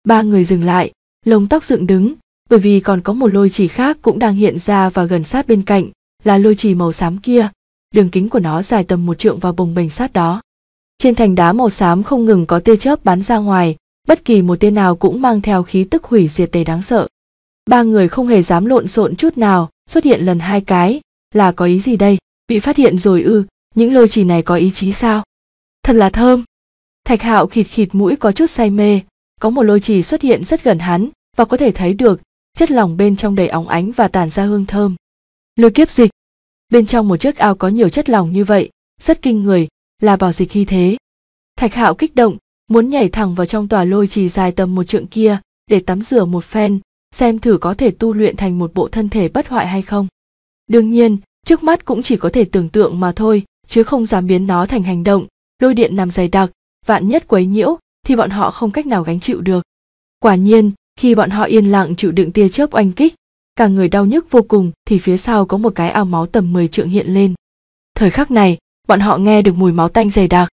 ba người dừng lại lông tóc dựng đứng bởi vì còn có một lôi trì khác cũng đang hiện ra và gần sát bên cạnh là lôi trì màu xám kia đường kính của nó dài tầm một trượng và bồng bềnh sát đó trên thành đá màu xám không ngừng có tia chớp bắn ra ngoài bất kỳ một tia nào cũng mang theo khí tức hủy diệt đầy đáng sợ ba người không hề dám lộn xộn chút nào xuất hiện lần hai cái là có ý gì đây bị phát hiện rồi ư những lôi trì này có ý chí sao thật là thơm thạch hạo khịt khịt mũi có chút say mê có một lôi trì xuất hiện rất gần hắn và có thể thấy được chất lỏng bên trong đầy óng ánh và tản ra hương thơm lôi kiếp dịch bên trong một chiếc ao có nhiều chất lỏng như vậy rất kinh người là bảo dịch khi thế thạch hạo kích động muốn nhảy thẳng vào trong tòa lôi trì dài tầm một trượng kia để tắm rửa một phen xem thử có thể tu luyện thành một bộ thân thể bất hoại hay không đương nhiên trước mắt cũng chỉ có thể tưởng tượng mà thôi chứ không dám biến nó thành hành động lôi điện nằm dày đặc vạn nhất quấy nhiễu thì bọn họ không cách nào gánh chịu được quả nhiên khi bọn họ yên lặng chịu đựng tia chớp oanh kích cả người đau nhức vô cùng thì phía sau có một cái ao máu tầm 10 trượng hiện lên thời khắc này bọn họ nghe được mùi máu tanh dày đặc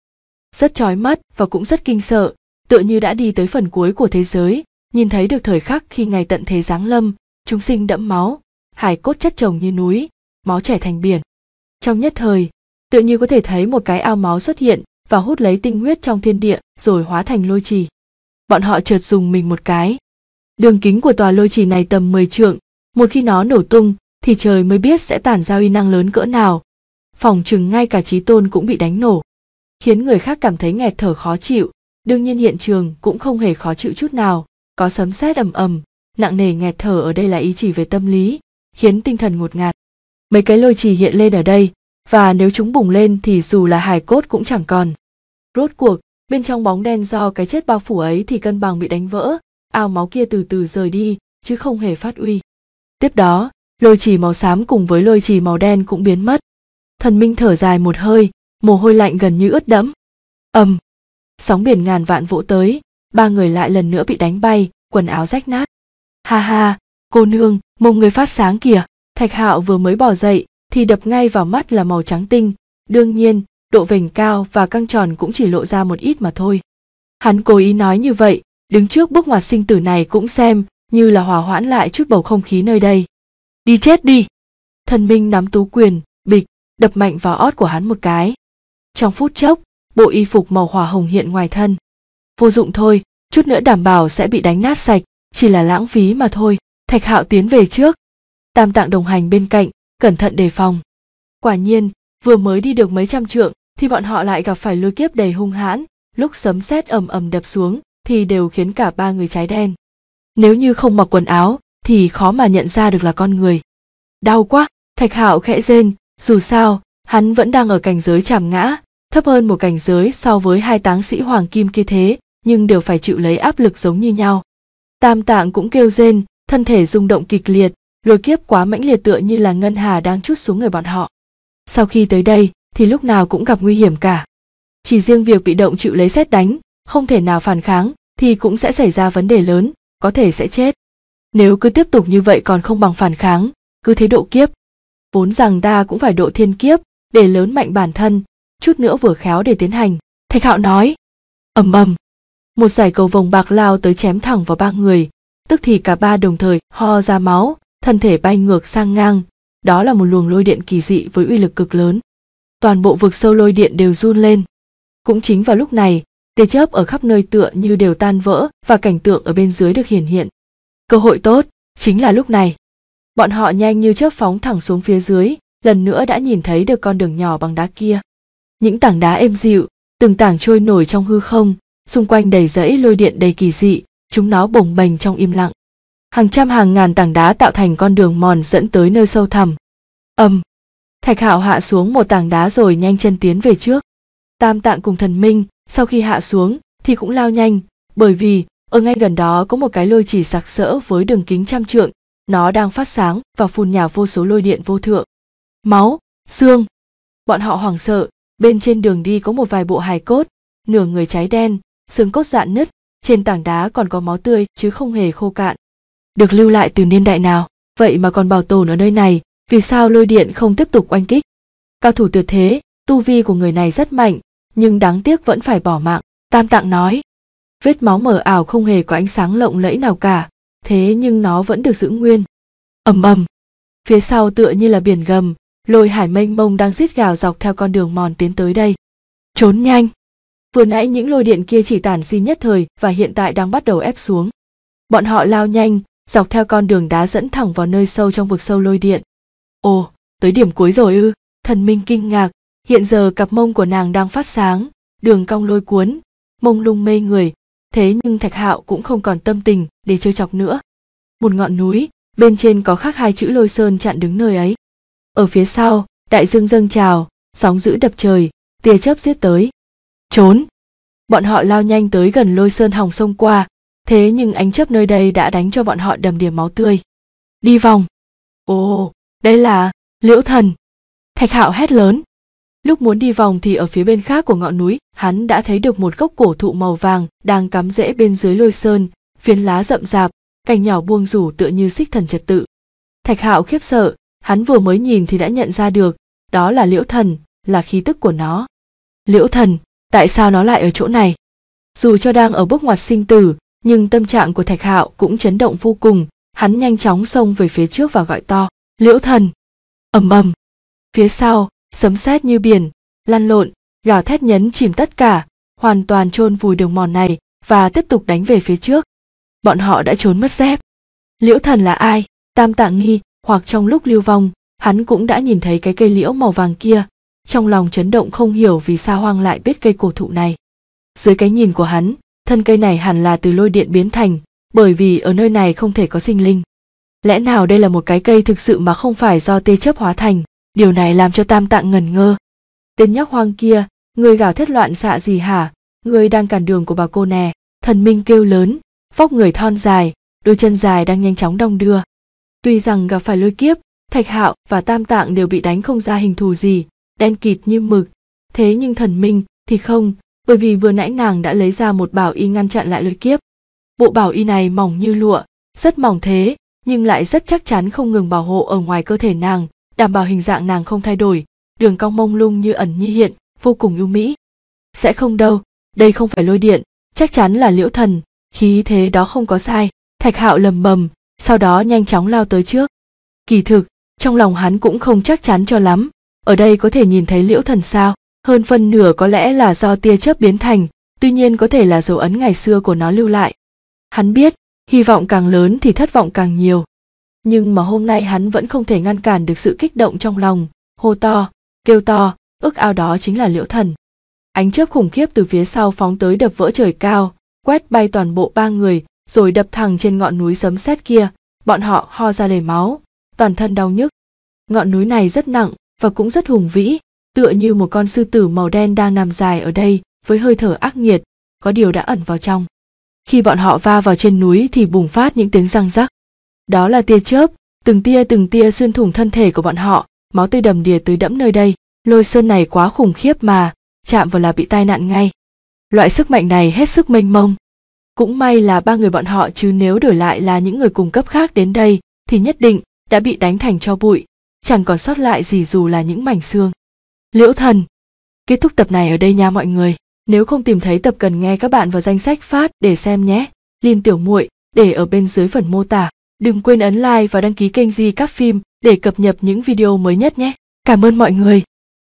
rất chói mắt và cũng rất kinh sợ tựa như đã đi tới phần cuối của thế giới nhìn thấy được thời khắc khi ngày tận thế giáng lâm chúng sinh đẫm máu hải cốt chất chồng như núi máu chảy thành biển trong nhất thời tự như có thể thấy một cái ao máu xuất hiện và hút lấy tinh huyết trong thiên địa rồi hóa thành lôi trì. Bọn họ chợt dùng mình một cái. Đường kính của tòa lôi trì này tầm 10 trượng, một khi nó nổ tung thì trời mới biết sẽ tản ra uy năng lớn cỡ nào. Phòng chừng ngay cả trí tôn cũng bị đánh nổ, khiến người khác cảm thấy nghẹt thở khó chịu. Đương nhiên hiện trường cũng không hề khó chịu chút nào, có sấm sét ầm ầm, nặng nề nghẹt thở ở đây là ý chỉ về tâm lý, khiến tinh thần ngột ngạt. Mấy cái lôi trì hiện lên ở đây và nếu chúng bùng lên thì dù là hài cốt cũng chẳng còn. Rốt cuộc, bên trong bóng đen do cái chết bao phủ ấy thì cân bằng bị đánh vỡ, ao máu kia từ từ rời đi, chứ không hề phát uy. Tiếp đó, lôi trì màu xám cùng với lôi trì màu đen cũng biến mất. Thần Minh thở dài một hơi, mồ hôi lạnh gần như ướt đẫm. ầm, sóng biển ngàn vạn vỗ tới, ba người lại lần nữa bị đánh bay, quần áo rách nát. Ha ha, cô nương, mông người phát sáng kìa. Thạch Hạo vừa mới bỏ dậy, thì đập ngay vào mắt là màu trắng tinh đương nhiên độ vành cao và căng tròn cũng chỉ lộ ra một ít mà thôi hắn cố ý nói như vậy đứng trước bước ngoặt sinh tử này cũng xem như là hòa hoãn lại chút bầu không khí nơi đây đi chết đi thần minh nắm tú quyền bịch đập mạnh vào ót của hắn một cái trong phút chốc bộ y phục màu hỏa hồng hiện ngoài thân vô dụng thôi chút nữa đảm bảo sẽ bị đánh nát sạch chỉ là lãng phí mà thôi thạch hạo tiến về trước tam tạng đồng hành bên cạnh cẩn thận đề phòng quả nhiên vừa mới đi được mấy trăm trượng thì bọn họ lại gặp phải lôi kiếp đầy hung hãn lúc sấm sét ầm ầm đập xuống thì đều khiến cả ba người cháy đen nếu như không mặc quần áo thì khó mà nhận ra được là con người đau quá thạch hạo khẽ rên dù sao hắn vẫn đang ở cảnh giới chàm ngã thấp hơn một cảnh giới so với hai táng sĩ hoàng kim kia thế nhưng đều phải chịu lấy áp lực giống như nhau tam tạng cũng kêu rên thân thể rung động kịch liệt lôi kiếp quá mãnh liệt tựa như là ngân hà đang chút xuống người bọn họ sau khi tới đây thì lúc nào cũng gặp nguy hiểm cả chỉ riêng việc bị động chịu lấy xét đánh không thể nào phản kháng thì cũng sẽ xảy ra vấn đề lớn có thể sẽ chết nếu cứ tiếp tục như vậy còn không bằng phản kháng cứ thế độ kiếp vốn rằng ta cũng phải độ thiên kiếp để lớn mạnh bản thân chút nữa vừa khéo để tiến hành thạch hạo nói ầm ầm một giải cầu vồng bạc lao tới chém thẳng vào ba người tức thì cả ba đồng thời ho ra máu thân thể bay ngược sang ngang, đó là một luồng lôi điện kỳ dị với uy lực cực lớn. Toàn bộ vực sâu lôi điện đều run lên. Cũng chính vào lúc này, tia chớp ở khắp nơi tựa như đều tan vỡ và cảnh tượng ở bên dưới được hiển hiện. Cơ hội tốt chính là lúc này. Bọn họ nhanh như chớp phóng thẳng xuống phía dưới, lần nữa đã nhìn thấy được con đường nhỏ bằng đá kia. Những tảng đá êm dịu, từng tảng trôi nổi trong hư không, xung quanh đầy rẫy lôi điện đầy kỳ dị, chúng nó bồng bềnh trong im lặng hàng trăm hàng ngàn tảng đá tạo thành con đường mòn dẫn tới nơi sâu thẳm ầm thạch hạo hạ xuống một tảng đá rồi nhanh chân tiến về trước tam tạng cùng thần minh sau khi hạ xuống thì cũng lao nhanh bởi vì ở ngay gần đó có một cái lôi chỉ sặc sỡ với đường kính trăm trượng nó đang phát sáng và phun nhào vô số lôi điện vô thượng máu xương bọn họ hoảng sợ bên trên đường đi có một vài bộ hài cốt nửa người cháy đen xương cốt dạn nứt trên tảng đá còn có máu tươi chứ không hề khô cạn được lưu lại từ niên đại nào vậy mà còn bảo tồn ở nơi này vì sao lôi điện không tiếp tục oanh kích cao thủ tuyệt thế tu vi của người này rất mạnh nhưng đáng tiếc vẫn phải bỏ mạng tam tạng nói vết máu mờ ảo không hề có ánh sáng lộng lẫy nào cả thế nhưng nó vẫn được giữ nguyên ầm ầm phía sau tựa như là biển gầm lôi hải mênh mông đang rít gào dọc theo con đường mòn tiến tới đây trốn nhanh vừa nãy những lôi điện kia chỉ tản di nhất thời và hiện tại đang bắt đầu ép xuống bọn họ lao nhanh dọc theo con đường đá dẫn thẳng vào nơi sâu trong vực sâu lôi điện. Ồ, tới điểm cuối rồi ư, thần minh kinh ngạc, hiện giờ cặp mông của nàng đang phát sáng, đường cong lôi cuốn, mông lung mê người, thế nhưng thạch hạo cũng không còn tâm tình để chơi chọc nữa. Một ngọn núi, bên trên có khắc hai chữ lôi sơn chặn đứng nơi ấy. Ở phía sau, đại dương dâng trào, sóng dữ đập trời, tia chớp giết tới. Trốn! Bọn họ lao nhanh tới gần lôi sơn hòng sông qua, thế nhưng ánh chấp nơi đây đã đánh cho bọn họ đầm đìa máu tươi đi vòng ồ đây là liễu thần thạch hạo hét lớn lúc muốn đi vòng thì ở phía bên khác của ngọn núi hắn đã thấy được một gốc cổ thụ màu vàng đang cắm rễ bên dưới lôi sơn phiến lá rậm rạp cành nhỏ buông rủ tựa như xích thần trật tự thạch hạo khiếp sợ hắn vừa mới nhìn thì đã nhận ra được đó là liễu thần là khí tức của nó liễu thần tại sao nó lại ở chỗ này dù cho đang ở bước ngoặt sinh tử nhưng tâm trạng của thạch hạo cũng chấn động vô cùng hắn nhanh chóng xông về phía trước và gọi to liễu thần ầm ầm phía sau sấm sét như biển lăn lộn gào thét nhấn chìm tất cả hoàn toàn chôn vùi đường mòn này và tiếp tục đánh về phía trước bọn họ đã trốn mất dép liễu thần là ai tam tạng nghi hoặc trong lúc lưu vong hắn cũng đã nhìn thấy cái cây liễu màu vàng kia trong lòng chấn động không hiểu vì sao hoang lại biết cây cổ thụ này dưới cái nhìn của hắn thân cây này hẳn là từ lôi điện biến thành, bởi vì ở nơi này không thể có sinh linh. Lẽ nào đây là một cái cây thực sự mà không phải do tê chấp hóa thành, điều này làm cho tam tạng ngần ngơ. Tên nhóc hoang kia, người gào thét loạn xạ gì hả, người đang cản đường của bà cô nè, thần minh kêu lớn, vóc người thon dài, đôi chân dài đang nhanh chóng đong đưa. Tuy rằng gặp phải lôi kiếp, thạch hạo và tam tạng đều bị đánh không ra hình thù gì, đen kịt như mực, thế nhưng thần minh thì không, bởi vì vừa nãy nàng đã lấy ra một bảo y ngăn chặn lại lôi kiếp. Bộ bảo y này mỏng như lụa, rất mỏng thế, nhưng lại rất chắc chắn không ngừng bảo hộ ở ngoài cơ thể nàng, đảm bảo hình dạng nàng không thay đổi, đường cong mông lung như ẩn như hiện, vô cùng ưu mỹ. Sẽ không đâu, đây không phải lôi điện, chắc chắn là liễu thần, khí thế đó không có sai, thạch hạo lầm bầm, sau đó nhanh chóng lao tới trước. Kỳ thực, trong lòng hắn cũng không chắc chắn cho lắm, ở đây có thể nhìn thấy liễu thần sao? hơn phân nửa có lẽ là do tia chớp biến thành, tuy nhiên có thể là dấu ấn ngày xưa của nó lưu lại. Hắn biết, hy vọng càng lớn thì thất vọng càng nhiều. Nhưng mà hôm nay hắn vẫn không thể ngăn cản được sự kích động trong lòng, hô to, kêu to, ước ao đó chính là liễu thần. Ánh chớp khủng khiếp từ phía sau phóng tới đập vỡ trời cao, quét bay toàn bộ ba người, rồi đập thẳng trên ngọn núi sấm sét kia, bọn họ ho ra lề máu, toàn thân đau nhức. Ngọn núi này rất nặng và cũng rất hùng vĩ, tựa như một con sư tử màu đen đang nằm dài ở đây với hơi thở ác nghiệt có điều đã ẩn vào trong khi bọn họ va vào trên núi thì bùng phát những tiếng răng rắc đó là tia chớp từng tia từng tia xuyên thủng thân thể của bọn họ máu tươi đầm đìa tới đẫm nơi đây lôi sơn này quá khủng khiếp mà chạm vào là bị tai nạn ngay loại sức mạnh này hết sức mênh mông cũng may là ba người bọn họ chứ nếu đổi lại là những người cùng cấp khác đến đây thì nhất định đã bị đánh thành cho bụi chẳng còn sót lại gì dù là những mảnh xương Liễu Thần. Kết thúc tập này ở đây nha mọi người. Nếu không tìm thấy tập cần nghe các bạn vào danh sách phát để xem nhé. Liên tiểu muội để ở bên dưới phần mô tả. Đừng quên ấn like và đăng ký kênh Di các phim để cập nhật những video mới nhất nhé. Cảm ơn mọi người.